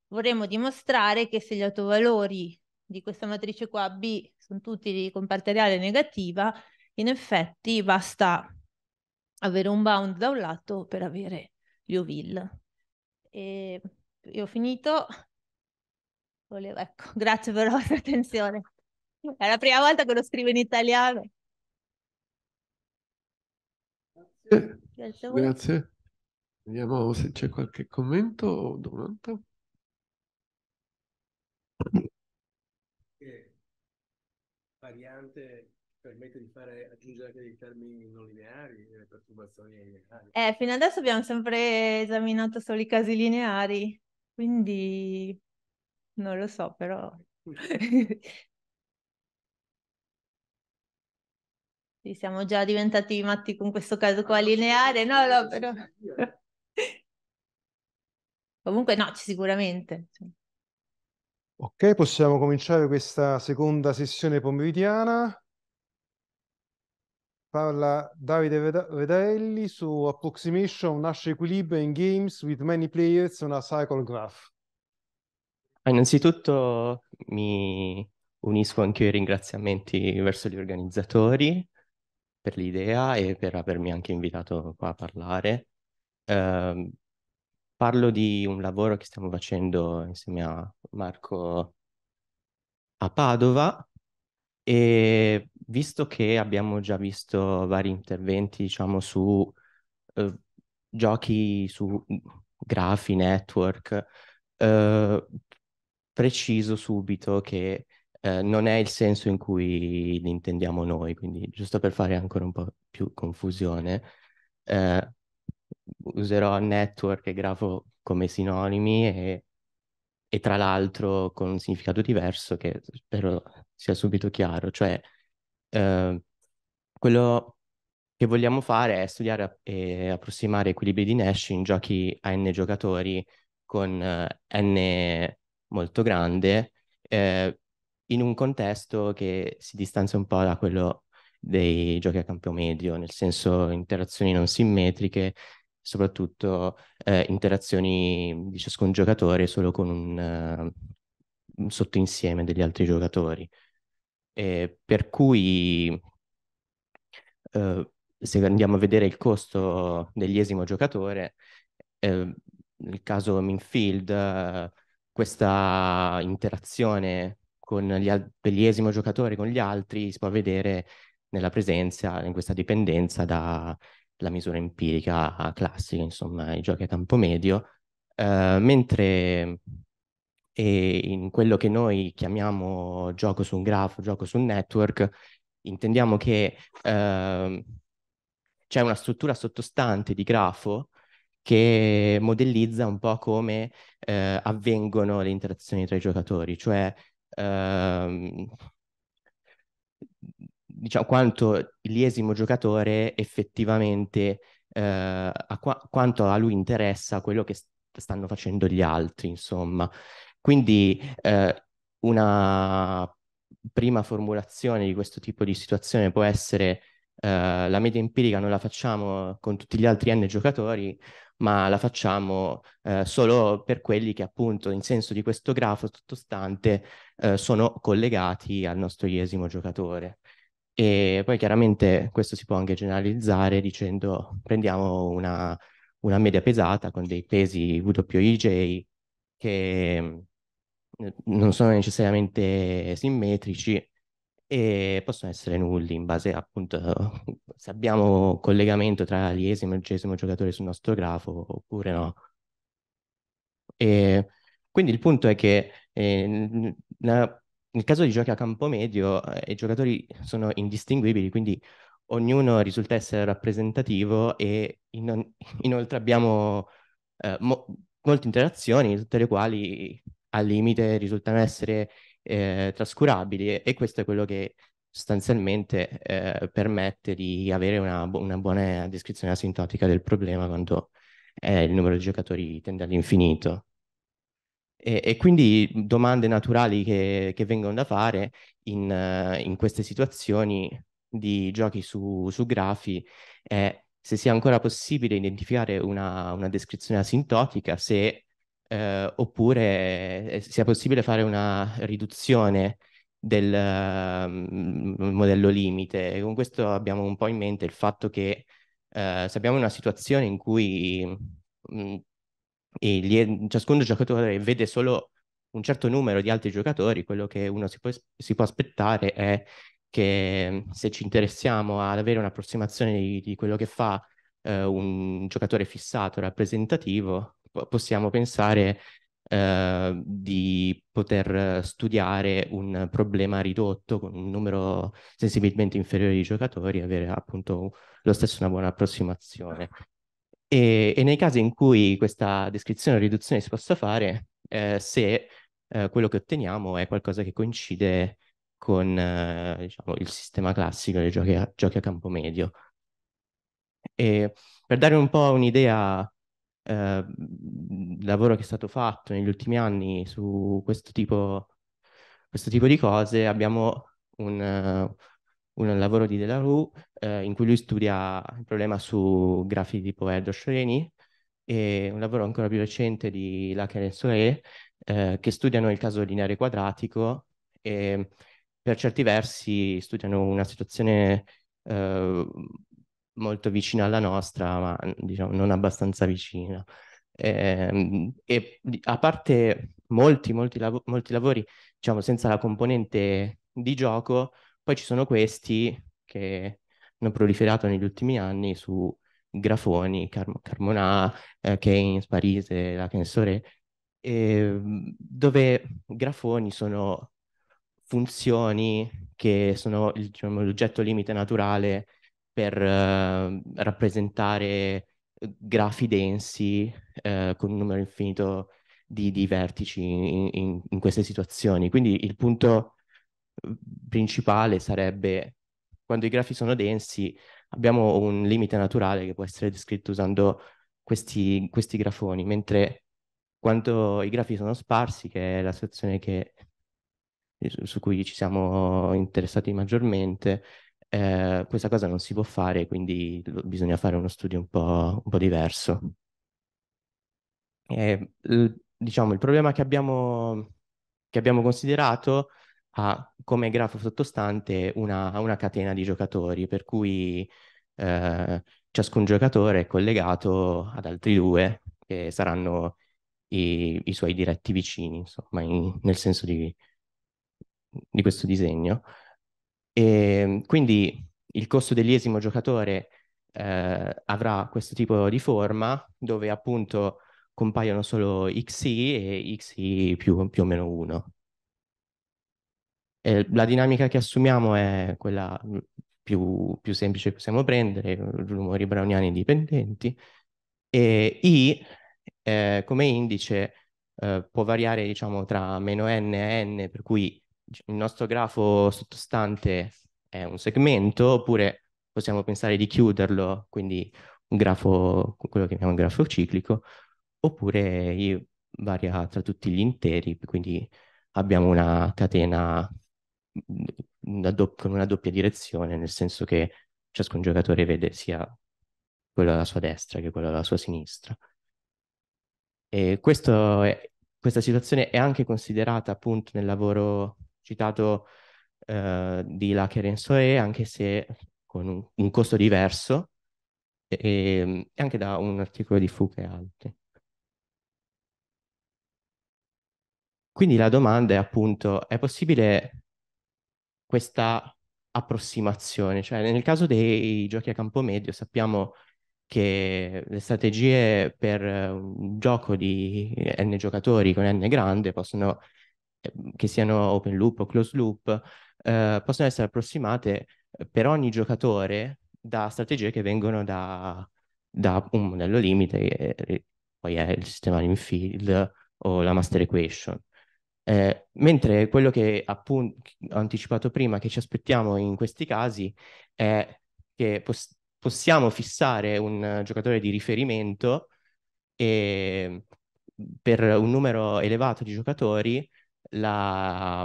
vorremmo dimostrare che se gli autovalori di questa matrice qua B sono tutti di comparteriale negativa, in effetti basta avere un bound da un lato per avere gli ovil. E io ho finito. Volevo, ecco, grazie per la vostra attenzione. È la prima volta che lo scrivo in italiano. Grazie. Grazie. Vediamo se c'è qualche commento o domanda. Che variante permette di fare, aggiungere anche dei termini non lineari, delle eh, perturbazioni lineari. Eh, fino adesso abbiamo sempre esaminato solo i casi lineari, quindi non lo so, però... sì, siamo già diventati matti con questo caso qua ah, lineare, no, no, però... Comunque no, sicuramente. Cioè. Ok, possiamo cominciare questa seconda sessione pomeridiana. Parla Davide Vedelli su Approximation, Nasce Equilibrio in Games with Many Players on a Cycle Graph. Ah, innanzitutto mi unisco anche ai ringraziamenti verso gli organizzatori per l'idea e per avermi anche invitato qua a parlare. Uh, Parlo di un lavoro che stiamo facendo insieme a Marco a Padova e visto che abbiamo già visto vari interventi, diciamo, su eh, giochi su grafi, network, eh, preciso subito che eh, non è il senso in cui li intendiamo noi, quindi giusto per fare ancora un po' più confusione, eh, userò network e grafo come sinonimi e, e tra l'altro con un significato diverso che spero sia subito chiaro, cioè eh, quello che vogliamo fare è studiare e approssimare equilibri di Nash in giochi a n giocatori con eh, n molto grande eh, in un contesto che si distanzia un po' da quello dei giochi a campo medio, nel senso interazioni non simmetriche soprattutto eh, interazioni di ciascun giocatore solo con un, uh, un sottoinsieme degli altri giocatori. E per cui uh, se andiamo a vedere il costo dell'esimo giocatore, eh, nel caso Minfield, eh, questa interazione con gli al- dell'esimo giocatore con gli altri si può vedere nella presenza, in questa dipendenza da, la misura empirica classica, insomma, i giochi a campo medio, eh, mentre in quello che noi chiamiamo gioco su un grafo, gioco su un network, intendiamo che eh, c'è una struttura sottostante di grafo che modellizza un po' come eh, avvengono le interazioni tra i giocatori, cioè ehm, diciamo, quanto l'esimo giocatore effettivamente eh, a qua- quanto a lui interessa quello che st- stanno facendo gli altri, insomma. Quindi eh, una prima formulazione di questo tipo di situazione può essere eh, la media empirica non la facciamo con tutti gli altri n giocatori, ma la facciamo eh, solo per quelli che appunto in senso di questo grafo sottostante eh, sono collegati al nostro iesimo giocatore. E poi chiaramente questo si può anche generalizzare dicendo prendiamo una, una media pesata con dei pesi WIJ che mm, non sono necessariamente simmetrici e possono essere nulli in base appunto se abbiamo collegamento tra l'esimo e il decimo giocatore sul nostro grafo oppure no. E quindi il punto è che eh, nel caso di giochi a campo medio, eh, i giocatori sono indistinguibili, quindi ognuno risulta essere rappresentativo e in- inoltre abbiamo eh, mo- molte interazioni, tutte le quali al limite risultano essere eh, trascurabili e questo è quello che sostanzialmente eh, permette di avere una, una, buona descrizione asintotica del problema quando eh, il numero di giocatori tende all'infinito. E, e quindi domande naturali che, che, vengono da fare in, in queste situazioni di giochi su, su, grafi è se sia ancora possibile identificare una, una descrizione asintotica, se, eh, oppure eh, sia possibile fare una riduzione del um, modello limite. E con questo abbiamo un po' in mente il fatto che eh, se abbiamo una situazione in cui mh, mm, il, ciascun giocatore vede solo un certo numero di altri giocatori, quello che uno si può, si può aspettare è che se ci interessiamo ad avere un'approssimazione di, di quello che fa eh, un giocatore fissato, rappresentativo, possiamo pensare eh, di poter studiare un problema ridotto con un numero sensibilmente inferiore di giocatori e avere appunto lo stesso una buona approssimazione. E, e, nei casi in cui questa descrizione o riduzione si possa fare, eh, se eh, quello che otteniamo è qualcosa che coincide con eh, diciamo, il sistema classico dei giochi a, giochi a campo medio. E per dare un po' un'idea eh, del lavoro che è stato fatto negli ultimi anni su questo tipo, questo tipo di cose, abbiamo un, un lavoro di Delarue eh, in cui lui studia il problema su grafi tipo Erdős-Rényi e un lavoro ancora più recente di Lacan e Soe eh, che studiano il caso lineare quadratico e per certi versi studiano una situazione eh, molto vicina alla nostra ma diciamo non abbastanza vicina. Eh, e a parte molti, molti, lav molti lavori, diciamo, senza la componente di gioco, poi ci sono questi che hanno proliferato negli ultimi anni su Grafoni, Car- Carmonà, eh, Keynes, Parise, la Kensore, eh, dove grafoni sono funzioni che sono diciamo, l'oggetto limite naturale per eh, rappresentare eh, grafi densi eh, con un numero infinito di, di vertici in, in, in, queste situazioni. Quindi il punto principale sarebbe quando i grafi sono densi abbiamo un limite naturale che può essere descritto usando questi, questi grafoni, mentre quando i grafi sono sparsi, che è la situazione che, su cui ci siamo interessati maggiormente, eh, questa cosa non si può fare, quindi bisogna fare uno studio un po', un po diverso. Mm. E, eh, diciamo, il problema che abbiamo, che abbiamo considerato ha come grafo sottostante una, una catena di giocatori, per cui eh, ciascun giocatore è collegato ad altri due che saranno i, i suoi diretti vicini, insomma, in, nel senso di, di questo disegno. E ehm, quindi il costo dell'esimo giocatore eh, avrà questo tipo di forma dove appunto compaiono solo xi e xi più, più o meno 1. Eh, la dinamica che assumiamo è quella mm, più, più semplice che possiamo prendere, eh, rumori browniani indipendenti. e i eh, come indice eh, può variare diciamo tra meno n e n, per cui il nostro grafo sottostante è un segmento, oppure possiamo pensare di chiuderlo, quindi un grafo, quello che chiamiamo un grafo ciclico, oppure i varia tra tutti gli interi, quindi abbiamo una catena una dopp- con una doppia direzione, nel senso che ciascun giocatore vede sia quello alla sua destra che quello alla sua sinistra. E è, questa situazione è anche considerata appunto nel lavoro citato eh, di Lacher e Soe, anche se con un, un costo diverso, e, ehm, e, anche da un articolo di Fuca e altri. Quindi la domanda è appunto, è possibile questa approssimazione. Cioè, nel caso dei giochi a campo medio sappiamo che le strategie per eh, un gioco di n giocatori con n grande possono, ehm, che siano open loop o closed loop, eh, possono essere approssimate per ogni giocatore da strategie che vengono da, da un modello limite, che eh, poi è il sistema in field o la master equation. Eh, mentre quello che appunto ho anticipato prima che ci aspettiamo in questi casi è che pos- possiamo fissare un giocatore di riferimento e ehm, per un numero elevato di giocatori la,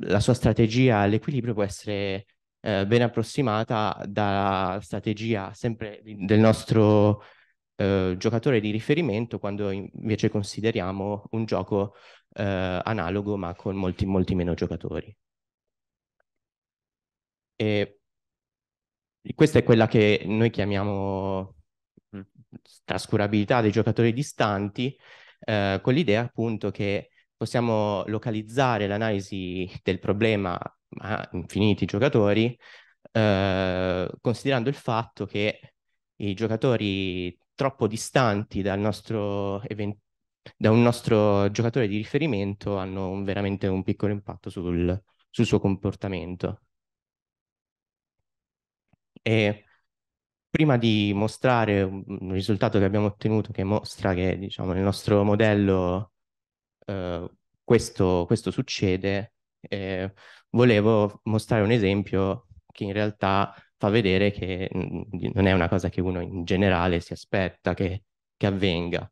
la sua strategia all'equilibrio può essere eh, ben approssimata dalla strategia sempre del nostro eh, giocatore di riferimento quando invece consideriamo un gioco eh, analogo ma con molti, molti meno giocatori. E questa è quella che noi chiamiamo mm, trascurabilità dei giocatori distanti, eh, con l'idea appunto che possiamo localizzare l'analisi del problema a infiniti giocatori, eh, considerando il fatto che i giocatori troppo distanti dal nostro event- da un nostro giocatore di riferimento hanno un, veramente un piccolo impatto sul, sul suo comportamento. E prima di mostrare un risultato che abbiamo ottenuto che mostra che diciamo, nel nostro modello eh, questo, questo, succede, eh, volevo mostrare un esempio che in realtà fa vedere che mm, non è una cosa che uno in generale si aspetta che, che avvenga.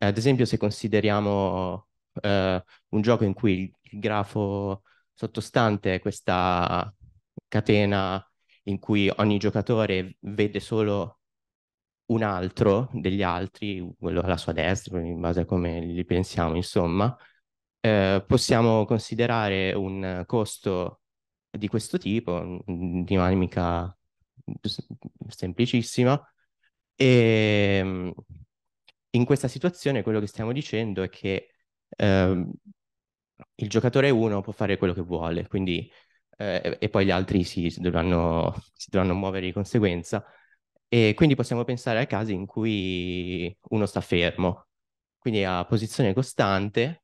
Eh, ad esempio se consideriamo eh, un gioco in cui il grafo sottostante è questa catena in cui ogni giocatore vede solo un altro degli altri, quello alla sua destra, in base a come li pensiamo, insomma, eh, possiamo considerare un costo di questo tipo, dinamica semplicissima, e ehm, in questa situazione quello che stiamo dicendo è che ehm, il giocatore 1 può fare quello che vuole, quindi, eh, e poi gli altri si, dovranno, si dovranno muovere di conseguenza. E quindi possiamo pensare a casi in cui uno sta fermo, quindi a posizione costante,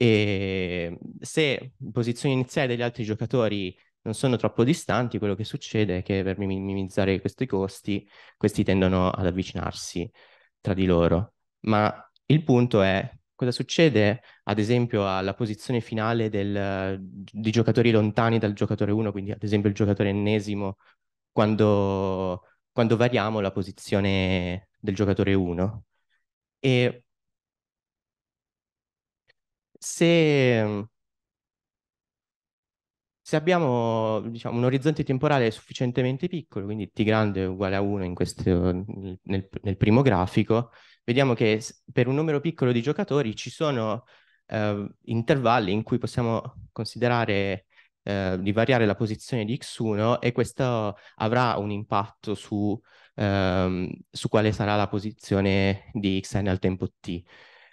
e se posizioni iniziali degli altri giocatori non sono troppo distanti, quello che succede è che per minimizzare questi costi, questi tendono ad avvicinarsi tra di loro, ma il punto è cosa succede ad esempio alla posizione finale del, di giocatori lontani dal giocatore 1, quindi ad esempio il giocatore ennesimo, quando, quando variamo la posizione del giocatore 1. E se se abbiamo diciamo, un orizzonte temporale sufficientemente piccolo, quindi t grande uguale a 1 questo, nel, nel, primo grafico, vediamo che per un numero piccolo di giocatori ci sono eh, intervalli in cui possiamo considerare eh, di variare la posizione di x1 e questo avrà un impatto su, ehm, su quale sarà la posizione di xn al tempo t.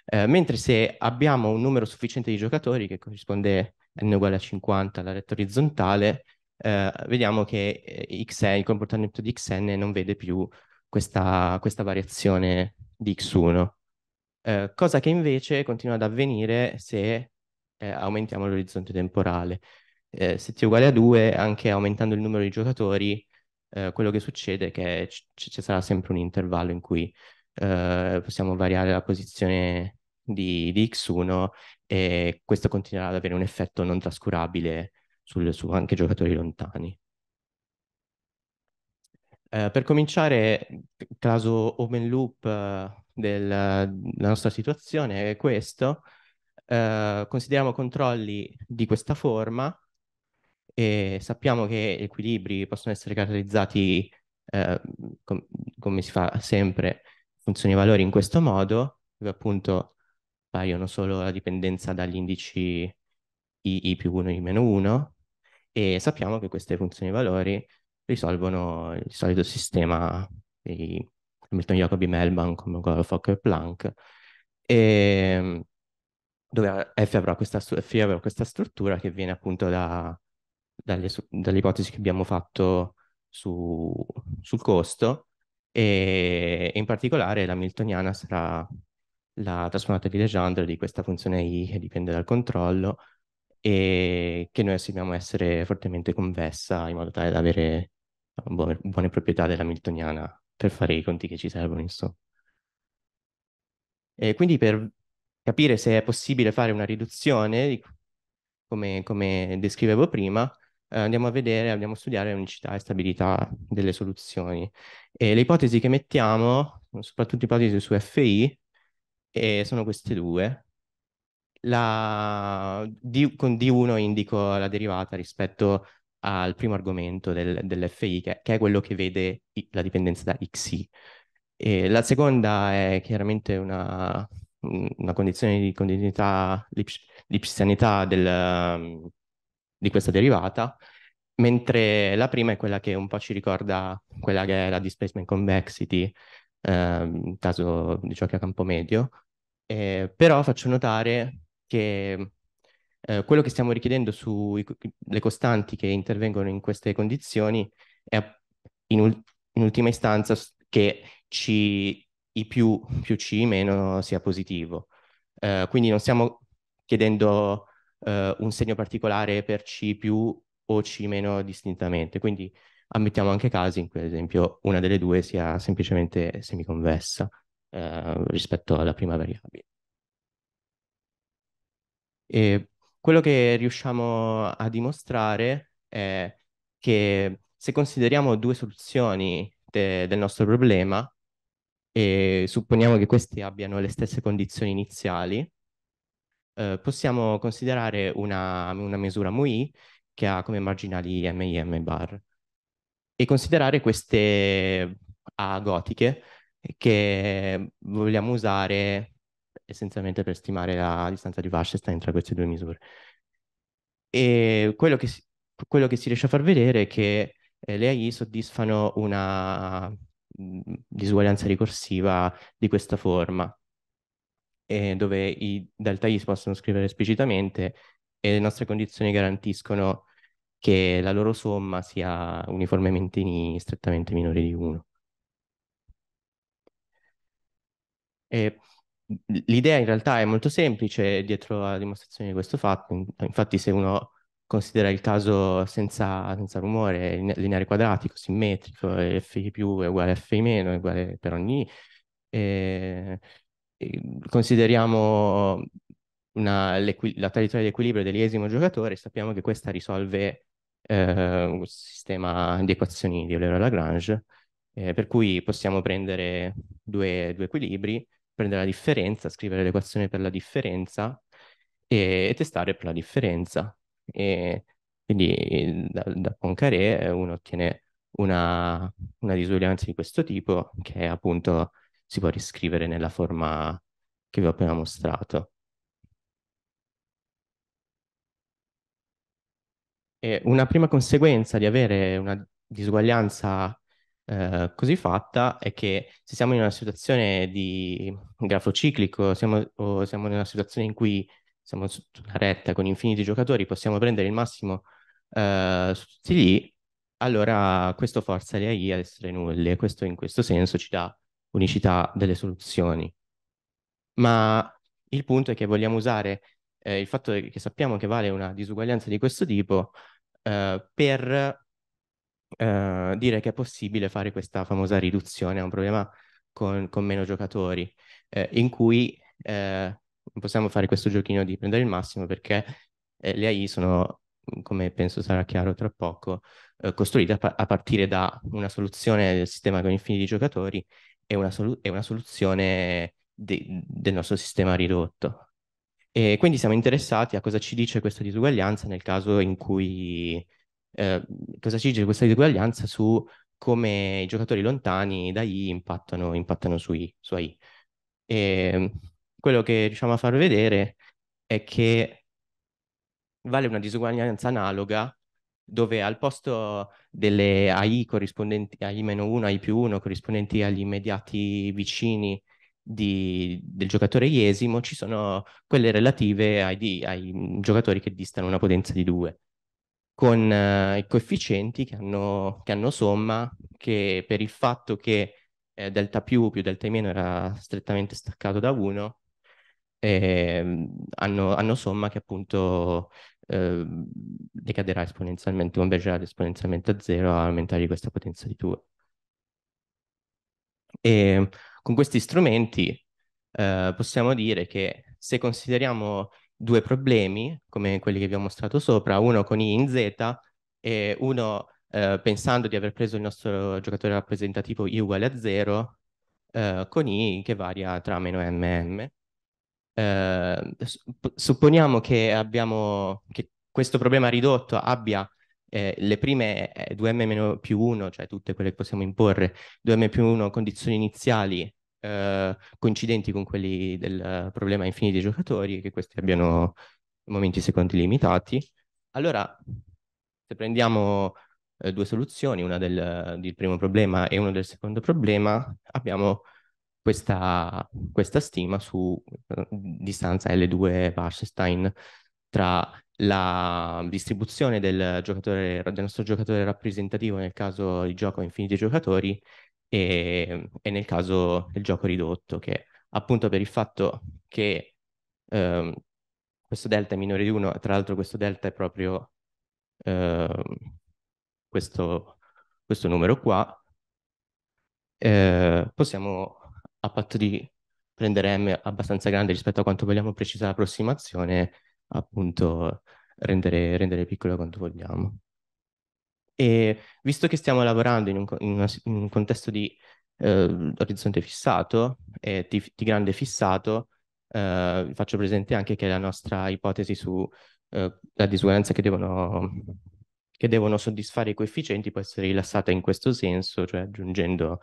Eh, mentre se abbiamo un numero sufficiente di giocatori che corrisponde n uguale a 50 la retta orizzontale, eh, vediamo che eh, xn, il comportamento di xn non vede più questa, questa variazione di x1, eh, cosa che invece continua ad avvenire se eh, aumentiamo l'orizzonte temporale. Eh, se t è uguale a 2, anche aumentando il numero di giocatori, eh, quello che succede è che ci sarà sempre un intervallo in cui possiamo variare la posizione di, di x1 e questo continuerà ad avere un effetto non trascurabile sul, su anche giocatori lontani. Eh, per cominciare, il caso open loop eh, della nostra situazione è questo. Eh, consideriamo controlli di questa forma e sappiamo che gli equilibri possono essere caratterizzati, eh, com- come si fa sempre, funzioni e valori in questo modo, dove appunto appaiono solo la dipendenza dagli indici i, i più 1, i meno 1 e sappiamo che queste funzioni valori risolvono il solito sistema di Hamilton, Jacobi, Melman, come quello Fokker, Planck, e mm, dove F avrà questa, F avrà questa struttura che viene appunto da, dalle, dalle, ipotesi che abbiamo fatto su, sul costo e in particolare la Miltoniana sarà la trasformata di Legendre di questa funzione i che dipende dal controllo e che noi assumiamo essere fortemente convessa in modo tale da avere diciamo, buone, buone proprietà Miltoniana per fare i conti che ci servono, insomma. E quindi per capire se è possibile fare una riduzione, come, come descrivevo prima, eh, andiamo a vedere, andiamo a studiare l'unicità e stabilità delle soluzioni. E le ipotesi che mettiamo, soprattutto ipotesi su FI, e sono queste due. La, di, con D1 indico la derivata rispetto al primo argomento del, dell'FI, che, che, è quello che vede la dipendenza da XI. E la seconda è chiaramente una, una condizione di continuità lipsianità del, di questa derivata, mentre la prima è quella che un po' ci ricorda quella che è la displacement convexity, eh, in caso di ciò giochi a campo medio, eh, però faccio notare che mm, eh, quello che stiamo richiedendo sulle costanti che intervengono in queste condizioni è in, ul- in ultima istanza che C I più, più C meno sia positivo. Eh, quindi non stiamo chiedendo eh, un segno particolare per C più o C meno distintamente. Quindi ammettiamo anche casi in cui, ad esempio, una delle due sia semplicemente semiconvessa. Eh, rispetto alla prima variabile. E quello che riusciamo a dimostrare è che se consideriamo due soluzioni de del nostro problema e supponiamo che queste abbiano le stesse condizioni iniziali, eh, possiamo considerare una, una misura μi che ha come marginali m, m bar e considerare queste A gotiche che vogliamo usare essenzialmente per stimare la distanza di Washington tra queste due misure. E quello che si, quello che si riesce a far vedere è che eh, le AI soddisfano una mm, disuguaglianza ricorsiva di questa forma, eh, dove i delta I si possono scrivere esplicitamente e le nostre condizioni garantiscono che la loro somma sia uniformemente in I strettamente minore di 1. E l'idea in realtà è molto semplice dietro alla dimostrazione di questo fatto. Infatti, se uno considera il caso senza, senza rumore, lineare quadratico, simmetrico, f più è uguale a f meno, è uguale per ogni e, consideriamo una, la traiettoria di equilibrio dell'esimo giocatore, sappiamo che questa risolve eh, un sistema di equazioni di Euler-Lagrange, eh, per cui possiamo prendere due, due equilibri prendere la differenza, scrivere l'equazione per la differenza e, e testare per la differenza. E quindi da, da Poincaré eh, uno ottiene una, una disuguaglianza di questo tipo che appunto si può riscrivere nella forma che vi ho appena mostrato. E una prima conseguenza di avere una disuguaglianza eh, così fatta è che se siamo in una situazione di grafo ciclico siamo, o siamo in una situazione in cui siamo su una retta con infiniti giocatori, possiamo prendere il massimo eh, su tutti gli, allora questo forza le AI ad essere nulle. questo in questo senso ci dà unicità delle soluzioni. Ma il punto è che vogliamo usare eh, il fatto che sappiamo che vale una disuguaglianza di questo tipo eh, per eh, dire che è possibile fare questa famosa riduzione a un problema con, con meno giocatori, eh, in cui eh, possiamo fare questo giochino di prendere il massimo perché eh, le AI sono, come penso sarà chiaro tra poco, eh, costruite a, pa- a, partire da una soluzione del sistema con infiniti giocatori e una, solu- e una soluzione de- del nostro sistema ridotto. E quindi siamo interessati a cosa ci dice questa disuguaglianza nel caso in cui eh, cosa ci dice questa disuguaglianza su come i giocatori lontani da I impattano, impattano su, I, su AI. E ehm, quello che riusciamo a far vedere è che vale una disuguaglianza analoga dove al posto delle AI corrispondenti a I-1, AI più 1 corrispondenti agli immediati vicini di, del giocatore iesimo ci sono quelle relative ai, ai, giocatori che distano una potenza di 2 con eh, i coefficienti che hanno, che hanno, somma, che per il fatto che eh, delta più più delta meno era strettamente staccato da 1, eh, hanno, hanno, somma che appunto ehm, decaderà esponenzialmente, convergerà esponenzialmente a 0 a aumentare di questa potenza di 2. E con questi strumenti eh, possiamo dire che se consideriamo due problemi, come quelli che vi ho mostrato sopra, uno con I in Z e uno eh, pensando di aver preso il nostro giocatore rappresentativo I uguale a 0, eh, con I che varia tra meno M e M. Eh, supponiamo che, abbiamo, che questo problema ridotto abbia eh, le prime 2m eh, più 1, cioè tutte quelle che possiamo imporre, 2m più 1 condizioni iniziali eh, coincidenti con quelli del problema infiniti dei giocatori e che questi abbiano momenti secondi limitati. Allora, se prendiamo eh, due soluzioni, una del, del, primo problema e una del secondo problema, abbiamo questa, questa stima su eh, distanza L2 Barstein tra la distribuzione del, giocatore, del nostro giocatore rappresentativo nel caso di gioco infiniti giocatori e, ehm, e nel caso il gioco ridotto che appunto per il fatto che ehm, questo delta è minore di 1, tra l'altro questo delta è proprio eh, questo, questo, numero qua, eh, possiamo, a patto di prendere m abbastanza grande rispetto a quanto vogliamo precisare l'approssimazione, appunto rendere, rendere piccolo quanto vogliamo. E visto che stiamo lavorando in un, in una, in un contesto di eh, orizzonte fissato e di, di grande fissato, eh, faccio presente anche che la nostra ipotesi sulla eh, disuguaglianza che devono, che devono soddisfare i coefficienti può essere rilassata in questo senso, cioè aggiungendo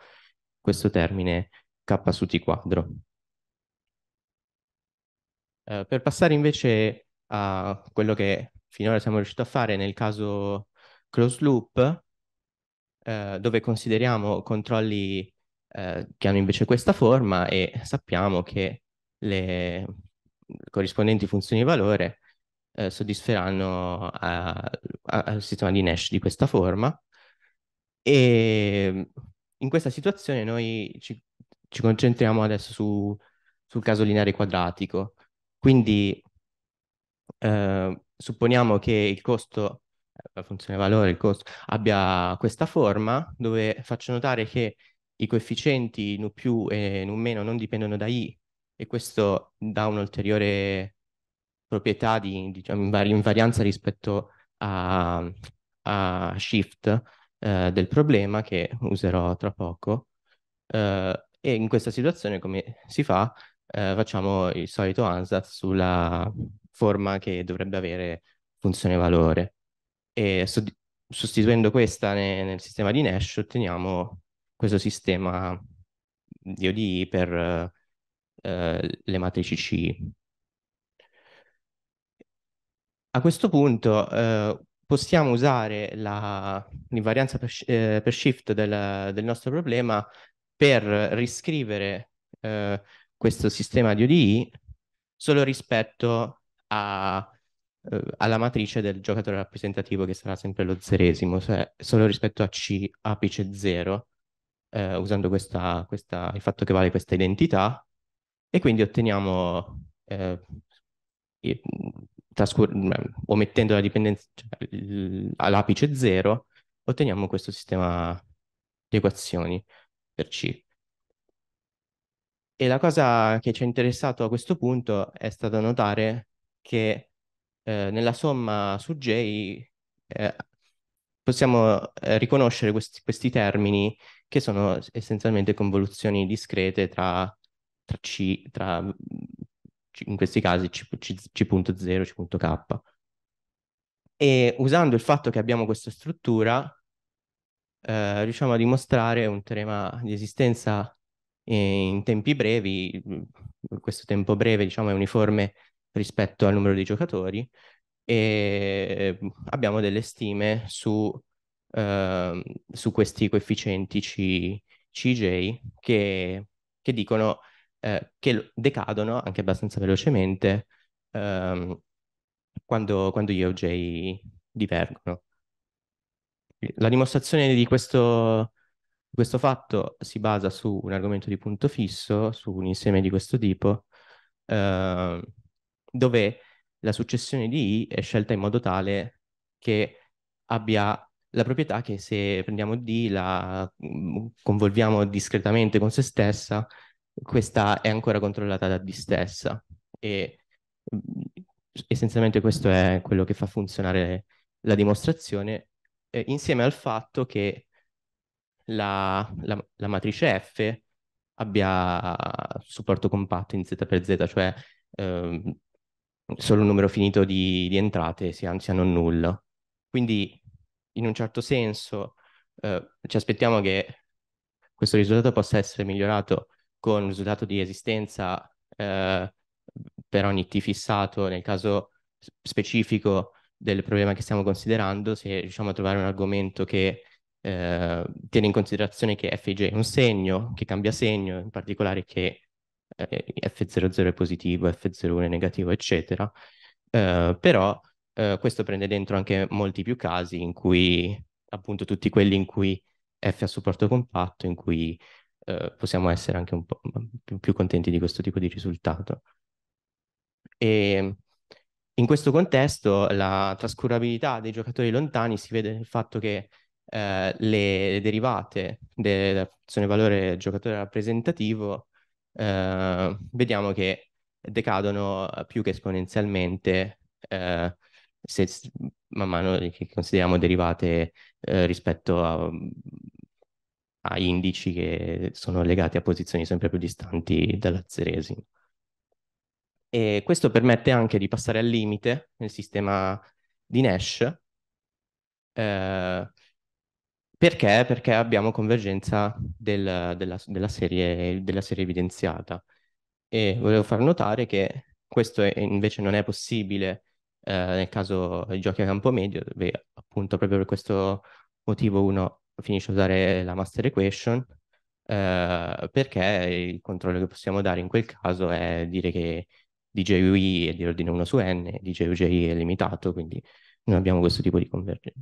questo termine k su t quadro. Eh, per passare invece a quello che finora siamo riusciti a fare nel caso close loop, eh, dove consideriamo controlli eh, che hanno invece questa forma e sappiamo che le corrispondenti funzioni di valore eh, soddisferanno a, a, al sistema di Nash di questa forma. E mm, in questa situazione noi ci, ci concentriamo adesso su, sul caso lineare quadratico. Quindi eh, supponiamo che il costo la funzione valore, il costo, abbia questa forma dove faccio notare che i coefficienti nu più e nu meno non dipendono da i e questo dà un'ulteriore proprietà di diciamo, invarianza rispetto a, a shift eh, del problema che userò tra poco. Eh, e in questa situazione come si fa? Eh, facciamo il solito ansatz sulla forma che dovrebbe avere funzione valore e sostituendo questa nel, nel sistema di Nash otteniamo questo sistema di ODI per eh, le matrici C. A questo punto eh, possiamo usare l'invarianza per, eh, per, shift del, del, nostro problema per riscrivere eh, questo sistema di ODI solo rispetto a, eh, alla matrice del giocatore rappresentativo che sarà sempre lo zeresimo, cioè solo rispetto a C apice 0, eh, usando questa, questa, il fatto che vale questa identità, e quindi otteniamo, eh, trascur- omettendo la dipendenza cioè, all'apice 0, otteniamo questo sistema di equazioni per C. E la cosa che ci ha interessato a questo punto è stata notare che eh, nella somma su J eh, possiamo eh, riconoscere questi, questi, termini che sono essenzialmente convoluzioni discrete tra, tra C, tra, mm, in questi casi C, C, C.0, C.K. E usando il fatto che abbiamo questa struttura, eh, riusciamo a dimostrare un teorema di esistenza eh, in tempi brevi, mm, questo tempo breve diciamo è uniforme rispetto al numero di giocatori e ehm, abbiamo delle stime su, eh, su questi coefficienti C, CJ che, che dicono eh, che decadono anche abbastanza velocemente ehm, quando, quando gli OJ divergono. La dimostrazione di questo, questo fatto si basa su un argomento di punto fisso, su un insieme di questo tipo, eh, dove la successione di I è scelta in modo tale che abbia la proprietà che se prendiamo D la mm, convolviamo discretamente con se stessa, questa è ancora controllata da D stessa e mm, essenzialmente questo è quello che fa funzionare la dimostrazione eh, insieme al fatto che la, la, la, matrice F abbia supporto compatto in Z per Z, cioè eh, solo un numero finito di, di entrate, sia, non nulla. Quindi in un certo senso eh, ci aspettiamo che questo risultato possa essere migliorato con un risultato di esistenza eh, per ogni t fissato nel caso specifico del problema che stiamo considerando, se riusciamo a trovare un argomento che eh, tiene in considerazione che fij è un segno, che cambia segno, in particolare che eh, F00 è positivo, F01 è negativo, eccetera. Eh, però eh, questo prende dentro anche molti più casi in cui appunto tutti quelli in cui F ha supporto compatto, in cui eh, possiamo essere anche un po' più, più contenti di questo tipo di risultato. E ehm, in questo contesto la trascurabilità dei giocatori lontani si vede nel fatto che eh, le derivate della funzione valore giocatore rappresentativo eh, vediamo che decadono eh, più che esponenzialmente eh, se, man mano che consideriamo derivate eh, rispetto a, mm, a, indici che sono legati a posizioni sempre più distanti dalla zeresi. E questo permette anche di passare al limite nel sistema di Nash, eh, perché? Perché abbiamo convergenza del, della, della, serie, della serie evidenziata. E volevo far notare che questo è, invece non è possibile eh, nel caso dei giochi a campo medio, dove appunto proprio per questo motivo uno finisce a usare la master equation, eh, perché il controllo che possiamo dare in quel caso è dire che DJUI è di ordine 1 su n, DJUJ è limitato, quindi non abbiamo questo tipo di convergenza.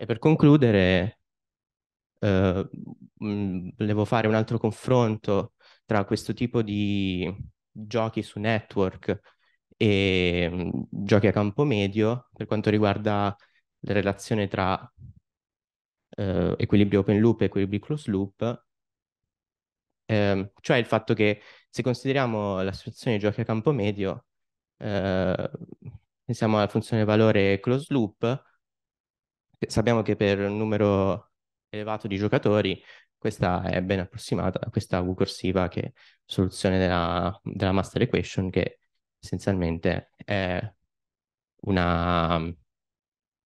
E per concludere, eh, mm, volevo fare un altro confronto tra questo tipo di giochi su network e mm, giochi a campo medio per quanto riguarda la relazione tra eh, equilibrio open loop e equilibrio closed loop, eh, cioè il fatto che se consideriamo la situazione di giochi a campo medio, eh, pensiamo alla funzione valore closed loop, Sappiamo che per un numero elevato di giocatori questa è ben approssimata questa V corsiva che è soluzione della, della master equation che essenzialmente è una,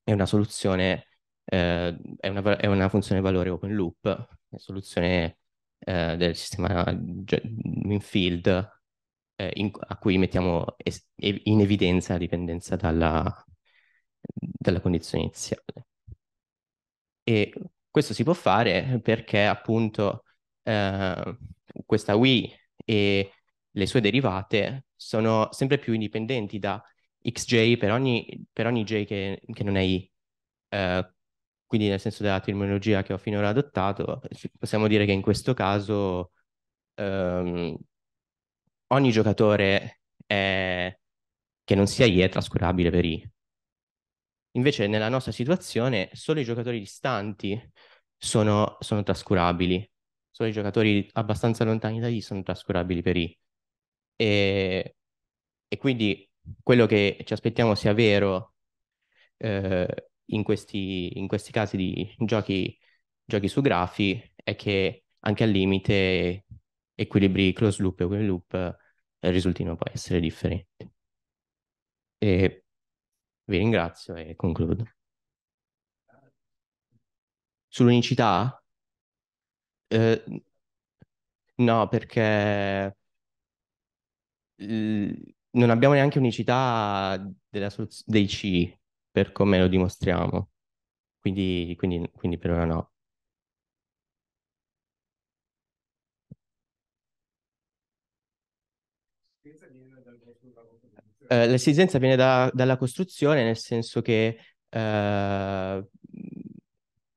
è una soluzione, eh, è, una, è, una, funzione valore open loop, è una soluzione eh, del sistema Winfield eh, in, a cui mettiamo es- in evidenza la dipendenza dalla, dalla condizione iniziale. E questo si può fare perché appunto eh, questa Wii e le sue derivate sono sempre più indipendenti da XJ per ogni, per ogni J che, che, non è I. Eh, quindi nel senso della terminologia che ho finora adottato, possiamo dire che in questo caso ehm, ogni giocatore è, che non sia I è trascurabile per I. Invece nella nostra situazione solo i giocatori distanti sono, sono trascurabili, solo i giocatori abbastanza lontani da lì sono trascurabili per i. E, e quindi quello che ci aspettiamo sia vero eh, in, questi, in, questi, casi di giochi, giochi, su grafi è che anche al limite equilibri close loop e open loop eh, risultino poi essere differenti. E vi ringrazio e concludo. Sull'unicità? Eh, no, perché non abbiamo neanche unicità dei C per come lo dimostriamo. Quindi, quindi, quindi per ora no. Eh, l'esigenza viene da, dalla costruzione, nel senso che eh,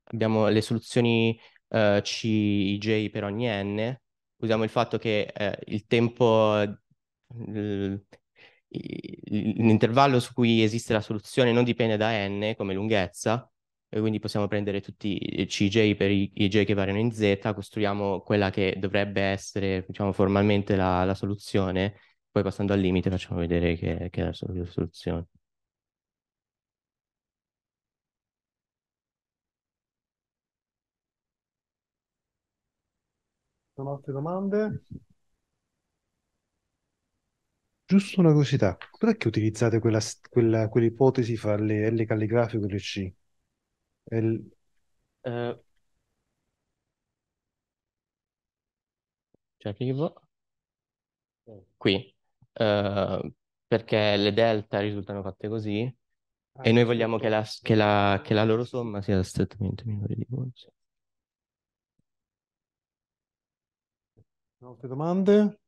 abbiamo le soluzioni eh, CJ per ogni n, usiamo il fatto che eh, il tempo, il, l'intervallo su cui esiste la soluzione non dipende da n come lunghezza, e quindi possiamo prendere tutti i CJ per i, i j che variano in z, costruiamo quella che dovrebbe essere diciamo, formalmente la, la soluzione poi passando al limite facciamo vedere che, che è la soluzione. Sono altre domande? Giusto una curiosità, perché utilizzate quella, quella, quell'ipotesi fra le L calligrafico e le C? L... Uh, eh. ci cioè, arrivo. Qui. Ehm, perché le delta risultano fatte così ah, e noi vogliamo che la, che, la, che la, loro somma sia strettamente minore di 11. Altre domande?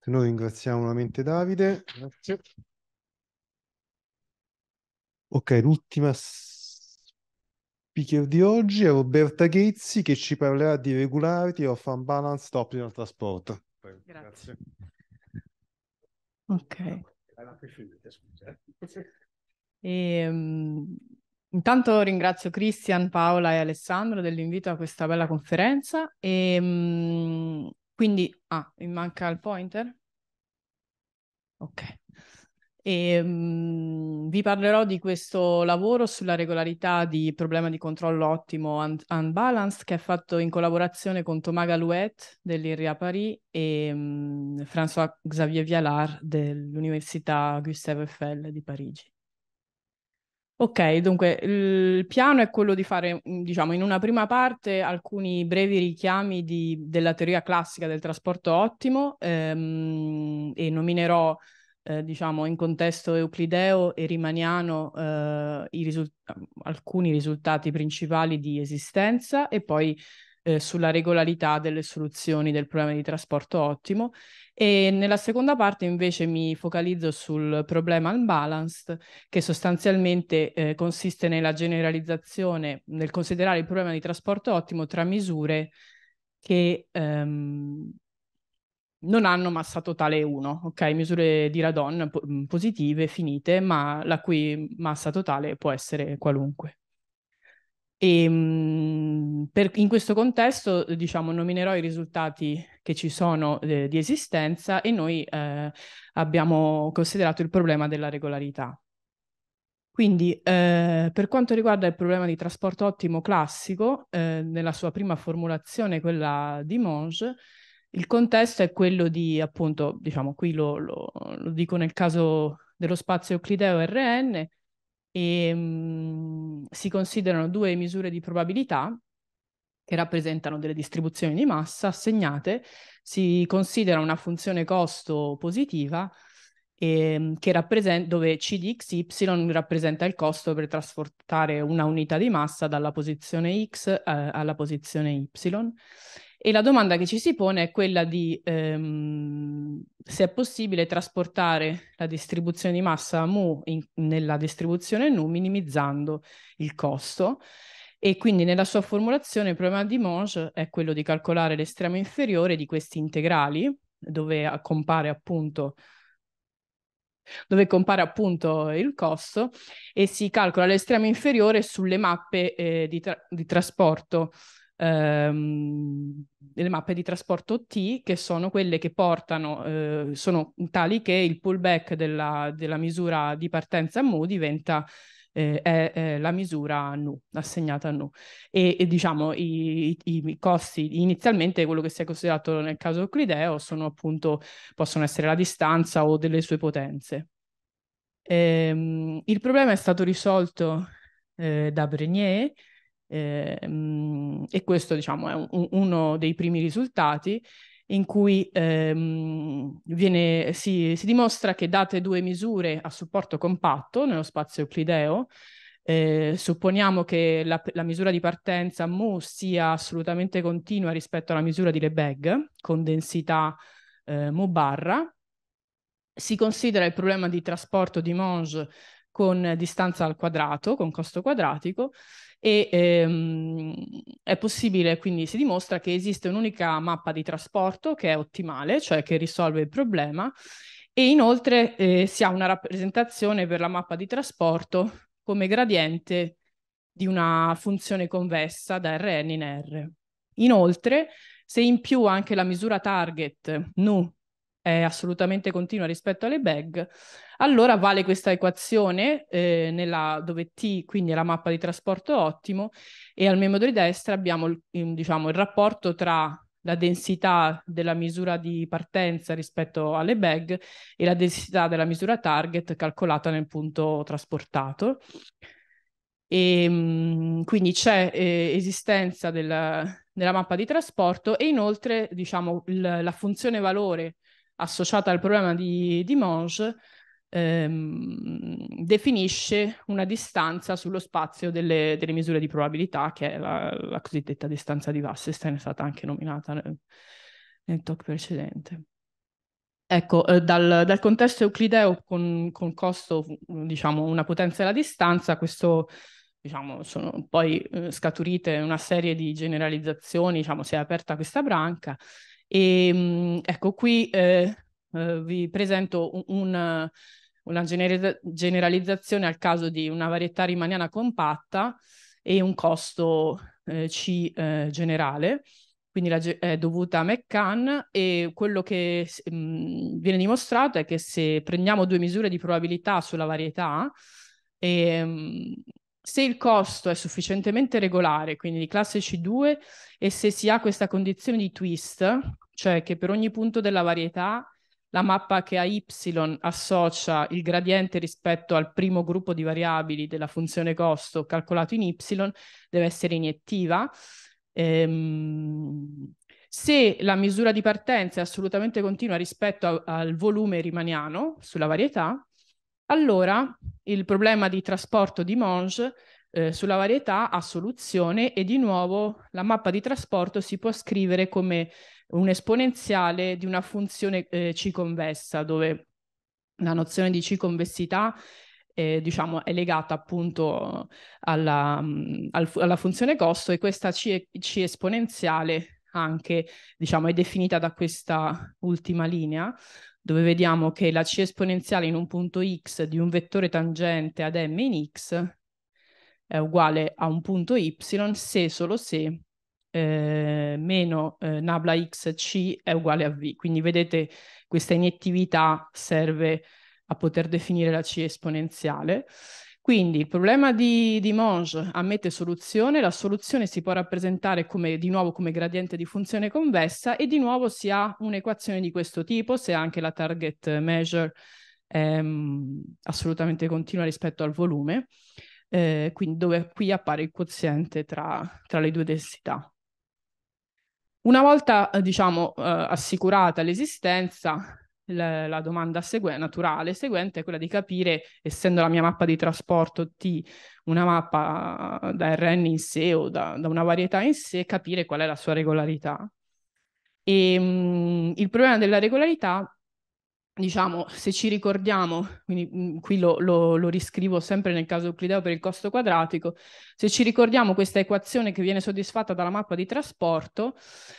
Se no ringraziamo nuovamente Davide. Grazie. Ok, l'ultima speaker di oggi è Roberta Ghezzi che ci parlerà di regularity of unbalanced optional transport. Grazie. Grazie. Ok. E, eh. um, ehm, intanto ringrazio Cristian, Paola e Alessandro dell'invito a questa bella conferenza. E, um, quindi, ah, mi manca il pointer? Ok. E, um, vi parlerò di questo lavoro sulla regolarità di problema di controllo ottimo un- unbalanced che è fatto in collaborazione con Thomas Galouet dell'IRIA Paris e um, mm, François Xavier Vialard dell'Università Gustave Eiffel di Parigi. Ok, dunque il piano è quello di fare, mm, diciamo, in una prima parte alcuni brevi richiami di, della teoria classica del trasporto ottimo ehm, e nominerò eh, diciamo in contesto euclideo e rimaniano eh, risult- alcuni risultati principali di esistenza e poi eh, sulla regolarità delle soluzioni del problema di trasporto ottimo e nella seconda parte invece mi focalizzo sul problema unbalanced che sostanzialmente eh, consiste nella generalizzazione nel considerare il problema di trasporto ottimo tra misure che ehm, non hanno massa totale 1, ok? Misure di radon po- mm, positive, finite, ma la cui massa totale può essere qualunque. E, ehm, per, in questo contesto, diciamo, nominerò i risultati che ci sono eh, di esistenza e noi eh, abbiamo considerato il problema della regolarità. Quindi, eh, per quanto riguarda il problema di trasporto ottimo classico, eh, nella sua prima formulazione, quella di Monge, il contesto è quello di, appunto, diciamo, qui lo, lo, lo dico nel caso dello spazio Euclideo RN, e, ehm, mh, si considerano due misure di probabilità che rappresentano delle distribuzioni di massa assegnate, si considera una funzione costo positiva e, ehm, che rappresent- dove C di XY rappresenta il costo per trasportare una unità di massa dalla posizione X eh, alla posizione Y e la domanda che ci si pone è quella di ehm, se è possibile trasportare la distribuzione di massa mu in, nella distribuzione nu minimizzando il costo e quindi nella sua formulazione il problema di Monge è quello di calcolare l'estremo inferiore di questi integrali dove compare appunto dove compare appunto il costo e si calcola l'estremo inferiore sulle mappe eh, di, tra- di trasporto ehm, delle mappe di trasporto T che sono quelle che portano, eh, sono tali che il pullback della, della misura di partenza mu diventa eh, è, è, la misura nu, assegnata a nu. E, e diciamo i, i, i, costi, inizialmente quello che si è considerato nel caso euclideo sono appunto, possono essere la distanza o delle sue potenze. Ehm, il problema è stato risolto eh, da Brenier eh, e questo diciamo è un, uno dei primi risultati in cui ehm, viene, si, si, dimostra che date due misure a supporto compatto nello spazio euclideo, eh, supponiamo che la, la, misura di partenza mu sia assolutamente continua rispetto alla misura di Lebesgue con densità eh, mu barra, si considera il problema di trasporto di Monge con distanza al quadrato, con costo quadratico, e ehm, è possibile, quindi si dimostra che esiste un'unica mappa di trasporto che è ottimale, cioè che risolve il problema, e inoltre eh, si ha una rappresentazione per la mappa di trasporto come gradiente di una funzione convessa da Rn in R. Inoltre, se in più anche la misura target nu è assolutamente continua rispetto alle bag, allora vale questa equazione eh, nella, dove T quindi è la mappa di trasporto ottimo e al membro di destra abbiamo il, diciamo, il rapporto tra la densità della misura di partenza rispetto alle bag e la densità della misura target calcolata nel punto trasportato. E, ehm, quindi c'è eh, esistenza del, della mappa di trasporto e inoltre diciamo, l- la funzione valore associata al problema di, di Monge, ehm, definisce una distanza sullo spazio delle, delle, misure di probabilità, che è la, la cosiddetta distanza di Wasserstein, è stata anche nominata nel, nel talk precedente. Ecco, eh, dal, dal, contesto euclideo con, con costo, diciamo, una potenza e la distanza, questo, diciamo, sono poi eh, scaturite una serie di generalizzazioni, diciamo, si è aperta questa branca e, ehm, ecco qui eh, eh vi presento un, una generalizzazione al caso di una varietà rimaniana compatta e un costo eh, C eh, generale quindi la, è dovuta a McCann e quello che mh, mm, viene dimostrato è che se prendiamo due misure di probabilità sulla varietà e, ehm, mh, se il costo è sufficientemente regolare, quindi di classe C2, e se si ha questa condizione di twist, cioè che per ogni punto della varietà la mappa che a y associa il gradiente rispetto al primo gruppo di variabili della funzione costo calcolato in y deve essere iniettiva. Ehm, se la misura di partenza è assolutamente continua rispetto a, al volume rimaniano sulla varietà, allora il problema di trasporto di Monge eh, sulla varietà ha soluzione e di nuovo la mappa di trasporto si può scrivere come un'esponenziale di una funzione eh, C-convessa dove la nozione di C-convessità eh, diciamo, è legata appunto alla, mm, al, alla, funzione costo e questa C, C esponenziale anche diciamo, è definita da questa ultima linea dove vediamo che la c esponenziale in un punto x di un vettore tangente ad m in x è uguale a un punto y se solo se eh, meno eh, nabla C è uguale a v. Quindi vedete questa iniettività serve a poter definire la c esponenziale quindi il problema di, di Monge ammette soluzione, la soluzione si può rappresentare come, di nuovo come gradiente di funzione convessa e di nuovo si ha un'equazione di questo tipo, se anche la target measure è ehm, assolutamente continua rispetto al volume, eh, quindi dove qui appare il quoziente tra, tra le due densità. Una volta, eh, diciamo, eh, assicurata l'esistenza, la, la domanda segue- naturale seguente è quella di capire, essendo la mia mappa di trasporto T una mappa da RN in sé o da, da una varietà in sé, capire qual è la sua regolarità. E, ehm, mh, il problema della regolarità diciamo, se ci ricordiamo, quindi mm, qui lo, lo, lo, riscrivo sempre nel caso euclideo per il costo quadratico, se ci ricordiamo questa equazione che viene soddisfatta dalla mappa di trasporto,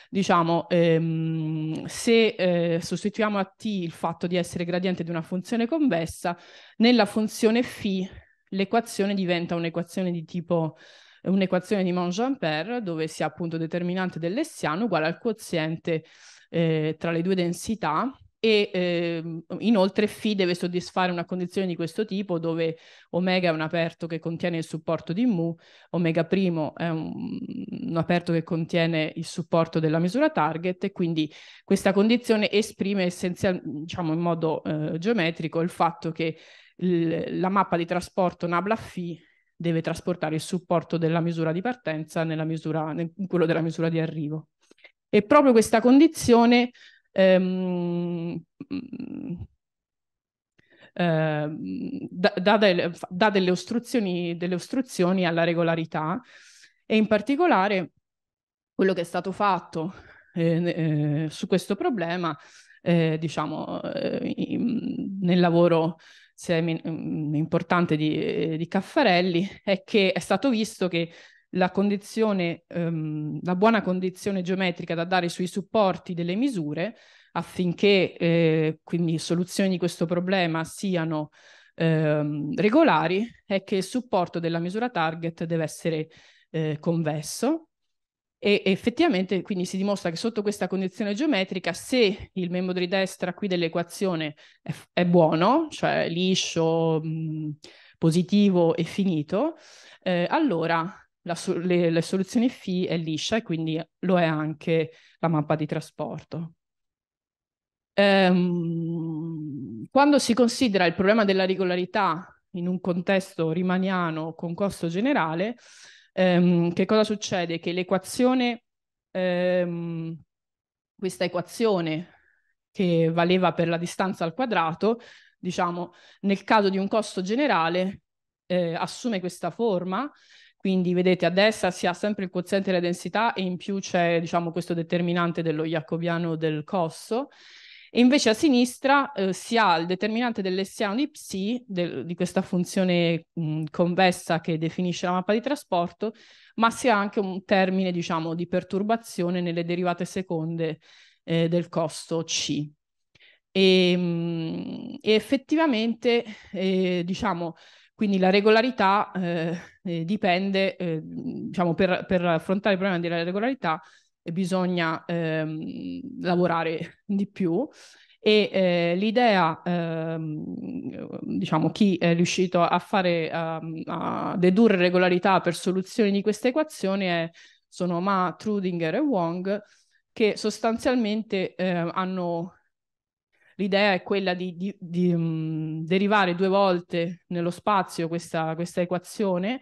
diciamo, ehm, se eh, sostituiamo a t il fatto di essere gradiente di una funzione convessa, nella funzione φ l'equazione diventa un'equazione di tipo un'equazione di mont jean dove si ha appunto determinante dell'essiano uguale al quoziente eh, tra le due densità e eh, inoltre Phi deve soddisfare una condizione di questo tipo dove omega è un aperto che contiene il supporto di mu, omega primo è un, un aperto che contiene il supporto della misura target e quindi questa condizione esprime essenzialmente, diciamo in modo eh, geometrico, il fatto che il, la mappa di trasporto nabla Phi deve trasportare il supporto della misura di partenza nella misura, nel, in quello della misura di arrivo. E proprio questa condizione ehm, eh, dà, del, delle, ostruzioni, delle ostruzioni alla regolarità e in particolare quello che è stato fatto eh, eh, su questo problema, eh, diciamo, eh, in, nel lavoro mm, importante di, eh, di Caffarelli, è che è stato visto che la, ehm, la buona condizione geometrica da dare sui supporti delle misure affinché eh, quindi soluzioni di questo problema siano ehm, regolari è che il supporto della misura target deve essere eh, convesso e effettivamente quindi si dimostra che sotto questa condizione geometrica se il membro di destra qui dell'equazione è, è, buono, cioè liscio, mh, mm, positivo e finito, eh, allora la, le, le soluzioni FI è liscia e quindi lo è anche la mappa di trasporto. Ehm, quando si considera il problema della regolarità in un contesto rimaniano con costo generale, ehm, che cosa succede? Che l'equazione, ehm, questa equazione che valeva per la distanza al quadrato, diciamo, nel caso di un costo generale eh, assume questa forma quindi vedete a destra si ha sempre il quoziente della densità e in più c'è diciamo, questo determinante dello jacobiano del cosso. E invece a sinistra eh, si ha il determinante dell'essiano di psi, del, di questa funzione mh, convessa che definisce la mappa di trasporto, ma si ha anche un termine diciamo, di perturbazione nelle derivate seconde eh, del costo C. E, mh, e effettivamente eh, diciamo, quindi la regolarità eh, eh, dipende, eh, diciamo, per, per, affrontare il problema della regolarità eh, bisogna ehm, lavorare di più e eh, l'idea, ehm, diciamo, chi è riuscito a fare, a, ehm, a dedurre regolarità per soluzioni di questa equazione è, sono Ma, Trudinger e Wong, che sostanzialmente eh, hanno L'idea è quella di, di, di mh, derivare due volte nello spazio questa, questa equazione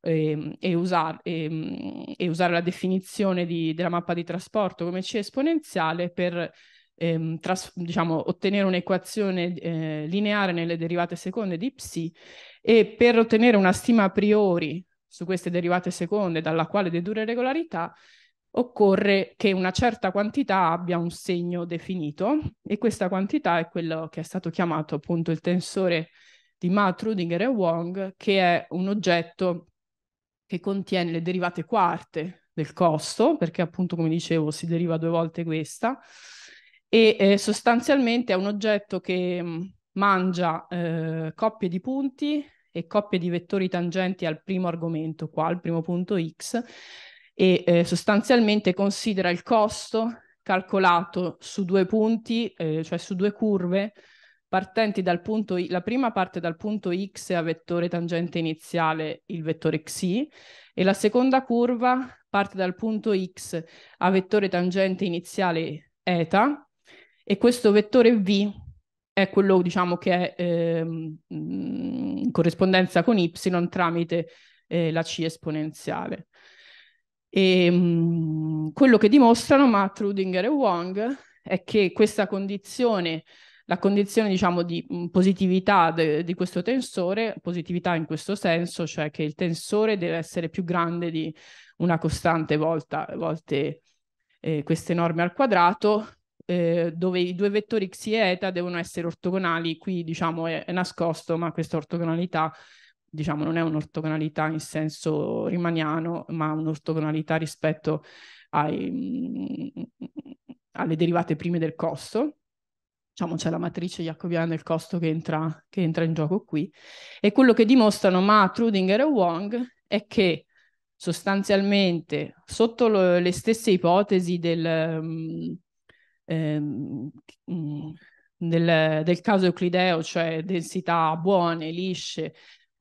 e, ehm, e, usar, e, ehm, e, usare la definizione di, della mappa di trasporto come C esponenziale per ehm, tras- diciamo, ottenere un'equazione eh, lineare nelle derivate seconde di psi e per ottenere una stima a priori su queste derivate seconde dalla quale dedurre regolarità occorre che una certa quantità abbia un segno definito e questa quantità è quello che è stato chiamato appunto il tensore di Matt, Rudinger e Wong, che è un oggetto che contiene le derivate quarte del costo, perché appunto come dicevo si deriva due volte questa, e eh, sostanzialmente è un oggetto che mm, mangia eh, coppie di punti e coppie di vettori tangenti al primo argomento qua, al primo punto X, e eh, sostanzialmente considera il costo calcolato su due punti, eh, cioè su due curve, partenti dal punto I, la prima parte dal punto x a vettore tangente iniziale, il vettore xi, e la seconda curva parte dal punto x a vettore tangente iniziale eta, e questo vettore v è quello diciamo che è eh, in corrispondenza con y tramite eh, la c esponenziale. E, ehm, mh, quello che dimostrano Matrudinger e Wong è che questa condizione, la condizione diciamo di mh, positività de- di questo tensore, positività in questo senso, cioè che il tensore deve essere più grande di una costante volta, volte eh, queste norme al quadrato, eh, dove i due vettori x e eta devono essere ortogonali, qui diciamo è, è nascosto, ma questa ortogonalità diciamo, non è un'ortogonalità in senso rimaniano, ma un'ortogonalità rispetto ai, alle derivate prime del costo. Diciamo, c'è la matrice jacobiana del costo che entra, che entra in gioco qui. E quello che dimostrano Ma, Trudinger e Wong è che sostanzialmente sotto lo, le stesse ipotesi del, um, ehm, ehm mm, del, del, caso euclideo, cioè densità buone, lisce,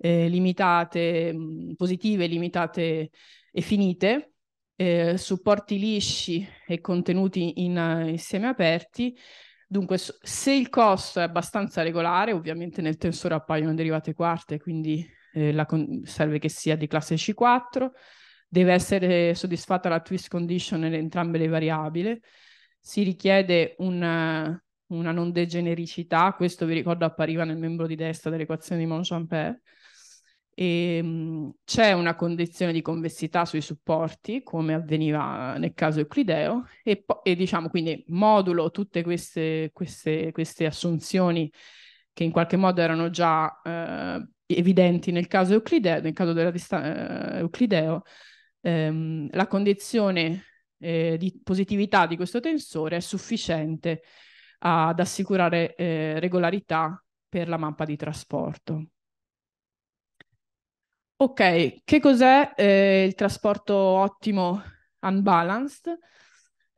eh, limitate, positive, limitate e finite, eh, supporti lisci e contenuti in, eh, in semi aperti. Dunque, se il costo è abbastanza regolare, ovviamente nel tensore appaiono derivate quarte, quindi eh, con- serve che sia di classe C4, deve essere soddisfatta la twist condition in entrambe le variabili, si richiede una, una non degenericità, questo vi ricordo appariva nel membro di destra dell'equazione di Montchamper, e, ehm, c'è una condizione di convessità sui supporti, come avveniva nel caso Euclideo, e, po- e diciamo quindi modulo tutte queste, queste, queste, assunzioni che in qualche modo erano già eh, evidenti nel caso Euclideo, nel caso della dista- eh, Euclideo ehm, la condizione eh, di positività di questo tensore è sufficiente ad assicurare eh, regolarità per la mappa di trasporto. Ok, che cos'è eh, il trasporto ottimo unbalanced?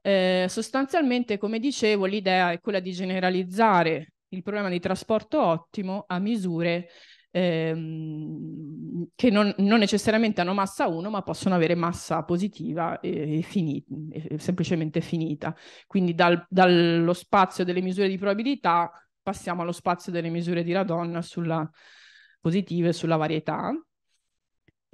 Eh, sostanzialmente, come dicevo, l'idea è quella di generalizzare il problema di trasporto ottimo a misure ehm, che non, non, necessariamente hanno massa 1, ma possono avere massa positiva e, e, fini, e semplicemente finita. Quindi dal, dallo spazio delle misure di probabilità passiamo allo spazio delle misure di radon sulla positive sulla varietà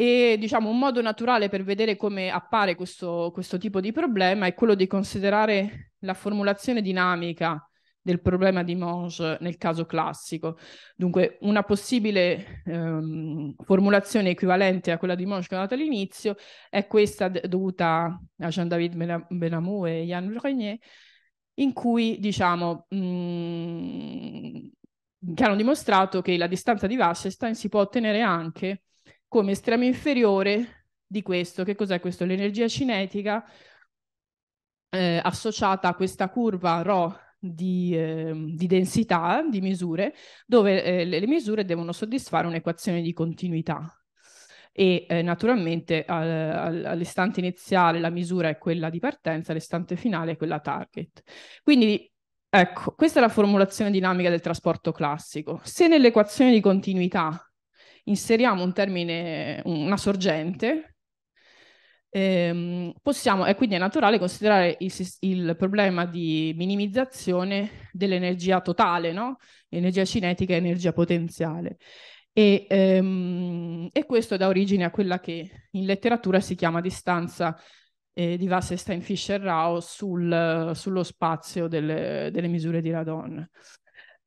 e diciamo un modo naturale per vedere come appare questo, questo tipo di problema è quello di considerare la formulazione dinamica del problema di Monge nel caso classico. Dunque, una possibile ehm, formulazione equivalente a quella di Monge che ho dato all'inizio è questa d- dovuta a Jean-David Benamou e Yann Renier, in cui, diciamo, mh, mm, che hanno dimostrato che la distanza di Wasserstein si può ottenere anche come estremo inferiore di questo. Che cos'è questo? L'energia cinetica eh, associata a questa curva ρ di, eh, di, densità, di misure, dove eh, le, le misure devono soddisfare un'equazione di continuità. E eh, naturalmente al, all'istante iniziale la misura è quella di partenza, all'istante finale è quella target. Quindi ecco, questa è la formulazione dinamica del trasporto classico. Se nell'equazione di continuità inseriamo un termine, una sorgente, ehm, possiamo, e quindi è naturale considerare il, il problema di minimizzazione dell'energia totale, no? energia cinetica e energia potenziale. E, ehm, e, questo dà origine a quella che in letteratura si chiama distanza eh, di Wasserstein-Fischer-Rau sul, sullo spazio delle, delle misure di radon.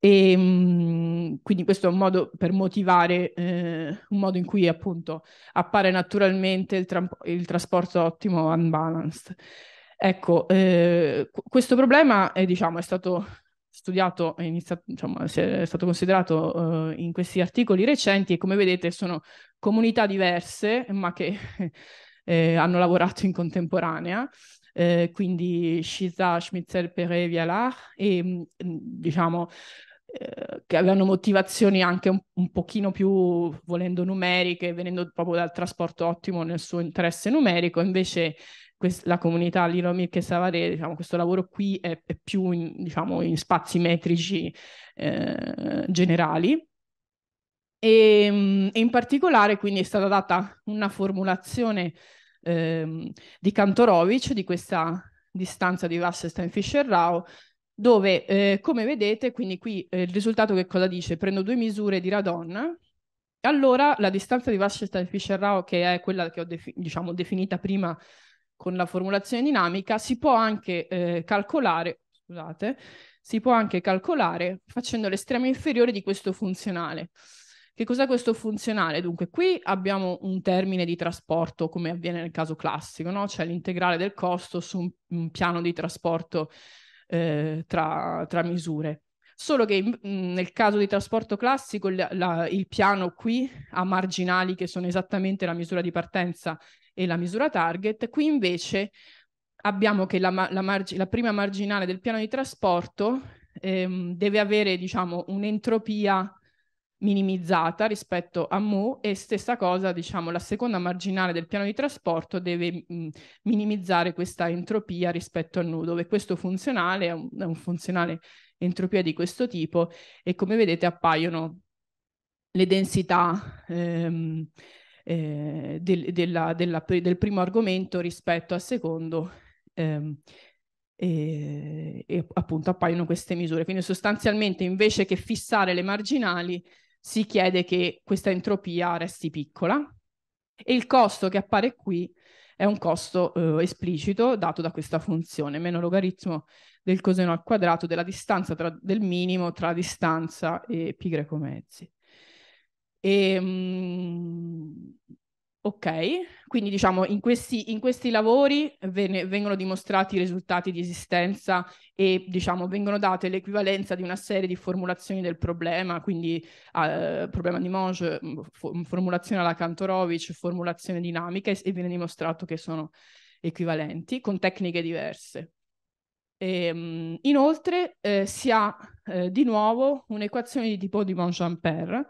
E ehm, quindi questo è un modo per motivare, eh, un modo in cui appunto appare naturalmente il, tra- il trasporto ottimo unbalanced. Ecco, eh, questo problema è, diciamo, è stato studiato, è, iniziato, diciamo, è stato considerato eh, in questi articoli recenti e come vedete sono comunità diverse ma che eh, hanno lavorato in contemporanea. Eh, quindi Shiza, Schmitzer, Peré, Vialar e mm, diciamo eh, che avevano motivazioni anche un, un pochino più, volendo, numeriche, venendo proprio dal trasporto ottimo nel suo interesse numerico, invece quest- la comunità Liromir che Savare, diciamo, questo lavoro qui è, è più in, diciamo, in, spazi metrici eh, generali. E, ehm, e, in particolare quindi è stata data una formulazione ehm, di Kantorovich di questa distanza di Wasserstein-Fischer-Rau dove eh, come vedete, quindi qui eh, il risultato che cosa dice? Prendo due misure di radon, allora la distanza di Washington e Fischer-Rao, che è quella che ho defi- diciamo, definita prima con la formulazione dinamica, si può anche eh, calcolare, scusate, si può anche calcolare facendo l'estremo inferiore di questo funzionale. Che cos'è questo funzionale? Dunque, qui abbiamo un termine di trasporto, come avviene nel caso classico, no? cioè l'integrale del costo su un, un piano di trasporto eh, tra, tra, misure. Solo che mh, nel caso di trasporto classico la, la, il piano qui ha marginali che sono esattamente la misura di partenza e la misura target, qui invece abbiamo che la, marg- la prima marginale del piano di trasporto ehm, deve avere diciamo un'entropia minimizzata rispetto a Mu e stessa cosa, diciamo, la seconda marginale del piano di trasporto deve mh, minimizzare questa entropia rispetto a Nu, dove questo funzionale è un, è un funzionale entropia di questo tipo e come vedete appaiono le densità ehm, eh, del, della, della, del, primo argomento rispetto al secondo ehm, e, e, appunto appaiono queste misure. Quindi sostanzialmente invece che fissare le marginali si chiede che questa entropia resti piccola e il costo che appare qui è un costo eh, esplicito dato da questa funzione, meno logaritmo del coseno al quadrato della distanza tra, del minimo tra distanza e pi greco mezzi. E, ehm, mh, Ok, quindi diciamo in questi, in questi lavori ven- vengono dimostrati i risultati di esistenza e diciamo vengono date l'equivalenza di una serie di formulazioni del problema, quindi eh, problema di Monge, mm, f- mm, formulazione alla Kantorovich, formulazione dinamica e, e viene dimostrato che sono equivalenti con tecniche diverse. E, ehm, inoltre eh, si ha eh, di nuovo un'equazione di tipo di Monge-Ampère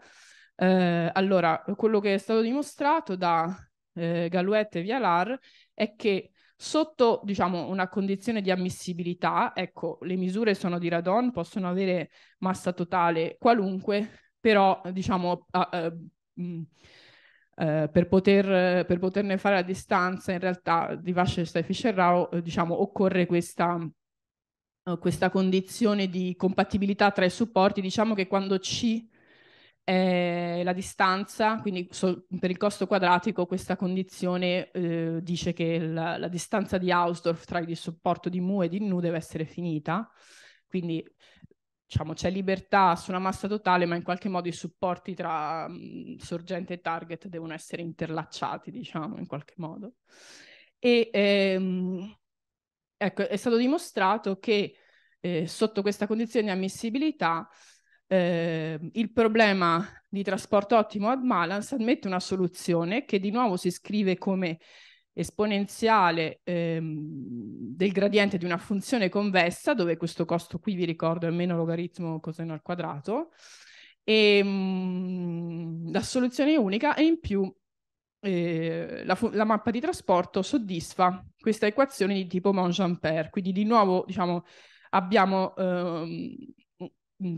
eh, allora, quello che è stato dimostrato da eh, Galuette e Vialar è che sotto diciamo, una condizione di ammissibilità, ecco, le misure sono di radon, possono avere massa totale qualunque, però diciamo, a, a, mh, mm, eh, per, poter, per, poterne fare la distanza, in realtà di Vascelsta e Fischer-Rau eh, diciamo, occorre questa, eh, questa, condizione di compatibilità tra i supporti. Diciamo che quando C eh, la distanza, quindi so, per il costo quadratico questa condizione eh, dice che la, la, distanza di Hausdorff tra il supporto di mu e di nu deve essere finita, quindi diciamo, c'è libertà sulla massa totale, ma in qualche modo i supporti tra mh, mm, sorgente e target devono essere interlacciati, diciamo, in qualche modo. E ehm, ecco, è stato dimostrato che eh, sotto questa condizione di ammissibilità eh, il problema di trasporto ottimo ad Malans ammette una soluzione che di nuovo si scrive come esponenziale ehm, del gradiente di una funzione convessa, dove questo costo qui vi ricordo è meno logaritmo coseno al quadrato, e ehm, mh, la soluzione è unica e in più eh, la, la, mappa di trasporto soddisfa questa equazione di tipo Monge-Ampère, quindi di nuovo diciamo abbiamo ehm,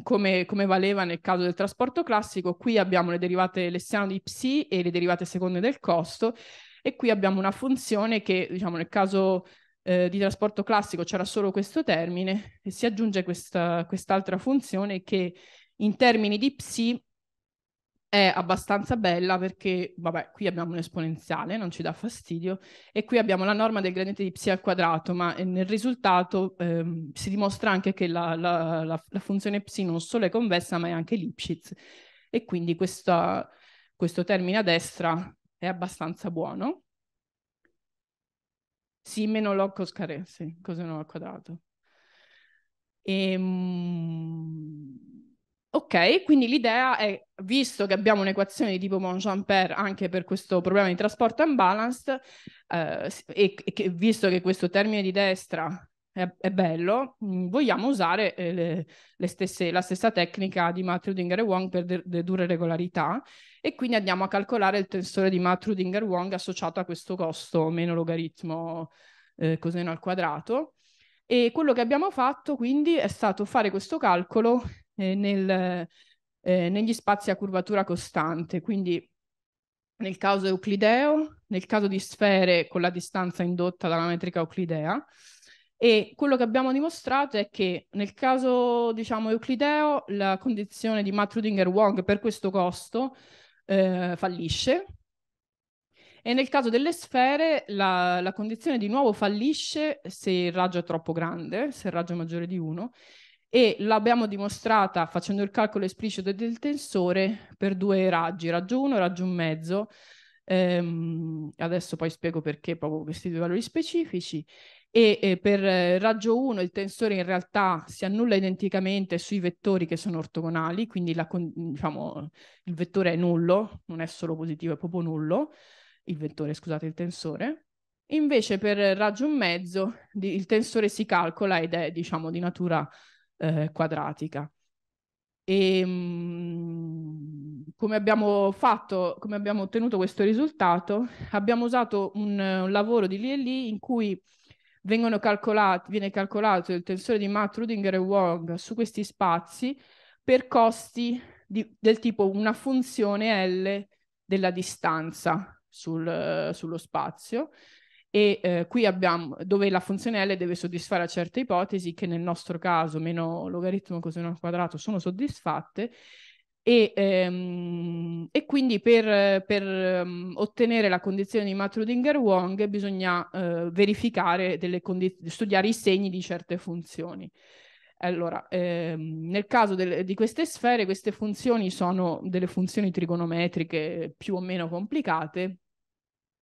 come, come, valeva nel caso del trasporto classico, qui abbiamo le derivate lessiano di psi e le derivate seconde del costo e qui abbiamo una funzione che diciamo nel caso eh, di trasporto classico c'era solo questo termine e si aggiunge questa, quest'altra funzione che in termini di psi è abbastanza bella perché, vabbè, qui abbiamo un esponenziale, non ci dà fastidio, e qui abbiamo la norma del gradiente di psi al quadrato, ma eh, nel risultato ehm, si dimostra anche che la, la, la, la, funzione psi non solo è convessa, ma è anche Lipschitz. E quindi questa, questo termine a destra è abbastanza buono. Sì, meno log cos carré, sì, cos non al quadrato. Ehm Ok, quindi l'idea è, visto che abbiamo un'equazione di tipo Monchampère anche per questo problema di trasporto unbalanced, eh, e, e, visto che questo termine di destra è, è bello, mm, vogliamo usare eh, le, le stesse, la stessa tecnica di Matrudinger e Wong per de- dedurre regolarità, e quindi andiamo a calcolare il tensore di Matrudinger e Wong associato a questo costo meno logaritmo eh, coseno al quadrato. E quello che abbiamo fatto quindi è stato fare questo calcolo eh, nel, eh, negli spazi a curvatura costante, quindi nel caso euclideo, nel caso di sfere con la distanza indotta dalla metrica euclidea. E quello che abbiamo dimostrato è che nel caso, diciamo, euclideo, la condizione di matrudinger wong per questo costo eh, fallisce, e nel caso delle sfere la, la, condizione di nuovo fallisce se il raggio è troppo grande, se il raggio è maggiore di 1 e l'abbiamo dimostrata facendo il calcolo esplicito del tensore per due raggi, raggio 1 e raggio 1 mezzo. Ehm, adesso poi spiego perché proprio questi due valori specifici. E, e per eh, raggio 1 il tensore in realtà si annulla identicamente sui vettori che sono ortogonali, quindi la, diciamo, il vettore è nullo, non è solo positivo, è proprio nullo, il vettore, scusate, il tensore. Invece per raggio 1 mezzo il tensore si calcola ed è diciamo di natura eh, quadratica. E ehm, come abbiamo fatto, come abbiamo ottenuto questo risultato? Abbiamo usato un, un lavoro di lì e lì in cui calcolati, viene calcolato il tensore di Matt, Rudinger e Wong su questi spazi per costi di, del tipo una funzione L della distanza sul, sullo spazio e eh, qui abbiamo dove la funzione L deve soddisfare a certe ipotesi che nel nostro caso meno logaritmo coseno al quadrato sono soddisfatte e, ehm, e quindi per, per um, ottenere la condizione di matrudinger wong bisogna eh, verificare delle studiare i segni di certe funzioni. Allora, ehm, nel caso di queste sfere, queste funzioni sono delle funzioni trigonometriche più o meno complicate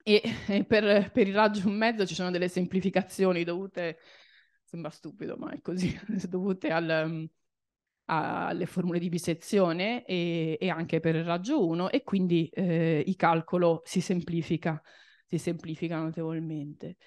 e, e per, per, il raggio in mezzo ci sono delle semplificazioni dovute, sembra stupido, ma è così, dovute al, mm, a, alle formule di bisezione e, e, anche per il raggio 1 e quindi eh, il calcolo si semplifica, si semplifica notevolmente.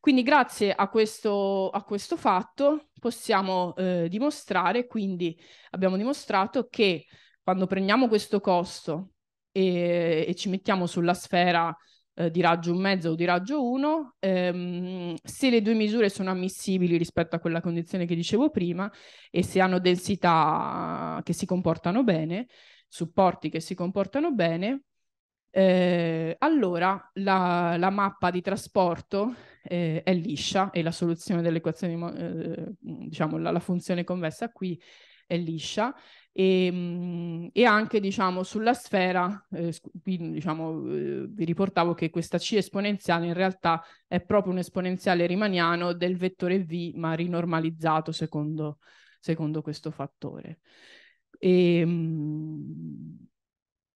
Quindi grazie a questo, a questo fatto possiamo eh, dimostrare, quindi abbiamo dimostrato che quando prendiamo questo costo e, e ci mettiamo sulla sfera eh, di raggio mezzo o di raggio 1, ehm, se le due misure sono ammissibili rispetto a quella condizione che dicevo prima e se hanno densità che si comportano bene, supporti che si comportano bene, eh, allora la, la, mappa di trasporto eh, è liscia e la soluzione dell'equazione, eh, diciamo la, la funzione convessa qui è liscia e, ehm, e anche diciamo, sulla sfera, eh, vi, diciamo, eh, vi riportavo che questa C esponenziale in realtà è proprio un esponenziale rimaniano del vettore V ma rinormalizzato secondo, secondo questo fattore. E, ehm,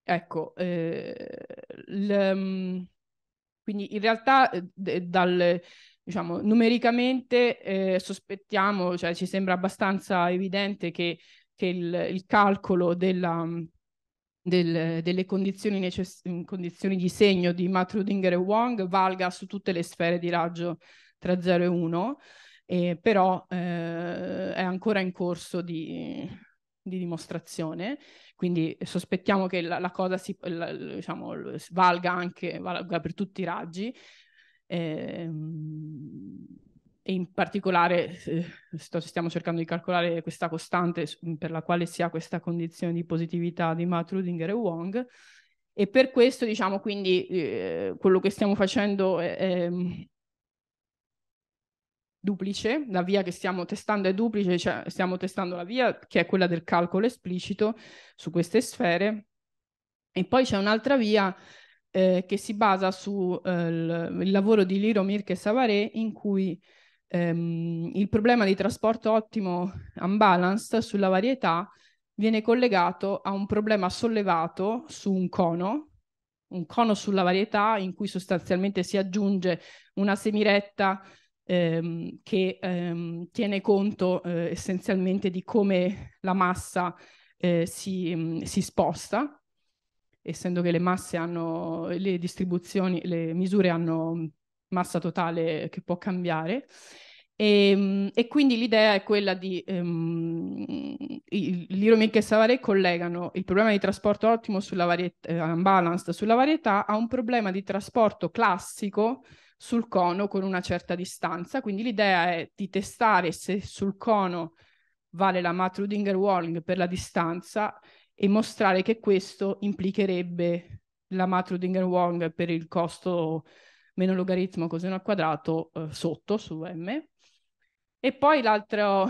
ecco, eh, l, mm, quindi in realtà eh, dal, diciamo, numericamente eh, sospettiamo, cioè ci sembra abbastanza evidente che che il, il calcolo della, mm, del, delle condizioni, necess- mm, condizioni di segno di Matrudinger e Wong valga su tutte le sfere di raggio tra 0 e 1, eh, però eh, è ancora in corso di, di dimostrazione, quindi sospettiamo che la, la cosa si, la, diciamo, valga anche valga per tutti i raggi. Eh, e in particolare sto, stiamo cercando di calcolare questa costante per la quale si ha questa condizione di positività di Matt Rudinger e Wong e per questo diciamo quindi eh, quello che stiamo facendo è, è mm, duplice, la via che stiamo testando è duplice, cioè stiamo testando la via che è quella del calcolo esplicito su queste sfere e poi c'è un'altra via eh, che si basa sul eh, lavoro di Liro, Liromir e Savaré in cui ehm, il problema di trasporto ottimo unbalanced sulla varietà viene collegato a un problema sollevato su un cono, un cono sulla varietà in cui sostanzialmente si aggiunge una semiretta ehm, che ehm, tiene conto eh, essenzialmente di come la massa eh, si, mh, mm, si sposta essendo che le masse hanno, le distribuzioni, le misure hanno massa totale che può cambiare. E, ehm, e, quindi l'idea è quella di um, ehm, l'Iromilk e Savare collegano il problema di trasporto ottimo sulla varietà, eh, unbalanced sulla varietà a un problema di trasporto classico sul cono con una certa distanza. Quindi l'idea è di testare se sul cono vale la mat rudinger walling per la distanza e mostrare che questo implicherebbe la mat rudinger walling per il costo meno logaritmo coseno al quadrato eh, sotto su m. E poi l'altra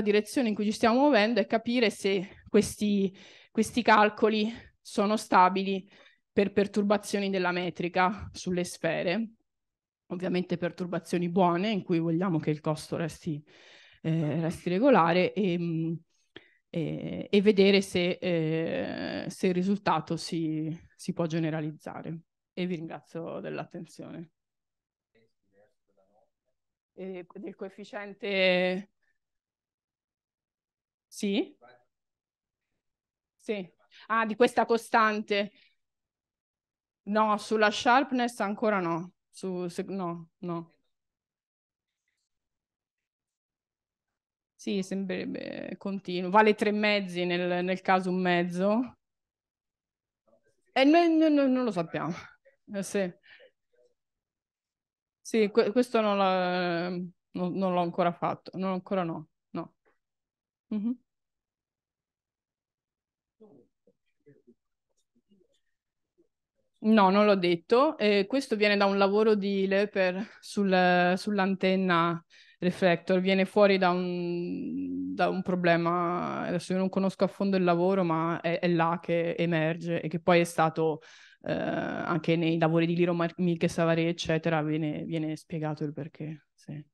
direzione in cui ci stiamo muovendo è capire se questi, questi calcoli sono stabili per perturbazioni della metrica sulle sfere, ovviamente perturbazioni buone in cui vogliamo che il costo resti, eh, resti regolare e, mm, e, e, vedere se, eh, se il risultato si, si può generalizzare. E vi ringrazio dell'attenzione eh, del coefficiente... Sì? Sì. Ah, di questa costante. No, sulla sharpness ancora no. Su, se, no, no. Sì, sembrerebbe continuo. Vale tre mezzi nel, nel caso un mezzo. e noi non lo sappiamo. Eh, sì. Sì, que- questo non, non, non, l'ho ancora fatto, non ancora no, no. Mhm. No, non l'ho detto. Eh, questo viene da un lavoro di Leper sul- sull'antenna reflector, viene fuori da un, da un problema, adesso io non conosco a fondo il lavoro, ma è, è là che emerge e che poi è stato eh, anche nei lavori di Liro Mar- Milke Savare, eccetera, viene, viene spiegato il perché. Sì.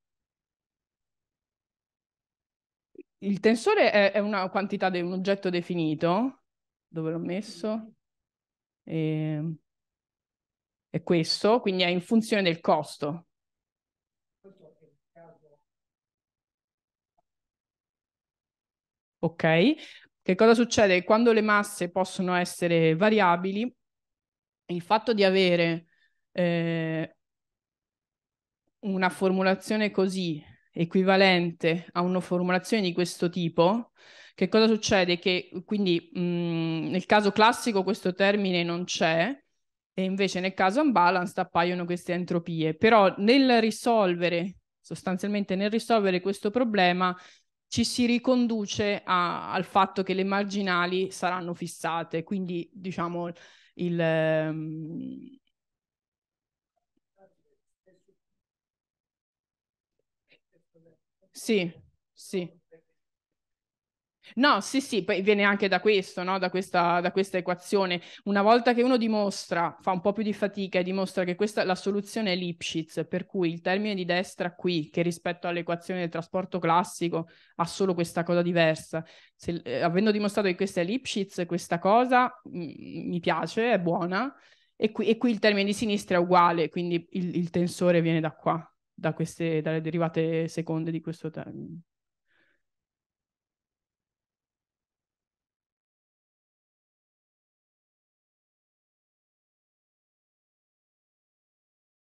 Il tensore è, è, una quantità di un oggetto definito, dove l'ho messo, e, ehm, è questo, quindi è in funzione del costo. Ok, che cosa succede? Quando le masse possono essere variabili, il fatto di avere eh, una formulazione così equivalente a una formulazione di questo tipo, che cosa succede? Che quindi mh, nel caso classico questo termine non c'è e invece nel caso unbalanced appaiono queste entropie, però nel risolvere, sostanzialmente nel risolvere questo problema ci si riconduce a, al fatto che le marginali saranno fissate, quindi diciamo il, ehm, Sì, sì. No, sì, sì, poi viene anche da questo, no? da, questa, da, questa, equazione. Una volta che uno dimostra, fa un po' più di fatica e dimostra che questa, la soluzione è Lipschitz, per cui il termine di destra qui, che rispetto all'equazione del trasporto classico ha solo questa cosa diversa, Se, eh, avendo dimostrato che questa è Lipschitz, questa cosa m- mi piace, è buona, e qui, e qui, il termine di sinistra è uguale, quindi il, il tensore viene da qua, da queste, dalle derivate seconde di questo termine.